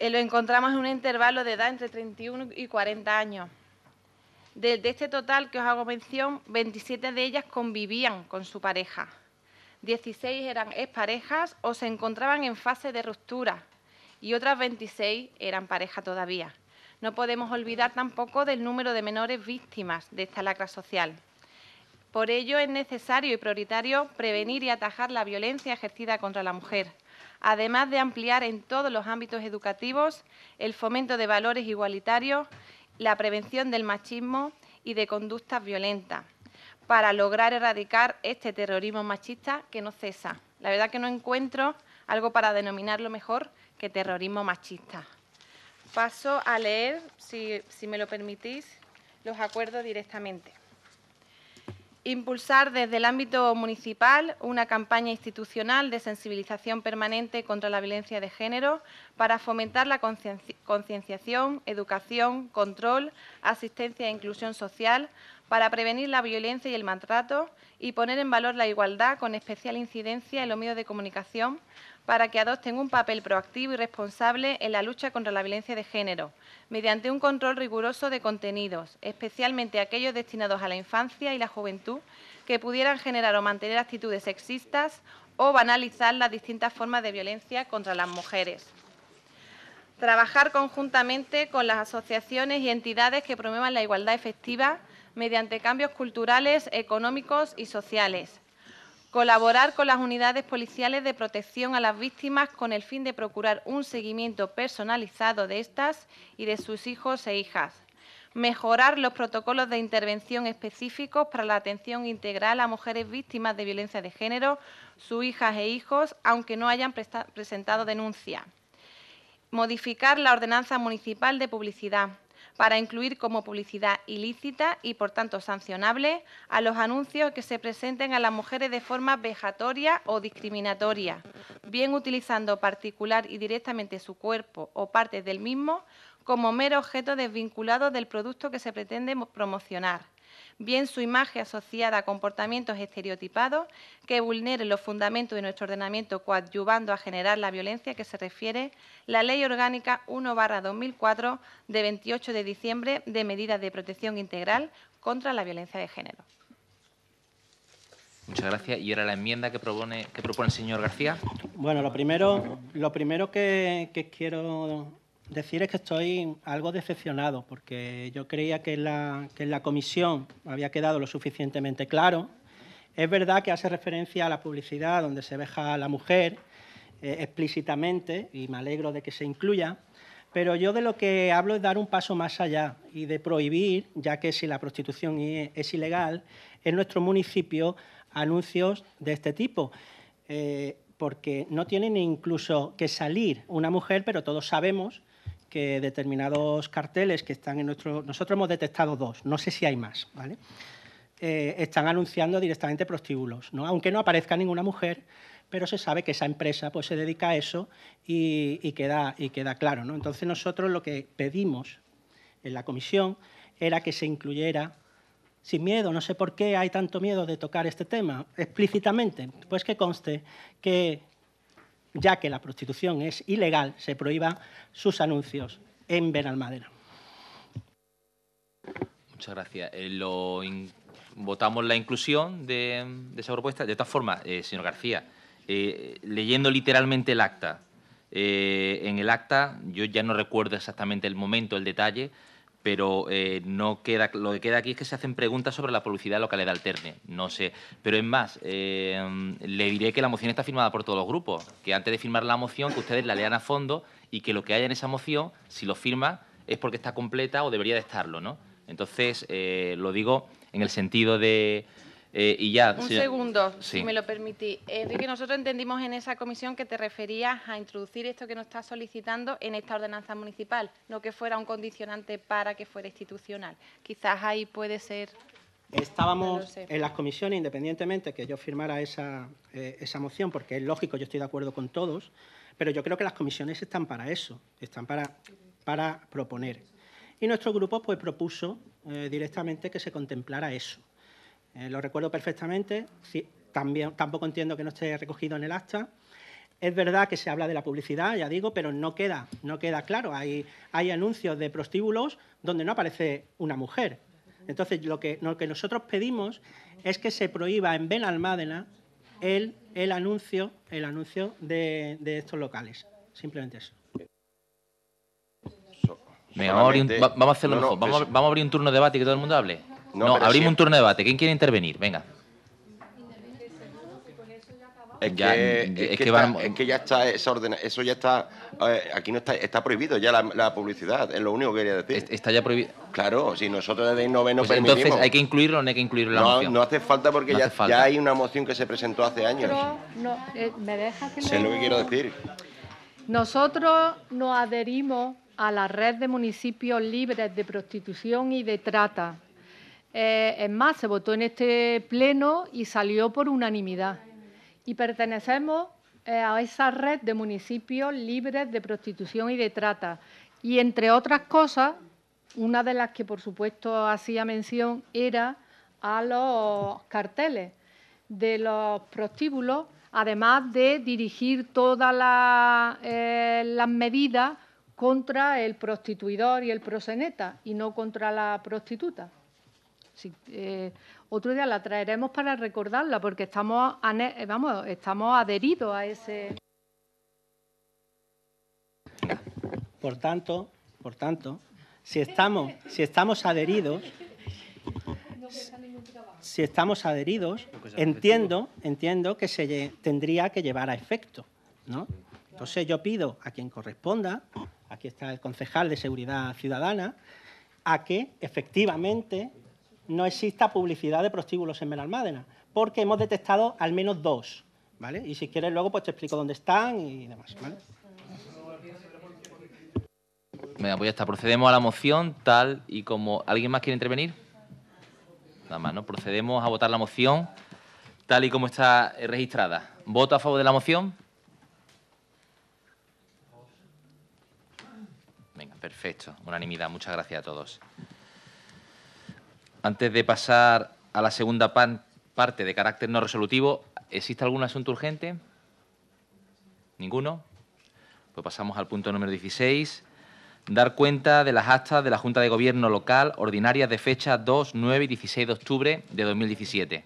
eh, lo encontramos en un intervalo de edad entre 31 y 40 años. De, de este total que os hago mención, 27 de ellas convivían con su pareja. 16 eran exparejas o se encontraban en fase de ruptura y otras 26 eran pareja todavía. No podemos olvidar tampoco del número de menores víctimas de esta lacra social. Por ello es necesario y prioritario prevenir y atajar la violencia ejercida contra la mujer, además de ampliar en todos los ámbitos educativos el fomento de valores igualitarios, la prevención del machismo y de conductas violentas para lograr erradicar este terrorismo machista que no cesa. La verdad que no encuentro algo para denominarlo mejor que terrorismo machista. Paso a leer, si, me lo permitís, los acuerdos directamente. Impulsar desde el ámbito municipal una campaña institucional de sensibilización permanente contra la violencia de género para fomentar la concienciación, educación, control, asistencia e inclusión social para prevenir la violencia y el maltrato y poner en valor la igualdad con especial incidencia en los medios de comunicación para que adopten un papel proactivo y responsable en la lucha contra la violencia de género, mediante un control riguroso de contenidos, especialmente aquellos destinados a la infancia y la juventud, que pudieran generar o mantener actitudes sexistas o banalizar las distintas formas de violencia contra las mujeres. Trabajar conjuntamente con las asociaciones y entidades que promuevan la igualdad efectiva mediante cambios culturales, económicos y sociales. Colaborar con las unidades policiales de protección a las víctimas con el fin de procurar un seguimiento personalizado de estas y de sus hijos e hijas. Mejorar los protocolos de intervención específicos para la atención integral a mujeres víctimas de violencia de género, sus hijas e hijos, aunque no hayan presentado denuncia. Modificar la ordenanza municipal de publicidad para incluir como publicidad ilícita y, por tanto, sancionable a los anuncios que se presenten a las mujeres de forma vejatoria o discriminatoria, bien utilizando particular y directamente su cuerpo o partes del mismo como mero objeto desvinculado del producto que se pretende promocionar bien su imagen asociada a comportamientos estereotipados que vulneren los fundamentos de nuestro ordenamiento coadyuvando a generar la violencia que se refiere la Ley Orgánica 1-2004 de 28 de diciembre de medidas de protección integral contra la violencia de género. Muchas gracias. ¿Y era la enmienda que propone, el señor García? Bueno, lo primero, lo primero que quiero decir es que estoy algo decepcionado porque yo creía que en la, comisión había quedado lo suficientemente claro. Es verdad que hace referencia a la publicidad donde se veja a la mujer eh, explícitamente y me alegro de que se incluya, pero yo de lo que hablo es dar un paso más allá y de prohibir, ya que si la prostitución es, ilegal, en nuestro municipio anuncios de este tipo. Eh, porque no tienen incluso que salir una mujer, pero todos sabemos que determinados carteles que están en nuestro... Nosotros hemos detectado dos, no sé si hay más, ¿vale? Eh, están anunciando directamente prostíbulos, ¿no? aunque no aparezca ninguna mujer, pero se sabe que esa empresa pues, se dedica a eso y, queda, y queda claro. ¿no? Entonces nosotros lo que pedimos en la comisión era que se incluyera, sin miedo, no sé por qué hay tanto miedo de tocar este tema explícitamente, pues que conste que ya que la prostitución es ilegal, se prohíban sus anuncios en Benalmádena. Muchas gracias. Eh, votamos la inclusión de, esa propuesta. De todas formas, eh, señor García, eh, leyendo literalmente el acta, en el acta, yo ya no recuerdo exactamente el momento, el detalle, pero eh, no queda, lo que queda aquí es que se hacen preguntas sobre la publicidad local de Alterne. No sé. Pero es más, em, le diré que la moción está firmada por todos los grupos, que antes de firmar la moción, que ustedes la lean a fondo y que lo que haya en esa moción, si lo firma, es porque está completa o debería de estarlo, ¿no? Entonces, eh, lo digo en el sentido de, eh, ya, Un segundo, si me lo permití. Enrique, eh, nosotros entendimos en esa comisión que te referías a introducir esto que nos está solicitando en esta ordenanza municipal, no que fuera un condicionante para que fuera institucional. Quizás ahí puede ser. Estábamos en las comisiones, independientemente que yo firmara esa, eh, esa moción, porque es lógico, yo estoy de acuerdo con todos, pero yo creo que las comisiones están para eso, están para, para proponer. Y nuestro grupo pues, propuso directamente que se contemplara eso eh, lo recuerdo perfectamente, también, tampoco entiendo que no esté recogido en el acta. Es verdad que se habla de la publicidad, ya digo, pero no queda, no queda claro. Hay, hay anuncios de prostíbulos donde no aparece una mujer. Entonces, lo que, lo que nosotros pedimos es que se prohíba en Benalmádena el, el anuncio, el anuncio de, estos locales. Simplemente eso. vamos a vamos, a abrir un turno de debate y que todo el mundo hable. No, abrimos un turno de debate. ¿Quién quiere intervenir? Venga. Es, que, ya está esa orden, eso ya está, eh, aquí no está, está prohibido ya la, publicidad, es lo único que quería decir. Está ya prohibido. Claro, si nosotros desde el no permitimos. Pues entonces, ¿hay que incluirlo o no hay que incluirlo la no, moción? No hace falta porque ya, hay una moción que se presentó hace años. No, eh, ¿me dejas que Es lo que quiero decir. Nosotros nos adherimos a la red de municipios libres de prostitución y de trata en eh, es más, se votó en este pleno y salió por unanimidad. Y pertenecemos eh, a esa red de municipios libres de prostitución y de trata. Y entre otras cosas, una de las que por supuesto hacía mención era a los carteles de los prostíbulos, además de dirigir todas las eh, medidas contra el prostituidor y el proseneta y no contra la prostituta. Eh, otro día la traeremos para recordarla porque estamos, eh, estamos adheridos a ese. Por tanto, por tanto, si estamos, si estamos adheridos, si estamos adheridos, entiendo, entiendo que se tendría que llevar a efecto, ¿no? Entonces yo pido a quien corresponda, aquí está el concejal de Seguridad Ciudadana, a que efectivamente no exista publicidad de prostíbulos en Benalmádena, porque hemos detectado al menos dos, ¿vale? Y si quieres luego pues te explico dónde están y demás, Venga, pues Procedemos a la moción tal y como... ¿Alguien más quiere intervenir? Nada más, ¿no? Procedemos a votar la moción tal y como está eh, registrada. ¿Voto a favor de la moción? Venga, perfecto. Unanimidad. Muchas gracias a todos. Antes de pasar a la segunda parte de carácter no resolutivo, ¿existe algún asunto urgente? ¿Ninguno? Pues pasamos al punto número 16. Dar cuenta de las actas de la Junta de Gobierno local ordinarias de fecha 2, 9 y 16 de octubre de 2017.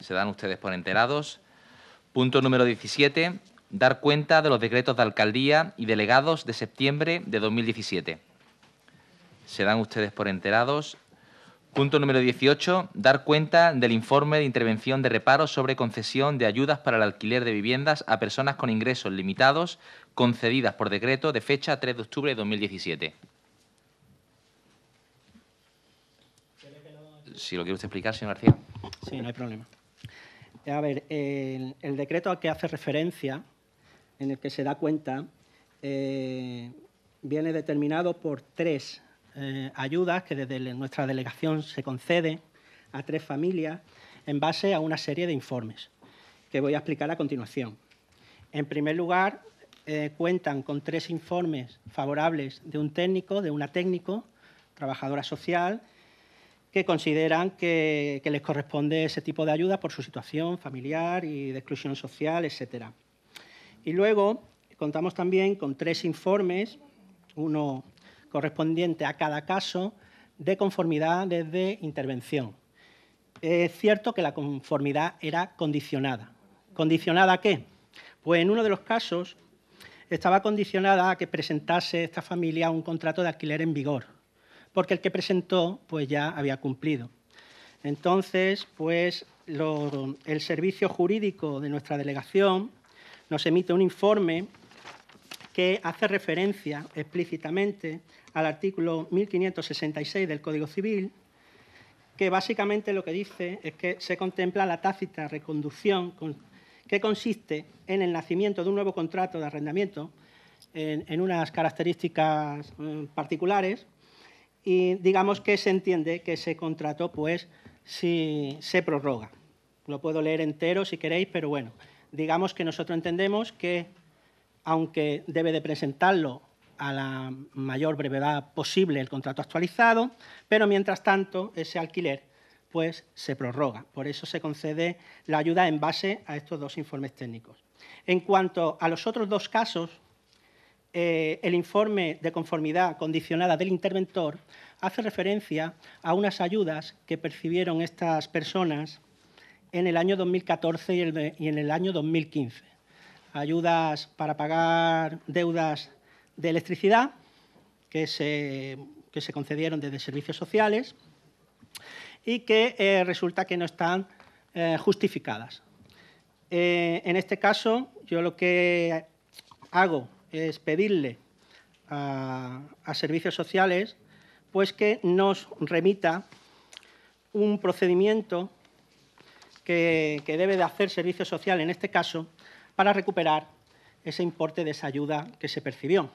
Se dan ustedes por enterados. Punto número 17. Dar cuenta de los decretos de alcaldía y delegados de septiembre de 2017. Se dan ustedes por enterados. Punto número 18. Dar cuenta del informe de intervención de reparo sobre concesión de ayudas para el alquiler de viviendas a personas con ingresos limitados concedidas por decreto de fecha 3 de octubre de 2017. Si lo quiere usted explicar, señor García. Sí, no hay problema. A ver, el, decreto al que hace referencia, en el que se da cuenta, eh, viene determinado por tres eh, ayudas que desde nuestra delegación se concede a tres familias en base a una serie de informes que voy a explicar a continuación. En primer lugar, eh, cuentan con tres informes favorables de un técnico, de una técnico, trabajadora social, que consideran que, les corresponde ese tipo de ayuda por su situación familiar y de exclusión social, etcétera. Y luego contamos también con tres informes, uno correspondiente a cada caso de conformidad desde intervención. Es cierto que la conformidad era condicionada. ¿Condicionada a qué? Pues en uno de los casos estaba condicionada a que presentase esta familia un contrato de alquiler en vigor, porque el que presentó pues ya había cumplido. Entonces, pues el servicio jurídico de nuestra delegación nos emite un informe que hace referencia explícitamente al artículo 1566 del Código Civil, que básicamente lo que dice es que se contempla la tácita reconducción que consiste en el nacimiento de un nuevo contrato de arrendamiento en, unas características eh, particulares y digamos que se entiende que ese contrato pues si se prorroga. Lo puedo leer entero si queréis, pero bueno, digamos que nosotros entendemos que aunque debe de presentarlo a la mayor brevedad posible el contrato actualizado, pero mientras tanto ese alquiler pues, se prorroga. Por eso se concede la ayuda en base a estos dos informes técnicos. En cuanto a los otros dos casos, eh, el informe de conformidad condicionada del interventor hace referencia a unas ayudas que percibieron estas personas en el año 2014 y en el año 2015. Ayudas para pagar deudas de electricidad que se, que se concedieron desde servicios sociales y que eh, resulta que no están eh, justificadas. Eh, en este caso, yo lo que hago es pedirle a, servicios sociales pues que nos remita un procedimiento que, que, debe de hacer Servicio Social en este caso para recuperar ese importe de esa ayuda que se percibió.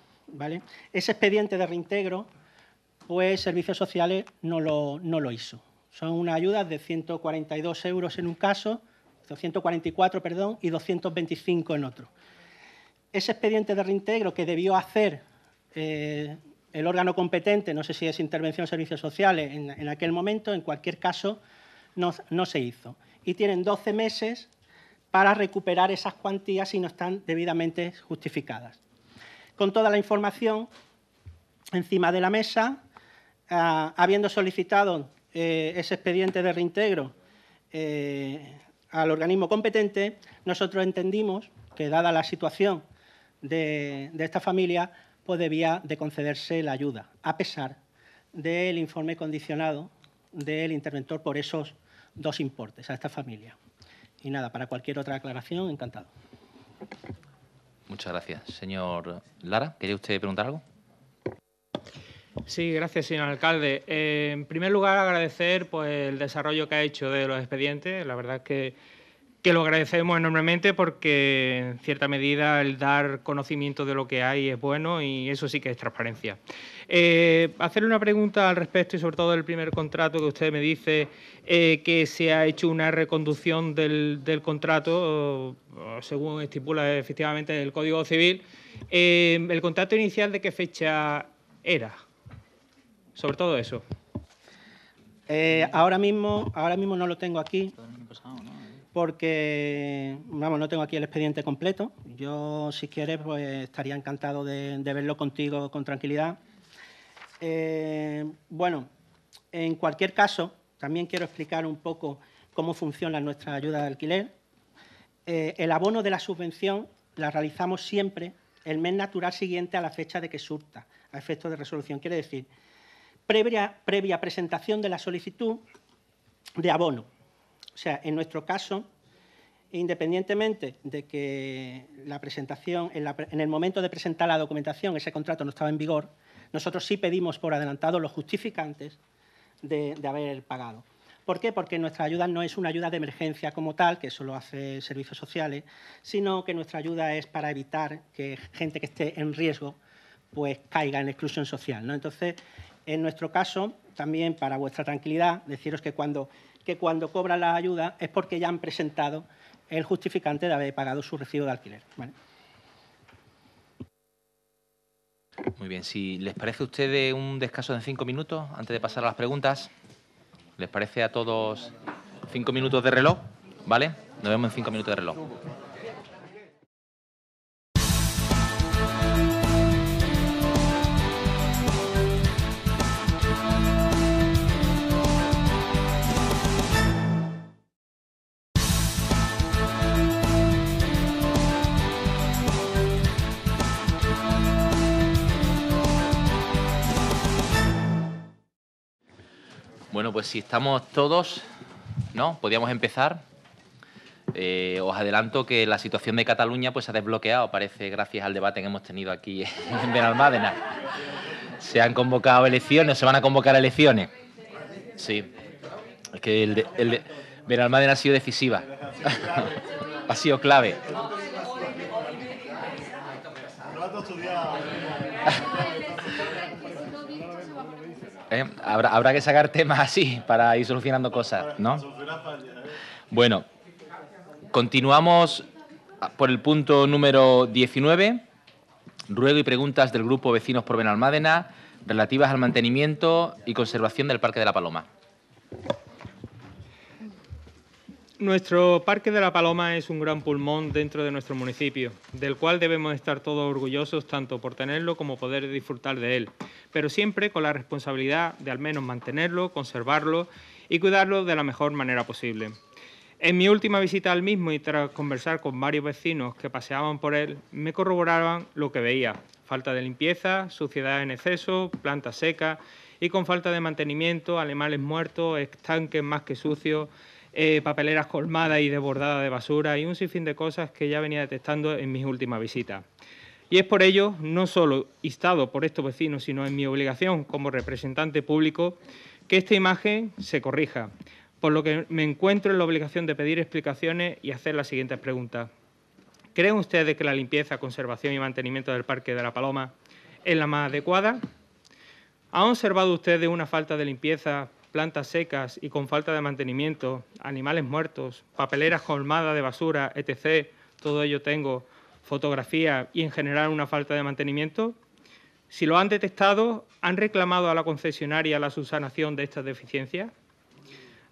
Ese expediente de reintegro, pues Servicios Sociales no lo, hizo. Son unas ayudas de 142 euros en un caso, 244, perdón, y 225 en otro. Ese expediente de reintegro que debió hacer eh, el órgano competente, no sé si es Intervención Servicios Sociales en, aquel momento, en cualquier caso, no, no se hizo. Y tienen 12 meses para recuperar esas cuantías si no están debidamente justificadas con toda la información encima de la mesa, ah, habiendo solicitado eh, ese expediente de reintegro eh, al organismo competente, nosotros entendimos que, dada la situación de, de esta familia, pues debía de concederse la ayuda, a pesar del informe condicionado del interventor por esos dos importes a esta familia. Y nada, para cualquier otra aclaración, encantado. Muchas gracias. Señor Lara, ¿quería usted preguntar algo? Sí, gracias, señor alcalde. Eh, en primer lugar, agradecer pues, el desarrollo que ha hecho de los expedientes. La verdad es que que lo agradecemos enormemente porque en cierta medida el dar conocimiento de lo que hay es bueno y eso sí que es transparencia. Eh, hacerle una pregunta al respecto y sobre todo del primer contrato que usted me dice eh, que se ha hecho una reconducción del, contrato, según estipula efectivamente el Código Civil. Eh, ¿El contrato inicial de qué fecha era? Sobre todo eso. Eh, ahora mismo, ahora mismo no lo tengo aquí porque, vamos, no tengo aquí el expediente completo. Yo, si quieres, pues, estaría encantado de, verlo contigo con tranquilidad. Eh, bueno, en cualquier caso, también quiero explicar un poco cómo funciona nuestra ayuda de alquiler. Eh, el abono de la subvención la realizamos siempre el mes natural siguiente a la fecha de que surta, a efectos de resolución. Quiere decir, previa presentación de la solicitud de abono o sea, en nuestro caso, independientemente de que la presentación, en, el momento de presentar la documentación, ese contrato no estaba en vigor, nosotros sí pedimos por adelantado los justificantes de, haber pagado. ¿Por qué? Porque nuestra ayuda no es una ayuda de emergencia como tal, que eso lo hace servicios sociales, sino que nuestra ayuda es para evitar que gente que esté en riesgo pues caiga en exclusión social. Entonces, en nuestro caso, también para vuestra tranquilidad, deciros que cuando que cuando cobran la ayuda es porque ya han presentado el justificante de haber pagado su recibo de alquiler. Muy bien, si les parece a ustedes un descanso de cinco minutos antes de pasar a las preguntas, ¿les parece a todos cinco minutos de reloj? ¿Vale? Nos vemos en cinco minutos de reloj. Bueno, pues si estamos todos, ¿no? ¿Podríamos empezar. Eh, os adelanto que la situación de Cataluña pues, se ha desbloqueado, parece, gracias al debate que hemos tenido aquí en Benalmádena. Se han convocado elecciones, se van a convocar elecciones. Sí, es que el, Benalmádena ha sido decisiva, ha sido clave. Eh, habrá, habrá, que sacar temas así para ir solucionando cosas, ¿no? Bueno, continuamos por el punto número 19, ruego y preguntas del grupo Vecinos por Benalmádena relativas al mantenimiento y conservación del Parque de la Paloma. Nuestro Parque de la Paloma es un gran pulmón dentro de nuestro municipio, del cual debemos estar todos orgullosos tanto por tenerlo como poder disfrutar de él, pero siempre con la responsabilidad de al menos mantenerlo, conservarlo y cuidarlo de la mejor manera posible. En mi última visita al mismo y tras conversar con varios vecinos que paseaban por él, me corroboraban lo que veía, falta de limpieza, suciedad en exceso, plantas secas y con falta de mantenimiento, animales muertos, estanques más que sucios, eh, papeleras colmadas y desbordadas de basura y un sinfín de cosas que ya venía detectando en mis últimas visitas. Y es por ello, no solo instado por estos vecinos, sino en mi obligación como representante público, que esta imagen se corrija, por lo que me encuentro en la obligación de pedir explicaciones y hacer las siguientes preguntas. ¿Creen ustedes que la limpieza, conservación y mantenimiento del Parque de la Paloma es la más adecuada? ¿Ha observado ustedes una falta de limpieza plantas secas y con falta de mantenimiento, animales muertos, papeleras colmadas de basura, etc., todo ello tengo, fotografía y en general una falta de mantenimiento, si lo han detectado, ¿han reclamado a la concesionaria la subsanación de estas deficiencias?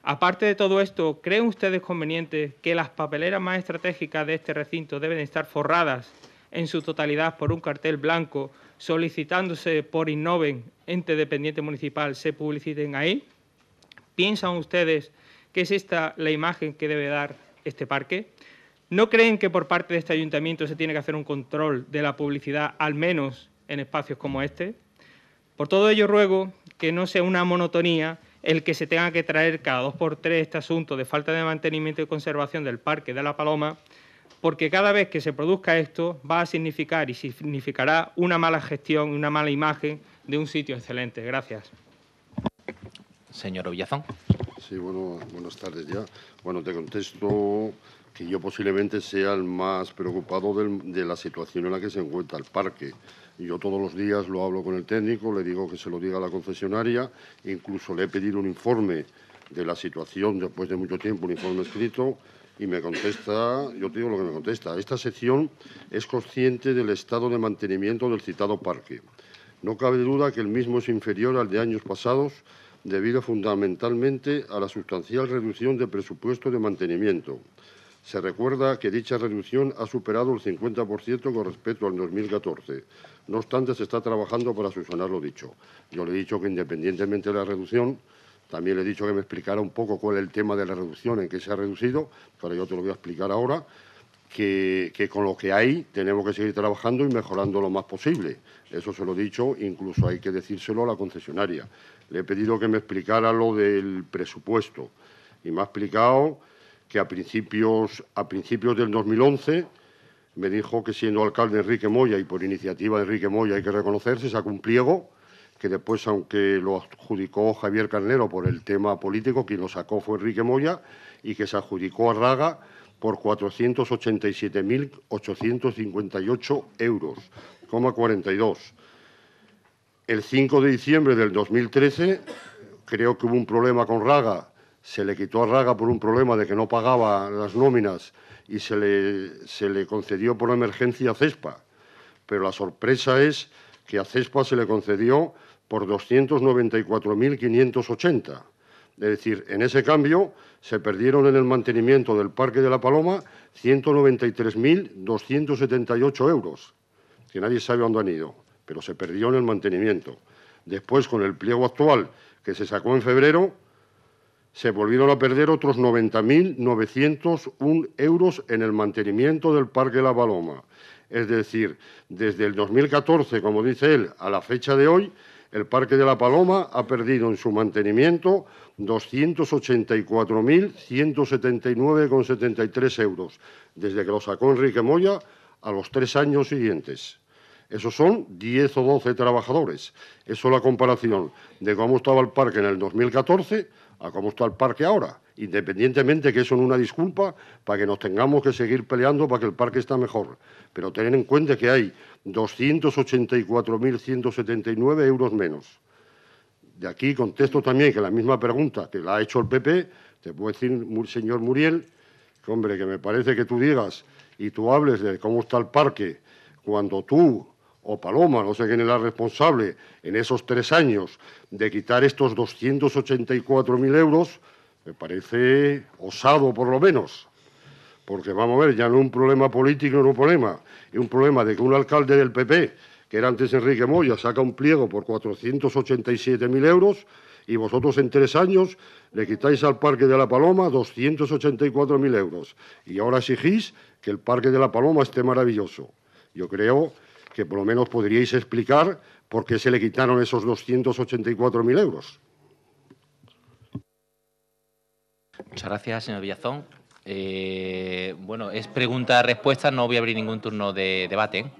Aparte de todo esto, ¿creen ustedes conveniente que las papeleras más estratégicas de este recinto deben estar forradas en su totalidad por un cartel blanco solicitándose por Innoven, ente dependiente municipal, se publiciten ahí? ¿Piensan ustedes que es esta la imagen que debe dar este parque? ¿No creen que por parte de este ayuntamiento se tiene que hacer un control de la publicidad, al menos en espacios como este? Por todo ello ruego que no sea una monotonía el que se tenga que traer cada dos por tres este asunto de falta de mantenimiento y conservación del Parque de la Paloma, porque cada vez que se produzca esto va a significar y significará una mala gestión, y una mala imagen de un sitio excelente. Gracias señor Villazón. Sí, bueno, buenas tardes ya. Bueno, te contesto que yo posiblemente sea el más preocupado de la situación en la que se encuentra el parque. Yo todos los días lo hablo con el técnico, le digo que se lo diga a la concesionaria, incluso le he pedido un informe de la situación después de mucho tiempo, un informe escrito, y me contesta, yo te digo lo que me contesta, esta sección es consciente del estado de mantenimiento del citado parque. No cabe duda que el mismo es inferior al de años pasados debido fundamentalmente a la sustancial reducción del presupuesto de mantenimiento. Se recuerda que dicha reducción ha superado el 50% con respecto al 2014. No obstante, se está trabajando para subsanar lo dicho. Yo le he dicho que independientemente de la reducción, también le he dicho que me explicara un poco cuál es el tema de la reducción, en qué se ha reducido, pero yo te lo voy a explicar ahora, que con lo que hay tenemos que seguir trabajando y mejorando lo más posible. Eso se lo he dicho, incluso hay que decírselo a la concesionaria. Le he pedido que me explicara lo del presupuesto y me ha explicado que a principios, a principios del 2011 me dijo que siendo alcalde Enrique Moya y por iniciativa de Enrique Moya hay que reconocerse, sacó un pliego que después, aunque lo adjudicó Javier Carnero por el tema político, quien lo sacó fue Enrique Moya y que se adjudicó a Raga por 487.858 euros. 42. El 5 de diciembre del 2013 creo que hubo un problema con Raga, se le quitó a Raga por un problema de que no pagaba las nóminas y se le, se le concedió por emergencia a Cespa. Pero la sorpresa es que a Cespa se le concedió por 294.580. Es decir, en ese cambio se perdieron en el mantenimiento del Parque de la Paloma 193.278 euros que nadie sabe dónde han ido, pero se perdió en el mantenimiento. Después, con el pliego actual que se sacó en febrero, se volvieron a perder otros 90.901 euros en el mantenimiento del Parque de La Paloma. Es decir, desde el 2014, como dice él, a la fecha de hoy, el Parque de La Paloma ha perdido en su mantenimiento 284.179,73 euros, desde que lo sacó Enrique Moya a los tres años siguientes. Esos son 10 o 12 trabajadores. Eso es la comparación de cómo estaba el parque en el 2014 a cómo está el parque ahora. Independientemente que eso no es una disculpa para que nos tengamos que seguir peleando para que el parque está mejor. Pero tener en cuenta que hay 284.179 euros menos. De aquí contesto también que la misma pregunta que la ha hecho el PP, te puedo decir, señor Muriel, hombre, que me parece que tú digas y tú hables de cómo está el parque cuando tú o Paloma, no sé quién era responsable en esos tres años de quitar estos 284.000 euros, me parece osado por lo menos. Porque vamos a ver, ya no un problema político, no un problema, es un problema de que un alcalde del PP, que era antes Enrique Moya, saca un pliego por 487.000 euros y vosotros en tres años le quitáis al Parque de la Paloma 284.000 euros y ahora exigís que el Parque de la Paloma esté maravilloso. Yo creo que por lo menos podríais explicar por qué se le quitaron esos 284.000 euros. Muchas gracias, señor Villazón. Eh, bueno, es pregunta-respuesta, no voy a abrir ningún turno de debate.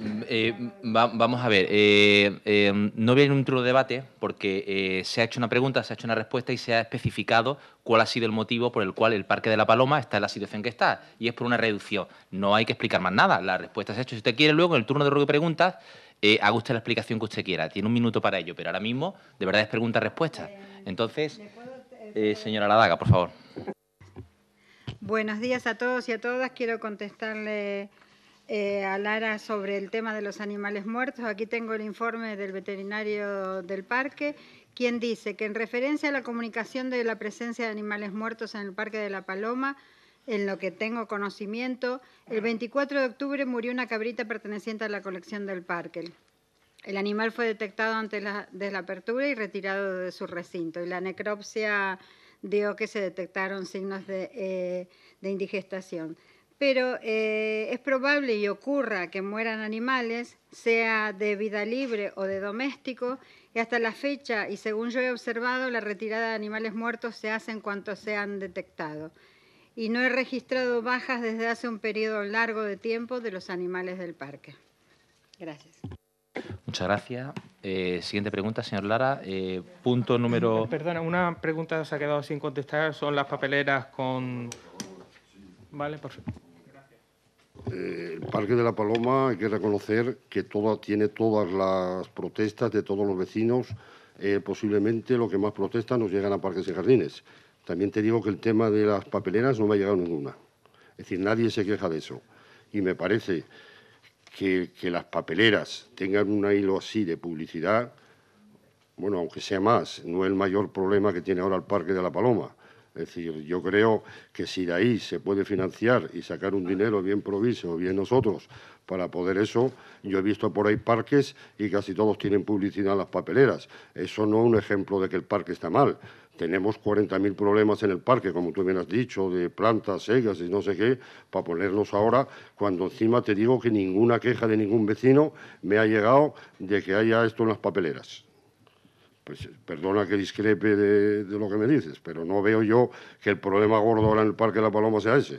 Eh, vamos a ver, eh, eh, no viene un de debate porque eh, se ha hecho una pregunta, se ha hecho una respuesta y se ha especificado cuál ha sido el motivo por el cual el Parque de la Paloma está en la situación que está y es por una reducción. No hay que explicar más nada, la respuesta se ha hecho. Si usted quiere luego, en el turno de ruego de preguntas, eh, haga usted la explicación que usted quiera. Tiene un minuto para ello, pero ahora mismo de verdad es pregunta-respuesta. Entonces, señora Ladaga, por favor. Buenos días a todos y a todas. Quiero contestarle eh, a Lara sobre el tema de los animales muertos. Aquí tengo el informe del veterinario del parque, quien dice que en referencia a la comunicación de la presencia de animales muertos en el Parque de la Paloma, en lo que tengo conocimiento, el 24 de octubre murió una cabrita perteneciente a la colección del parque. El animal fue detectado antes de la apertura y retirado de su recinto. Y la necropsia dio que se detectaron signos de eh, indigestación pero eh, es probable y ocurra que mueran animales, sea de vida libre o de doméstico, y hasta la fecha, y según yo he observado, la retirada de animales muertos se hace en cuanto se han detectado. Y no he registrado bajas desde hace un periodo largo de tiempo de los animales del parque. Gracias. Muchas gracias. Eh, siguiente pregunta, señor Lara. Eh, punto número. Mm, perdona, una pregunta se ha quedado sin contestar. Son las papeleras con. Vale, por favor. Eh, el Parque de la Paloma hay que reconocer que tiene todas las protestas de todos los vecinos. Eh, posiblemente lo que más protesta nos llegan a parques y jardines. También te digo que el tema de las papeleras no me ha llegado ninguna. Es decir, nadie se queja de eso. Y me parece que, que las papeleras tengan un hilo así de publicidad, bueno, aunque sea más, no es el mayor problema que tiene ahora el Parque de la Paloma es decir, yo creo que si de ahí se puede financiar y sacar un dinero bien proviso, bien nosotros, para poder eso, yo he visto por ahí parques y casi todos tienen publicidad en las papeleras. Eso no es un ejemplo de que el parque está mal. Tenemos 40.000 problemas en el parque, como tú bien has dicho, de plantas, segas y no sé qué, para ponernos ahora, cuando encima te digo que ninguna queja de ningún vecino me ha llegado de que haya esto en las papeleras pues eh, perdona que discrepe de, lo que me dices, pero no veo yo que el problema gordo ahora en el Parque de la Paloma sea ese.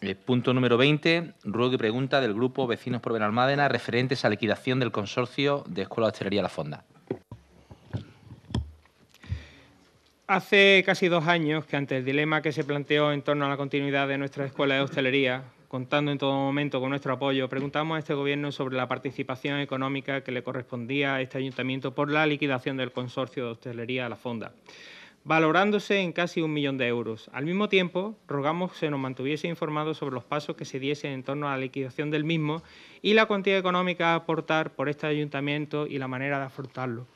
Eh, punto número 20, ruego y pregunta del grupo Vecinos por Benalmádena referentes a la liquidación del consorcio de Escuela de Hostelería La Fonda. Hace casi dos años que ante el dilema que se planteó en torno a la continuidad de nuestra escuela de hostelería, contando en todo momento con nuestro apoyo, preguntamos a este Gobierno sobre la participación económica que le correspondía a este ayuntamiento por la liquidación del consorcio de hostelería la Fonda valorándose en casi un millón de euros. Al mismo tiempo, rogamos que se nos mantuviese informado sobre los pasos que se diesen en torno a la liquidación del mismo y la cuantía económica a aportar por este ayuntamiento y la manera de afrontarlo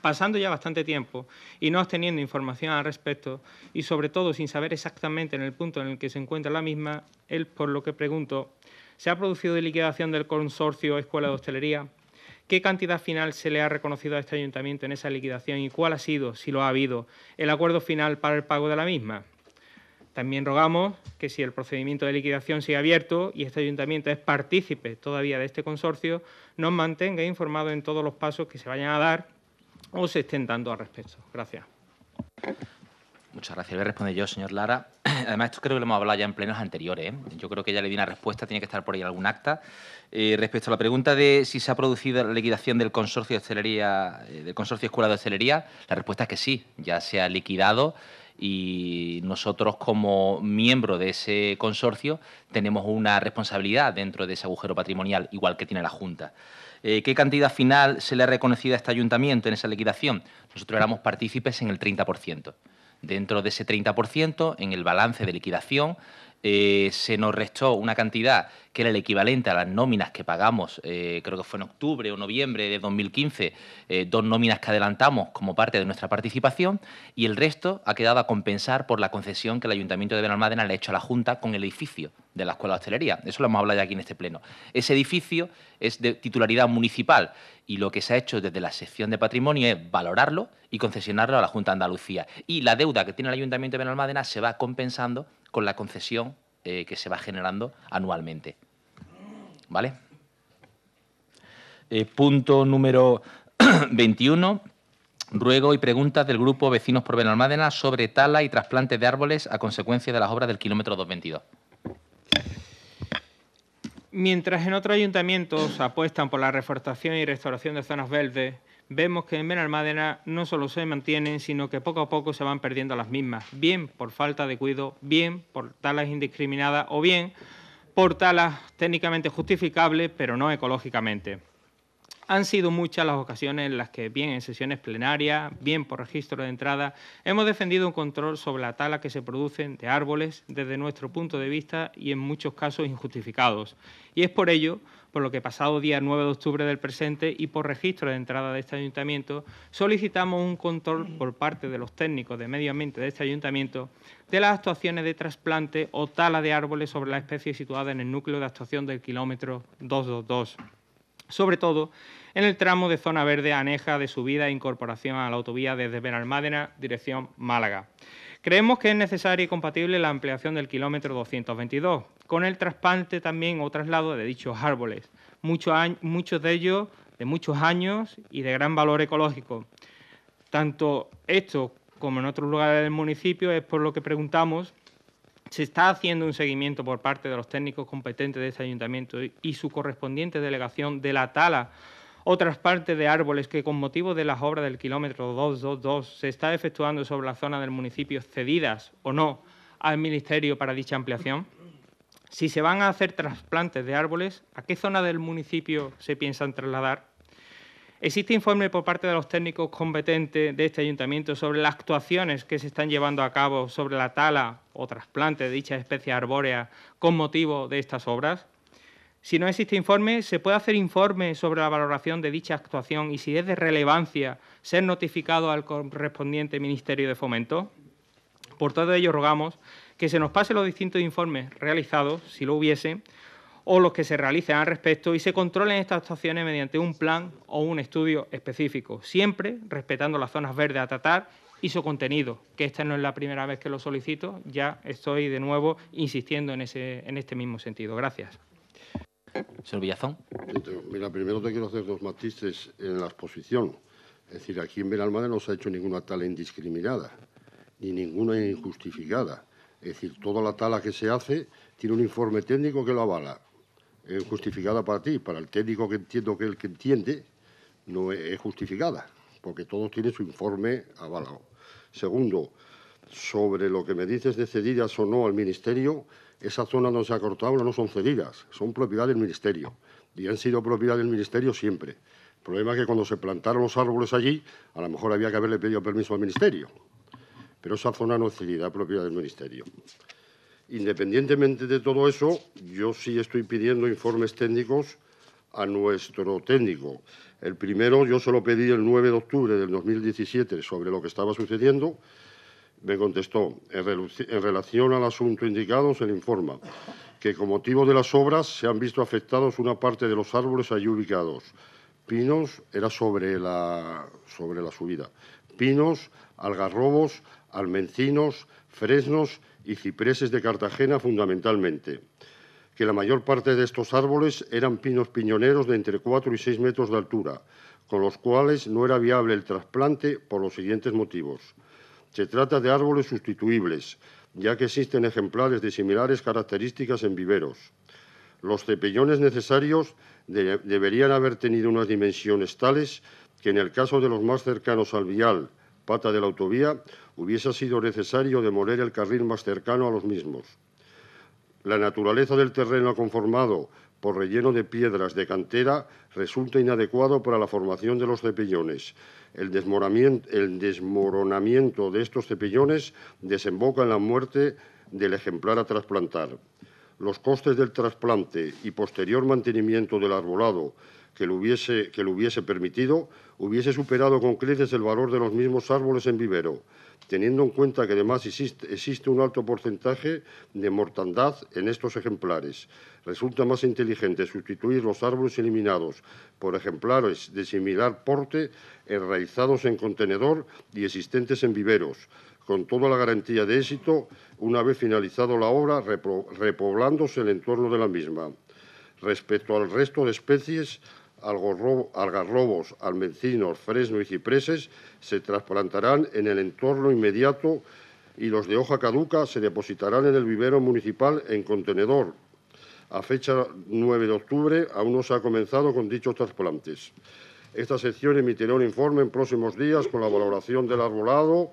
pasando ya bastante tiempo y no obteniendo información al respecto y sobre todo sin saber exactamente en el punto en el que se encuentra la misma, él por lo que pregunto, ¿se ha producido liquidación del consorcio Escuela de Hostelería? ¿Qué cantidad final se le ha reconocido a este ayuntamiento en esa liquidación y cuál ha sido, si lo ha habido, el acuerdo final para el pago de la misma? También rogamos que si el procedimiento de liquidación sigue abierto y este ayuntamiento es partícipe todavía de este consorcio, nos mantenga informado en todos los pasos que se vayan a dar o se estén dando al respecto. Gracias. Muchas gracias. le responde yo, señor Lara. Además, esto creo que lo hemos hablado ya en plenos anteriores. ¿eh? Yo creo que ya le di una respuesta, tiene que estar por ahí algún acta. Eh, respecto a la pregunta de si se ha producido la liquidación del consorcio de hostelería, eh, consorcio de hostelería, la respuesta es que sí, ya se ha liquidado y nosotros como miembro de ese consorcio tenemos una responsabilidad dentro de ese agujero patrimonial, igual que tiene la Junta. Eh, ¿qué cantidad final se le ha reconocido a este ayuntamiento en esa liquidación? Nosotros éramos partícipes en el 30%. Dentro de ese 30%, en el balance de liquidación, eh, se nos restó una cantidad que era el equivalente a las nóminas que pagamos, eh, creo que fue en octubre o noviembre de 2015, eh, dos nóminas que adelantamos como parte de nuestra participación, y el resto ha quedado a compensar por la concesión que el Ayuntamiento de Benalmádena le ha hecho a la Junta con el edificio de la Escuela de Hostelería. Eso lo hemos hablado ya aquí en este pleno. Ese edificio es de titularidad municipal y lo que se ha hecho desde la sección de patrimonio es valorarlo y concesionarlo a la Junta de Andalucía. Y la deuda que tiene el Ayuntamiento de Benalmádena se va compensando con la concesión eh, que se va generando anualmente. ¿Vale? Eh, punto número 21. Ruego y preguntas del grupo Vecinos por Benalmádena sobre tala y trasplante de árboles a consecuencia de las obras del kilómetro 222. Mientras en otros ayuntamientos apuestan por la reforestación y restauración de zonas verdes, vemos que en Benalmádena no solo se mantienen, sino que poco a poco se van perdiendo las mismas, bien por falta de cuidado, bien por talas indiscriminadas o bien por talas técnicamente justificables, pero no ecológicamente. Han sido muchas las ocasiones en las que, bien en sesiones plenarias, bien por registro de entrada, hemos defendido un control sobre la tala que se producen de árboles desde nuestro punto de vista y en muchos casos injustificados. Y es por ello por lo que pasado día 9 de octubre del presente y por registro de entrada de este ayuntamiento, solicitamos un control por parte de los técnicos de medio ambiente de este ayuntamiento de las actuaciones de trasplante o tala de árboles sobre la especie situada en el núcleo de actuación del kilómetro 222 sobre todo en el tramo de zona verde aneja de subida e incorporación a la autovía desde Benalmádena, dirección Málaga. Creemos que es necesaria y compatible la ampliación del kilómetro 222, con el trasplante también o traslado de dichos árboles, muchos, muchos de ellos de muchos años y de gran valor ecológico. Tanto esto como en otros lugares del municipio es por lo que preguntamos se está haciendo un seguimiento por parte de los técnicos competentes de este ayuntamiento y su correspondiente delegación de la tala otras partes de árboles que con motivo de las obras del kilómetro 222 se está efectuando sobre la zona del municipio cedidas o no al Ministerio para dicha ampliación. Si se van a hacer trasplantes de árboles, ¿a qué zona del municipio se piensan trasladar? ¿Existe informe por parte de los técnicos competentes de este ayuntamiento sobre las actuaciones que se están llevando a cabo sobre la tala o trasplante de dicha especie arbórea con motivo de estas obras? Si no existe informe, se puede hacer informe sobre la valoración de dicha actuación y si es de relevancia ser notificado al correspondiente Ministerio de Fomento. Por todo ello, rogamos que se nos pase los distintos informes realizados, si lo hubiese, o los que se realicen al respecto y se controlen estas actuaciones mediante un plan o un estudio específico, siempre respetando las zonas verdes a tratar y su contenido, que esta no es la primera vez que lo solicito, ya estoy de nuevo insistiendo en este mismo sentido. Gracias. Señor Villazón. Mira, primero te quiero hacer dos matices en la exposición. Es decir, aquí en Benalmádena no se ha hecho ninguna tala indiscriminada, ni ninguna injustificada. Es decir, toda la tala que se hace tiene un informe técnico que lo avala. Es justificada para ti, para el técnico que entiendo que el que entiende, no es justificada, porque todo tiene su informe avalado. Segundo, sobre lo que me dices de cedidas o no al Ministerio, esa zona donde se ha cortado no son cedidas, son propiedad del Ministerio y han sido propiedad del Ministerio siempre. El problema es que cuando se plantaron los árboles allí, a lo mejor había que haberle pedido permiso al Ministerio, pero esa zona no es cedida, es propiedad del Ministerio. Independientemente de todo eso, yo sí estoy pidiendo informes técnicos a nuestro técnico. El primero yo se lo pedí el 9 de octubre del 2017 sobre lo que estaba sucediendo me contestó, en relación al asunto indicado se le informa que con motivo de las obras se han visto afectados una parte de los árboles allí ubicados. Pinos, era sobre la, sobre la subida, pinos, algarrobos, almencinos, fresnos y cipreses de Cartagena fundamentalmente, que la mayor parte de estos árboles eran pinos piñoneros de entre 4 y 6 metros de altura, con los cuales no era viable el trasplante por los siguientes motivos. Se trata de árboles sustituibles, ya que existen ejemplares de similares características en viveros. Los cepillones necesarios deberían haber tenido unas dimensiones tales que en el caso de los más cercanos al vial, pata de la autovía, hubiese sido necesario demoler el carril más cercano a los mismos. La naturaleza del terreno ha conformado por relleno de piedras de cantera resulta inadecuado para la formación de los cepillones. El, desmoronamiento de estos cepillones desemboca en la muerte del ejemplar a trasplantar. Los costes del trasplante y posterior mantenimiento del arbolado que lo hubiese, que lo hubiese permitido hubiese superado con creces el valor de los mismos árboles en vivero teniendo en cuenta que además existe, un alto porcentaje de mortandad en estos ejemplares. Resulta más inteligente sustituir los árboles eliminados por ejemplares de similar porte enraizados en contenedor y existentes en viveros, con toda la garantía de éxito una vez finalizado la obra, repoblándose el entorno de la misma. Respecto al resto de especies, algarrobos, almencinos, fresnos y cipreses se trasplantarán en el entorno inmediato y los de hoja caduca se depositarán en el vivero municipal en contenedor. A fecha 9 de octubre aún no se ha comenzado con dichos trasplantes. Esta sección emitirá un informe en próximos días con la valoración del arbolado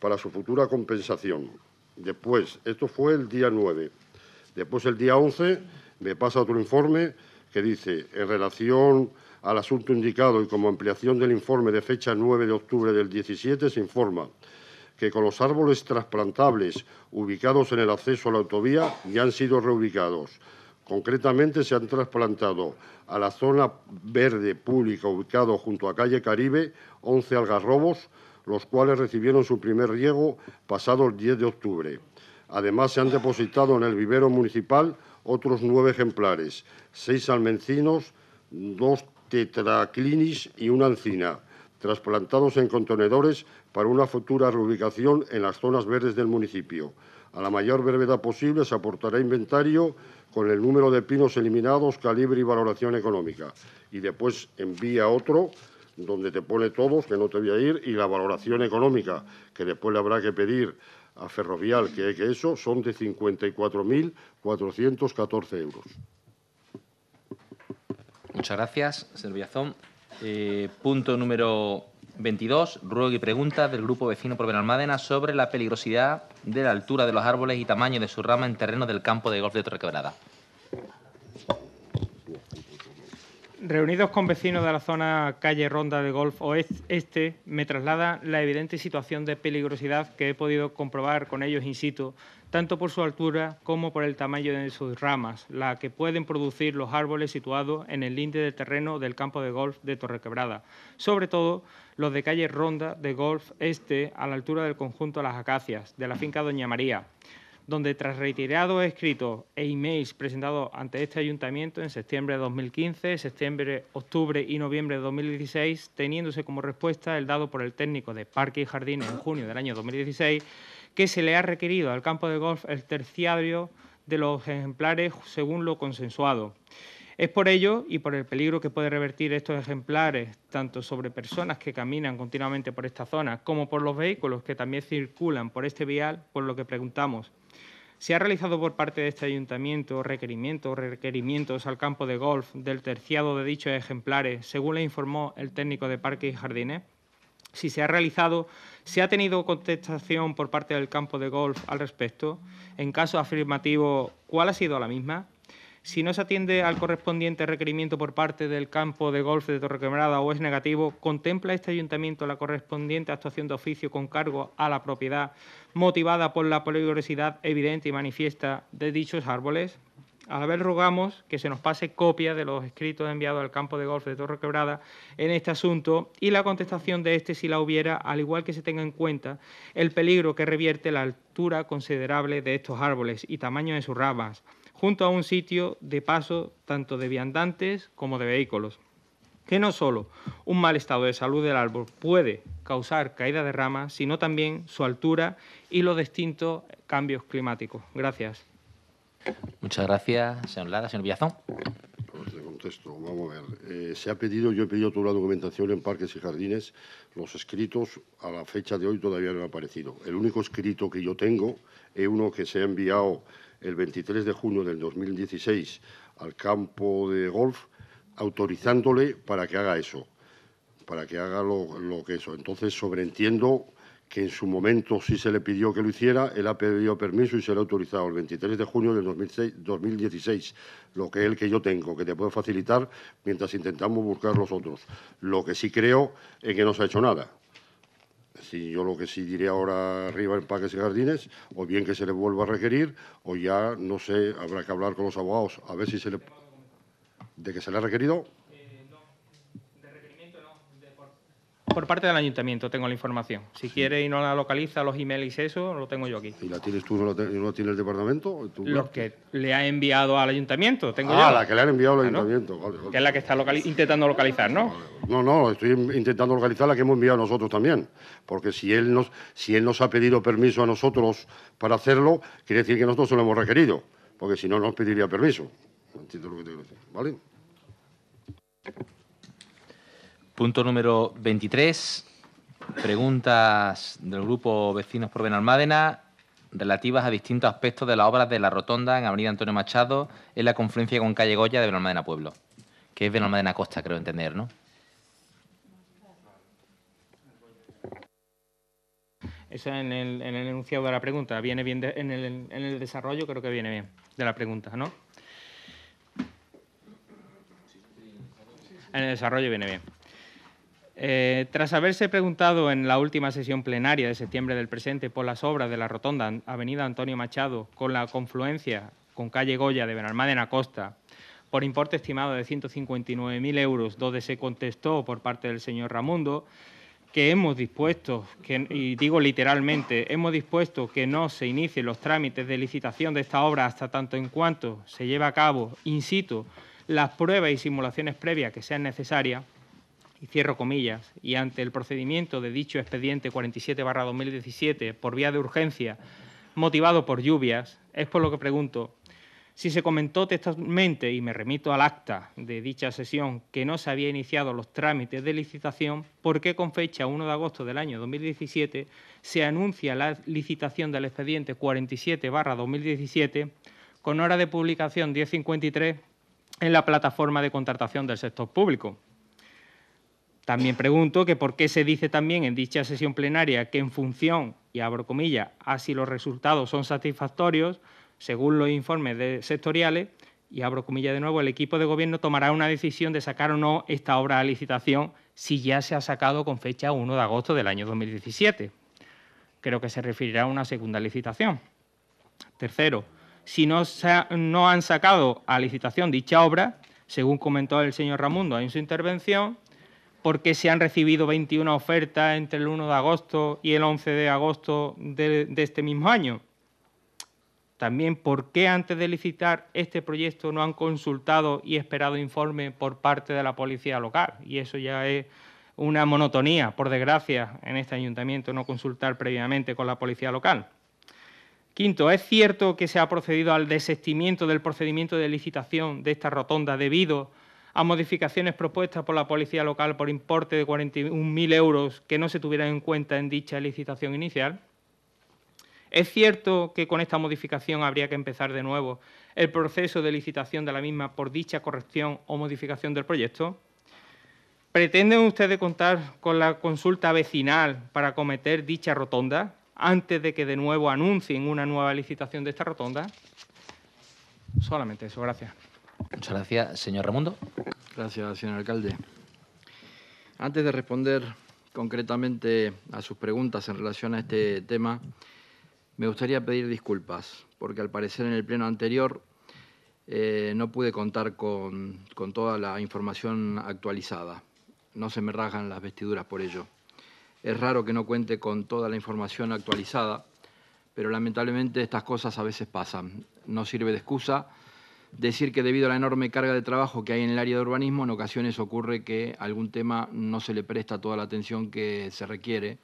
para su futura compensación. Después, esto fue el día 9. Después, el día 11, me pasa otro informe que dice, en relación al asunto indicado y como ampliación del informe de fecha 9 de octubre del 17, se informa que con los árboles trasplantables ubicados en el acceso a la autovía ya han sido reubicados. Concretamente se han trasplantado a la zona verde pública ubicado junto a calle Caribe 11 algarrobos, los cuales recibieron su primer riego pasado el 10 de octubre. Además, se han depositado en el vivero municipal otros nueve ejemplares, seis almencinos, dos tetraclinis y una encina, trasplantados en contenedores para una futura reubicación en las zonas verdes del municipio. A la mayor brevedad posible se aportará inventario con el número de pinos eliminados, calibre y valoración económica. Y después envía otro donde te pone todos, que no te voy a ir, y la valoración económica, que después le habrá que pedir a Ferrovial, que, que eso, son de 54.414 euros. Muchas gracias, Servillazón. Eh, punto número 22, ruego y pregunta del grupo vecino por Benalmádena sobre la peligrosidad de la altura de los árboles y tamaño de su rama en terreno del campo de golf de Torrequebrada. Reunidos con vecinos de la zona calle Ronda de Golf Oeste, me traslada la evidente situación de peligrosidad que he podido comprobar con ellos in situ, tanto por su altura como por el tamaño de sus ramas, la que pueden producir los árboles situados en el linde de terreno del campo de golf de Torrequebrada, sobre todo los de calle Ronda de Golf Este, a la altura del conjunto Las Acacias, de la finca Doña María donde tras retirado escritos e emails presentados ante este ayuntamiento en septiembre de 2015, septiembre, octubre y noviembre de 2016, teniéndose como respuesta el dado por el técnico de Parque y Jardines en junio del año 2016, que se le ha requerido al campo de golf el terciario de los ejemplares según lo consensuado. Es por ello y por el peligro que puede revertir estos ejemplares, tanto sobre personas que caminan continuamente por esta zona como por los vehículos que también circulan por este vial, por lo que preguntamos ¿Se ha realizado por parte de este ayuntamiento requerimientos, requerimientos al campo de golf del terciado de dichos ejemplares, según le informó el técnico de Parques y Jardines? Si se ha realizado, ¿se ha tenido contestación por parte del campo de golf al respecto? En caso afirmativo, ¿cuál ha sido la misma? Si no se atiende al correspondiente requerimiento por parte del campo de golf de torre quebrada o es negativo, ¿contempla este ayuntamiento la correspondiente actuación de oficio con cargo a la propiedad motivada por la peligrosidad evidente y manifiesta de dichos árboles? A la vez rogamos que se nos pase copia de los escritos enviados al campo de golf de Torre Quebrada en este asunto y la contestación de este si la hubiera, al igual que se tenga en cuenta el peligro que revierte la altura considerable de estos árboles y tamaño de sus ramas, junto a un sitio de paso tanto de viandantes como de vehículos. Que no solo un mal estado de salud del árbol puede causar caída de ramas, sino también su altura y los distintos cambios climáticos. Gracias. Muchas gracias, señor Lara. Señor Villazón. le contesto, vamos a ver. Eh, se ha pedido, yo he pedido toda la documentación en parques y jardines. Los escritos a la fecha de hoy todavía no han aparecido. El único escrito que yo tengo es uno que se ha enviado el 23 de junio del 2016 al campo de golf autorizándole para que haga eso, para que haga lo, que eso. Entonces sobreentiendo que en su momento sí se le pidió que lo hiciera, él ha pedido permiso y se le ha autorizado el 23 de junio del 2016, lo que es el que yo tengo, que te puedo facilitar mientras intentamos buscar los otros. Lo que sí creo es que no se ha hecho nada si yo lo que sí diré ahora arriba en Parques y Jardines, o bien que se le vuelva a requerir, o ya, no sé, habrá que hablar con los abogados, a ver si se le... ¿De que se le ha requerido? por parte del ayuntamiento tengo la información. Si quiere y no la localiza, los emails y eso, lo tengo yo aquí. ¿Y la tienes tú, no la tiene el departamento? los que le ha enviado al ayuntamiento, tengo ah, la que le han enviado al ah, ayuntamiento. Que es la que está intentando localizar, ¿no? No, no, estoy intentando localizar la que hemos enviado nosotros también. Porque si él nos, si él nos ha pedido permiso a nosotros para hacerlo, quiere decir que nosotros se lo hemos requerido. Porque si no, nos pediría permiso. Entiendo lo que te quiero decir, ¿vale? Punto número 23. Preguntas del grupo Vecinos por Benalmádena relativas a distintos aspectos de las obras de la Rotonda en Avenida Antonio Machado en la conferencia con Calle Goya de Benalmádena Pueblo, que es Benalmádena Costa, creo entender, ¿no? Esa en el, enunciado de la pregunta, viene bien en, el, en el desarrollo, creo que viene bien de la pregunta, ¿no? En el desarrollo viene bien. Eh, tras haberse preguntado en la última sesión plenaria de septiembre del presente por las obras de la rotonda Avenida Antonio Machado con la confluencia con calle Goya de Benalmádena Costa por importe estimado de 159.000 euros, donde se contestó por parte del señor Ramundo que hemos dispuesto, que, y digo literalmente, hemos dispuesto que no se inicien los trámites de licitación de esta obra hasta tanto en cuanto se lleve a cabo, in situ, las pruebas y simulaciones previas que sean necesarias, y cierro comillas, y ante el procedimiento de dicho expediente 47-2017 por vía de urgencia, motivado por lluvias, es por lo que pregunto si se comentó textualmente, y me remito al acta de dicha sesión, que no se había iniciado los trámites de licitación, ¿por qué con fecha 1 de agosto del año 2017 se anuncia la licitación del expediente 47-2017 con hora de publicación 1053 en la plataforma de contratación del sector público? También pregunto que por qué se dice también en dicha sesión plenaria que en función, y abro comillas, así los resultados son satisfactorios, según los informes sectoriales, y abro comillas de nuevo, el equipo de gobierno tomará una decisión de sacar o no esta obra a licitación si ya se ha sacado con fecha 1 de agosto del año 2017. Creo que se referirá a una segunda licitación. Tercero, si no, se no han sacado a licitación dicha obra, según comentó el señor Ramundo en su intervención, qué se han recibido 21 ofertas entre el 1 de agosto y el 11 de agosto de, este mismo año. También, ¿por qué antes de licitar este proyecto no han consultado y esperado informe por parte de la policía local? Y eso ya es una monotonía, por desgracia, en este ayuntamiento, no consultar previamente con la policía local. Quinto, ¿es cierto que se ha procedido al desestimiento del procedimiento de licitación de esta rotonda debido a a modificaciones propuestas por la Policía Local por importe de 41.000 euros que no se tuvieran en cuenta en dicha licitación inicial. Es cierto que con esta modificación habría que empezar de nuevo el proceso de licitación de la misma por dicha corrección o modificación del proyecto. ¿Pretenden ustedes contar con la consulta vecinal para cometer dicha rotonda antes de que de nuevo anuncien una nueva licitación de esta rotonda? Solamente eso, gracias. Muchas gracias, señor Ramundo. Gracias, señor alcalde. Antes de responder concretamente a sus preguntas en relación a este tema, me gustaría pedir disculpas, porque al parecer en el pleno anterior eh, no pude contar con, con, toda la información actualizada. No se me rasgan las vestiduras por ello. Es raro que no cuente con toda la información actualizada, pero lamentablemente estas cosas a veces pasan. No sirve de excusa Decir que debido a la enorme carga de trabajo que hay en el área de urbanismo, en ocasiones ocurre que algún tema no se le presta toda la atención que se requiere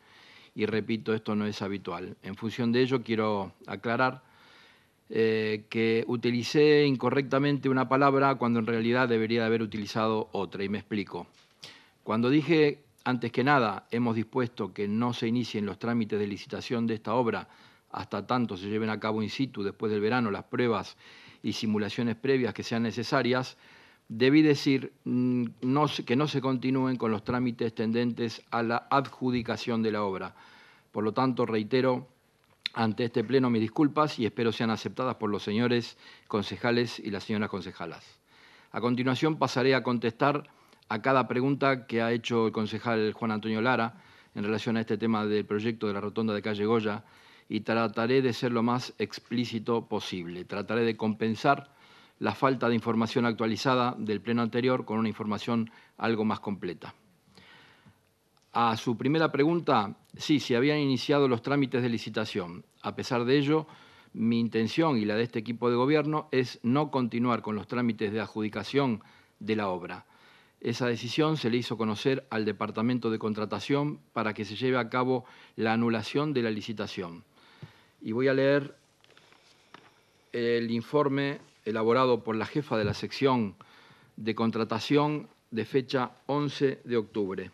y repito, esto no es habitual. En función de ello, quiero aclarar eh, que utilicé incorrectamente una palabra cuando en realidad debería de haber utilizado otra, y me explico. Cuando dije, antes que nada, hemos dispuesto que no se inicien los trámites de licitación de esta obra hasta tanto se lleven a cabo in situ después del verano las pruebas y simulaciones previas que sean necesarias, debí decir mm, que no se continúen con los trámites tendentes a la adjudicación de la obra. Por lo tanto, reitero ante este pleno mis disculpas y espero sean aceptadas por los señores concejales y las señoras concejalas. A continuación pasaré a contestar a cada pregunta que ha hecho el concejal Juan Antonio Lara en relación a este tema del proyecto de la rotonda de calle Goya y trataré de ser lo más explícito posible. Trataré de compensar la falta de información actualizada del pleno anterior con una información algo más completa. A su primera pregunta, sí, se habían iniciado los trámites de licitación. A pesar de ello, mi intención y la de este equipo de gobierno es no continuar con los trámites de adjudicación de la obra. Esa decisión se le hizo conocer al Departamento de Contratación para que se lleve a cabo la anulación de la licitación y voy a leer el informe elaborado por la jefa de la sección de contratación de fecha 11 de octubre.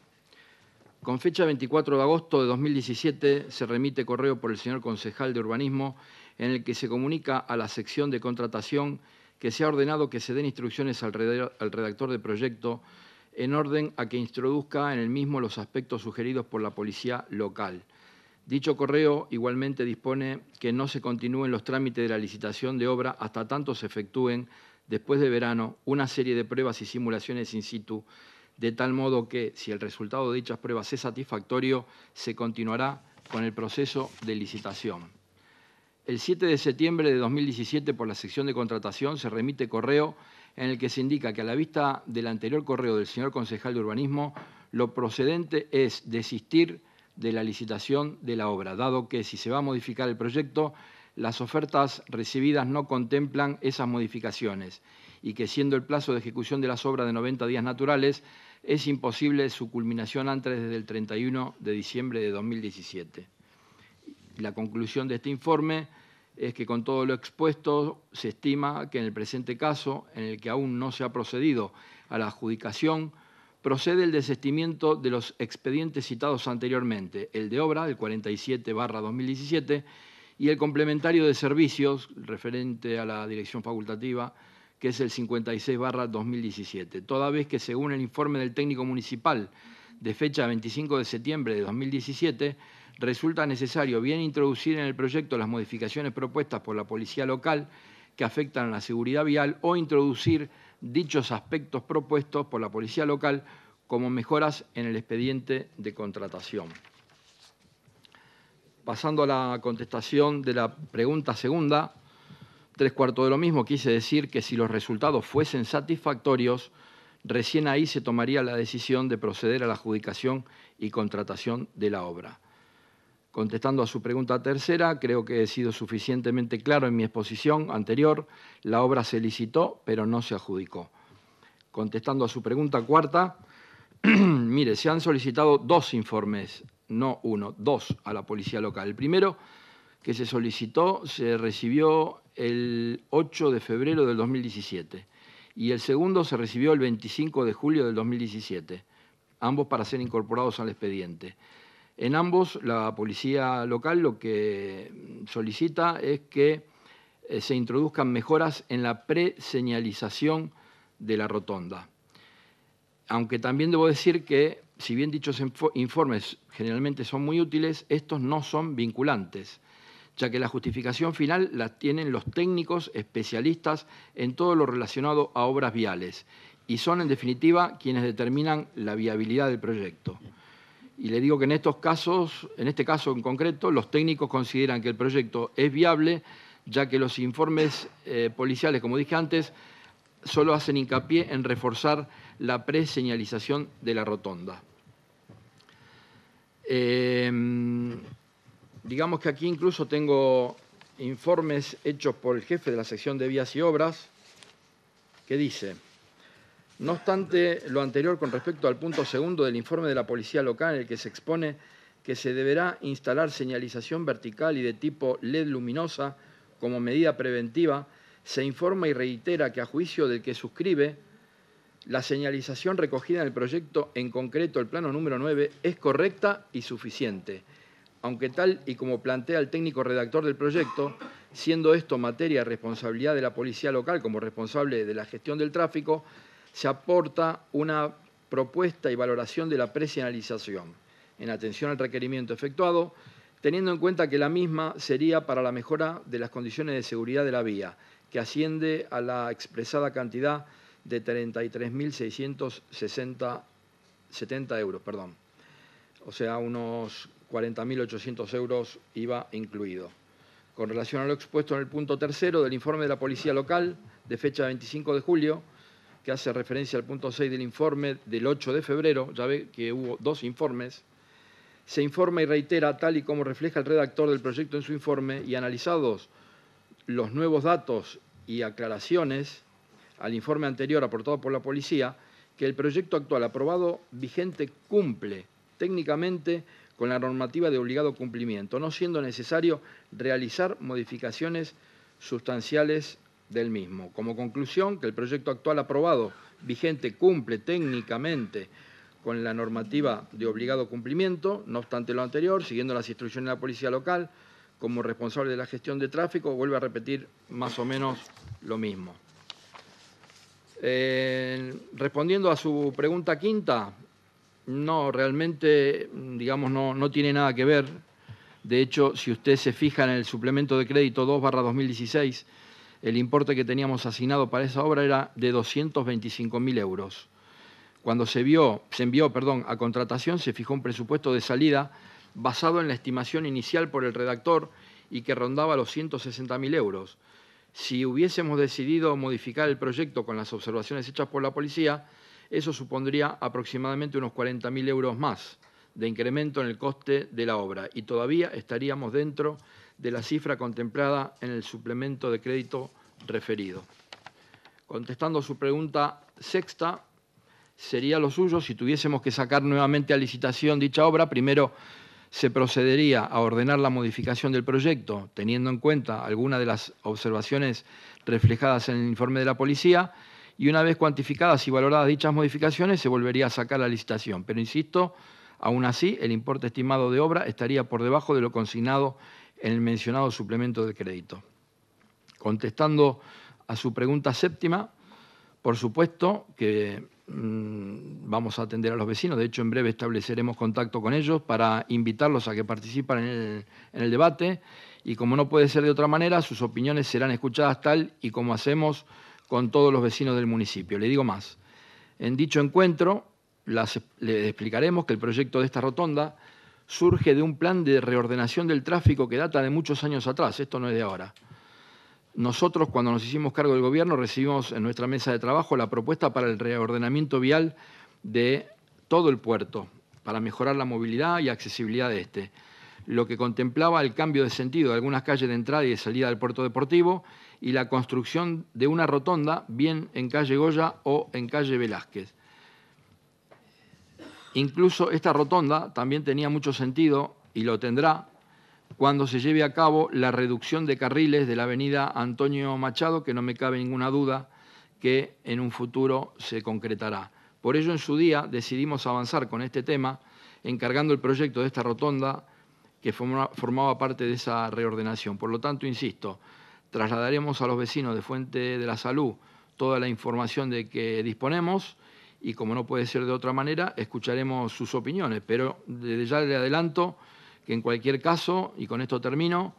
Con fecha 24 de agosto de 2017 se remite correo por el señor concejal de urbanismo en el que se comunica a la sección de contratación que se ha ordenado que se den instrucciones al redactor de proyecto en orden a que introduzca en el mismo los aspectos sugeridos por la policía local. Dicho correo igualmente dispone que no se continúen los trámites de la licitación de obra hasta tanto se efectúen después de verano una serie de pruebas y simulaciones in situ, de tal modo que si el resultado de dichas pruebas es satisfactorio, se continuará con el proceso de licitación. El 7 de septiembre de 2017, por la sección de contratación, se remite correo en el que se indica que a la vista del anterior correo del señor concejal de urbanismo, lo procedente es desistir de la licitación de la obra, dado que si se va a modificar el proyecto, las ofertas recibidas no contemplan esas modificaciones y que siendo el plazo de ejecución de las obras de 90 días naturales, es imposible su culminación antes del 31 de diciembre de 2017. La conclusión de este informe es que con todo lo expuesto se estima que en el presente caso, en el que aún no se ha procedido a la adjudicación, procede el desestimiento de los expedientes citados anteriormente, el de obra, el 47 2017, y el complementario de servicios, referente a la dirección facultativa, que es el 56 2017, toda vez que según el informe del técnico municipal de fecha 25 de septiembre de 2017, resulta necesario bien introducir en el proyecto las modificaciones propuestas por la policía local que afectan a la seguridad vial o introducir dichos aspectos propuestos por la policía local como mejoras en el expediente de contratación. Pasando a la contestación de la pregunta segunda, tres cuartos de lo mismo, quise decir que si los resultados fuesen satisfactorios, recién ahí se tomaría la decisión de proceder a la adjudicación y contratación de la obra. Contestando a su pregunta tercera, creo que he sido suficientemente claro en mi exposición anterior. La obra se licitó, pero no se adjudicó. Contestando a su pregunta cuarta, mire, se han solicitado dos informes, no uno, dos a la policía local. El primero que se solicitó se recibió el 8 de febrero del 2017 y el segundo se recibió el 25 de julio del 2017, ambos para ser incorporados al expediente. En ambos, la policía local lo que solicita es que eh, se introduzcan mejoras en la preseñalización de la rotonda. Aunque también debo decir que, si bien dichos informes generalmente son muy útiles, estos no son vinculantes, ya que la justificación final la tienen los técnicos especialistas en todo lo relacionado a obras viales y son, en definitiva, quienes determinan la viabilidad del proyecto. Y le digo que en estos casos, en este caso en concreto, los técnicos consideran que el proyecto es viable, ya que los informes eh, policiales, como dije antes, solo hacen hincapié en reforzar la preseñalización de la rotonda. Eh, digamos que aquí incluso tengo informes hechos por el jefe de la sección de vías y obras que dice no obstante lo anterior con respecto al punto segundo del informe de la policía local en el que se expone que se deberá instalar señalización vertical y de tipo LED luminosa como medida preventiva, se informa y reitera que a juicio del que suscribe, la señalización recogida en el proyecto, en concreto el plano número 9, es correcta y suficiente. Aunque tal y como plantea el técnico redactor del proyecto, siendo esto materia responsabilidad de la policía local como responsable de la gestión del tráfico, se aporta una propuesta y valoración de la presionalización en atención al requerimiento efectuado, teniendo en cuenta que la misma sería para la mejora de las condiciones de seguridad de la vía, que asciende a la expresada cantidad de 33.670 euros, o sea, unos 40.800 euros iba incluido. Con relación a lo expuesto en el punto tercero del informe de la Policía Local de fecha 25 de julio, que hace referencia al punto 6 del informe del 8 de febrero, ya ve que hubo dos informes, se informa y reitera tal y como refleja el redactor del proyecto en su informe y analizados los nuevos datos y aclaraciones al informe anterior aportado por la policía, que el proyecto actual aprobado vigente cumple técnicamente con la normativa de obligado cumplimiento, no siendo necesario realizar modificaciones sustanciales del mismo. Como conclusión, que el proyecto actual aprobado, vigente, cumple técnicamente con la normativa de obligado cumplimiento, no obstante lo anterior, siguiendo las instrucciones de la policía local, como responsable de la gestión de tráfico, vuelve a repetir más o menos lo mismo. Eh, respondiendo a su pregunta quinta, no, realmente, digamos, no, no tiene nada que ver. De hecho, si usted se fija en el suplemento de crédito 2 2016, el importe que teníamos asignado para esa obra era de 225.000 euros. Cuando se, vio, se envió a contratación se fijó un presupuesto de salida basado en la estimación inicial por el redactor y que rondaba los 160.000 euros. Si hubiésemos decidido modificar el proyecto con las observaciones hechas por la policía, eso supondría aproximadamente unos 40.000 euros más de incremento en el coste de la obra y todavía estaríamos dentro de la cifra contemplada en el suplemento de crédito referido. Contestando su pregunta sexta, sería lo suyo si tuviésemos que sacar nuevamente a licitación dicha obra, primero se procedería a ordenar la modificación del proyecto, teniendo en cuenta algunas de las observaciones reflejadas en el informe de la policía, y una vez cuantificadas y valoradas dichas modificaciones, se volvería a sacar la licitación. Pero insisto, aún así, el importe estimado de obra estaría por debajo de lo consignado en el mencionado suplemento de crédito. Contestando a su pregunta séptima, por supuesto que mm, vamos a atender a los vecinos, de hecho en breve estableceremos contacto con ellos para invitarlos a que participen en el, en el debate y como no puede ser de otra manera, sus opiniones serán escuchadas tal y como hacemos con todos los vecinos del municipio. Le digo más, en dicho encuentro les explicaremos que el proyecto de esta rotonda surge de un plan de reordenación del tráfico que data de muchos años atrás, esto no es de ahora. Nosotros, cuando nos hicimos cargo del gobierno, recibimos en nuestra mesa de trabajo la propuesta para el reordenamiento vial de todo el puerto, para mejorar la movilidad y accesibilidad de este, lo que contemplaba el cambio de sentido de algunas calles de entrada y de salida del puerto deportivo y la construcción de una rotonda bien en calle Goya o en calle Velázquez. Incluso esta rotonda también tenía mucho sentido y lo tendrá cuando se lleve a cabo la reducción de carriles de la avenida Antonio Machado, que no me cabe ninguna duda que en un futuro se concretará. Por ello, en su día decidimos avanzar con este tema, encargando el proyecto de esta rotonda que formaba parte de esa reordenación. Por lo tanto, insisto, trasladaremos a los vecinos de Fuente de la Salud toda la información de que disponemos y como no puede ser de otra manera, escucharemos sus opiniones. Pero desde ya le adelanto que en cualquier caso, y con esto termino,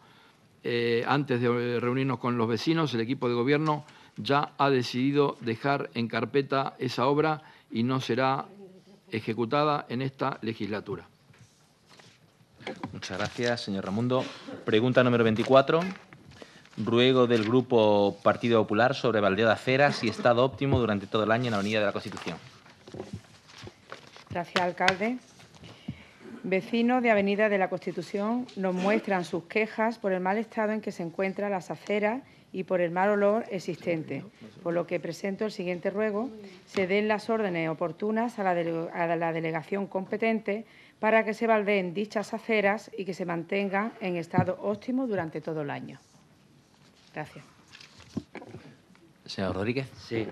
eh, antes de reunirnos con los vecinos, el equipo de gobierno ya ha decidido dejar en carpeta esa obra y no será ejecutada en esta legislatura. Muchas gracias, señor Ramundo. Pregunta número 24 ruego del Grupo Partido Popular sobre baldeo de aceras y estado óptimo durante todo el año en la Avenida de la Constitución. Gracias, alcalde. Vecinos de Avenida de la Constitución nos muestran sus quejas por el mal estado en que se encuentran las aceras y por el mal olor existente, por lo que presento el siguiente ruego. Se den las órdenes oportunas a la, delegación competente para que se baldeen dichas aceras y que se mantengan en estado óptimo durante todo el año. Gracias. Señor Rodríguez. Sí.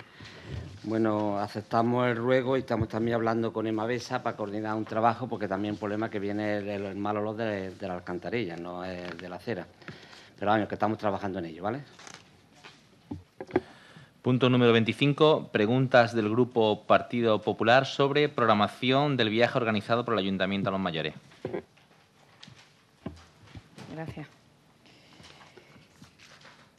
Bueno, aceptamos el ruego y estamos también hablando con Emma Besa para coordinar un trabajo, porque también el problema que viene el, el mal olor de, la alcantarilla, no es de la acera. Pero vamos, que estamos trabajando en ello, ¿vale? Punto número 25. Preguntas del Grupo Partido Popular sobre programación del viaje organizado por el Ayuntamiento a los Mayores. Gracias.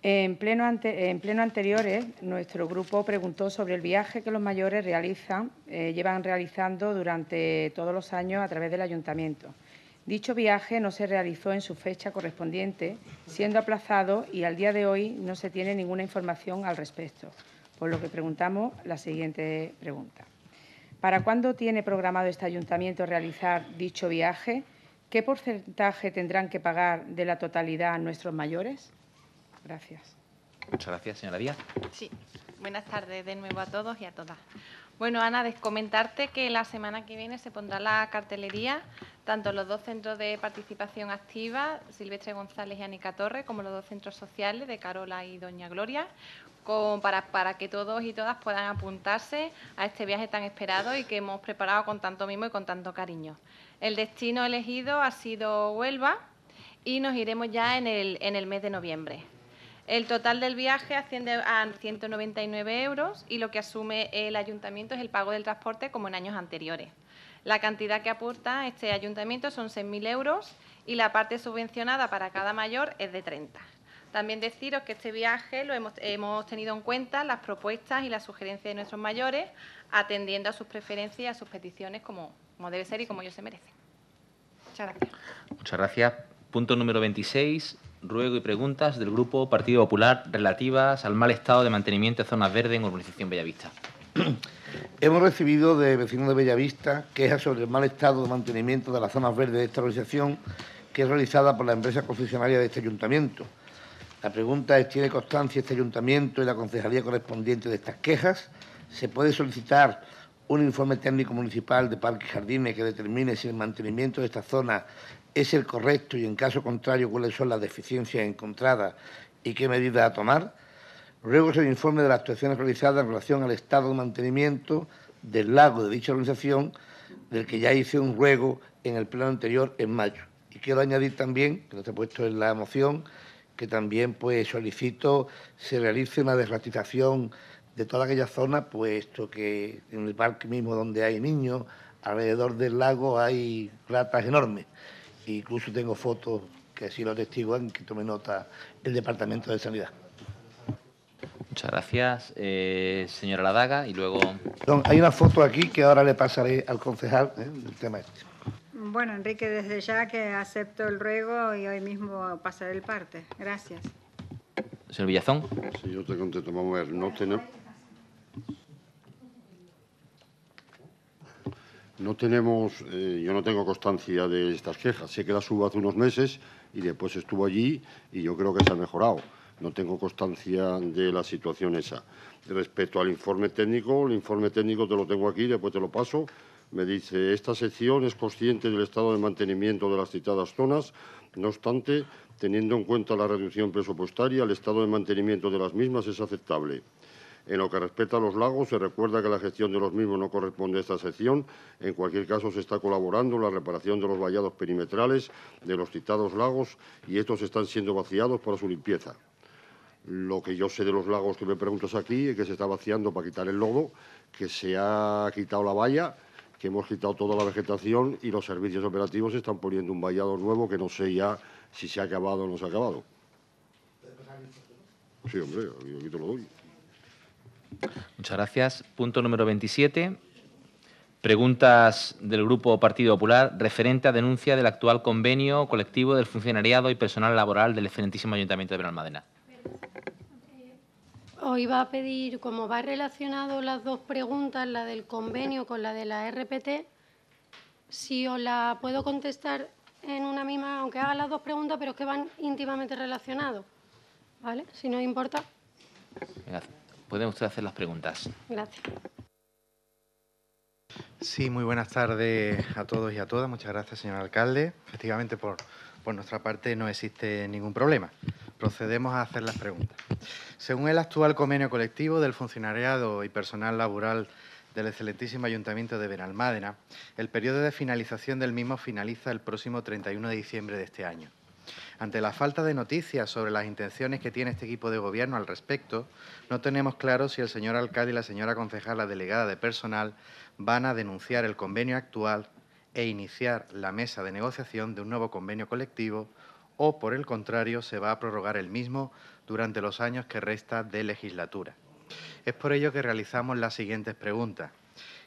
En pleno, anteriores, nuestro grupo preguntó sobre el viaje que los mayores realizan, eh, llevan realizando durante todos los años a través del ayuntamiento. Dicho viaje no se realizó en su fecha correspondiente, siendo aplazado y al día de hoy no se tiene ninguna información al respecto, por lo que preguntamos la siguiente pregunta. ¿Para cuándo tiene programado este ayuntamiento realizar dicho viaje? ¿Qué porcentaje tendrán que pagar de la totalidad nuestros mayores? Gracias. Muchas gracias, señora Díaz. Sí, buenas tardes de nuevo a todos y a todas. Bueno, Ana, comentarte que la semana que viene se pondrá la cartelería, tanto los dos centros de participación activa, Silvestre González y Anica Torre, como los dos centros sociales de Carola y Doña Gloria, para, que todos y todas puedan apuntarse a este viaje tan esperado y que hemos preparado con tanto mimo y con tanto cariño. El destino elegido ha sido Huelva y nos iremos ya en el mes de noviembre. El total del viaje asciende a 199 euros y lo que asume el ayuntamiento es el pago del transporte como en años anteriores. La cantidad que aporta este ayuntamiento son 6.000 euros y la parte subvencionada para cada mayor es de 30. También deciros que este viaje lo hemos, tenido en cuenta las propuestas y las sugerencias de nuestros mayores, atendiendo a sus preferencias y a sus peticiones como, debe ser y como ellos se merecen. Muchas gracias. Muchas gracias. Punto número 26, ruego y preguntas del Grupo Partido Popular relativas al mal estado de mantenimiento de zonas verdes en urbanización Bellavista. Hemos recibido de vecinos de Bellavista quejas sobre el mal estado de mantenimiento de las zonas verdes de esta organización que es realizada por la empresa concesionaria de este ayuntamiento. La pregunta es, ¿tiene constancia este ayuntamiento y la concejalía correspondiente de estas quejas? ¿Se puede solicitar un informe técnico municipal de parques y jardines que determine si el mantenimiento de esta zona es el correcto y en caso contrario cuáles son las deficiencias encontradas y qué medidas a tomar. Luego es el informe de las actuaciones realizadas en relación al estado de mantenimiento del lago de dicha organización, del que ya hice un ruego en el pleno anterior en mayo. Y quiero añadir también, que no te he puesto en la moción, que también pues solicito se realice una desratización de toda aquella zona, puesto que en el parque mismo donde hay niños, alrededor del lago hay ratas enormes. Incluso tengo fotos que así lo atestiguan, que tome nota el Departamento de Sanidad. Muchas gracias, eh, señora Ladaga. Y luego. hay una foto aquí que ahora le pasaré al concejal eh, del tema este. Bueno, Enrique, desde ya que acepto el ruego y hoy mismo pasaré el parte. Gracias. Señor Villazón. Sí, te a ver, no No tenemos, eh, yo no tengo constancia de estas quejas. Sé que las hubo hace unos meses y después estuvo allí y yo creo que se ha mejorado. No tengo constancia de la situación esa. Respecto al informe técnico, el informe técnico te lo tengo aquí, después te lo paso. Me dice, esta sección es consciente del estado de mantenimiento de las citadas zonas, no obstante, teniendo en cuenta la reducción presupuestaria, el estado de mantenimiento de las mismas es aceptable. En lo que respecta a los lagos, se recuerda que la gestión de los mismos no corresponde a esta sección. En cualquier caso, se está colaborando en la reparación de los vallados perimetrales de los citados lagos y estos están siendo vaciados para su limpieza. Lo que yo sé de los lagos que me preguntas aquí es que se está vaciando para quitar el lodo, que se ha quitado la valla, que hemos quitado toda la vegetación y los servicios operativos están poniendo un vallado nuevo que no sé ya si se ha acabado o no se ha acabado. Sí, hombre, yo aquí te lo doy. Muchas gracias. Punto número 27. Preguntas del Grupo Partido Popular referente a denuncia del actual convenio colectivo del funcionariado y personal laboral del excelentísimo Ayuntamiento de Benalmádena. Hoy eh, iba a pedir, como va relacionado las dos preguntas, la del convenio con la de la RPT, si os la puedo contestar en una misma, aunque haga las dos preguntas, pero es que van íntimamente relacionados. ¿Vale? Si no importa. Gracias. Pueden ustedes hacer las preguntas. Gracias. Sí, muy buenas tardes a todos y a todas. Muchas gracias, señor alcalde. Efectivamente, por, nuestra parte no existe ningún problema. Procedemos a hacer las preguntas. Según el actual convenio colectivo del funcionariado y personal laboral del excelentísimo Ayuntamiento de Benalmádena, el periodo de finalización del mismo finaliza el próximo 31 de diciembre de este año. Ante la falta de noticias sobre las intenciones que tiene este equipo de gobierno al respecto, no tenemos claro si el señor alcalde y la señora concejala delegada de personal van a denunciar el convenio actual e iniciar la mesa de negociación de un nuevo convenio colectivo o, por el contrario, se va a prorrogar el mismo durante los años que resta de legislatura. Es por ello que realizamos las siguientes preguntas.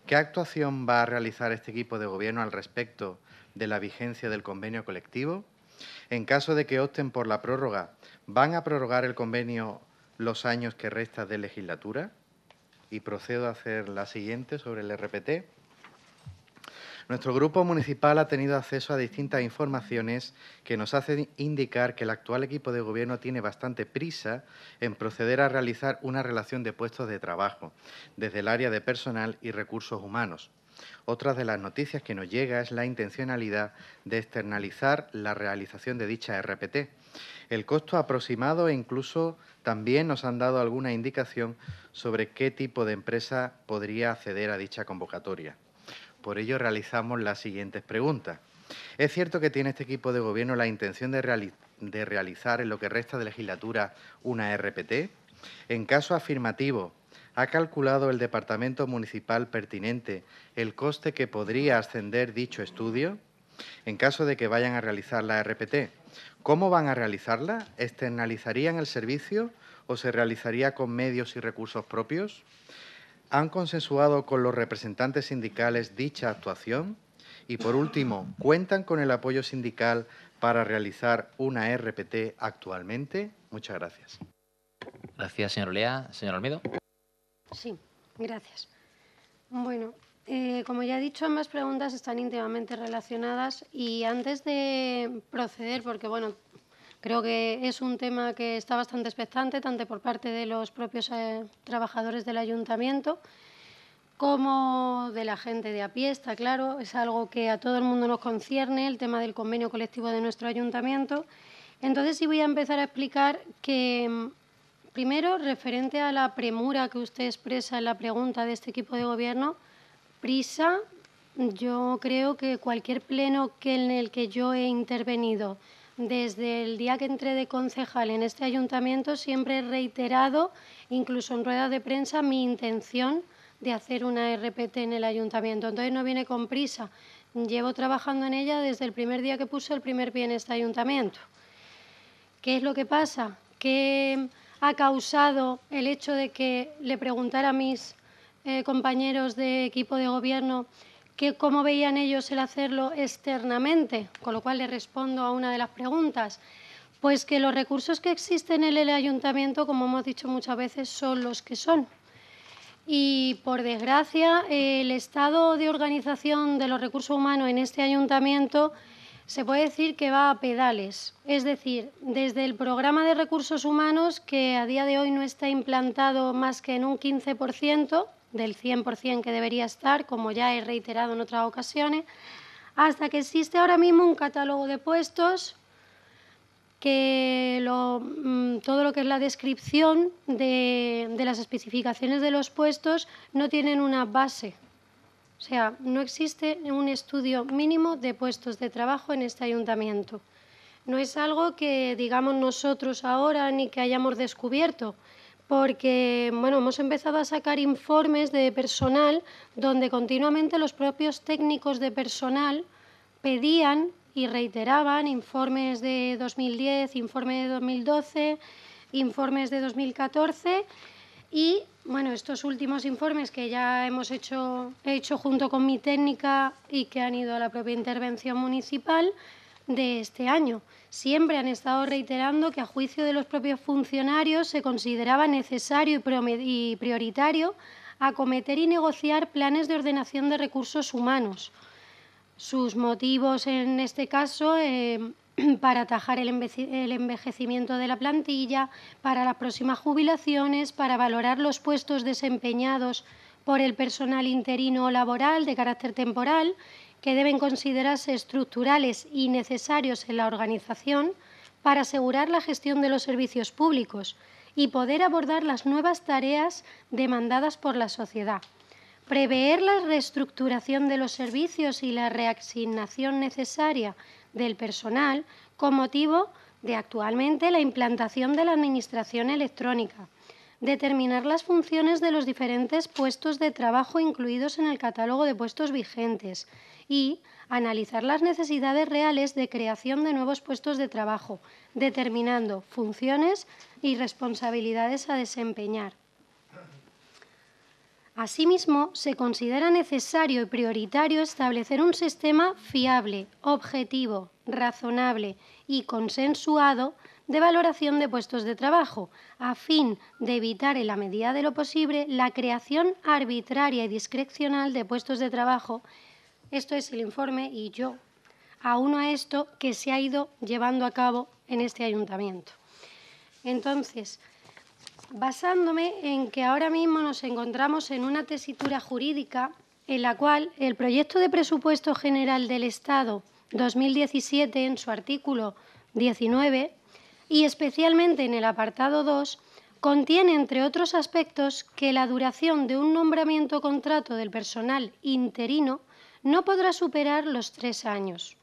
¿Qué actuación va a realizar este equipo de gobierno al respecto de la vigencia del convenio colectivo? En caso de que opten por la prórroga, ¿van a prorrogar el convenio los años que resta de legislatura? Y procedo a hacer la siguiente sobre el RPT. Nuestro grupo municipal ha tenido acceso a distintas informaciones que nos hacen indicar que el actual equipo de gobierno tiene bastante prisa en proceder a realizar una relación de puestos de trabajo desde el área de personal y recursos humanos. Otra de las noticias que nos llega es la intencionalidad de externalizar la realización de dicha RPT. El costo aproximado e incluso también nos han dado alguna indicación sobre qué tipo de empresa podría acceder a dicha convocatoria. Por ello realizamos las siguientes preguntas. Es cierto que tiene este equipo de gobierno la intención de, de, realizar en lo que resta de legislatura una RPT. En caso afirmativo, ha calculado el departamento municipal pertinente el coste que podría ascender dicho estudio? En caso de que vayan a realizar la RPT, ¿cómo van a realizarla? ¿Externalizarían el servicio o se realizaría con medios y recursos propios? ¿Han consensuado con los representantes sindicales dicha actuación? Y por último, ¿cuentan con el apoyo sindical para realizar una RPT actualmente? Muchas gracias. Gracias, señor Lea. Señor Olmedo. Sí, gracias. Bueno, eh, como ya he dicho, ambas preguntas están íntimamente relacionadas y antes de proceder, porque bueno, creo que es un tema que está bastante expectante, tanto por parte de los propios eh, trabajadores del ayuntamiento como de la gente de a pie, está claro, es algo que a todo el mundo nos concierne, el tema del convenio colectivo de nuestro ayuntamiento. Entonces sí voy a empezar a explicar que mm, Primero, referente a la premura que usted expresa en la pregunta de este equipo de gobierno, prisa, yo creo que cualquier pleno en el que yo he intervenido desde el día que entré de concejal en este ayuntamiento siempre he reiterado, incluso en ruedas de prensa, mi intención de hacer una RPT en el ayuntamiento. Entonces no viene con prisa. Llevo trabajando en ella desde el primer día que puse el primer pie en este ayuntamiento. ¿Qué es lo que pasa? Que ha causado el hecho de que le preguntara a mis eh, compañeros de equipo de gobierno que cómo veían ellos el hacerlo externamente, con lo cual le respondo a una de las preguntas. Pues que los recursos que existen en el ayuntamiento, como hemos dicho muchas veces, son los que son. Y, por desgracia, el estado de organización de los recursos humanos en este ayuntamiento se puede decir que va a pedales, es decir, desde el programa de recursos humanos, que a día de hoy no está implantado más que en un 15% del 100% que debería estar, como ya he reiterado en otras ocasiones, hasta que existe ahora mismo un catálogo de puestos que mm, todo lo que es la descripción de, de las especificaciones de los puestos no tienen una base o sea, no existe un estudio mínimo de puestos de trabajo en este ayuntamiento. No es algo que digamos nosotros ahora ni que hayamos descubierto, porque bueno, hemos empezado a sacar informes de personal donde continuamente los propios técnicos de personal pedían y reiteraban informes de 2010, informes de 2012, informes de 2014 y bueno, estos últimos informes que ya hemos hecho, hecho junto con mi técnica y que han ido a la propia intervención municipal de este año. Siempre han estado reiterando que a juicio de los propios funcionarios se consideraba necesario y prioritario acometer y negociar planes de ordenación de recursos humanos. Sus motivos en este caso eh, para atajar el, envejecimiento de la plantilla, para las próximas jubilaciones, para valorar los puestos desempeñados por el personal interino o laboral de carácter temporal, que deben considerarse estructurales y necesarios en la organización, para asegurar la gestión de los servicios públicos y poder abordar las nuevas tareas demandadas por la sociedad prever la reestructuración de los servicios y la reasignación necesaria del personal con motivo de actualmente la implantación de la Administración electrónica, determinar las funciones de los diferentes puestos de trabajo incluidos en el catálogo de puestos vigentes y analizar las necesidades reales de creación de nuevos puestos de trabajo, determinando funciones y responsabilidades a desempeñar Asimismo, se considera necesario y prioritario establecer un sistema fiable, objetivo, razonable y consensuado de valoración de puestos de trabajo, a fin de evitar en la medida de lo posible la creación arbitraria y discrecional de puestos de trabajo. Esto es el informe y yo uno a esto que se ha ido llevando a cabo en este ayuntamiento. Entonces, basándome en que ahora mismo nos encontramos en una tesitura jurídica en la cual el proyecto de presupuesto general del Estado 2017 en su artículo 19 y especialmente en el apartado 2 contiene, entre otros aspectos, que la duración de un nombramiento o contrato del personal interino no podrá superar los tres años,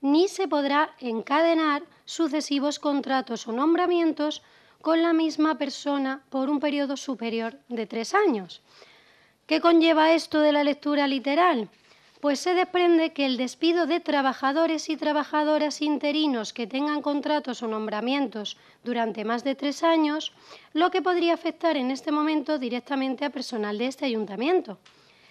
ni se podrá encadenar sucesivos contratos o nombramientos con la misma persona por un periodo superior de tres años. ¿Qué conlleva esto de la lectura literal? Pues se desprende que el despido de trabajadores y trabajadoras interinos que tengan contratos o nombramientos durante más de tres años, lo que podría afectar en este momento directamente a personal de este ayuntamiento.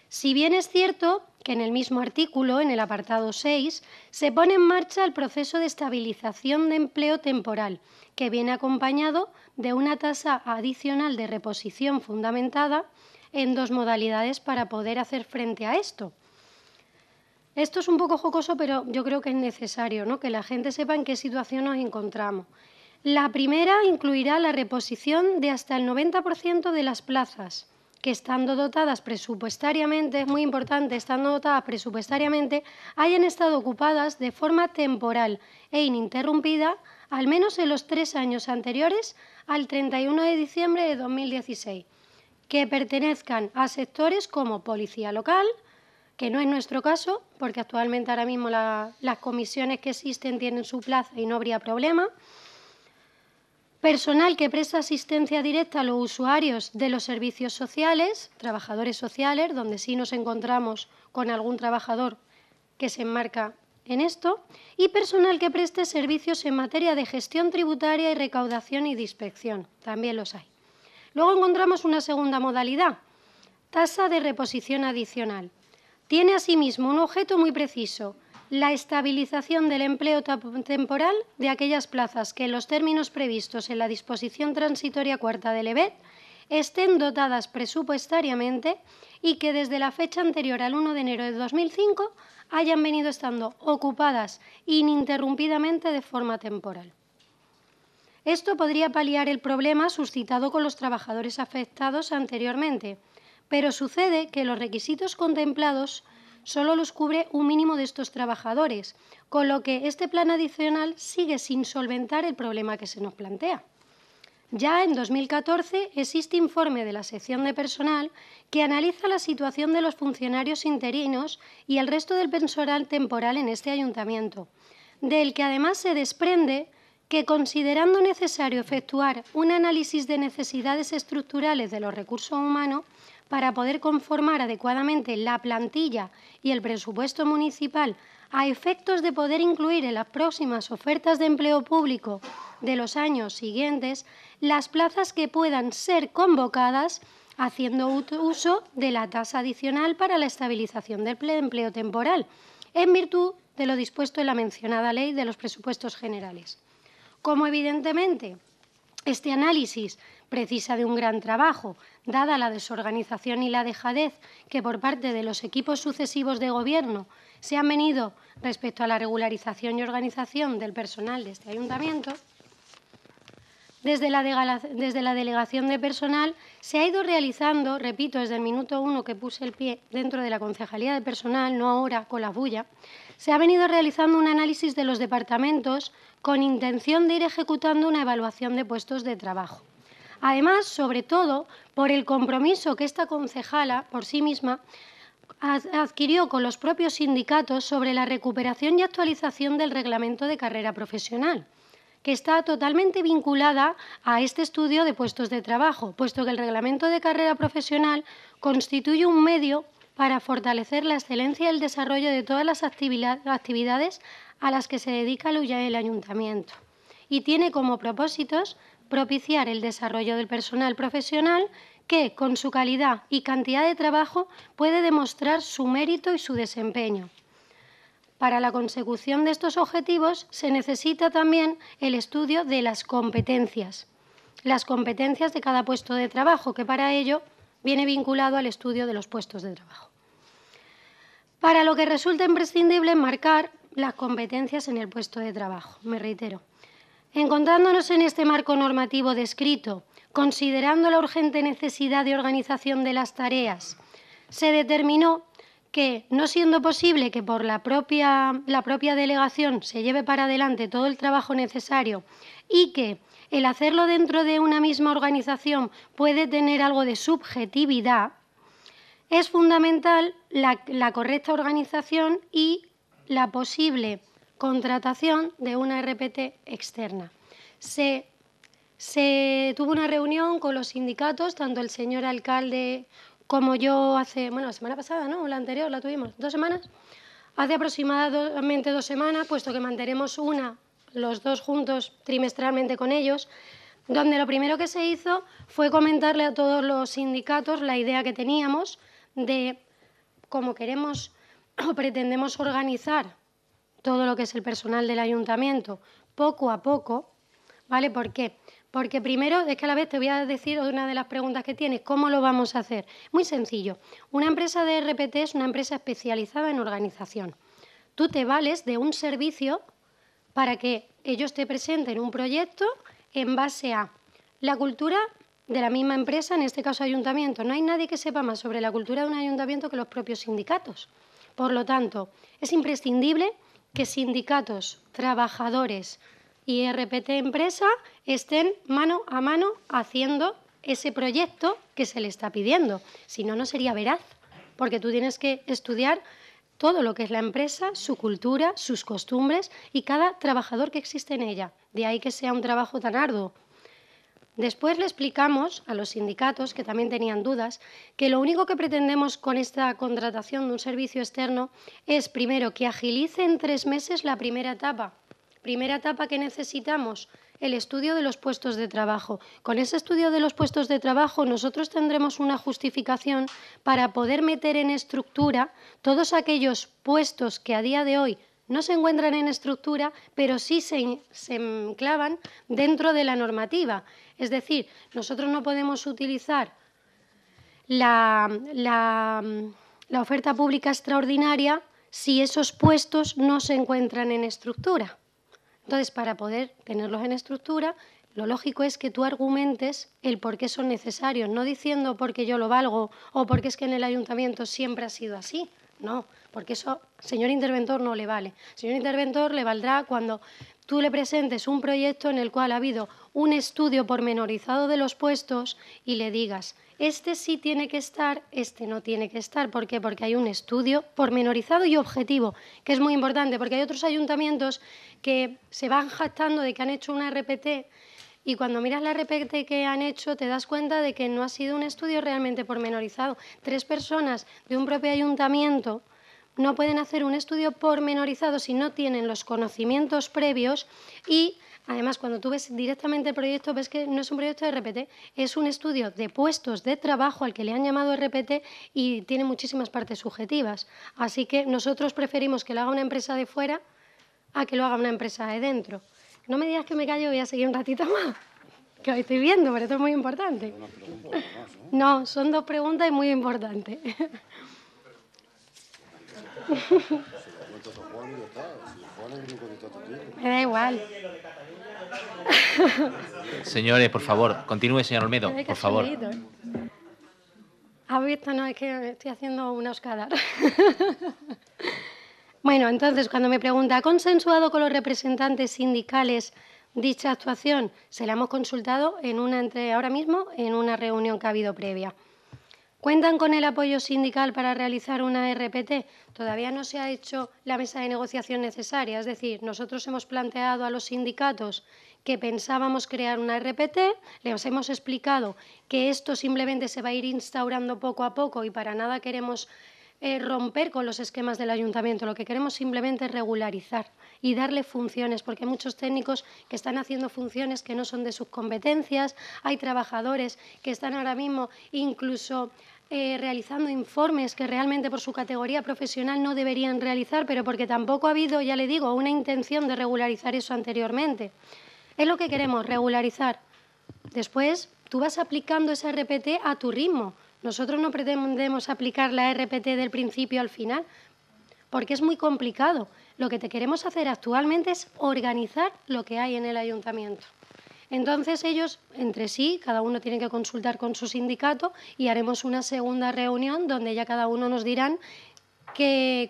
Si bien es cierto que en el mismo artículo, en el apartado 6, se pone en marcha el proceso de estabilización de empleo temporal, que viene acompañado de una tasa adicional de reposición fundamentada en dos modalidades para poder hacer frente a esto. Esto es un poco jocoso, pero yo creo que es necesario ¿no? que la gente sepa en qué situación nos encontramos. La primera incluirá la reposición de hasta el 90% de las plazas que estando dotadas presupuestariamente, es muy importante, estando dotadas presupuestariamente, hayan estado ocupadas de forma temporal e ininterrumpida al menos en los tres años anteriores al 31 de diciembre de 2016, que pertenezcan a sectores como policía local, que no es nuestro caso, porque actualmente ahora mismo las comisiones que existen tienen su plaza y no habría problema, Personal que presta asistencia directa a los usuarios de los servicios sociales, trabajadores sociales, donde sí nos encontramos con algún trabajador que se enmarca en esto, y personal que preste servicios en materia de gestión tributaria y recaudación y de inspección, también los hay. Luego encontramos una segunda modalidad, tasa de reposición adicional. Tiene asimismo un objeto muy preciso, la estabilización del empleo temporal de aquellas plazas que en los términos previstos en la disposición transitoria cuarta del EBET estén dotadas presupuestariamente y que desde la fecha anterior al 1 de enero de 2005 hayan venido estando ocupadas ininterrumpidamente de forma temporal. Esto podría paliar el problema suscitado con los trabajadores afectados anteriormente, pero sucede que los requisitos contemplados solo los cubre un mínimo de estos trabajadores, con lo que este plan adicional sigue sin solventar el problema que se nos plantea. Ya en 2014 existe informe de la sección de personal que analiza la situación de los funcionarios interinos y el resto del personal temporal en este ayuntamiento, del que además se desprende que considerando necesario efectuar un análisis de necesidades estructurales de los recursos humanos, para poder conformar adecuadamente la plantilla y el presupuesto municipal a efectos de poder incluir en las próximas ofertas de empleo público de los años siguientes las plazas que puedan ser convocadas haciendo uso de la tasa adicional para la estabilización del empleo temporal, en virtud de lo dispuesto en la mencionada ley de los presupuestos generales. Como evidentemente este análisis precisa de un gran trabajo, dada la desorganización y la dejadez que por parte de los equipos sucesivos de Gobierno se han venido respecto a la regularización y organización del personal de este ayuntamiento, desde la, desde la, delegación de personal se ha ido realizando, repito, desde el minuto uno que puse el pie dentro de la concejalía de personal, no ahora con la bulla, se ha venido realizando un análisis de los departamentos con intención de ir ejecutando una evaluación de puestos de trabajo. Además, sobre todo, por el compromiso que esta concejala, por sí misma, adquirió con los propios sindicatos sobre la recuperación y actualización del reglamento de carrera profesional, que está totalmente vinculada a este estudio de puestos de trabajo, puesto que el reglamento de carrera profesional constituye un medio para fortalecer la excelencia y el desarrollo de todas las actividades a las que se dedica el ayuntamiento y tiene como propósitos propiciar el desarrollo del personal profesional que, con su calidad y cantidad de trabajo, puede demostrar su mérito y su desempeño. Para la consecución de estos objetivos se necesita también el estudio de las competencias, las competencias de cada puesto de trabajo, que para ello viene vinculado al estudio de los puestos de trabajo. Para lo que resulta imprescindible marcar las competencias en el puesto de trabajo, me reitero. Encontrándonos en este marco normativo descrito, considerando la urgente necesidad de organización de las tareas, se determinó que, no siendo posible que por la propia, delegación se lleve para adelante todo el trabajo necesario y que el hacerlo dentro de una misma organización puede tener algo de subjetividad, es fundamental la, la correcta organización y la posible contratación de una RPT externa. Se, tuvo una reunión con los sindicatos, tanto el señor alcalde como yo hace, bueno, la semana pasada, ¿no? La anterior la tuvimos, dos semanas. Hace aproximadamente dos semanas, puesto que mantendremos una, los dos juntos trimestralmente con ellos, donde lo primero que se hizo fue comentarle a todos los sindicatos la idea que teníamos de cómo queremos o pretendemos organizar todo lo que es el personal del ayuntamiento poco a poco, ¿vale? ¿Por qué? Porque primero, es que a la vez te voy a decir una de las preguntas que tienes, ¿cómo lo vamos a hacer? Muy sencillo, una empresa de RPT es una empresa especializada en organización. Tú te vales de un servicio para que ellos te presenten un proyecto en base a la cultura de la misma empresa, en este caso ayuntamiento. No hay nadie que sepa más sobre la cultura de un ayuntamiento que los propios sindicatos. Por lo tanto, es imprescindible que sindicatos, trabajadores y RPT Empresa estén mano a mano haciendo ese proyecto que se le está pidiendo. Si no, no sería veraz, porque tú tienes que estudiar todo lo que es la empresa, su cultura, sus costumbres y cada trabajador que existe en ella. De ahí que sea un trabajo tan arduo, Después le explicamos a los sindicatos, que también tenían dudas, que lo único que pretendemos con esta contratación de un servicio externo es, primero, que agilice en tres meses la primera etapa. Primera etapa que necesitamos, el estudio de los puestos de trabajo. Con ese estudio de los puestos de trabajo nosotros tendremos una justificación para poder meter en estructura todos aquellos puestos que a día de hoy no se encuentran en estructura, pero sí se, enclavan dentro de la normativa. Es decir, nosotros no podemos utilizar la, oferta pública extraordinaria si esos puestos no se encuentran en estructura. Entonces, para poder tenerlos en estructura, lo lógico es que tú argumentes el por qué son necesarios, no diciendo porque yo lo valgo o porque es que en el ayuntamiento siempre ha sido así. No, porque eso, señor interventor, no le vale. Señor interventor, le valdrá cuando tú le presentes un proyecto en el cual ha habido un estudio pormenorizado de los puestos y le digas, este sí tiene que estar, este no tiene que estar. ¿Por qué? Porque hay un estudio pormenorizado y objetivo, que es muy importante, porque hay otros ayuntamientos que se van jactando de que han hecho una RPT y cuando miras la RPT que han hecho te das cuenta de que no ha sido un estudio realmente pormenorizado. Tres personas de un propio ayuntamiento no pueden hacer un estudio pormenorizado si no tienen los conocimientos previos y Además, cuando tú ves directamente el proyecto, ves que no es un proyecto de RPT, es un estudio de puestos de trabajo al que le han llamado RPT y tiene muchísimas partes subjetivas. Así que nosotros preferimos que lo haga una empresa de fuera a que lo haga una empresa de dentro. No me digas que me callo, voy a seguir un ratito más, que hoy estoy viendo, pero esto es muy importante. No, son dos preguntas y muy importante. Me da igual. Señores, por favor, continúe, señor Olmedo, por favor. ¿Has eh. ah, No, es que estoy haciendo una oscada. bueno, entonces, cuando me pregunta, ¿ha consensuado con los representantes sindicales dicha actuación? Se la hemos consultado en una, entre, ahora mismo en una reunión que ha habido previa. ¿Cuentan con el apoyo sindical para realizar una RPT? Todavía no se ha hecho la mesa de negociación necesaria. Es decir, nosotros hemos planteado a los sindicatos que pensábamos crear una RPT, les hemos explicado que esto simplemente se va a ir instaurando poco a poco y para nada queremos eh, romper con los esquemas del ayuntamiento, lo que queremos simplemente es regularizar y darle funciones, porque hay muchos técnicos que están haciendo funciones que no son de sus competencias, hay trabajadores que están ahora mismo incluso eh, realizando informes que realmente por su categoría profesional no deberían realizar, pero porque tampoco ha habido, ya le digo, una intención de regularizar eso anteriormente. Es lo que queremos, regularizar. Después, tú vas aplicando esa RPT a tu ritmo. Nosotros no pretendemos aplicar la RPT del principio al final, porque es muy complicado. Lo que te queremos hacer actualmente es organizar lo que hay en el ayuntamiento. Entonces ellos entre sí, cada uno tiene que consultar con su sindicato y haremos una segunda reunión donde ya cada uno nos dirán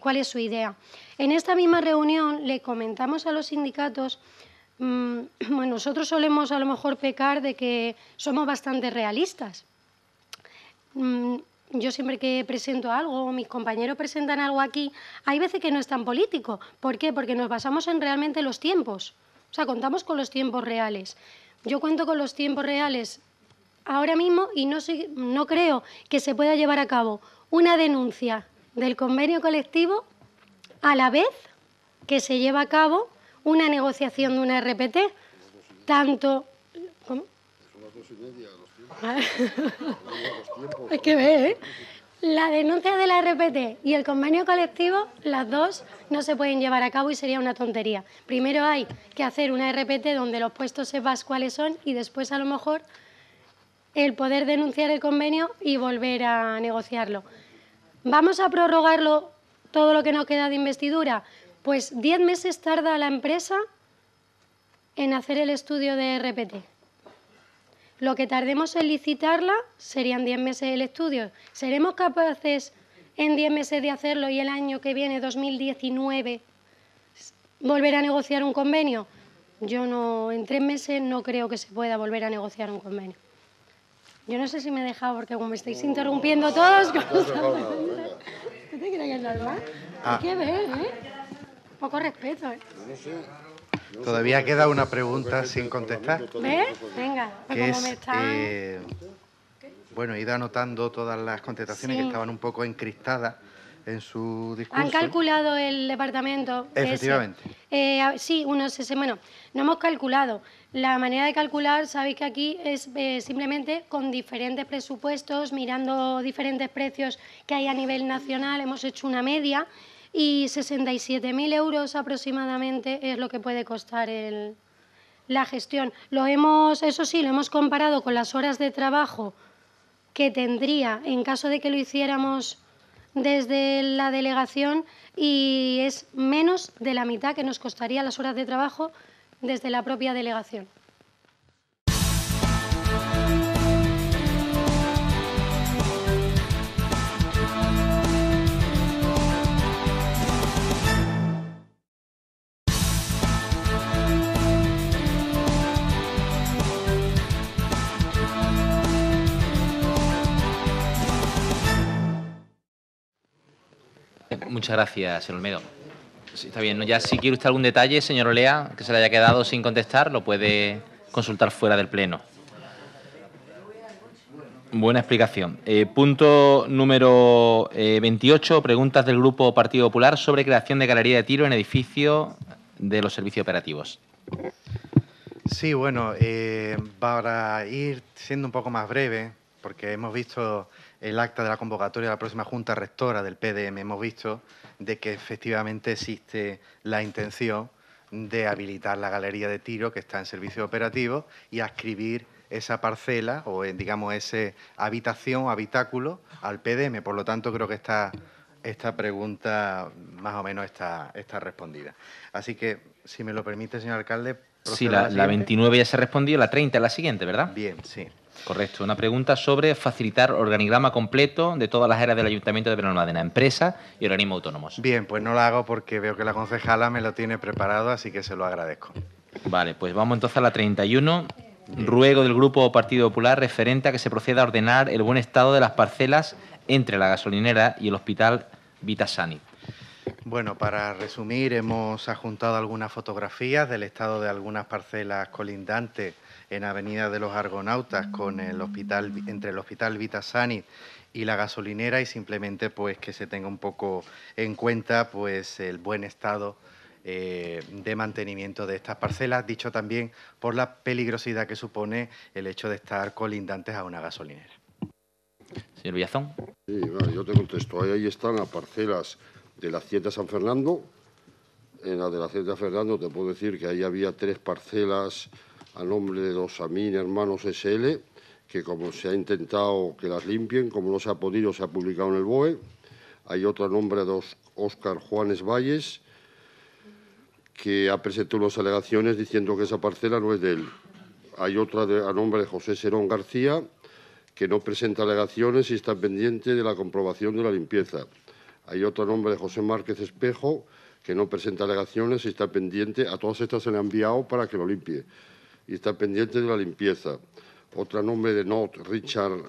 cuál es su idea. En esta misma reunión le comentamos a los sindicatos, mm, bueno, nosotros solemos a lo mejor pecar de que somos bastante realistas. Mm, yo siempre que presento algo mis compañeros presentan algo aquí, hay veces que no es tan político. ¿Por qué? Porque nos basamos en realmente los tiempos. O sea, contamos con los tiempos reales. Yo cuento con los tiempos reales ahora mismo y no, no creo que se pueda llevar a cabo una denuncia del convenio colectivo a la vez que se lleva a cabo una negociación de una RPT. Tanto... ¿Cómo? Hay que ver, ¿eh? La denuncia de la RPT y el convenio colectivo, las dos no se pueden llevar a cabo y sería una tontería. Primero hay que hacer una RPT donde los puestos sepas cuáles son y después a lo mejor el poder denunciar el convenio y volver a negociarlo. ¿Vamos a prorrogarlo todo lo que nos queda de investidura? Pues diez meses tarda la empresa en hacer el estudio de RPT. Lo que tardemos en licitarla serían 10 meses el estudio. ¿Seremos capaces en 10 meses de hacerlo y el año que viene, 2019, volver a negociar un convenio? Yo no, en tres meses no creo que se pueda volver a negociar un convenio. Yo no sé si me he dejado porque como me estáis interrumpiendo todos, ¿qué ah. Hay que ¿eh? Poco respeto, ¿eh? Todavía queda una pregunta sin contestar. ¿Eh? Venga, es, eh, bueno, he ido anotando todas las contestaciones que estaban un poco encristadas en su discurso. Han calculado el departamento. Efectivamente. Eh, sí, unos bueno, no hemos calculado. La manera de calcular, sabéis que aquí es simplemente con diferentes presupuestos, mirando diferentes precios que hay a nivel nacional, hemos hecho una media y 67.000 euros aproximadamente es lo que puede costar el, la gestión. Lo hemos, eso sí, lo hemos comparado con las horas de trabajo que tendría en caso de que lo hiciéramos desde la delegación y es menos de la mitad que nos costaría las horas de trabajo desde la propia delegación. Muchas gracias, señor Olmedo. está bien, ya si quiere usted algún detalle, señor Olea, que se le haya quedado sin contestar, lo puede consultar fuera del Pleno. Buena explicación. Eh, punto número 28, eh, preguntas del Grupo Partido Popular sobre creación de galería de tiro en edificio de los servicios operativos. Sí, bueno, eh, para ir siendo un poco más breve, porque hemos visto el acta de la convocatoria de la próxima Junta Rectora del PDM, hemos visto de que efectivamente existe la intención de habilitar la galería de tiro que está en servicio operativo y ascribir esa parcela o, eh, digamos, esa habitación, habitáculo al PDM. Por lo tanto, creo que está esta pregunta más o menos está, está, respondida. Así que, si me lo permite, señor alcalde. Sí, la, 29 ya se respondió, la 30 es la siguiente, ¿verdad? Bien, sí. Correcto. Una pregunta sobre facilitar organigrama completo de todas las áreas del Ayuntamiento de la Empresa y Organismo autónomos. Bien, pues no la hago porque veo que la concejala me lo tiene preparado, así que se lo agradezco. Vale, pues vamos entonces a la 31. Ruego del Grupo Partido Popular referente a que se proceda a ordenar el buen estado de las parcelas entre la gasolinera y el hospital Vitasani. Bueno, para resumir, hemos adjuntado algunas fotografías del estado de algunas parcelas colindantes en Avenida de los Argonautas con el hospital, entre el Hospital Vitasani y la gasolinera y simplemente pues que se tenga un poco en cuenta pues el buen estado eh, de mantenimiento de estas parcelas, dicho también por la peligrosidad que supone el hecho de estar colindantes a una gasolinera. Señor Villazón. Sí, yo te contesto. Ahí, están las parcelas de la Hacienda San Fernando. En la de la Hacienda Fernando te puedo decir que ahí había tres parcelas a nombre de dos Amin Hermanos SL, que como se ha intentado que las limpien, como no se ha podido, se ha publicado en el BOE. Hay otro nombre de Óscar Juanes Valles, que ha presentado unas alegaciones diciendo que esa parcela no es de él. Hay otra a nombre de José Serón García, que no presenta alegaciones y está pendiente de la comprobación de la limpieza. Hay otro nombre de José Márquez Espejo, que no presenta alegaciones y está pendiente. A todas estas se le ha enviado para que lo limpie y está pendiente de la limpieza. Otra nombre de Not, Richard,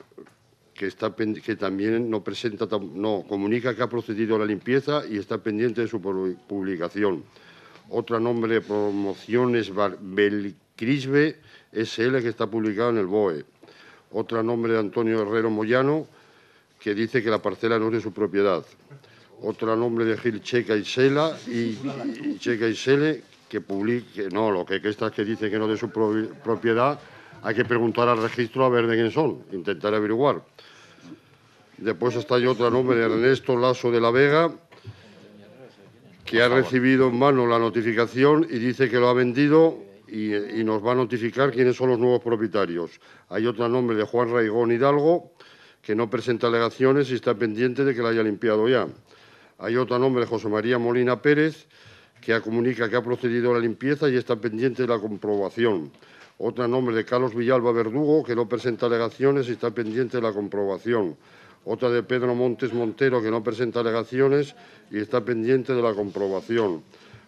que, está, que también no, presenta, no comunica que ha procedido a la limpieza y está pendiente de su publicación. Otra nombre de Promociones Belcrisbe SL, que está publicado en el BOE. Otra nombre de Antonio Herrero Moyano, que dice que la parcela no es de su propiedad. Otra nombre de Gil Checa y Sela y, y Checa y Sele, que publique, no, lo que, que estas que dicen que no de su propiedad, hay que preguntar al registro a ver de quién son, intentar averiguar. Después está hay otra nombre de Ernesto Lazo de la Vega, que ha recibido en mano la notificación y dice que lo ha vendido y, y, nos va a notificar quiénes son los nuevos propietarios. Hay otro nombre de Juan Raigón Hidalgo, que no presenta alegaciones y está pendiente de que la haya limpiado ya. Hay otro nombre de José María Molina Pérez, que comunica que ha procedido a la limpieza y está pendiente de la comprobación. Otra nombre de Carlos Villalba Verdugo, que no presenta alegaciones y está pendiente de la comprobación. Otra de Pedro Montes Montero, que no presenta alegaciones y está pendiente de la comprobación.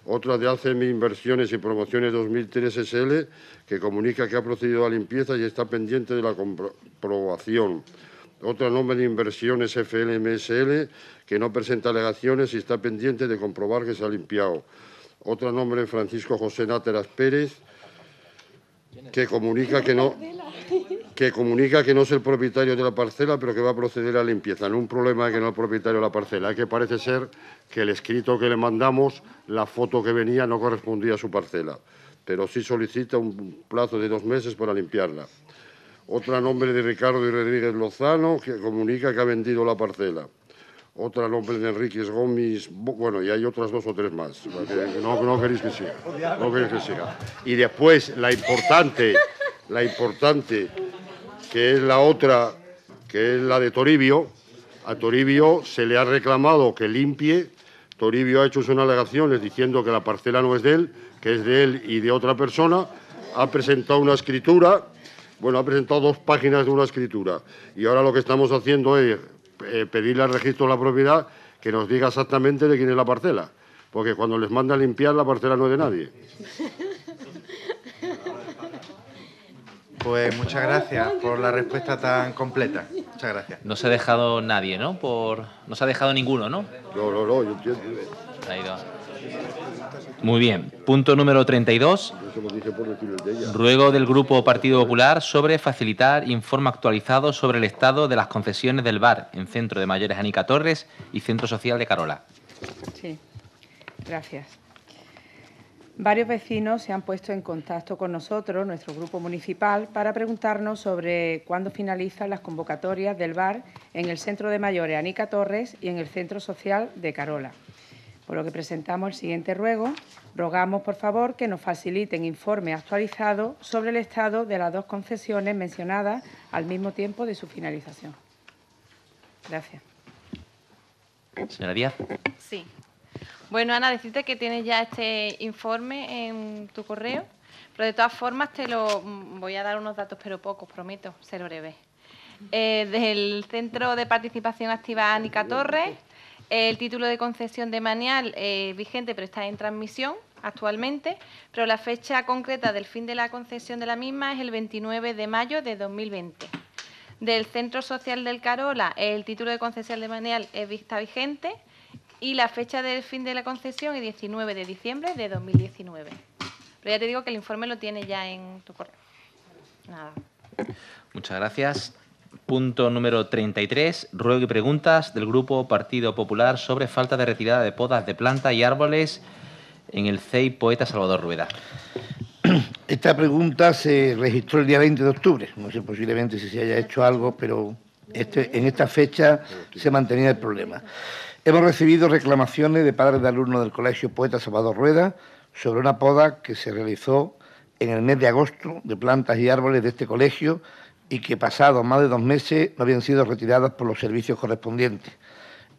Otra de ACM Inversiones y Promociones 2003 SL, que comunica que ha procedido a la limpieza y está pendiente de la comprobación. Otro nombre de inversiones FLMSL, que no presenta alegaciones y está pendiente de comprobar que se ha limpiado. Otro nombre, Francisco José Náteras Pérez, que comunica que no, comunica que no es el propietario de la parcela, pero que va a proceder a la limpieza. No un problema de que no es el propietario de la parcela, es que parece ser que el escrito que le mandamos, la foto que venía, no correspondía a su parcela. Pero sí solicita un plazo de dos meses para limpiarla. Otra nombre de Ricardo y Rodríguez Lozano, que comunica que ha vendido la parcela. Otra nombre de Enrique Gómez, bueno, y hay otras dos o tres más. No, no queréis que siga. No queréis que siga. Y después, la importante, la importante, que es la otra, que es la de Toribio. A Toribio se le ha reclamado que limpie. Toribio ha hecho sus alegaciones diciendo que la parcela no es de él, que es de él y de otra persona. Ha presentado una escritura bueno, ha presentado dos páginas de una escritura y ahora lo que estamos haciendo es eh, pedirle al registro de la propiedad que nos diga exactamente de quién es la parcela, porque cuando les manda a limpiar la parcela no es de nadie. Pues muchas gracias por la respuesta tan completa. Muchas gracias. No se ha dejado nadie, ¿no? Por... No se ha dejado ninguno, ¿no? No, no, no, yo entiendo. Muy bien. Punto número 32. Ruego del Grupo Partido Popular sobre facilitar informe actualizado sobre el estado de las concesiones del bar en Centro de Mayores Anica Torres y Centro Social de Carola. Sí, gracias. Varios vecinos se han puesto en contacto con nosotros, nuestro grupo municipal, para preguntarnos sobre cuándo finalizan las convocatorias del bar en el Centro de Mayores Anica Torres y en el Centro Social de Carola. Por lo que presentamos el siguiente ruego. Rogamos, por favor, que nos faciliten informe actualizado sobre el estado de las dos concesiones mencionadas al mismo tiempo de su finalización. Gracias. Señora Díaz. Sí. Bueno, Ana, decirte que tienes ya este informe en tu correo, pero de todas formas te lo mm, voy a dar unos datos, pero pocos, prometo, ser breve. Eh, del Centro de Participación Activa Nica Torres el título de concesión de manial es eh, vigente, pero está en transmisión actualmente, pero la fecha concreta del fin de la concesión de la misma es el 29 de mayo de 2020. Del Centro Social del Carola, el título de concesión de manial está vigente y la fecha del fin de la concesión es 19 de diciembre de 2019. Pero ya te digo que el informe lo tiene ya en tu correo. Nada. Muchas gracias. Punto número 33. Ruego y preguntas del Grupo Partido Popular sobre falta de retirada de podas de plantas y árboles en el CEI Poeta Salvador Rueda. Esta pregunta se registró el día 20 de octubre. No sé posiblemente si se haya hecho algo, pero este, en esta fecha se mantenía el problema. Hemos recibido reclamaciones de padres de alumnos del Colegio Poeta Salvador Rueda sobre una poda que se realizó en el mes de agosto de plantas y árboles de este colegio y que pasados más de dos meses no habían sido retiradas por los servicios correspondientes.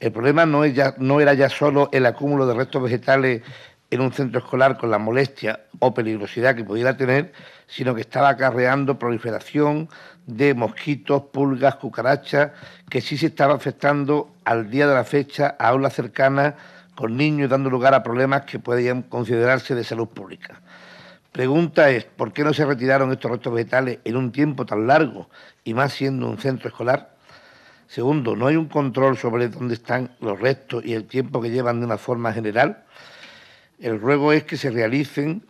El problema no, era ya solo el acúmulo de restos vegetales en un centro escolar con la molestia o peligrosidad que pudiera tener, sino que estaba acarreando proliferación de mosquitos, pulgas, cucarachas, que sí se estaba afectando al día de la fecha a aulas cercanas con niños, dando lugar a problemas que podían considerarse de salud pública. Pregunta es, ¿por qué no se retiraron estos restos vegetales en un tiempo tan largo y más siendo un centro escolar? Segundo, ¿no hay un control sobre dónde están los restos y el tiempo que llevan de una forma general? El ruego es que se realicen,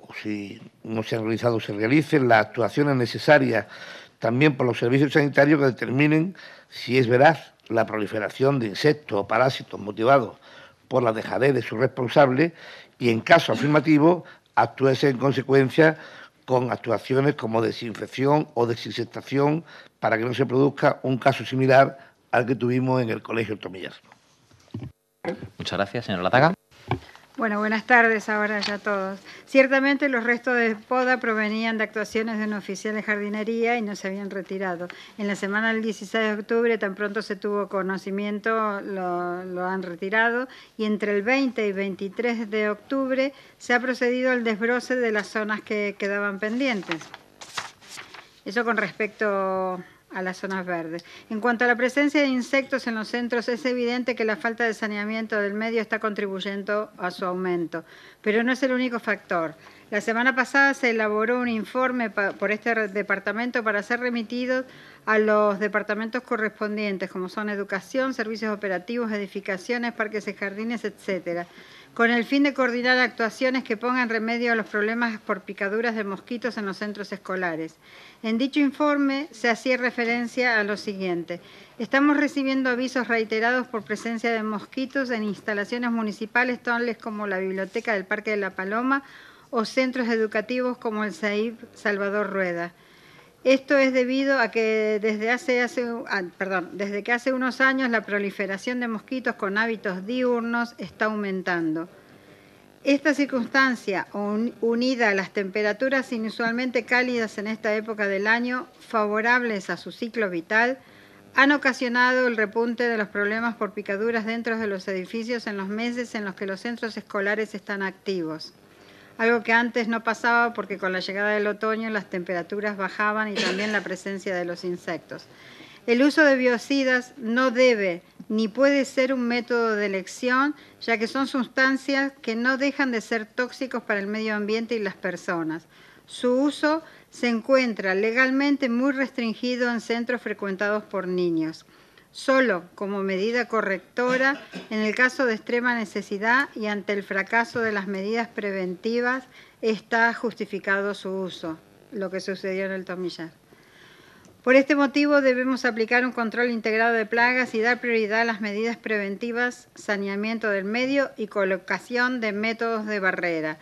o si no se han realizado, se realicen las actuaciones necesarias también por los servicios sanitarios que determinen si es veraz la proliferación de insectos o parásitos motivados por la dejadez de sus responsables y en caso afirmativo actúese en consecuencia con actuaciones como desinfección o desinsectación para que no se produzca un caso similar al que tuvimos en el Colegio Tomillas. Muchas gracias, señor Lataga. Bueno, buenas tardes ahora ya a todos. Ciertamente los restos de poda provenían de actuaciones de un oficial de jardinería y no se habían retirado. En la semana del 16 de octubre, tan pronto se tuvo conocimiento, lo, han retirado y entre el 20 y 23 de octubre se ha procedido al desbroce de las zonas que quedaban pendientes. Eso con respecto a las zonas verdes. En cuanto a la presencia de insectos en los centros, es evidente que la falta de saneamiento del medio está contribuyendo a su aumento, pero no es el único factor. La semana pasada se elaboró un informe por este departamento para ser remitido a los departamentos correspondientes, como son educación, servicios operativos, edificaciones, parques y jardines, etcétera con el fin de coordinar actuaciones que pongan remedio a los problemas por picaduras de mosquitos en los centros escolares. En dicho informe se hacía referencia a lo siguiente. Estamos recibiendo avisos reiterados por presencia de mosquitos en instalaciones municipales tales como la Biblioteca del Parque de la Paloma o centros educativos como el SAIB Salvador Rueda. Esto es debido a que desde hace, ah, desde que hace unos años la proliferación de mosquitos con hábitos diurnos está aumentando. Esta circunstancia, unida a las temperaturas inusualmente cálidas en esta época del año, favorables a su ciclo vital, han ocasionado el repunte de los problemas por picaduras dentro de los edificios en los meses en los que los centros escolares están activos algo que antes no pasaba porque con la llegada del otoño las temperaturas bajaban y también la presencia de los insectos. El uso de biocidas no debe ni puede ser un método de elección, ya que son sustancias que no dejan de ser tóxicos para el medio ambiente y las personas. Su uso se encuentra legalmente muy restringido en centros frecuentados por niños solo como medida correctora en el caso de extrema necesidad y ante el fracaso de las medidas preventivas está justificado su uso, lo que sucedió en el Tomillar. Por este motivo debemos aplicar un control integrado de plagas y dar prioridad a las medidas preventivas, saneamiento del medio y colocación de métodos de barrera,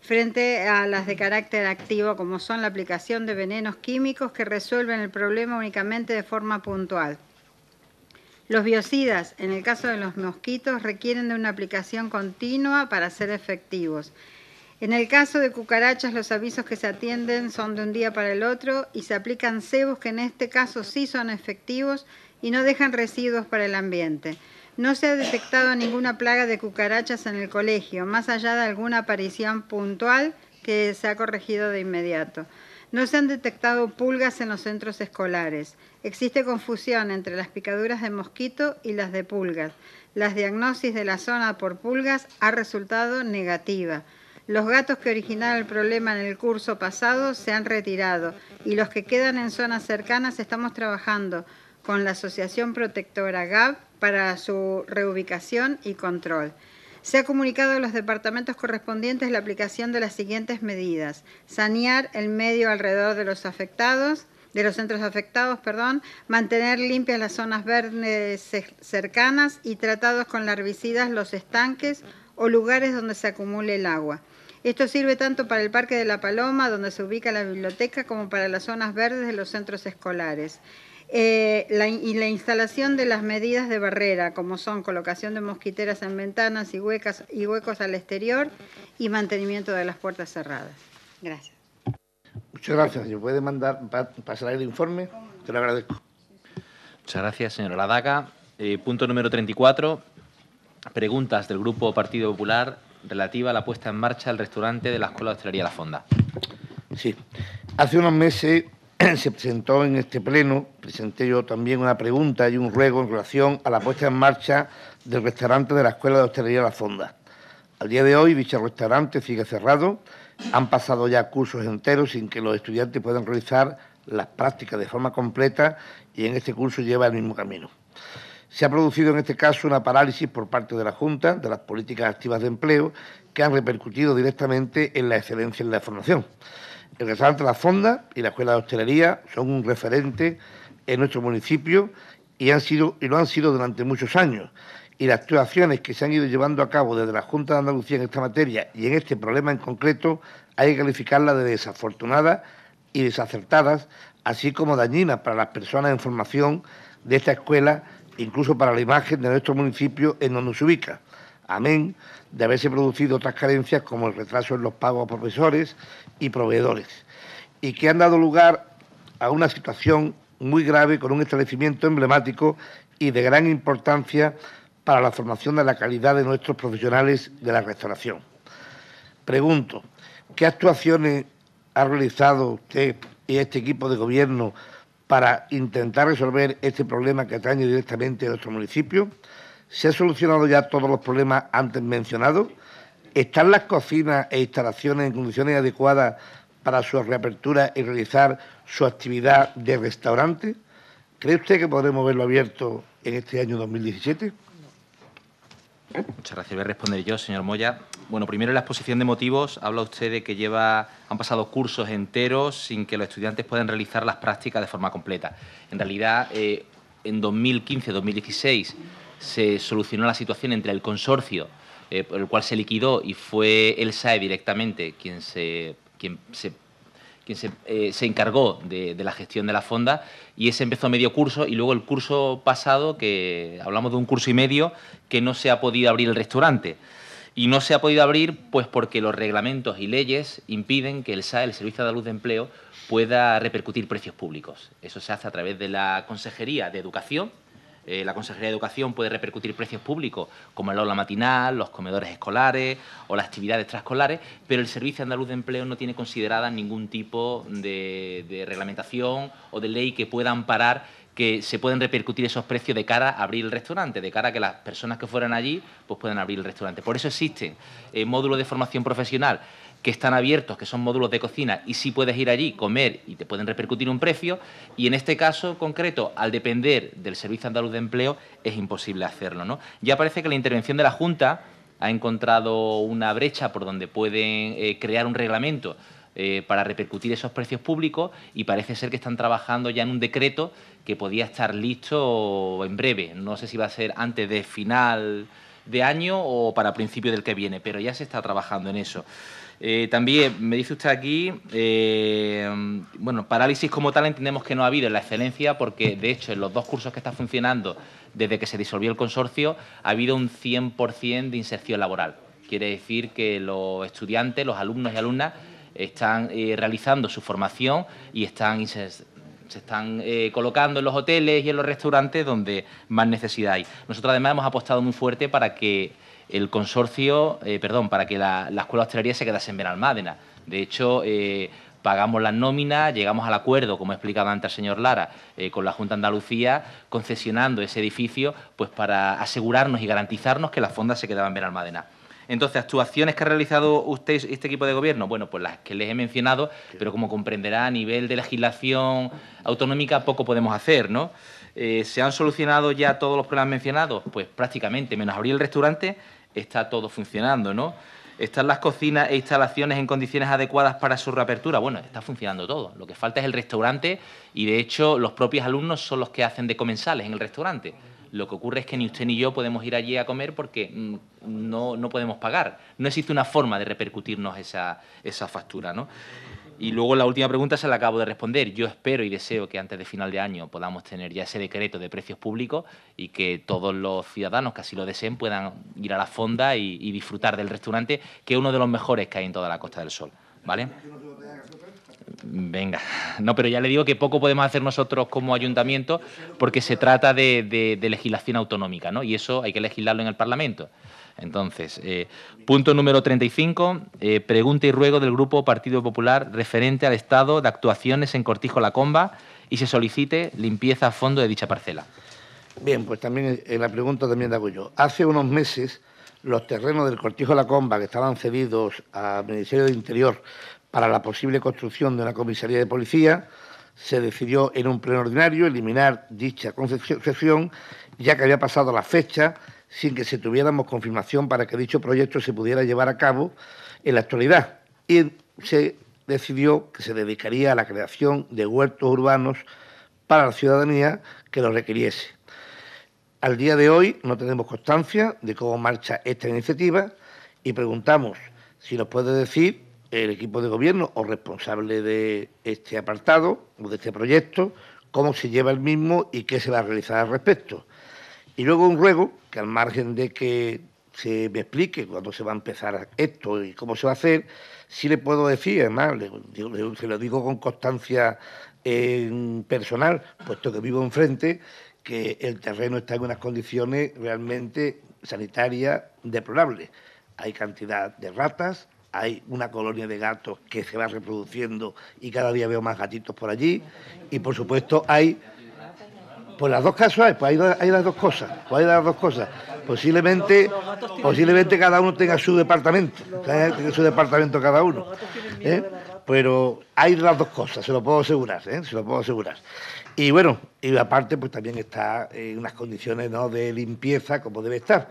frente a las de carácter activo como son la aplicación de venenos químicos que resuelven el problema únicamente de forma puntual. Los biocidas, en el caso de los mosquitos, requieren de una aplicación continua para ser efectivos. En el caso de cucarachas, los avisos que se atienden son de un día para el otro y se aplican cebos que en este caso sí son efectivos y no dejan residuos para el ambiente. No se ha detectado ninguna plaga de cucarachas en el colegio, más allá de alguna aparición puntual que se ha corregido de inmediato. No se han detectado pulgas en los centros escolares. Existe confusión entre las picaduras de mosquito y las de pulgas. Las diagnosis de la zona por pulgas ha resultado negativa. Los gatos que originaron el problema en el curso pasado se han retirado y los que quedan en zonas cercanas estamos trabajando con la Asociación Protectora GAP para su reubicación y control. Se ha comunicado a los departamentos correspondientes la aplicación de las siguientes medidas. Sanear el medio alrededor de los afectados, de los centros afectados, perdón, mantener limpias las zonas verdes cercanas y tratados con larvicidas los estanques o lugares donde se acumule el agua. Esto sirve tanto para el Parque de la Paloma, donde se ubica la biblioteca, como para las zonas verdes de los centros escolares. Eh, y la instalación de las medidas de barrera, como son colocación de mosquiteras en ventanas y, y huecos al exterior y mantenimiento de las puertas cerradas. Gracias. Muchas gracias. puede mandar, pasar el informe? Te lo agradezco. Muchas gracias, señora Ladaga. Eh, punto número 34. Preguntas del Grupo Partido Popular relativa a la puesta en marcha del restaurante de la Escuela de Hostelería La Fonda. Sí. Hace unos meses se presentó en este pleno, presenté yo también una pregunta y un ruego en relación a la puesta en marcha del restaurante de la Escuela de Hostelería La Fonda. Al día de hoy, dicho restaurante sigue cerrado han pasado ya cursos enteros sin que los estudiantes puedan realizar las prácticas de forma completa y en este curso lleva el mismo camino. Se ha producido en este caso una parálisis por parte de la Junta de las políticas activas de empleo que han repercutido directamente en la excelencia en la formación. El restaurante La Fonda y la Escuela de Hostelería son un referente en nuestro municipio y, han sido, y lo han sido durante muchos años y las actuaciones que se han ido llevando a cabo desde la Junta de Andalucía en esta materia y en este problema en concreto hay que calificarlas de desafortunadas y desacertadas, así como dañinas para las personas en formación de esta escuela, incluso para la imagen de nuestro municipio en donde se ubica. Amén de haberse producido otras carencias como el retraso en los pagos a profesores y proveedores, y que han dado lugar a una situación muy grave con un establecimiento emblemático y de gran importancia para la formación de la calidad de nuestros profesionales de la restauración. Pregunto, ¿qué actuaciones ha realizado usted y este equipo de gobierno para intentar resolver este problema que atañe directamente a nuestro municipio? ¿Se han solucionado ya todos los problemas antes mencionados? ¿Están las cocinas e instalaciones en condiciones adecuadas para su reapertura y realizar su actividad de restaurante? ¿Cree usted que podremos verlo abierto en este año 2017? Muchas gracias. Voy a responder yo, señor Moya. Bueno, primero en la exposición de motivos habla usted de que lleva, han pasado cursos enteros sin que los estudiantes puedan realizar las prácticas de forma completa. En realidad, eh, en 2015-2016 se solucionó la situación entre el consorcio, eh, por el cual se liquidó y fue el SAE directamente quien se, quien se quien se, eh, encargó de, la gestión de la fonda y ese empezó medio curso y luego el curso pasado, que hablamos de un curso y medio, que no se ha podido abrir el restaurante. Y no se ha podido abrir pues porque los reglamentos y leyes impiden que el SAE, el Servicio de Luz de Empleo, pueda repercutir precios públicos. Eso se hace a través de la Consejería de Educación, eh, la Consejería de Educación puede repercutir precios públicos como el aula matinal, los comedores escolares o las actividades extraescolares, pero el Servicio Andaluz de Empleo no tiene considerada ningún tipo de, reglamentación o de ley que pueda amparar que se puedan repercutir esos precios de cara a abrir el restaurante, de cara a que las personas que fueran allí pues puedan abrir el restaurante. Por eso existen eh, módulos de formación profesional que están abiertos, que son módulos de cocina, y sí puedes ir allí, comer y te pueden repercutir un precio. Y en este caso concreto, al depender del Servicio Andaluz de Empleo, es imposible hacerlo. Ya parece que la intervención de la Junta ha encontrado una brecha por donde pueden eh, crear un reglamento eh, para repercutir esos precios públicos y parece ser que están trabajando ya en un decreto que podía estar listo en breve. No sé si va a ser antes de final de año o para principio del que viene, pero ya se está trabajando en eso. Eh, también me dice usted aquí, eh, bueno, parálisis como tal entendemos que no ha habido en la excelencia porque, de hecho, en los dos cursos que están funcionando desde que se disolvió el consorcio ha habido un 100% de inserción laboral. Quiere decir que los estudiantes, los alumnos y alumnas están eh, realizando su formación y están se están colocando en los hoteles y en los restaurantes donde más necesidad hay. Nosotros además hemos apostado muy fuerte para que el consorcio, eh, perdón, para que la, Escuela de Hostelería se quedase en Benalmádena. De hecho, eh, pagamos las nóminas, llegamos al acuerdo, como explicaba antes el señor Lara, eh, con la Junta de Andalucía, concesionando ese edificio pues para asegurarnos y garantizarnos que las fondas se quedaban en Benalmádena. Entonces, actuaciones que ha realizado usted, este equipo de gobierno, bueno, pues las que les he mencionado, pero como comprenderá, a nivel de legislación autonómica poco podemos hacer, ¿no? Eh, ¿Se han solucionado ya todos los problemas mencionados? Pues prácticamente, menos abrir el restaurante, está todo funcionando, ¿no? ¿Están las cocinas e instalaciones en condiciones adecuadas para su reapertura? Bueno, está funcionando todo. Lo que falta es el restaurante y, de hecho, los propios alumnos son los que hacen de comensales en el restaurante. Lo que ocurre es que ni usted ni yo podemos ir allí a comer porque mm, no, podemos pagar. No existe una forma de repercutirnos esa, esa factura, ¿no? Y luego la última pregunta se la acabo de responder. Yo espero y deseo que antes de final de año podamos tener ya ese decreto de precios públicos y que todos los ciudadanos que así lo deseen puedan ir a la fonda y, disfrutar del restaurante, que es uno de los mejores que hay en toda la Costa del Sol. ¿Vale? Venga, no, pero ya le digo que poco podemos hacer nosotros como ayuntamiento porque se trata de, de legislación autonómica, ¿no? Y eso hay que legislarlo en el Parlamento. Entonces, eh, punto número 35, eh, pregunta y ruego del Grupo Partido Popular referente al estado de actuaciones en Cortijo La Comba y se solicite limpieza a fondo de dicha parcela. Bien, pues también eh, la pregunta también la hago yo. Hace unos meses los terrenos del Cortijo La Comba que estaban cedidos al Ministerio de Interior para la posible construcción de una comisaría de policía, se decidió en un pleno ordinario eliminar dicha concesión, ya que había pasado la fecha sin que se tuviéramos confirmación para que dicho proyecto se pudiera llevar a cabo en la actualidad. Y se decidió que se dedicaría a la creación de huertos urbanos para la ciudadanía que lo requiriese. Al día de hoy no tenemos constancia de cómo marcha esta iniciativa y preguntamos si nos puede decir el equipo de gobierno o responsable de este apartado o de este proyecto cómo se lleva el mismo y qué se va a realizar al respecto. Y luego un ruego, que al margen de que se me explique cuándo se va a empezar esto y cómo se va a hacer, sí le puedo decir, además, se lo digo con constancia eh, personal, puesto que vivo enfrente, que el terreno está en unas condiciones realmente sanitarias deplorables. Hay cantidad de ratas, hay una colonia de gatos que se va reproduciendo y cada día veo más gatitos por allí, y por supuesto hay pues las dos casuales, pues hay, las dos cosas, pues hay las dos cosas. Posiblemente, posiblemente cada uno tenga su departamento, tenga su departamento cada uno. ¿eh? Pero hay las dos cosas, se lo puedo asegurar, ¿eh? se lo puedo asegurar. Y bueno, y aparte pues también está en eh, unas condiciones ¿no? de limpieza como debe estar.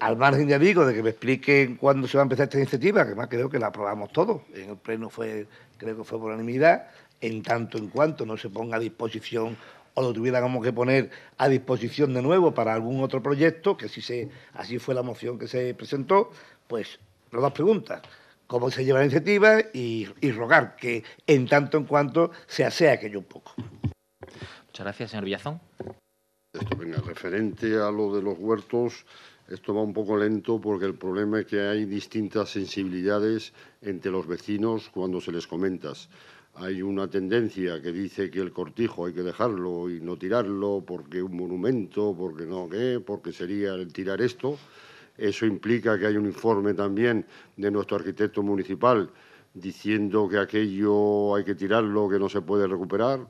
Al margen, de digo, de que me expliquen cuándo se va a empezar esta iniciativa, que más creo que la aprobamos todos. En el pleno fue, creo que fue por unanimidad, en tanto en cuanto no se ponga a disposición o lo tuviéramos que poner a disposición de nuevo para algún otro proyecto, que así, se, así fue la moción que se presentó, pues las dos preguntas. Cómo se lleva la iniciativa y, rogar que en tanto en cuanto se asea aquello un poco. Muchas gracias, señor Villazón. venga, referente a lo de los huertos, esto va un poco lento porque el problema es que hay distintas sensibilidades entre los vecinos cuando se les comentas hay una tendencia que dice que el cortijo hay que dejarlo y no tirarlo porque un monumento, porque no qué, porque sería el tirar esto. Eso implica que hay un informe también de nuestro arquitecto municipal diciendo que aquello hay que tirarlo, que no se puede recuperar,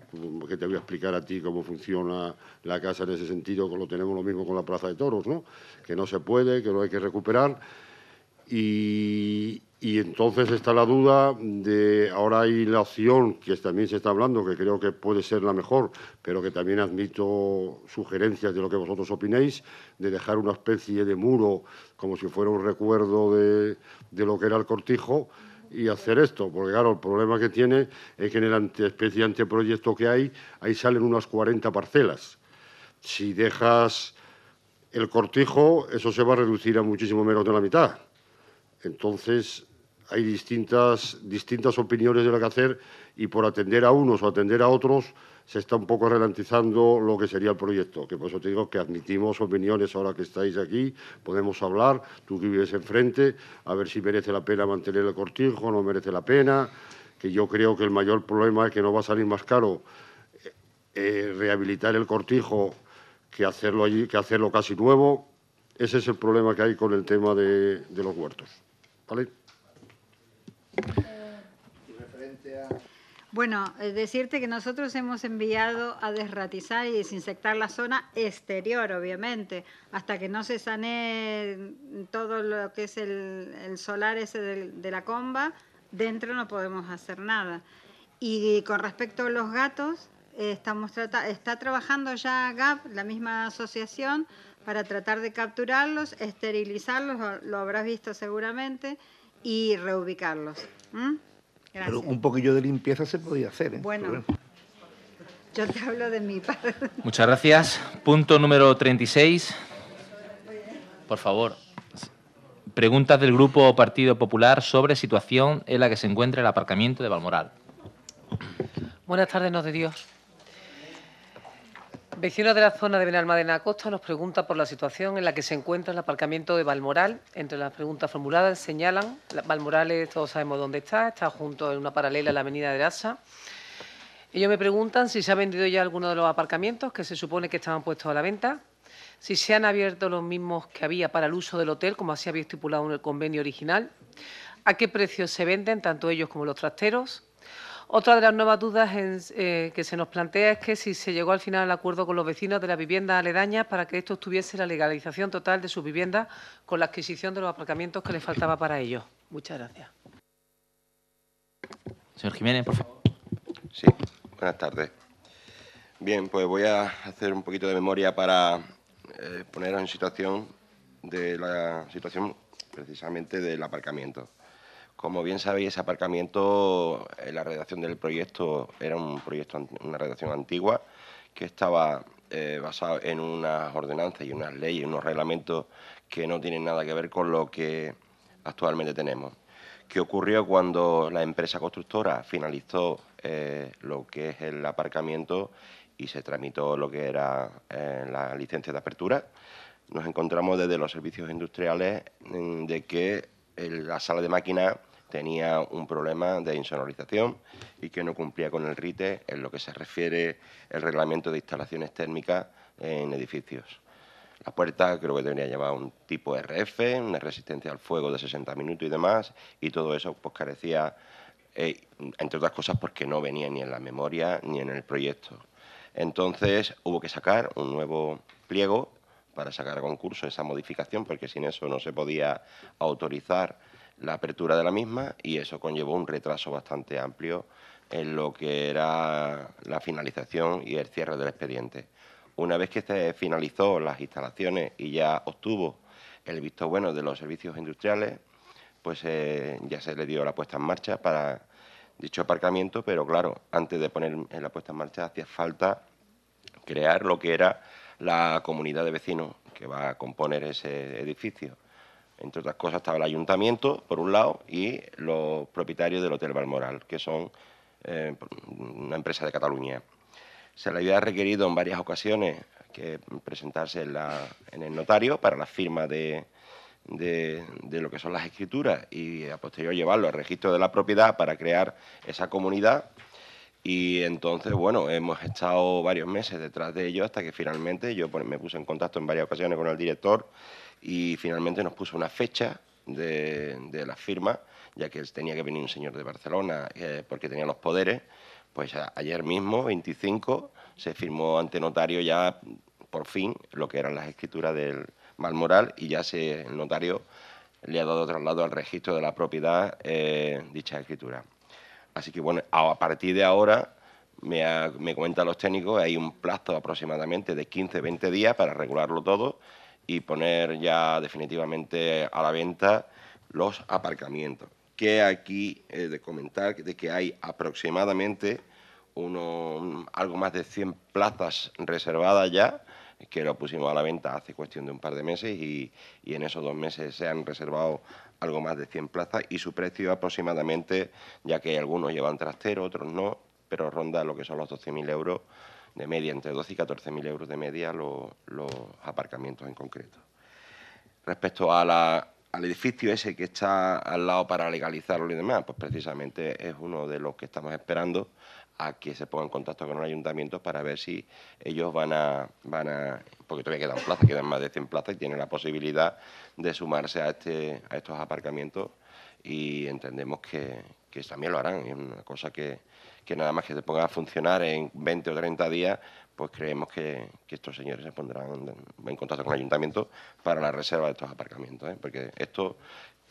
que te voy a explicar a ti cómo funciona la casa en ese sentido, que lo tenemos lo mismo con la Plaza de Toros, ¿no? que no se puede, que lo hay que recuperar. Y, y entonces está la duda de, ahora hay la opción que también se está hablando, que creo que puede ser la mejor, pero que también admito sugerencias de lo que vosotros opinéis, de dejar una especie de muro como si fuera un recuerdo de, lo que era el cortijo y hacer esto, porque claro, el problema que tiene es que en el anteproyecto que hay, ahí salen unas 40 parcelas. Si dejas el cortijo, eso se va a reducir a muchísimo menos de la mitad. Entonces, hay distintas, distintas opiniones de lo que hacer y por atender a unos o atender a otros se está un poco ralentizando lo que sería el proyecto, que por eso te digo que admitimos opiniones ahora que estáis aquí, podemos hablar, tú que vives enfrente, a ver si merece la pena mantener el cortijo, no merece la pena, que yo creo que el mayor problema es que no va a salir más caro eh, eh, rehabilitar el cortijo que hacerlo, allí, que hacerlo casi nuevo. Ese es el problema que hay con el tema de, de los huertos. ¿Vale? Bueno, eh, decirte que nosotros hemos enviado a desratizar y desinsectar la zona exterior, obviamente, hasta que no se sane todo lo que es el, solar ese de, la comba, dentro no podemos hacer nada. Y con respecto a los gatos, eh, estamos está trabajando ya GAP, la misma asociación, para tratar de capturarlos, esterilizarlos, lo habrás visto seguramente, y reubicarlos. ¿Mm? un poquillo de limpieza se podía hacer. ¿eh? Bueno, yo te hablo de mi padre. Muchas gracias. Punto número 36. Por favor. Preguntas del Grupo Partido Popular sobre situación en la que se encuentra el aparcamiento de Balmoral. Buenas tardes, no de Dios. Vecinos de la zona de Benalmádena Costa nos pregunta por la situación en la que se encuentra el aparcamiento de Valmoral. Entre las preguntas formuladas señalan, Valmoral todos sabemos dónde está, está junto en una paralela a la avenida de Asa. Ellos me preguntan si se ha vendido ya alguno de los aparcamientos que se supone que estaban puestos a la venta, si se han abierto los mismos que había para el uso del hotel, como así había estipulado en el convenio original, a qué precios se venden tanto ellos como los trasteros, otra de las nuevas dudas eh, que se nos plantea es que si se llegó al final al acuerdo con los vecinos de las viviendas aledañas para que esto tuviese la legalización total de sus viviendas con la adquisición de los aparcamientos que les faltaba para ellos. Muchas gracias. Señor Jiménez, por favor. Sí, buenas tardes. Bien, pues voy a hacer un poquito de memoria para eh, poneros en situación de la situación precisamente del aparcamiento. Como bien sabéis, ese aparcamiento, eh, la redacción del proyecto, era un proyecto, una redacción antigua que estaba basada eh, basado en unas ordenanzas y unas leyes, unos reglamentos que no tienen nada que ver con lo que actualmente tenemos. ¿Qué ocurrió cuando la empresa constructora finalizó eh, lo que es el aparcamiento y se tramitó lo que era la licencia de apertura? Nos encontramos desde los servicios industriales mm, de que la sala de máquinas tenía un problema de insonorización y que no cumplía con el RITE en lo que se refiere el reglamento de instalaciones térmicas en edificios. La puerta creo que debería llevar un tipo RF, una resistencia al fuego de 60 minutos y demás, y todo eso pues carecía, eh, entre otras cosas, porque no venía ni en la memoria ni en el proyecto. Entonces hubo que sacar un nuevo pliego para sacar a concurso esa modificación, porque sin eso no se podía autorizar la apertura de la misma y eso conllevó un retraso bastante amplio en lo que era la finalización y el cierre del expediente. Una vez que se finalizó las instalaciones y ya obtuvo el visto bueno de los servicios industriales, pues eh, ya se le dio la puesta en marcha para dicho aparcamiento, pero claro, antes de poner en la puesta en marcha hacía falta crear lo que era la comunidad de vecinos que va a componer ese edificio entre otras cosas estaba el ayuntamiento, por un lado, y los propietarios del Hotel Balmoral, que son eh, una empresa de Cataluña. Se le había requerido en varias ocasiones que presentarse en, el notario para la firma de, de, lo que son las escrituras y a posterior llevarlo al registro de la propiedad para crear esa comunidad. Y entonces, bueno, hemos estado varios meses detrás de ello hasta que finalmente yo pues, me puse en contacto en varias ocasiones con el director y finalmente nos puso una fecha de, la firma, ya que tenía que venir un señor de Barcelona eh, porque tenía los poderes, pues ayer mismo, 25, se firmó ante notario ya por fin lo que eran las escrituras del Malmoral y ya el notario le ha dado traslado al registro de la propiedad ...dichas eh, dicha escritura. Así que bueno, a partir de ahora me, cuentan los técnicos, hay un plazo aproximadamente de 15-20 días para regularlo todo y poner ya definitivamente a la venta los aparcamientos. Que aquí he eh, de comentar de que hay aproximadamente uno, algo más de 100 plazas reservadas ya, que lo pusimos a la venta hace cuestión de un par de meses y, y en esos dos meses se han reservado algo más de 100 plazas y su precio aproximadamente, ya que algunos llevan trastero, otros no, pero ronda lo que son los 12.000 euros de media, entre 12 y mil euros de media los, aparcamientos en concreto. Respecto a la, al edificio ese que está al lado para legalizarlo y demás, pues precisamente es uno de los que estamos esperando a que se ponga en contacto con el ayuntamiento para ver si ellos van a, van a porque todavía quedan plazas, quedan más de 100 plazas y tienen la posibilidad de sumarse a, este, a estos aparcamientos y entendemos que, que también lo harán. Es una cosa que, que nada más que se ponga a funcionar en 20 o 30 días, pues creemos que, estos señores se pondrán en contacto con el ayuntamiento para la reserva de estos aparcamientos, ¿eh? porque estos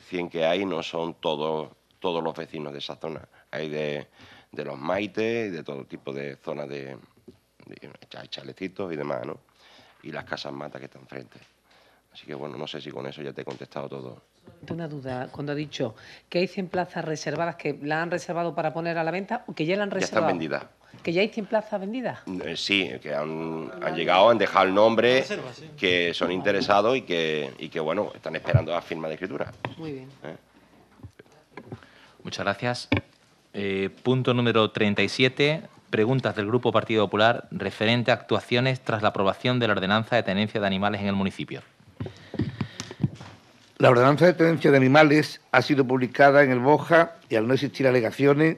100 que hay no son todos, todos los vecinos de esa zona, hay de, los maites, de todo tipo de zonas de, de chalecitos y demás, ¿no? Y las casas matas que están frente. Así que bueno, no sé si con eso ya te he contestado todo una duda, cuando ha dicho que hay 100 plazas reservadas que la han reservado para poner a la venta o que ya la han reservado. Ya están vendidas. ¿Que ya hay 100 plazas vendidas? Eh, sí, que han, llegado, han dejado el nombre, que son interesados y que, y que, bueno, están esperando la firma de escritura. Muy bien. ¿Eh? Muchas gracias. Eh, punto número 37. Preguntas del Grupo Partido Popular referente a actuaciones tras la aprobación de la ordenanza de tenencia de animales en el municipio. La ordenanza de tenencia de animales ha sido publicada en el Boja y al no existir alegaciones,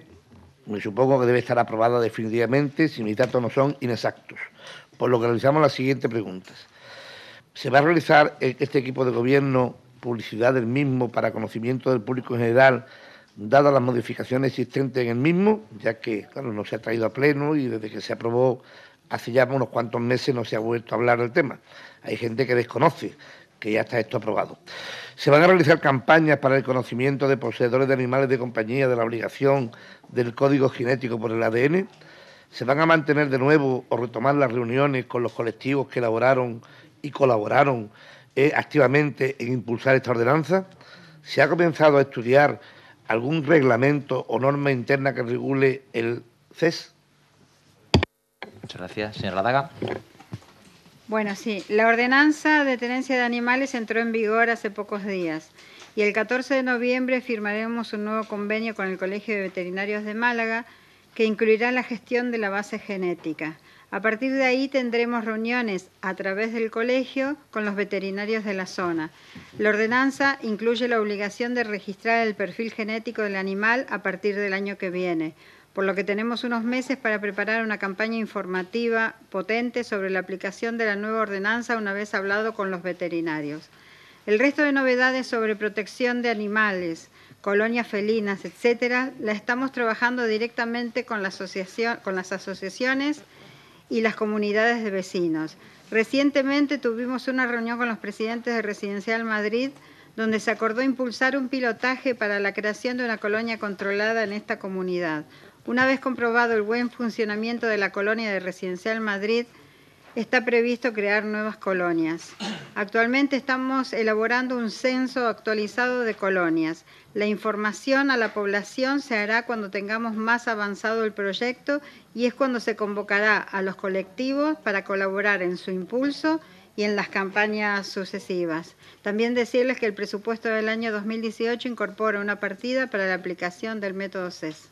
me supongo que debe estar aprobada definitivamente si mis datos no son inexactos. Por lo que realizamos las siguientes preguntas. ¿Se va a realizar e-, este equipo de gobierno publicidad del mismo para conocimiento del público en general, dadas las modificaciones existentes en el mismo? Ya que, claro, no se ha traído a pleno y desde que se aprobó hace ya unos cuantos meses no se ha vuelto a hablar del tema. Hay gente que desconoce que ya está esto aprobado. Se van a realizar campañas para el conocimiento de poseedores de animales de compañía de la obligación del código genético por el ADN. Se van a mantener de nuevo o retomar las reuniones con los colectivos que elaboraron y colaboraron eh, activamente en impulsar esta ordenanza. Se ha comenzado a estudiar algún reglamento o norma interna que regule el CES. Muchas gracias, señora Ladaga. Bueno, sí, la ordenanza de tenencia de animales entró en vigor hace pocos días y el 14 de noviembre firmaremos un nuevo convenio con el Colegio de Veterinarios de Málaga que incluirá la gestión de la base genética. A partir de ahí tendremos reuniones a través del colegio con los veterinarios de la zona. La ordenanza incluye la obligación de registrar el perfil genético del animal a partir del año que viene, por lo que tenemos unos meses para preparar una campaña informativa potente sobre la aplicación de la nueva ordenanza una vez hablado con los veterinarios. El resto de novedades sobre protección de animales, colonias felinas, etcétera, la estamos trabajando directamente con, con las asociaciones y las comunidades de vecinos. Recientemente tuvimos una reunión con los presidentes de Residencial Madrid donde se acordó impulsar un pilotaje para la creación de una colonia controlada en esta comunidad, una vez comprobado el buen funcionamiento de la colonia de Residencial Madrid, está previsto crear nuevas colonias. Actualmente estamos elaborando un censo actualizado de colonias. La información a la población se hará cuando tengamos más avanzado el proyecto y es cuando se convocará a los colectivos para colaborar en su impulso y en las campañas sucesivas. También decirles que el presupuesto del año 2018 incorpora una partida para la aplicación del método CES.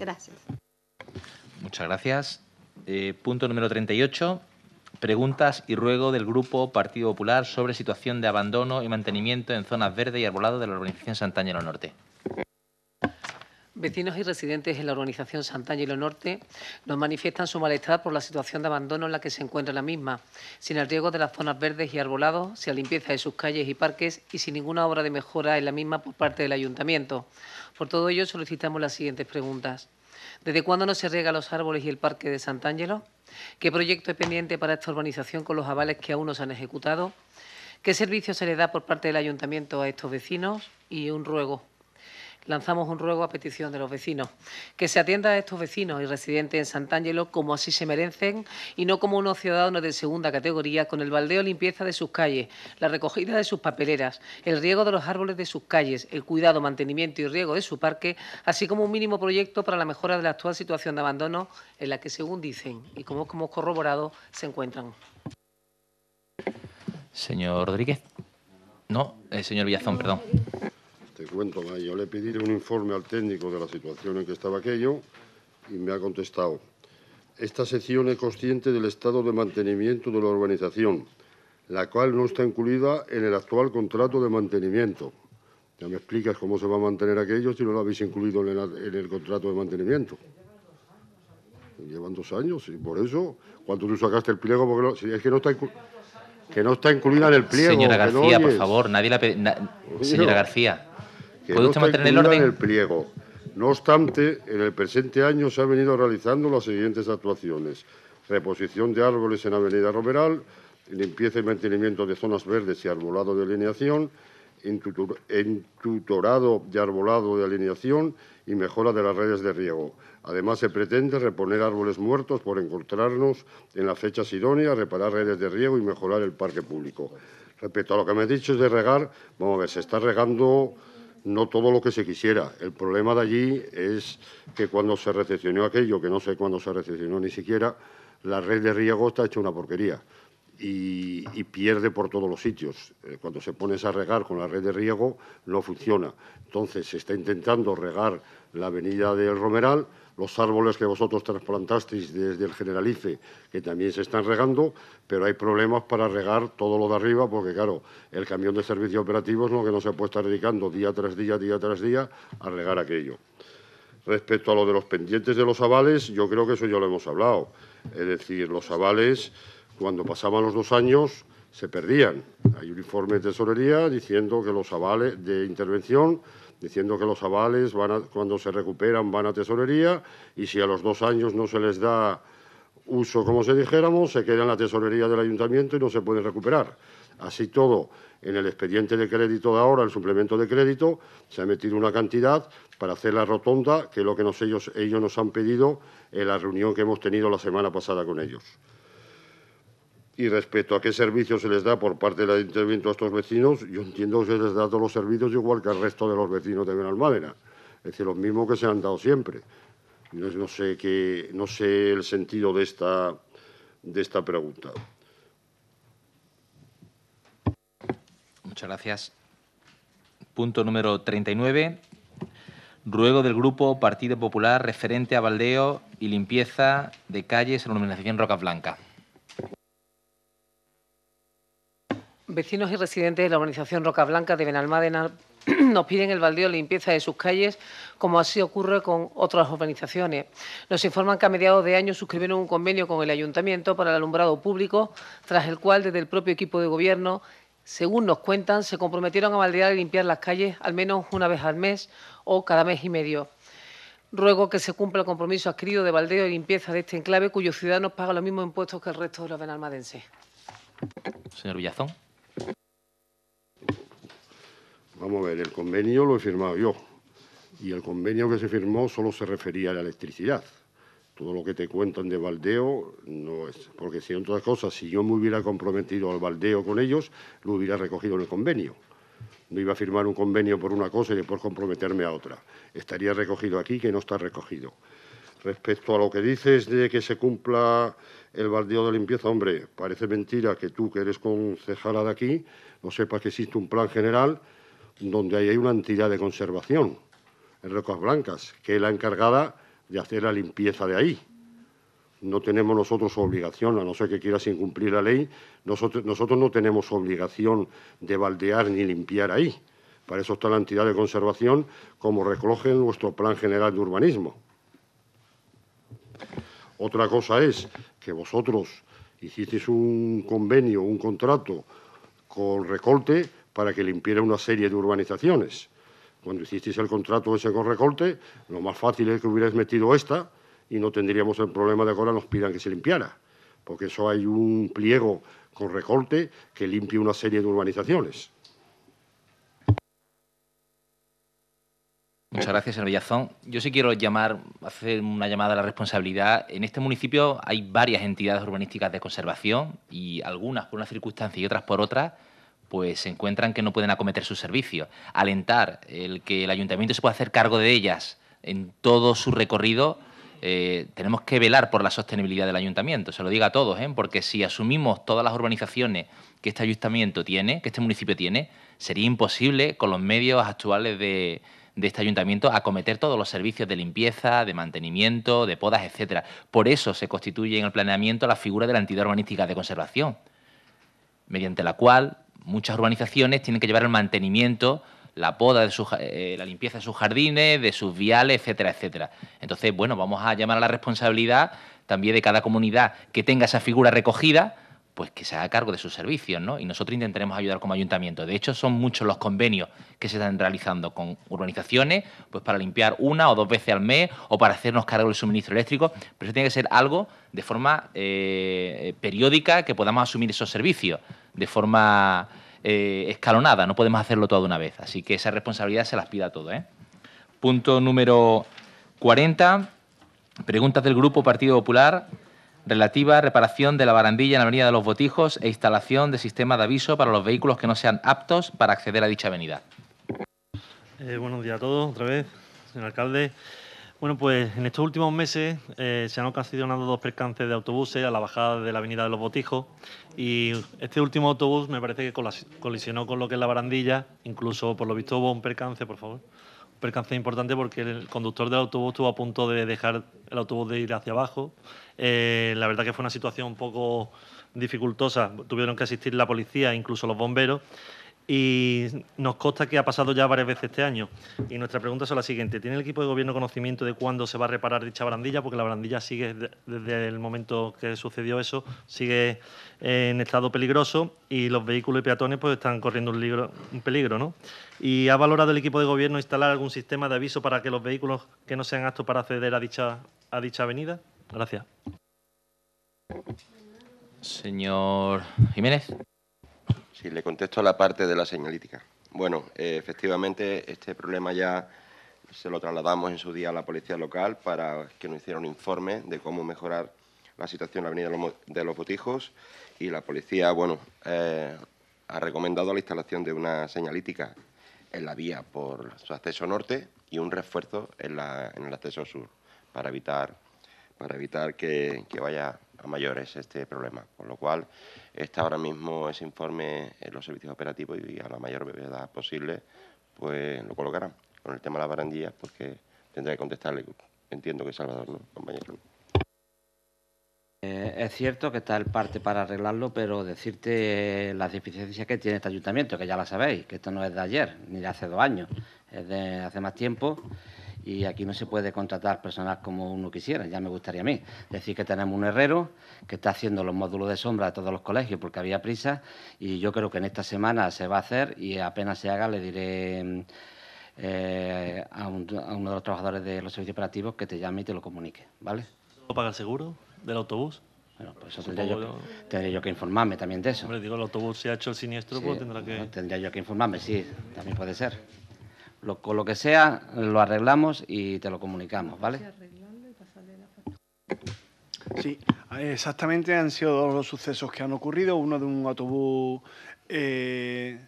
Gracias. Muchas gracias. Eh, punto número 38. Preguntas y ruego del Grupo Partido Popular sobre situación de abandono y mantenimiento en zonas verde y arbolado de la urbanización Santaña el Norte. Vecinos y residentes en la urbanización Sant'Angelo Norte nos manifiestan su malestar por la situación de abandono en la que se encuentra la misma, sin el riego de las zonas verdes y arbolados, sin la limpieza de sus calles y parques y sin ninguna obra de mejora en la misma por parte del ayuntamiento. Por todo ello, solicitamos las siguientes preguntas. ¿Desde cuándo no se riega los árboles y el parque de Sant'Angelo? ¿Qué proyecto es pendiente para esta urbanización con los avales que aún no se han ejecutado? ¿Qué servicio se le da por parte del ayuntamiento a estos vecinos? Y un ruego, lanzamos un ruego a petición de los vecinos, que se atienda a estos vecinos y residentes en Sant'Angelo como así se merecen y no como unos ciudadanos de segunda categoría con el baldeo limpieza de sus calles, la recogida de sus papeleras, el riego de los árboles de sus calles, el cuidado, mantenimiento y riego de su parque, así como un mínimo proyecto para la mejora de la actual situación de abandono en la que, según dicen y como hemos corroborado, se encuentran. Señor Rodríguez. No, el eh, señor Villazón, perdón. Te cuento, mayo. yo le pedí un informe al técnico de la situación en que estaba aquello y me ha contestado. Esta sección es consciente del estado de mantenimiento de la urbanización, la cual no está incluida en el actual contrato de mantenimiento. Ya me explicas cómo se va a mantener aquello si no lo habéis incluido en el, contrato de mantenimiento. Llevan dos años, y por eso, cuando tú sacaste el pliego, porque es que no está incluido que no está incluida en el pliego. Señora García, por favor, nadie la Señora García, ¿puede usted mantener el orden? En el pliego. No obstante, en el presente año se han venido realizando las siguientes actuaciones. Reposición de árboles en Avenida Romeral, limpieza y mantenimiento de zonas verdes y arbolado de alineación, en, tutorado de arbolado de alineación y mejora de las redes de riego. Además, se pretende reponer árboles muertos por encontrarnos en las fechas idóneas, reparar redes de riego y mejorar el parque público. Respecto a lo que me he dicho de regar, vamos a ver, se está regando no todo lo que se quisiera. El problema de allí es que cuando se recepcionó aquello, que no sé cuándo se recepcionó ni siquiera, la red de riego está hecha una porquería y, pierde por todos los sitios. Eh, cuando se pones a regar con la red de riego, no funciona. Entonces, se está intentando regar la avenida del Romeral, los árboles que vosotros trasplantasteis desde el Generalife, que también se están regando, pero hay problemas para regar todo lo de arriba, porque claro, el camión de servicio operativo... ...es lo que no se puede estar dedicando día tras día, día tras día, a regar aquello. Respecto a lo de los pendientes de los avales, yo creo que eso ya lo hemos hablado. Es decir, los avales cuando pasaban los dos años se perdían. Hay un informe de tesorería diciendo que los avales de intervención, diciendo que los avales van cuando se recuperan van a tesorería y si a los dos años no se les da uso, como se dijéramos, se queda en la tesorería del ayuntamiento y no se puede recuperar. Así todo, en el expediente de crédito de ahora, el suplemento de crédito, se ha metido una cantidad para hacer la rotonda, que es lo que nos, ellos, ellos nos han pedido en la reunión que hemos tenido la semana pasada con ellos. Y respecto a qué servicios se les da por parte del ayuntamiento a estos vecinos, yo entiendo que se les da todos los servicios igual que al resto de los vecinos de Benalmádena. Es decir, los mismos que se han dado siempre. No, sé, qué, no sé el sentido de esta, de esta pregunta. Muchas gracias. Punto número 39. Ruego del Grupo Partido Popular referente a baldeo y limpieza de calles en la urbanización Roca Blanca. Vecinos y residentes de la organización Roca Blanca de Benalmádena nos piden el baldeo limpieza de sus calles, como así ocurre con otras organizaciones. Nos informan que a mediados de año suscribieron un convenio con el Ayuntamiento para el alumbrado público, tras el cual desde el propio equipo de gobierno, según nos cuentan, se comprometieron a baldear y limpiar las calles al menos una vez al mes o cada mes y medio. Ruego que se cumpla el compromiso adquirido de baldeo y limpieza de este enclave, cuyos ciudadanos pagan los mismos impuestos que el resto de los benalmadenses. Señor Villazón. Vamos a ver, el convenio lo he firmado yo. Y el convenio que se firmó solo se refería a la electricidad. Todo lo que te cuentan de baldeo no es. Porque si todas cosas, si yo me hubiera comprometido al baldeo con ellos, lo hubiera recogido en el convenio. No iba a firmar un convenio por una cosa y después comprometerme a otra. Estaría recogido aquí que no está recogido. Respecto a lo que dices de que se cumpla el baldeo de limpieza, hombre, parece mentira que tú, que eres concejala de aquí, no sepas que existe un plan general donde hay una entidad de conservación en Rocas Blancas, que es la encargada de hacer la limpieza de ahí. No tenemos nosotros obligación, a no ser que quieras incumplir la ley, nosotros, nosotros no tenemos obligación de baldear ni limpiar ahí. Para eso está la entidad de conservación, como recoge en nuestro Plan General de Urbanismo. Otra cosa es que vosotros hicisteis un convenio, un contrato con Recolte, para que limpiara una serie de urbanizaciones. Cuando hicisteis el contrato ese con recorte, lo más fácil es que hubierais metido esta y no tendríamos el problema de que ahora nos pidan que se limpiara, porque eso hay un pliego con recorte que limpie una serie de urbanizaciones. Muchas gracias, señor Villazón. Yo sí quiero llamar, hacer una llamada a la responsabilidad. En este municipio hay varias entidades urbanísticas de conservación y algunas por una circunstancia y otras por otra pues se encuentran que no pueden acometer sus servicios. Alentar el que el ayuntamiento se pueda hacer cargo de ellas en todo su recorrido, eh, tenemos que velar por la sostenibilidad del ayuntamiento, se lo diga a todos, ¿eh? porque si asumimos todas las urbanizaciones que este ayuntamiento tiene, que este municipio tiene, sería imposible con los medios actuales de, de este ayuntamiento acometer todos los servicios de limpieza, de mantenimiento, de podas, etcétera. Por eso se constituye en el planeamiento la figura de la entidad urbanística de conservación, mediante la cual muchas urbanizaciones tienen que llevar el mantenimiento, la poda, de eh, eh, la limpieza de sus jardines, de sus viales, etcétera, etcétera. Entonces, bueno, vamos a llamar a la responsabilidad también de cada comunidad que tenga esa figura recogida, pues que se haga cargo de sus servicios, ¿no? Y nosotros intentaremos ayudar como ayuntamiento. De hecho, son muchos los convenios que se están realizando con urbanizaciones, pues para limpiar una o dos veces al mes o para hacernos cargo del suministro eléctrico, pero eso tiene que ser algo de forma eh, periódica que podamos asumir esos servicios de forma eh, escalonada, no podemos hacerlo todo de una vez. Así que esa responsabilidad se las pida a todos. ¿eh? Punto número 40, preguntas del Grupo Partido Popular relativa a reparación de la barandilla en la Avenida de los Botijos e instalación de sistema de aviso para los vehículos que no sean aptos para acceder a dicha avenida. Eh, buenos días a todos, otra vez, señor alcalde. Bueno, pues en estos últimos meses eh, se han ocasionado dos percances de autobuses a la bajada de la Avenida de los Botijos y este último autobús me parece que colisionó con lo que es la barandilla, incluso por lo visto hubo un percance, por favor, un percance importante porque el conductor del autobús estuvo a punto de dejar el autobús de ir hacia abajo. Eh, la verdad que fue una situación un poco dificultosa, tuvieron que asistir la policía, incluso los bomberos. Y nos consta que ha pasado ya varias veces este año. Y nuestra pregunta es la siguiente. ¿Tiene el equipo de gobierno conocimiento de cuándo se va a reparar dicha barandilla? Porque la barandilla sigue, desde el momento que sucedió eso, sigue en estado peligroso y los vehículos y peatones pues, están corriendo un, un peligro. ¿no? ¿Y ha valorado el equipo de gobierno instalar algún sistema de aviso para que los vehículos que no sean aptos para acceder a dicha, a dicha avenida? Gracias. Señor Jiménez. Sí, le contesto la parte de la señalítica. Bueno, eh, efectivamente, este problema ya se lo trasladamos en su día a la policía local para que nos hiciera un informe de cómo mejorar la situación en la avenida de los Botijos y la policía, bueno, eh, ha recomendado la instalación de una señalítica en la vía por su acceso norte y un refuerzo en, el acceso sur para evitar, para evitar que vaya a mayores este problema. Con lo cual, está ahora mismo ese informe en los servicios operativos y a la mayor brevedad posible pues lo colocarán. Con el tema de las barandillas, pues porque tendré que contestarle. Entiendo que Salvador, ¿no, compañero? Eh, es cierto que está el parte para arreglarlo, pero decirte las deficiencias que tiene este ayuntamiento, que ya la sabéis, que esto no es de ayer, ni de hace dos años, es de hace más tiempo y aquí no se puede contratar personal como uno quisiera, ya me gustaría a mí. decir, que tenemos un herrero que está haciendo los módulos de sombra de todos los colegios porque había prisa y yo creo que en esta semana se va a hacer y apenas se haga le diré eh, a, uno de los trabajadores de los servicios operativos que te llame y te lo comunique, ¿vale? ¿No paga seguro del autobús? Bueno, pues eso tendría yo, que, informarme también de eso. Hombre, digo, el autobús se ha hecho el siniestro, pues tendrá que... tendría yo que informarme, sí, también puede ser con lo que sea, lo arreglamos y te lo comunicamos, ¿vale? Sí, eh, exactamente han sido dos los sucesos que han ocurrido, uno de un autobús eh,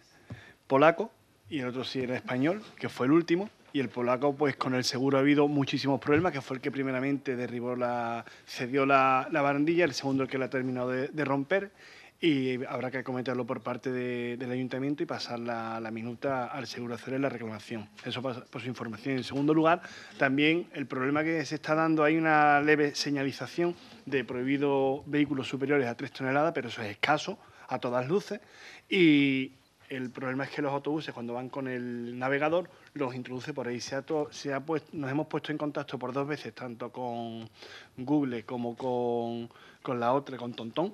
polaco y el otro sí era español, que fue el último. Y el polaco, pues con el seguro ha habido muchísimos problemas, que fue el que primeramente derribó la, cedió la, la barandilla, el segundo el que la ha terminado de romper y habrá que comentarlo por parte del ayuntamiento y pasar la, minuta al seguro hacer en la reclamación. Eso por su información. En segundo lugar, también el problema que se está dando, hay una leve señalización de prohibido vehículos superiores a 3 toneladas, pero eso es escaso a todas luces. Y el problema es que los autobuses, cuando van con el navegador, los introduce por ahí. Se ha nos hemos puesto en contacto por dos veces, tanto con Google como con, con la otra, con Tontón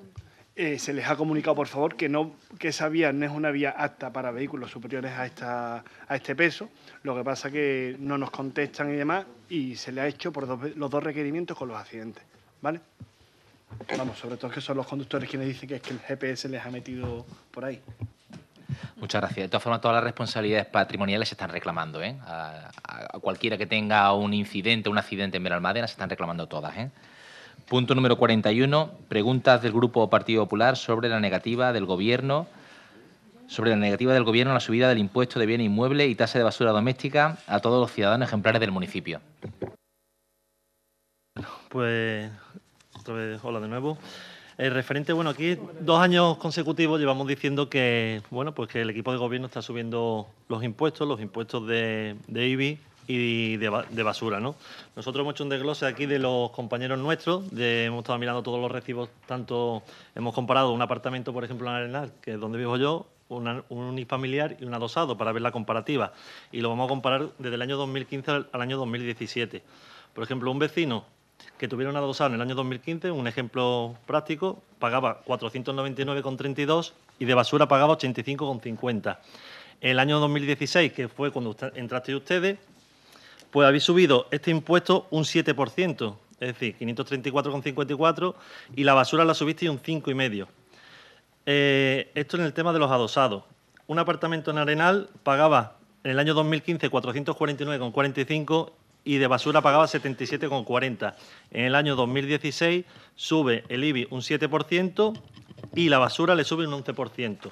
eh, se les ha comunicado, por favor, que, no, que esa vía no es una vía apta para vehículos superiores a, esta, a este peso. Lo que pasa que no nos contestan y demás, y se le ha hecho por los dos requerimientos con los accidentes. ¿Vale? Vamos, sobre todo que son los conductores quienes dicen que es que el GPS les ha metido por ahí. Muchas gracias. De todas formas, todas las responsabilidades patrimoniales se están reclamando. ¿eh? A, cualquiera que tenga un incidente, un accidente en Almadena, se están reclamando todas. ¿eh? Punto número 41. Preguntas del Grupo Partido Popular sobre la negativa del Gobierno sobre la negativa del Gobierno a la subida del impuesto de bienes inmuebles y tasa de basura doméstica a todos los ciudadanos ejemplares del municipio. Pues, otra vez, hola de nuevo. Eh, referente, bueno, aquí dos años consecutivos llevamos diciendo que, bueno, pues que el equipo de gobierno está subiendo los impuestos, los impuestos de IBI y de, basura, ¿no? Nosotros hemos hecho un desglose aquí de los compañeros nuestros, hemos estado mirando todos los recibos, tanto hemos comparado un apartamento, por ejemplo, en Arenal, que es donde vivo yo, un unifamiliar y un adosado para ver la comparativa. Y lo vamos a comparar desde el año 2015 al, año 2017. Por ejemplo, un vecino que tuviera un adosado en el año 2015, un ejemplo práctico, pagaba 499,32 y de basura pagaba 85,50. El año 2016, que fue cuando entraste ustedes, pues habéis subido este impuesto un 7%, es decir, 534,54 y la basura la subiste un 5,5. Eh, esto en el tema de los adosados. Un apartamento en Arenal pagaba en el año 2015 449,45 y de basura pagaba 77,40. En el año 2016 sube el IBI un 7% y la basura le sube un 11%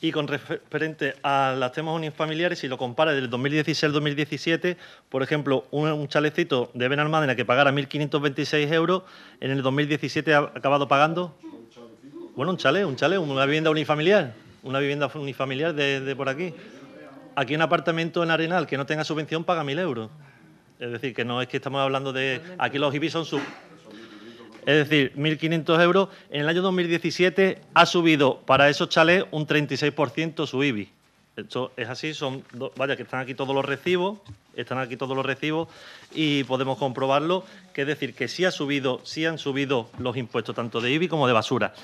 y con referente a las temas unifamiliares, si lo compara del 2016 al 2017, por ejemplo, un, chalecito de Benalmádena que pagara 1.526 euros, en el 2017 ha acabado pagando... Bueno, un chale, un chale, una vivienda unifamiliar, una vivienda unifamiliar de, por aquí. Aquí un apartamento en Arenal que no tenga subvención paga 1.000 euros. Es decir, que no es que estamos hablando de... Aquí los hippies son... Sub es decir, 1.500 euros. En el año 2017 ha subido para esos chalés un 36% su IBI. Esto es así, son vaya que están aquí todos los recibos, están aquí todos los recibos y podemos comprobarlo, que es decir, que sí ha subido, sí han subido los impuestos tanto de IBI como de basura.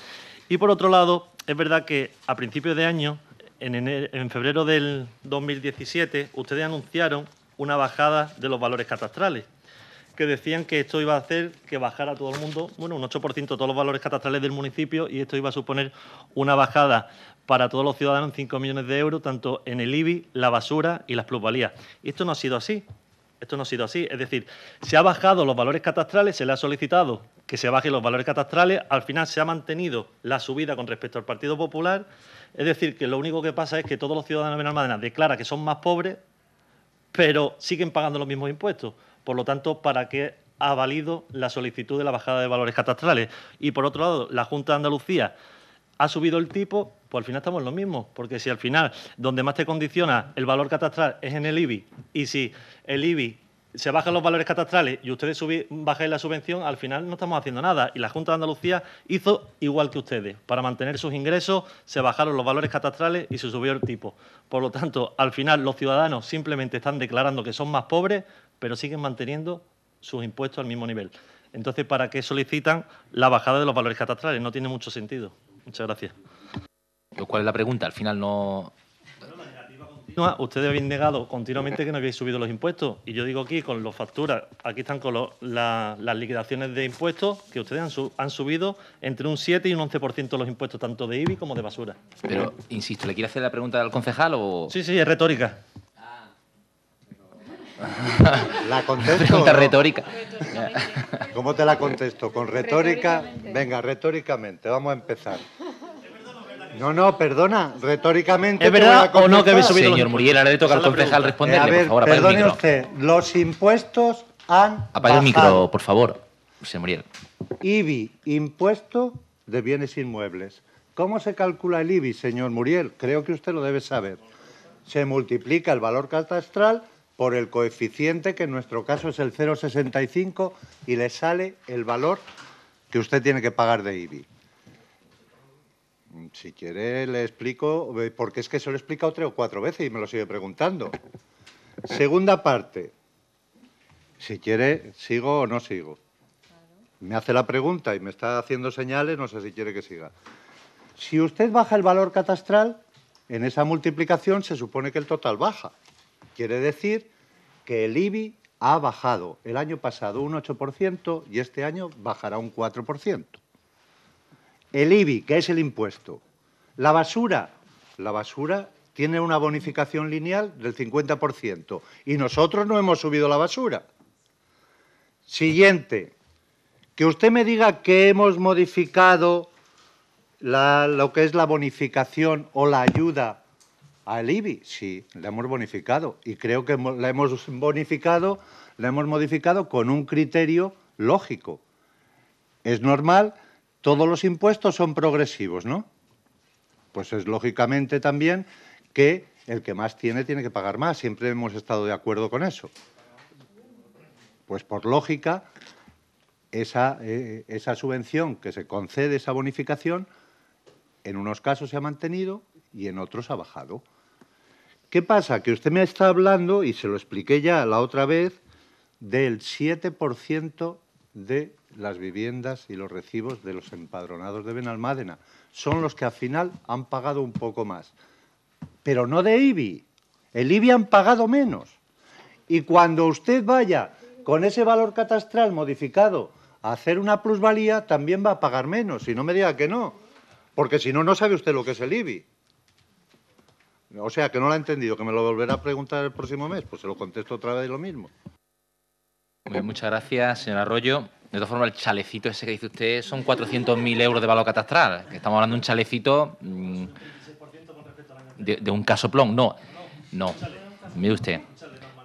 Y por otro lado, es verdad que a principios de año, en febrero del 2017, ustedes anunciaron una bajada de los valores catastrales que decían que esto iba a hacer que bajara todo el mundo, bueno, un 8% de todos los valores catastrales del municipio y esto iba a suponer una bajada para todos los ciudadanos en 5 millones de euros, tanto en el IBI, la basura y las plusvalías. Y esto no ha sido así. Esto no ha sido así. Es decir, se han bajado los valores catastrales, se le ha solicitado que se bajen los valores catastrales, al final se ha mantenido la subida con respecto al Partido Popular. Es decir, que lo único que pasa es que todos los ciudadanos de Benalmádena declaran que son más pobres, pero siguen pagando los mismos impuestos por lo tanto, para qué ha valido la solicitud de la bajada de valores catastrales. Y por otro lado, la Junta de Andalucía ha subido el tipo, pues al final estamos en lo mismo, porque si al final donde más te condiciona el valor catastral es en el IBI, y si el IBI se bajan los valores catastrales y ustedes bajan la subvención, al final no estamos haciendo nada. Y la Junta de Andalucía hizo igual que ustedes. Para mantener sus ingresos se bajaron los valores catastrales y se subió el tipo. Por lo tanto, al final los ciudadanos simplemente están declarando que son más pobres pero siguen manteniendo sus impuestos al mismo nivel. Entonces, ¿para qué solicitan la bajada de los valores catastrales? No tiene mucho sentido. Muchas gracias. ¿Cuál es la pregunta? Al final no... Bueno, la negativa continua. Ustedes habéis negado continuamente que no habéis subido los impuestos. Y yo digo aquí, con las facturas, aquí están con las liquidaciones de impuestos, que ustedes han, subido entre un 7 y un 11% los impuestos, tanto de IBI como de basura. Pero, insisto, ¿le quiere hacer la pregunta al concejal o...? Sí, sí, es retórica. ¿La contesto? Pregunta retórica. ¿Cómo te la contesto? ¿Con retórica? Venga, retóricamente, vamos a empezar. No, no, perdona, retóricamente. ¿Es verdad o no que Señor Muriel, ahora le toca al concejal responderle, eh, por favor, perdone usted, los impuestos han. Apague el micro, por favor, señor Muriel. IBI, impuesto de bienes inmuebles. ¿Cómo se calcula el IBI, señor Muriel? Creo que usted lo debe saber. Se multiplica el valor catastral por el coeficiente, que en nuestro caso es el 0,65, y le sale el valor que usted tiene que pagar de IBI. Si quiere, le explico, eh, porque es que se lo he explicado tres o cuatro veces y me lo sigue preguntando. Segunda parte. Si quiere, sigo o no sigo. Me hace la pregunta y me está haciendo señales, no sé si quiere que siga. Si usted baja el valor catastral, en esa multiplicación se supone que el total baja. Quiere decir que el IBI ha bajado el año pasado un 8% y este año bajará un 4%. El IBI, que es el impuesto. La basura, la basura tiene una bonificación lineal del 50% y nosotros no hemos subido la basura. Siguiente, que usted me diga que hemos modificado lo que es la bonificación o la ayuda al IBI, sí, la hemos bonificado y creo que la hemos bonificado, la hemos modificado con un criterio lógico. Es normal, todos los impuestos son progresivos, ¿no? Pues es lógicamente también que el que más tiene tiene que pagar más, siempre hemos estado de acuerdo con eso. Pues por lógica, esa, eh, esa subvención que se concede, esa bonificación, en unos casos se ha mantenido y en otros ha bajado. ¿Qué pasa? Que usted me está hablando, y se lo expliqué ya la otra vez, del 7% de las viviendas y los recibos de los empadronados de Benalmádena. Son los que al final han pagado un poco más. Pero no de IBI. El IBI han pagado menos. Y cuando usted vaya con ese valor catastral modificado a hacer una plusvalía, también va a pagar menos. Y no me diga que no, porque si no, no sabe usted lo que es el IBI. O sea, que no lo ha entendido, que me lo volverá a preguntar el próximo mes, pues se lo contesto otra vez lo mismo. muchas gracias, señor Arroyo. De todas formas, el chalecito ese que dice usted son 400.000 euros de valor catastral. estamos hablando de un chalecito mm, de, un un casoplón. No, no. Mire usted,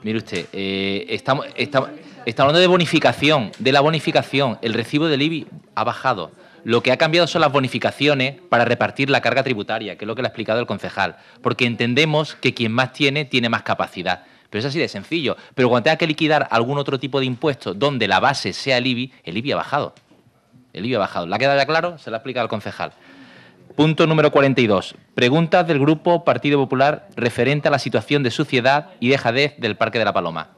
mire usted. Eh, estamos, estamos, estamos hablando de bonificación, de la bonificación. El recibo del IBI ha bajado. Lo que ha cambiado son las bonificaciones para repartir la carga tributaria, que es lo que le ha explicado el concejal, porque entendemos que quien más tiene tiene más capacidad. Pero es así de sencillo. Pero cuando tenga que liquidar algún otro tipo de impuesto donde la base sea el IBI, el IBI ha bajado. El IBI ha bajado. ¿La queda ya claro? Se la ha explicado el concejal. Punto número 42. Preguntas del Grupo Partido Popular referente a la situación de suciedad y dejadez del Parque de la Paloma.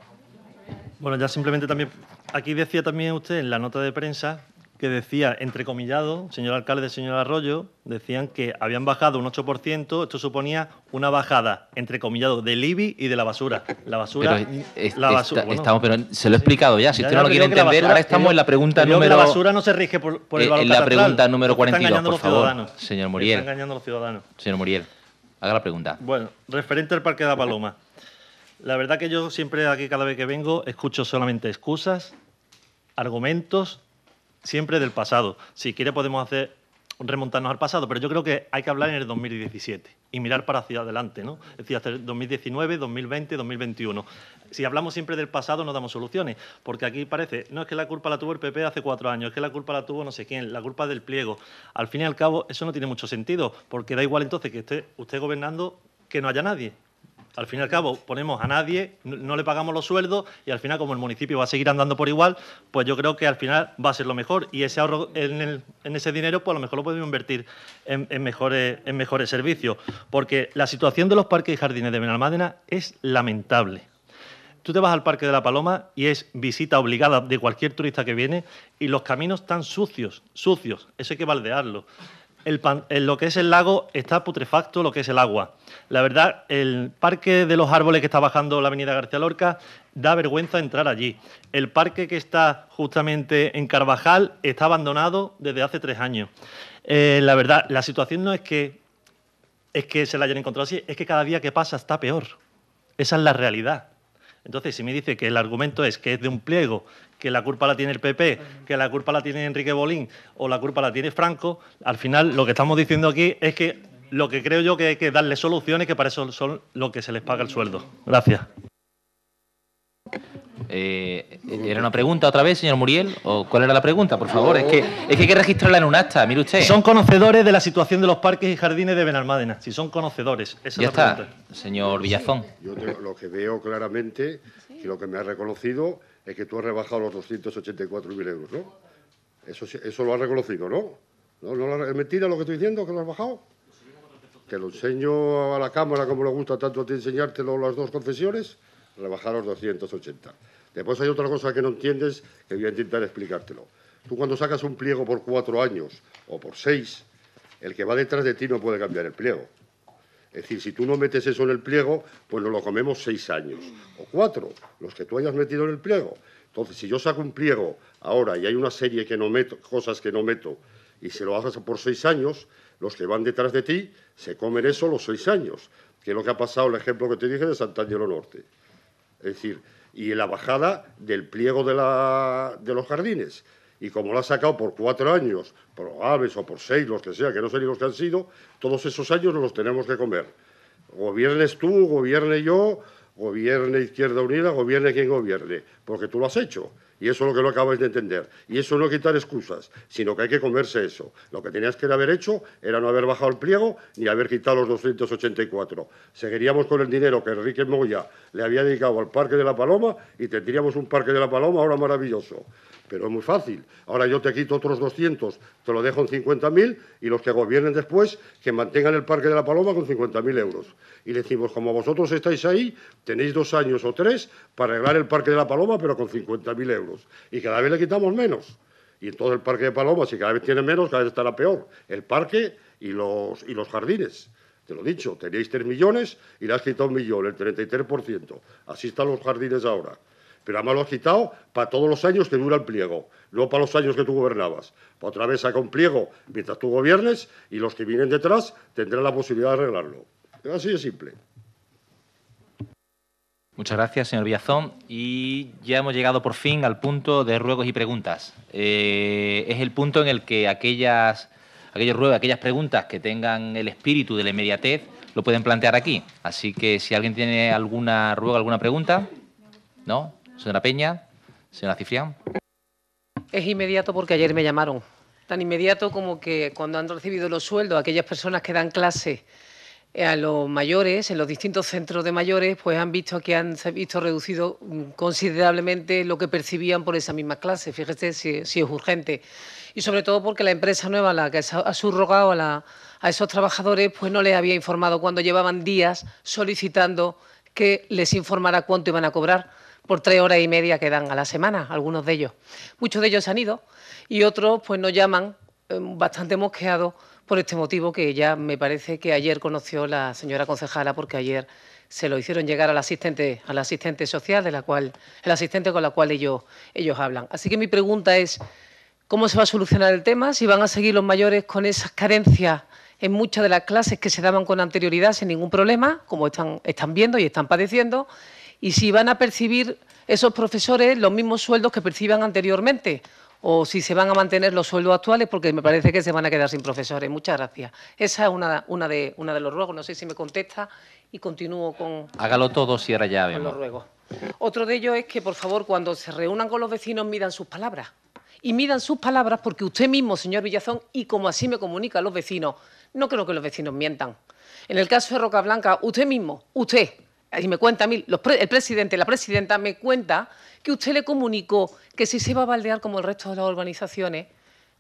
Bueno, ya simplemente también, aquí decía también usted en la nota de prensa que decía, entrecomillado, señor alcalde, señor Arroyo, decían que habían bajado un 8%, esto suponía una bajada, entrecomillado, del IBI y de la basura. La basura... la basura estamos, pero se lo he explicado ya, si usted no lo quiere entender, ahora estamos en la pregunta número... La basura no se rige por, el eh, valor En la pregunta número 42, por favor, señor Muriel. Está engañando a los ciudadanos. Señor Muriel, haga la pregunta. Bueno, referente al Parque de la Paloma. La verdad que yo siempre aquí, cada vez que vengo, escucho solamente excusas, argumentos siempre del pasado. Si quiere podemos hacer remontarnos al pasado, pero yo creo que hay que hablar en el 2017 y mirar para hacia adelante, ¿no? Es decir, hacer 2019, 2020, 2021. Si hablamos siempre del pasado no damos soluciones, porque aquí parece, no es que la culpa la tuvo el PP hace cuatro años, es que la culpa la tuvo no sé quién, la culpa del pliego. Al fin y al cabo eso no tiene mucho sentido, porque da igual entonces que esté usted gobernando que no haya nadie, al fin y al cabo, ponemos a nadie, no, le pagamos los sueldos y al final, como el municipio va a seguir andando por igual, pues yo creo que al final va a ser lo mejor. Y ese ahorro en, ese dinero, pues a lo mejor lo podemos invertir en, mejores, en mejores servicios. Porque la situación de los parques y jardines de Benalmádena es lamentable. Tú te vas al Parque de la Paloma y es visita obligada de cualquier turista que viene y los caminos están sucios, sucios. Eso hay que baldearlo. El lo que es el lago está putrefacto, lo que es el agua. La verdad, el parque de los árboles que está bajando la avenida García Lorca da vergüenza entrar allí. El parque que está justamente en Carvajal está abandonado desde hace tres años. Eh, la verdad, la situación no es que, es que se la hayan encontrado así, es que cada día que pasa está peor. Esa es la realidad. Entonces, si me dice que el argumento es que es de un pliego que la culpa la tiene el PP, que la culpa la tiene Enrique Bolín o la culpa la tiene Franco, al final lo que estamos diciendo aquí es que lo que creo yo que hay que darle soluciones, que para eso son lo que se les paga el sueldo. Gracias. Eh, ¿Era una pregunta otra vez, señor Muriel? ¿O cuál era la pregunta? Por favor, es que, hay que registrarla en un acta, mire usted. Son conocedores de la situación de los parques y jardines de Benalmádena. Si son conocedores, esa es la pregunta. Señor Villazón. Yo lo que veo claramente, y lo que me ha reconocido, es que tú has rebajado los 284.000 euros, ¿no? Eso, lo has reconocido, ¿no? ¿No, es mentira lo que estoy diciendo, que lo has bajado? ¿Que lo enseño a la Cámara, como le gusta tanto a ti enseñártelo las dos confesiones, rebajar los 280. Después hay otra cosa que no entiendes, que voy a intentar explicártelo. Tú cuando sacas un pliego por cuatro años o por seis, el que va detrás de ti no puede cambiar el pliego. Es decir, si tú no metes eso en el pliego, pues nos lo comemos seis años o cuatro, los que tú hayas metido en el pliego. Entonces, si yo saco un pliego ahora y hay una serie que no meto, cosas que no meto, y se lo hagas por seis años, los que van detrás de ti se comen eso los seis años, que es lo que ha pasado, el ejemplo que te dije de Santangelo Norte. Es decir, y la bajada del pliego de los jardines y como lo ha sacado por cuatro años, por aves o por seis, los que sea, que no sé ni los que han sido, todos esos años nos los tenemos que comer. Gobiernes tú, gobierne yo, gobierne Izquierda Unida, gobierne quien gobierne, porque tú lo has hecho. Y eso es lo que no acabas de entender. Y eso no es quitar excusas, sino que hay que comerse eso. Lo que tenías que haber hecho era no haber bajado el pliego ni haber quitado los 284. Seguiríamos con el dinero que Enrique Moya le había dedicado al Parque de la Paloma y tendríamos un Parque de la Paloma ahora maravilloso pero es muy fácil. Ahora yo te quito otros 200, te lo dejo en 50.000 y los que gobiernen después, que mantengan el Parque de la Paloma con 50.000 euros. Y le decimos, como vosotros estáis ahí, tenéis dos años o tres para arreglar el Parque de la Paloma, pero con 50.000 euros. Y cada vez le quitamos menos. Y en todo el Parque de Paloma, si cada vez tiene menos, cada vez estará peor. El parque y los, jardines. Te lo he dicho, tenéis 3 millones y le has quitado un millón, el 33%. Así están los jardines ahora. Pero además lo has quitado para todos los años que dura el pliego, no para los años que tú gobernabas. Para otra vez saca un pliego mientras tú gobiernes y los que vienen detrás tendrán la posibilidad de arreglarlo. Es Así de simple. Muchas gracias, señor Villazón. Y ya hemos llegado por fin al punto de ruegos y preguntas. Eh, es el punto en el que aquellas, aquellos aquellas preguntas que tengan el espíritu de la inmediatez lo pueden plantear aquí. Así que si alguien tiene alguna ruega, alguna pregunta, ¿no? Señora Peña, señora Cifrián. Es inmediato porque ayer me llamaron. Tan inmediato como que cuando han recibido los sueldos aquellas personas que dan clase a los mayores, en los distintos centros de mayores, pues han visto que han visto reducido mm, considerablemente lo que percibían por esa misma clase. Fíjese si, es urgente. Y sobre todo porque la empresa nueva, la que ha subrogado a, a esos trabajadores, pues no les había informado cuando llevaban días solicitando que les informara cuánto iban a cobrar por tres horas y media que dan a la semana, algunos de ellos. Muchos de ellos se han ido y otros pues nos llaman eh, bastante mosqueados por este motivo que ya me parece que ayer conoció la señora concejala porque ayer se lo hicieron llegar al asistente, al asistente social, de la cual, el asistente con la cual ellos, ellos hablan. Así que mi pregunta es, ¿cómo se va a solucionar el tema? Si van a seguir los mayores con esas carencias en muchas de las clases que se daban con anterioridad sin ningún problema, como están, están viendo y están padeciendo, y si van a percibir esos profesores los mismos sueldos que perciban anteriormente o si se van a mantener los sueldos actuales porque me parece que se van a quedar sin profesores. Muchas gracias. Esa es una, de, una los ruegos. No sé si me contesta y continúo con... Hágalo todo, era ya. Con los ruegos. Otro de ellos es que, por favor, cuando se reúnan con los vecinos, midan sus palabras. Y midan sus palabras porque usted mismo, señor Villazón, y como así me comunica los vecinos, no creo que los vecinos mientan. En el caso de Roca Blanca, usted mismo, usted, y me cuenta a el presidente, la presidenta me cuenta que usted le comunicó que si se iba a baldear como el resto de las urbanizaciones,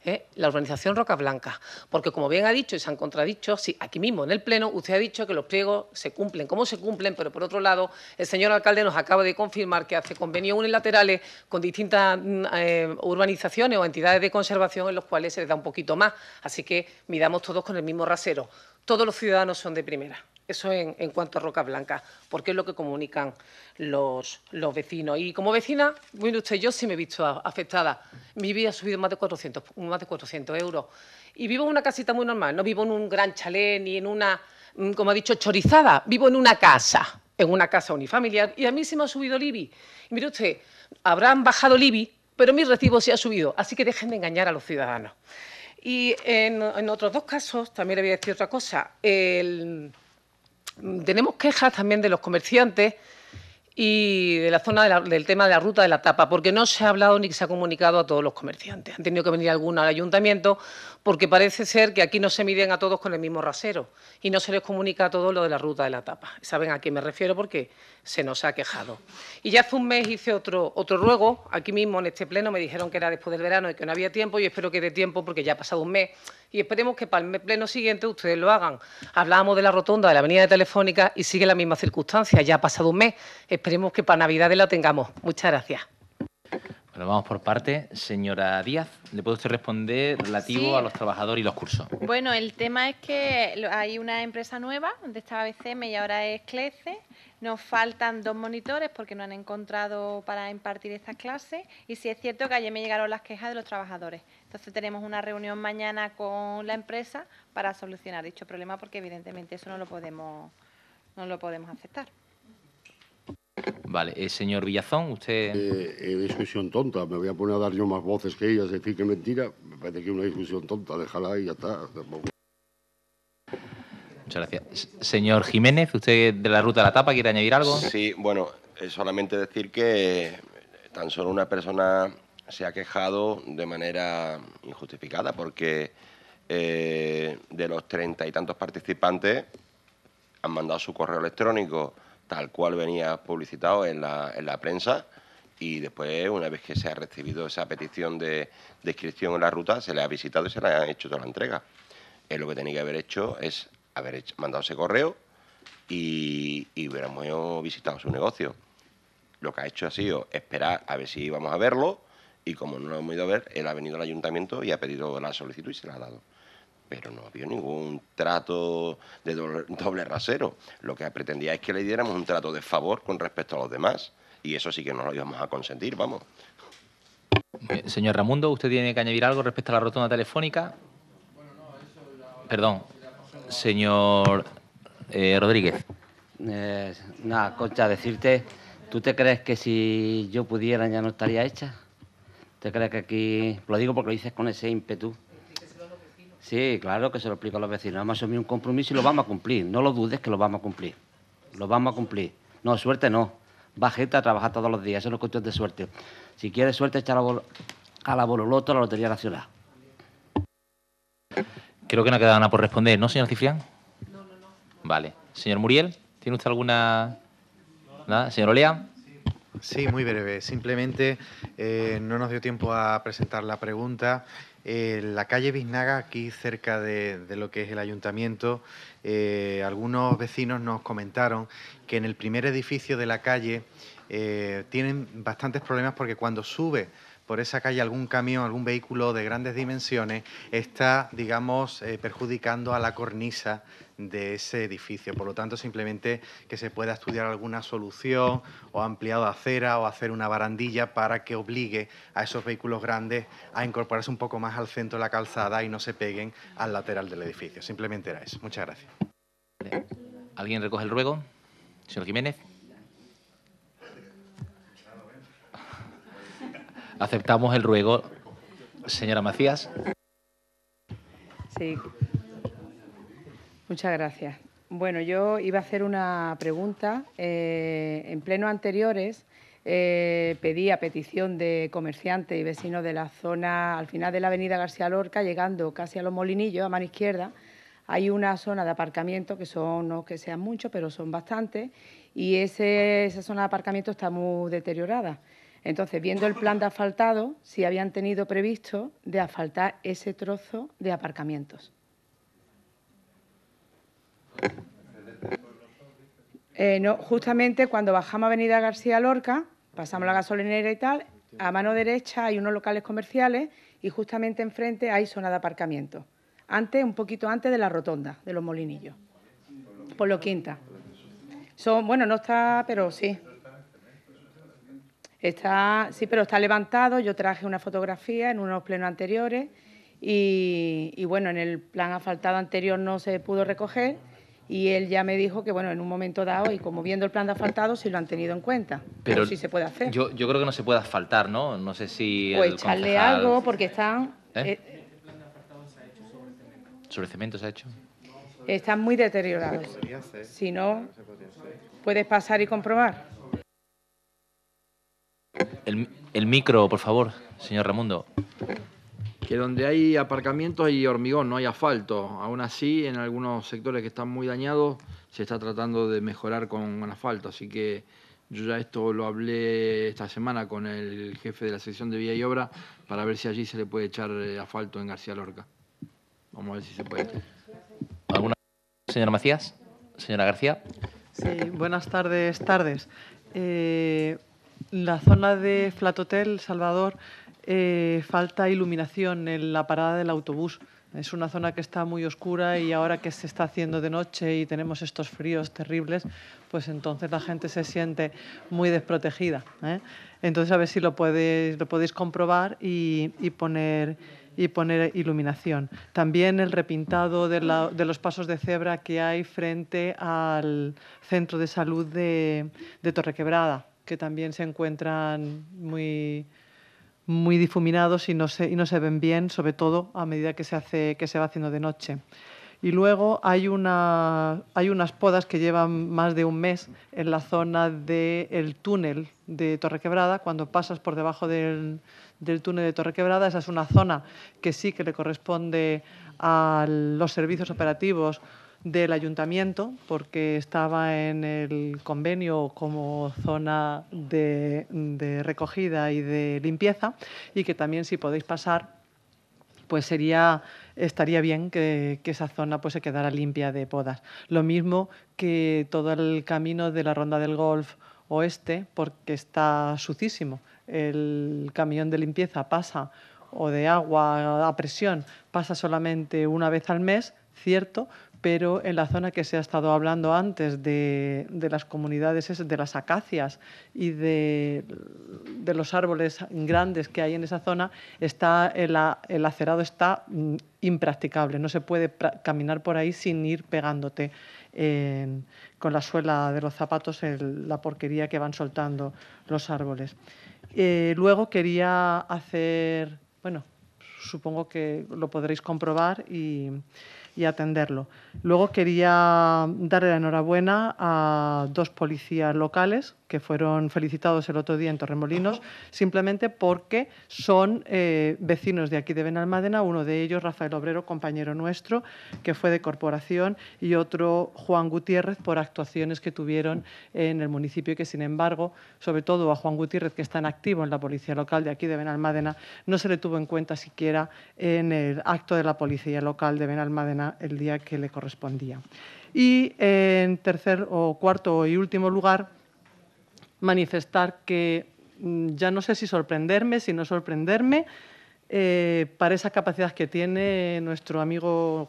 ¿eh? la urbanización Roca Blanca. Porque como bien ha dicho y se han contradicho, aquí mismo en el Pleno usted ha dicho que los pliegos se cumplen, ¿Cómo se cumplen, pero por otro lado el señor alcalde nos acaba de confirmar que hace convenios unilaterales con distintas mm, eh, urbanizaciones o entidades de conservación en los cuales se les da un poquito más. Así que miramos todos con el mismo rasero. Todos los ciudadanos son de primera. Eso en, cuanto a Roca Blanca, porque es lo que comunican los, vecinos. Y como vecina, mire usted, yo sí me he visto afectada. Mi vida ha subido más de 400, más de 400 euros. Y vivo en una casita muy normal, no vivo en un gran chalet ni en una, mm, como ha dicho, chorizada. Vivo en una casa, en una casa unifamiliar. Y a mí se me ha subido el IBI. Y mire usted, habrán bajado el IBI, pero mi recibo se ha subido. Así que dejen de engañar a los ciudadanos. Y en, en otros dos casos, también le voy a decir otra cosa. El tenemos quejas también de los comerciantes y de la zona del tema de la ruta de la tapa, porque no se ha hablado ni se ha comunicado a todos los comerciantes. Han tenido que venir algunos al ayuntamiento porque parece ser que aquí no se miden a todos con el mismo rasero y no se les comunica a todos lo de la ruta de la tapa. Saben a qué me refiero porque se nos ha quejado. Y ya hace un mes hice otro, otro ruego, aquí mismo en este pleno me dijeron que era después del verano y que no había tiempo y espero que dé tiempo porque ya ha pasado un mes y esperemos que para el pleno siguiente ustedes lo hagan. Hablábamos de la rotonda de la avenida de Telefónica y sigue la misma circunstancia, ya ha pasado un mes esperemos que para Navidades lo tengamos. Muchas gracias. Bueno, vamos por parte. Señora Díaz, ¿le puede usted responder relativo a los trabajadores y los cursos? Bueno, el tema es que hay una empresa nueva, donde estaba BCM y ahora es CLECE. Nos faltan dos monitores porque no han encontrado para impartir estas clases. Y sí es cierto que ayer me llegaron las quejas de los trabajadores. Entonces tenemos una reunión mañana con la empresa para solucionar dicho problema porque evidentemente eso no lo podemos, no lo podemos aceptar. Vale, eh, señor Villazón, usted... Eh, eh, discusión tonta, me voy a poner a dar yo más voces que ellas, decir que mentira, me parece que es una discusión tonta, déjala y ya está. Muchas gracias. Señor Jiménez, usted de la ruta de la tapa, ¿quiere añadir algo? Sí, bueno, solamente decir que tan solo una persona se ha quejado de manera injustificada porque de los treinta y tantos participantes han mandado su correo electrónico tal cual venía publicitado en la, en la prensa y después, una vez que se ha recibido esa petición de, inscripción en la ruta, se le ha visitado y se le ha hecho toda la entrega. Él eh, lo que tenía que haber hecho es haber mandado ese correo y, y hubiéramos visitado su negocio. Lo que ha hecho ha sido esperar a ver si íbamos a verlo y como no lo hemos ido a ver, él ha venido al ayuntamiento y ha pedido la solicitud y se la ha dado pero no había ningún trato de doble, rasero. Lo que pretendía es que le diéramos un trato de favor con respecto a los demás. Y eso sí que no lo íbamos a consentir, vamos. Eh, señor Ramundo, ¿usted tiene que añadir algo respecto a la rotonda telefónica? no, Perdón, señor eh, Rodríguez. Eh, nada, Concha, decirte, ¿tú te crees que si yo pudiera ya no estaría hecha? ¿Te crees que aquí, lo digo porque lo dices con ese ímpetu, Sí, claro que se lo explico a los vecinos. a asumido un compromiso y lo vamos a cumplir. No lo dudes que lo vamos a cumplir. Lo vamos a cumplir. No, suerte no. Bajeta a trabajar todos los días. Eso no es cuestión de suerte. Si quieres suerte, echa a la bololoto a la Lotería Nacional. Creo que no ha quedado nada por responder, ¿no, señor Cifrián? No, no, no. Vale. Señor Muriel, ¿tiene usted alguna...? ¿Nada? Señor Olea. Sí, muy breve. Simplemente eh, no nos dio tiempo a presentar la pregunta. ...en eh, la calle Biznaga, aquí cerca de, lo que es el ayuntamiento, eh, algunos vecinos nos comentaron que en el primer edificio de la calle eh, tienen bastantes problemas porque cuando sube por esa calle algún camión, algún vehículo de grandes dimensiones, está, digamos, eh, perjudicando a la cornisa de ese edificio. Por lo tanto, simplemente que se pueda estudiar alguna solución o ampliado acera o hacer una barandilla para que obligue a esos vehículos grandes a incorporarse un poco más al centro de la calzada y no se peguen al lateral del edificio. Simplemente era eso. Muchas gracias. ¿Alguien recoge el ruego? Señor Jiménez. Aceptamos el ruego. Señora Macías. Sí. Muchas gracias. Bueno, yo iba a hacer una pregunta. Eh, en pleno anteriores eh, pedí a petición de comerciantes y vecinos de la zona al final de la avenida García Lorca, llegando casi a los molinillos, a mano izquierda, hay una zona de aparcamiento que son, no que sean muchos, pero son bastantes, y ese, esa zona de aparcamiento está muy deteriorada. Entonces, viendo el plan de asfaltado, si habían tenido previsto de asfaltar ese trozo de aparcamientos. Eh, no, justamente cuando bajamos Avenida García Lorca, pasamos la gasolinera y tal, a mano derecha hay unos locales comerciales y justamente enfrente hay zona de aparcamiento. Antes, un poquito antes de la rotonda, de los molinillos. Por lo quinta. Son, bueno, no está, pero sí. Está, sí, pero está levantado. Yo traje una fotografía en unos plenos anteriores y, bueno, en el plan asfaltado anterior no se pudo recoger y él ya me dijo que bueno, en un momento dado y como viendo el plan de asfaltado sí lo han tenido en cuenta. Pero sí se puede hacer. Yo, yo creo que no se puede asfaltar, ¿no? No sé si. O echarle algo porque están. ¿Eh? Eh, plan de asfaltado se ha hecho sobre cemento? ¿Sobre cemento se ha hecho? Están muy deteriorados. Si no, puedes pasar y comprobar. El, el micro, por favor, señor Ramundo. Que donde hay aparcamientos hay hormigón, no hay asfalto. Aún así, en algunos sectores que están muy dañados, se está tratando de mejorar con asfalto. Así que yo ya esto lo hablé esta semana con el jefe de la sección de Vía y Obra para ver si allí se le puede echar eh, asfalto en García Lorca. Vamos a ver si se puede. ¿Alguna? Señora Macías, señora García. Sí, buenas tardes, tardes. Eh, la zona de Flat Hotel, Salvador, eh, falta iluminación en la parada del autobús. Es una zona que está muy oscura y ahora que se está haciendo de noche y tenemos estos fríos terribles, pues entonces la gente se siente muy desprotegida. ¿eh? Entonces a ver si lo, podéis, lo podéis comprobar y, poner, iluminación. También el repintado de, los pasos de cebra que hay frente al centro de salud de, de Quebrada que también se encuentran muy, muy difuminados y no, se, y no se ven bien, sobre todo a medida que se, hace, que se va haciendo de noche. Y luego hay, hay unas podas que llevan más de un mes en la zona del túnel de Torre Quebrada. Cuando pasas por debajo del, del, túnel de Torre Quebrada, esa es una zona que sí que le corresponde a los servicios operativos del ayuntamiento porque estaba en el convenio como zona de, recogida y de limpieza y que también si podéis pasar pues sería estaría bien que, esa zona pues se quedara limpia de podas. Lo mismo que todo el camino de la ronda del golf oeste, porque está sucísimo. El camión de limpieza pasa o de agua a presión pasa solamente una vez al mes, cierto, pero en la zona que se ha estado hablando antes de, las comunidades, de las acacias y de, los árboles grandes que hay en esa zona, está el, acerado está mm, impracticable, no se puede caminar por ahí sin ir pegándote con la suela de los zapatos la porquería que van soltando los árboles. Eh, luego quería hacer, bueno, supongo que lo podréis comprobar y y atenderlo. Luego quería darle la enhorabuena a dos policías locales que fueron felicitados el otro día en Torremolinos, simplemente porque son eh, vecinos de aquí de Benalmádena, uno de ellos, Rafael Obrero, compañero nuestro, que fue de corporación, y otro, Juan Gutiérrez, por actuaciones que tuvieron en el municipio y que, sin embargo, sobre todo a Juan Gutiérrez, que está en activo en la policía local de aquí de Benalmádena, no se le tuvo en cuenta siquiera en el acto de la policía local de Benalmádena el día que le correspondía. Y en tercer o cuarto y último lugar, manifestar que mm, ya no sé si sorprenderme, si no sorprenderme, eh, para esa capacidad que tiene nuestro amigo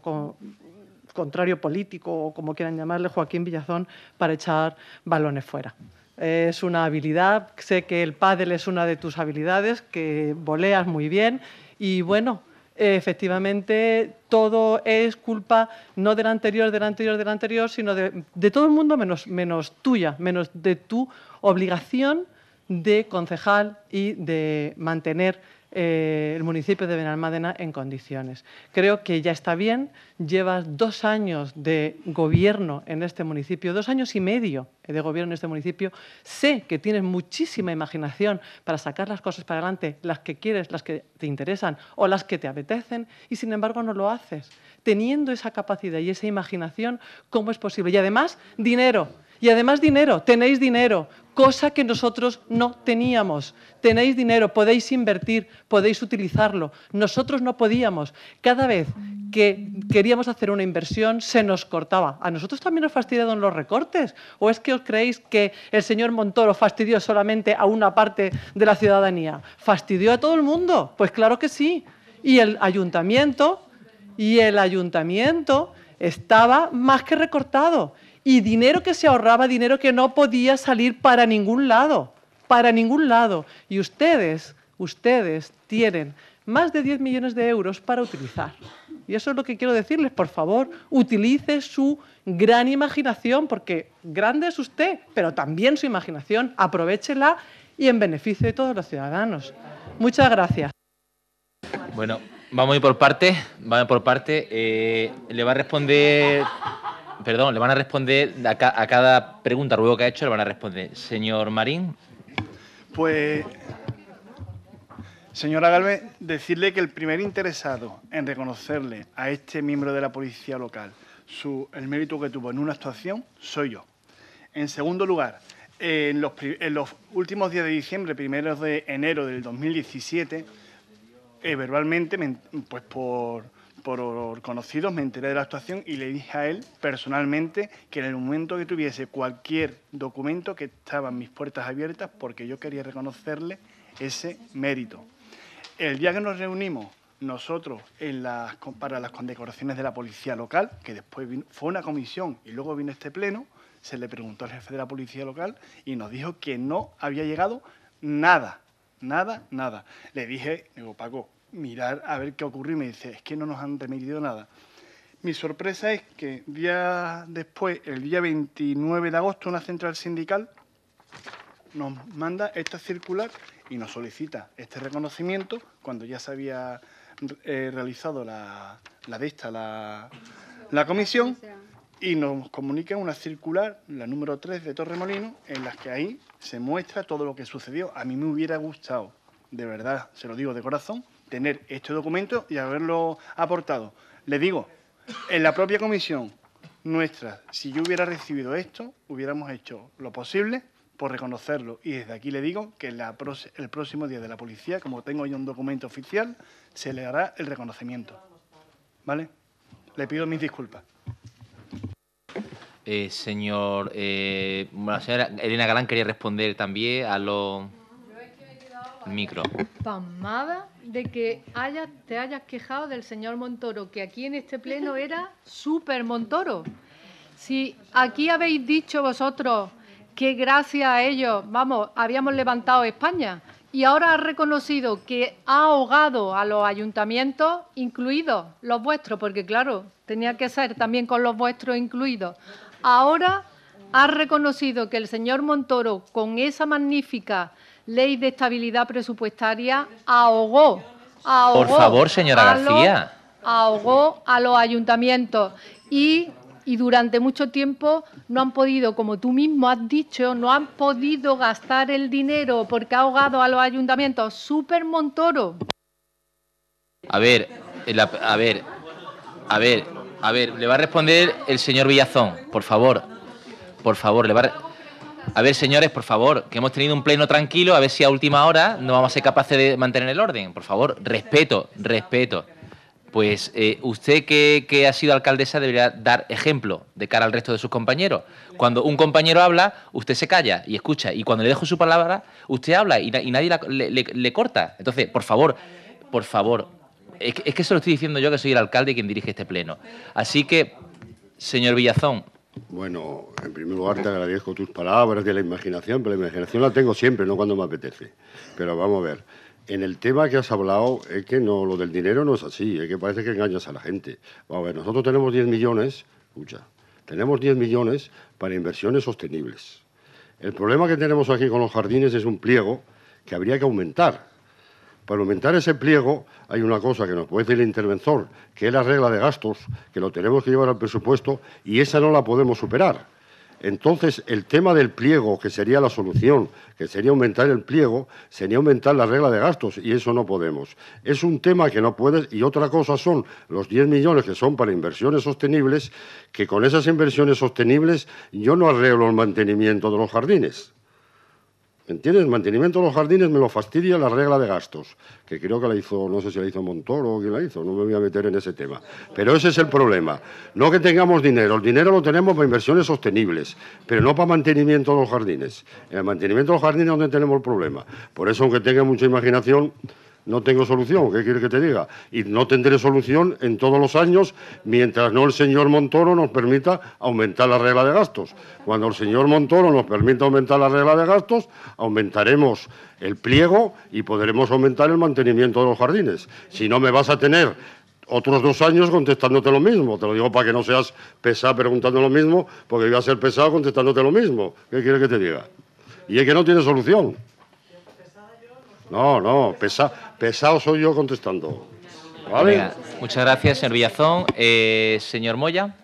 contrario político o como quieran llamarle, Joaquín Villazón, para echar balones fuera. es una habilidad, sé que el pádel es una de tus habilidades, que voleas muy bien y bueno, efectivamente todo es culpa no del anterior, del anterior, del anterior, sino de, todo el mundo menos, menos tuya, menos de tu obligación de concejal y de mantener eh, el municipio de Benalmádena en condiciones. Creo que ya está bien, llevas dos años de gobierno en este municipio, dos años y medio de gobierno en este municipio. Sé que tienes muchísima imaginación para sacar las cosas para adelante, las que quieres, las que te interesan o las que te apetecen, y sin embargo no lo haces. Teniendo esa capacidad y esa imaginación, ¿cómo es posible? Y además, dinero. Y además dinero, tenéis dinero cosa que nosotros no teníamos. Tenéis dinero, podéis invertir, podéis utilizarlo. Nosotros no podíamos. Cada vez que queríamos hacer una inversión se nos cortaba. ¿A nosotros también nos fastidiaron los recortes? ¿O es que os creéis que el señor Montoro fastidió solamente a una parte de la ciudadanía? ¿Fastidió a todo el mundo? Pues claro que sí. Y el ayuntamiento, y el ayuntamiento estaba más que recortado. Y dinero que se ahorraba, dinero que no podía salir para ningún lado, para ningún lado. Y ustedes, ustedes tienen más de 10 millones de euros para utilizar. Y eso es lo que quiero decirles, por favor, utilice su gran imaginación, porque grande es usted, pero también su imaginación, aprovechela y en beneficio de todos los ciudadanos. Muchas gracias. Bueno, vamos a por parte, vamos por parte. Eh, le va a responder perdón, le van a responder a, cada pregunta, ruego que ha hecho, le van a responder. Señor Marín. Pues, señora Galvez, decirle que el primer interesado en reconocerle a este miembro de la policía local su, el mérito que tuvo en una actuación soy yo. En segundo lugar, en los, últimos días de diciembre, primeros de enero del 2017, eh, verbalmente, pues por por conocidos me enteré de la actuación y le dije a él personalmente que en el momento que tuviese cualquier documento que estaban mis puertas abiertas porque yo quería reconocerle ese mérito. El día que nos reunimos nosotros para las condecoraciones de la policía local, que después fue una comisión y luego vino este pleno, se le preguntó al jefe de la policía local y nos dijo que no había llegado nada, nada, nada. Le dije, digo, Paco, mirar a ver qué ocurrió y me dice, es que no nos han remitido nada. Mi sorpresa es que día después, el día 29 de agosto, una central sindical nos manda esta circular y nos solicita este reconocimiento cuando ya se había eh, realizado la, de esta, la, comisión, y nos comunica una circular, la número 3 de Torremolino, en las que ahí se muestra todo lo que sucedió. A mí me hubiera gustado, de verdad, se lo digo de corazón, tener este documento y haberlo aportado. Le digo, en la propia comisión nuestra, si yo hubiera recibido esto, hubiéramos hecho lo posible por reconocerlo. Y desde aquí le digo que el próximo día de la policía, como tengo ya un documento oficial, se le hará el reconocimiento. ¿Vale? Le pido mis disculpas. Eh, señor, la eh, señora Elena Galán quería responder también a los micro. de que haya, te hayas quejado del señor Montoro, que aquí en este pleno era súper Montoro. Si aquí habéis dicho vosotros que gracias a ellos, vamos, habíamos levantado España y ahora ha reconocido que ha ahogado a los ayuntamientos, incluidos los vuestros, porque claro, tenía que ser también con los vuestros incluidos. Ahora ha reconocido que el señor Montoro, con esa magnífica ley de estabilidad presupuestaria ahogó, ahogó Por favor, señora a García. ahogó a los ayuntamientos y, durante mucho tiempo no han podido, como tú mismo has dicho, no han podido gastar el dinero porque ha ahogado a los ayuntamientos. Super Montoro. A ver, a ver, a ver, a ver, le va a responder el señor Villazón, por favor. Por favor, le va a a ver, señores, por favor, que hemos tenido un pleno tranquilo, a ver si a última hora no vamos a ser capaces de mantener el orden. Por favor, respeto, respeto. Pues eh, usted que, ha sido alcaldesa debería dar ejemplo de cara al resto de sus compañeros. Cuando un compañero habla, usted se calla y escucha. Y cuando le dejo su palabra, usted habla y, nadie le, corta. Entonces, por favor, por favor. Es que, eso lo estoy diciendo yo que soy el alcalde y quien dirige este pleno. Así que, señor Villazón, bueno, en primer lugar te agradezco tus palabras de la imaginación, pero la imaginación la tengo siempre, no cuando me apetece. Pero vamos a ver, en el tema que has hablado es que no, lo del dinero no es así, es que parece que engañas a la gente. Vamos a ver, nosotros tenemos 10 millones, escucha, tenemos 10 millones para inversiones sostenibles. El problema que tenemos aquí con los jardines es un pliego que habría que aumentar, para aumentar ese pliego hay una cosa que nos puede decir el interventor, que es la regla de gastos, que lo tenemos que llevar al presupuesto y esa no la podemos superar. Entonces, el tema del pliego, que sería la solución, que sería aumentar el pliego, sería aumentar la regla de gastos, y eso no podemos. Es un tema que no puedes, y otra cosa son los 10 millones que son para inversiones sostenibles, que con esas inversiones sostenibles yo no arreglo el mantenimiento de los jardines. ¿Entiendes? El mantenimiento de los jardines me lo fastidia la regla de gastos, que creo que la hizo, no sé si la hizo Montoro o quién la hizo, no me voy a meter en ese tema. Pero ese es el problema. No que tengamos dinero, el dinero lo tenemos para inversiones sostenibles, pero no para mantenimiento de los jardines. En el mantenimiento de los jardines es donde tenemos el problema. Por eso, aunque tenga mucha imaginación, no tengo solución, ¿qué quiere que te diga? Y no tendré solución en todos los años mientras no el señor Montoro nos permita aumentar la regla de gastos. Cuando el señor Montoro nos permita aumentar la regla de gastos, aumentaremos el pliego y podremos aumentar el mantenimiento de los jardines. Si no me vas a tener otros dos años contestándote lo mismo. Te lo digo para que no seas pesado preguntando lo mismo, porque voy a ser pesado contestándote lo mismo. ¿Qué quiere que te diga? Y es que no tiene solución. No, no, pesado soy yo contestando. muchas gracias, señor Villazón. Eh, señor Moya.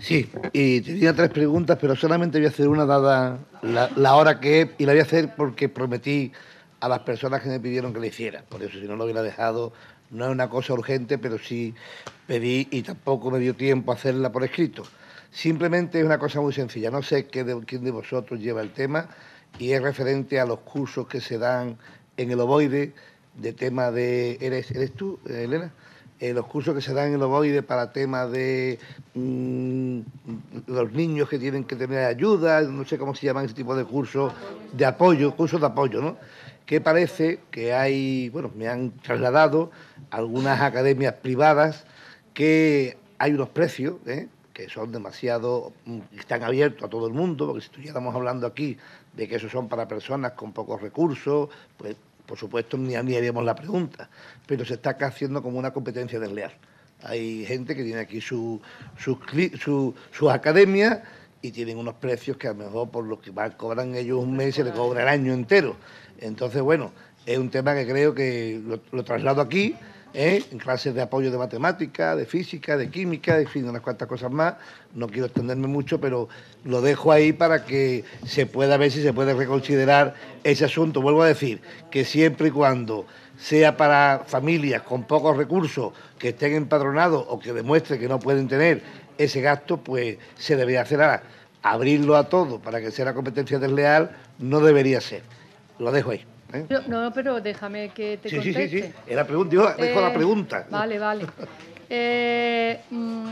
Sí, y tenía tres preguntas, pero solamente voy a hacer una dada la, hora que es, y la voy a hacer porque prometí a las personas que me pidieron que la hiciera. Por eso, si no lo hubiera dejado, no es una cosa urgente, pero sí pedí y tampoco me dio tiempo a hacerla por escrito. Simplemente es una cosa muy sencilla. No sé qué de, quién de vosotros lleva el tema y es referente a los cursos que se dan en el ovoide de tema de... ¿Eres, tú, Elena? Eh, los cursos que se dan en el ovoide para temas de mm, los niños que tienen que tener ayuda, no sé cómo se llaman ese tipo de cursos, de apoyo, cursos de apoyo, ¿no? Que parece que hay, bueno, me han trasladado algunas academias privadas que hay unos precios, ¿eh? que son demasiado, mm, están abiertos a todo el mundo, porque si estamos hablando aquí de que esos son para personas con pocos recursos, pues por supuesto, ni, a mí haríamos la pregunta, pero se está haciendo como una competencia desleal. Hay gente que tiene aquí sus su, academias y tienen unos precios que a lo mejor por lo que cobran ellos un mes se le cobra el año entero. Entonces, bueno, es un tema que creo que lo traslado aquí ¿eh? en clases de apoyo de matemática, de física, de química, en fin, unas cuantas cosas más. No quiero extenderme mucho, pero lo dejo ahí para que se pueda ver si se puede reconsiderar ese asunto. Vuelvo a decir que siempre y cuando sea para familias con pocos recursos que estén empadronados o que demuestren que no pueden tener ese gasto, pues se debería hacer ahora. Abrirlo a todo para que sea la competencia desleal no debería ser. Lo dejo ahí. ¿Eh? No, pero déjame que te conteste. Sí, sí, sí. Era yo dejo la eh, pregunta. Vale, vale. Eh, mm,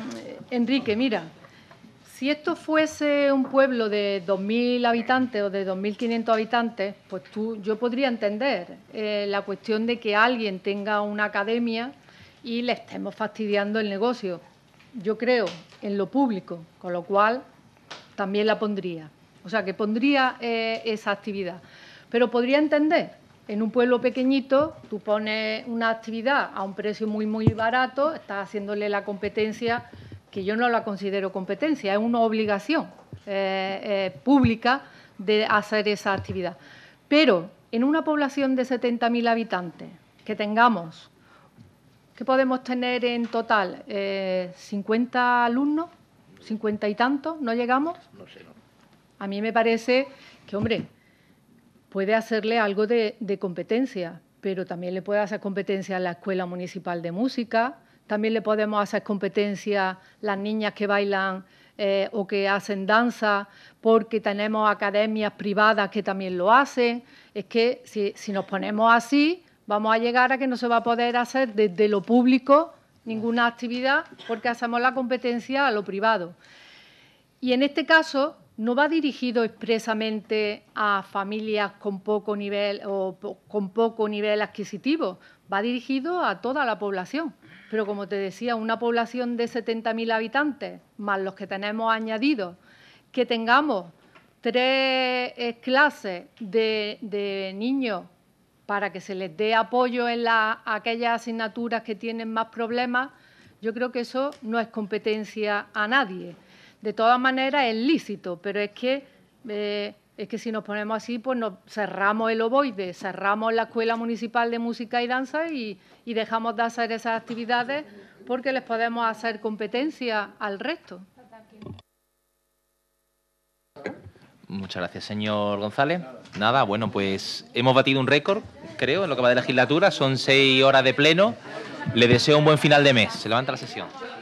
Enrique, mira, si esto fuese un pueblo de 2.000 habitantes o de 2.500 habitantes, pues tú, yo podría entender la cuestión de que alguien tenga una academia y le estemos fastidiando el negocio. Yo creo en lo público, con lo cual también la pondría. O sea, que pondría esa actividad. Pero podría entender, en un pueblo pequeñito tú pones una actividad a un precio muy, muy barato, estás haciéndole la competencia, que yo no la considero competencia, es una obligación eh, eh, pública de hacer esa actividad. Pero en una población de 70.000 habitantes que tengamos, que podemos tener en total? ¿50 eh, alumnos? ¿50 y tantos? ¿No llegamos? No sé. A mí me parece que, hombre, puede hacerle algo de, competencia, pero también le puede hacer competencia a la Escuela Municipal de Música, también le podemos hacer competencia las niñas que bailan eh, o que hacen danza, porque tenemos academias privadas que también lo hacen. Es que si, si, nos ponemos así, vamos a llegar a que no se va a poder hacer desde lo público ninguna actividad, porque hacemos la competencia a lo privado. Y en este caso, no va dirigido expresamente a familias con poco nivel o con poco nivel adquisitivo, va dirigido a toda la población. Pero como te decía, una población de 70.000 habitantes, más los que tenemos añadidos, que tengamos tres clases de, niños para que se les dé apoyo en aquellas asignaturas que tienen más problemas, yo creo que eso no es competencia a nadie de todas maneras es lícito, pero es que, eh, es que si nos ponemos así, pues nos cerramos el ovoide, cerramos la Escuela Municipal de Música y Danza y, y dejamos de hacer esas actividades porque les podemos hacer competencia al resto. Muchas gracias, señor González. Nada, bueno, pues hemos batido un récord, creo, en lo que va de legislatura. Son seis horas de pleno. Le deseo un buen final de mes. Se levanta la sesión.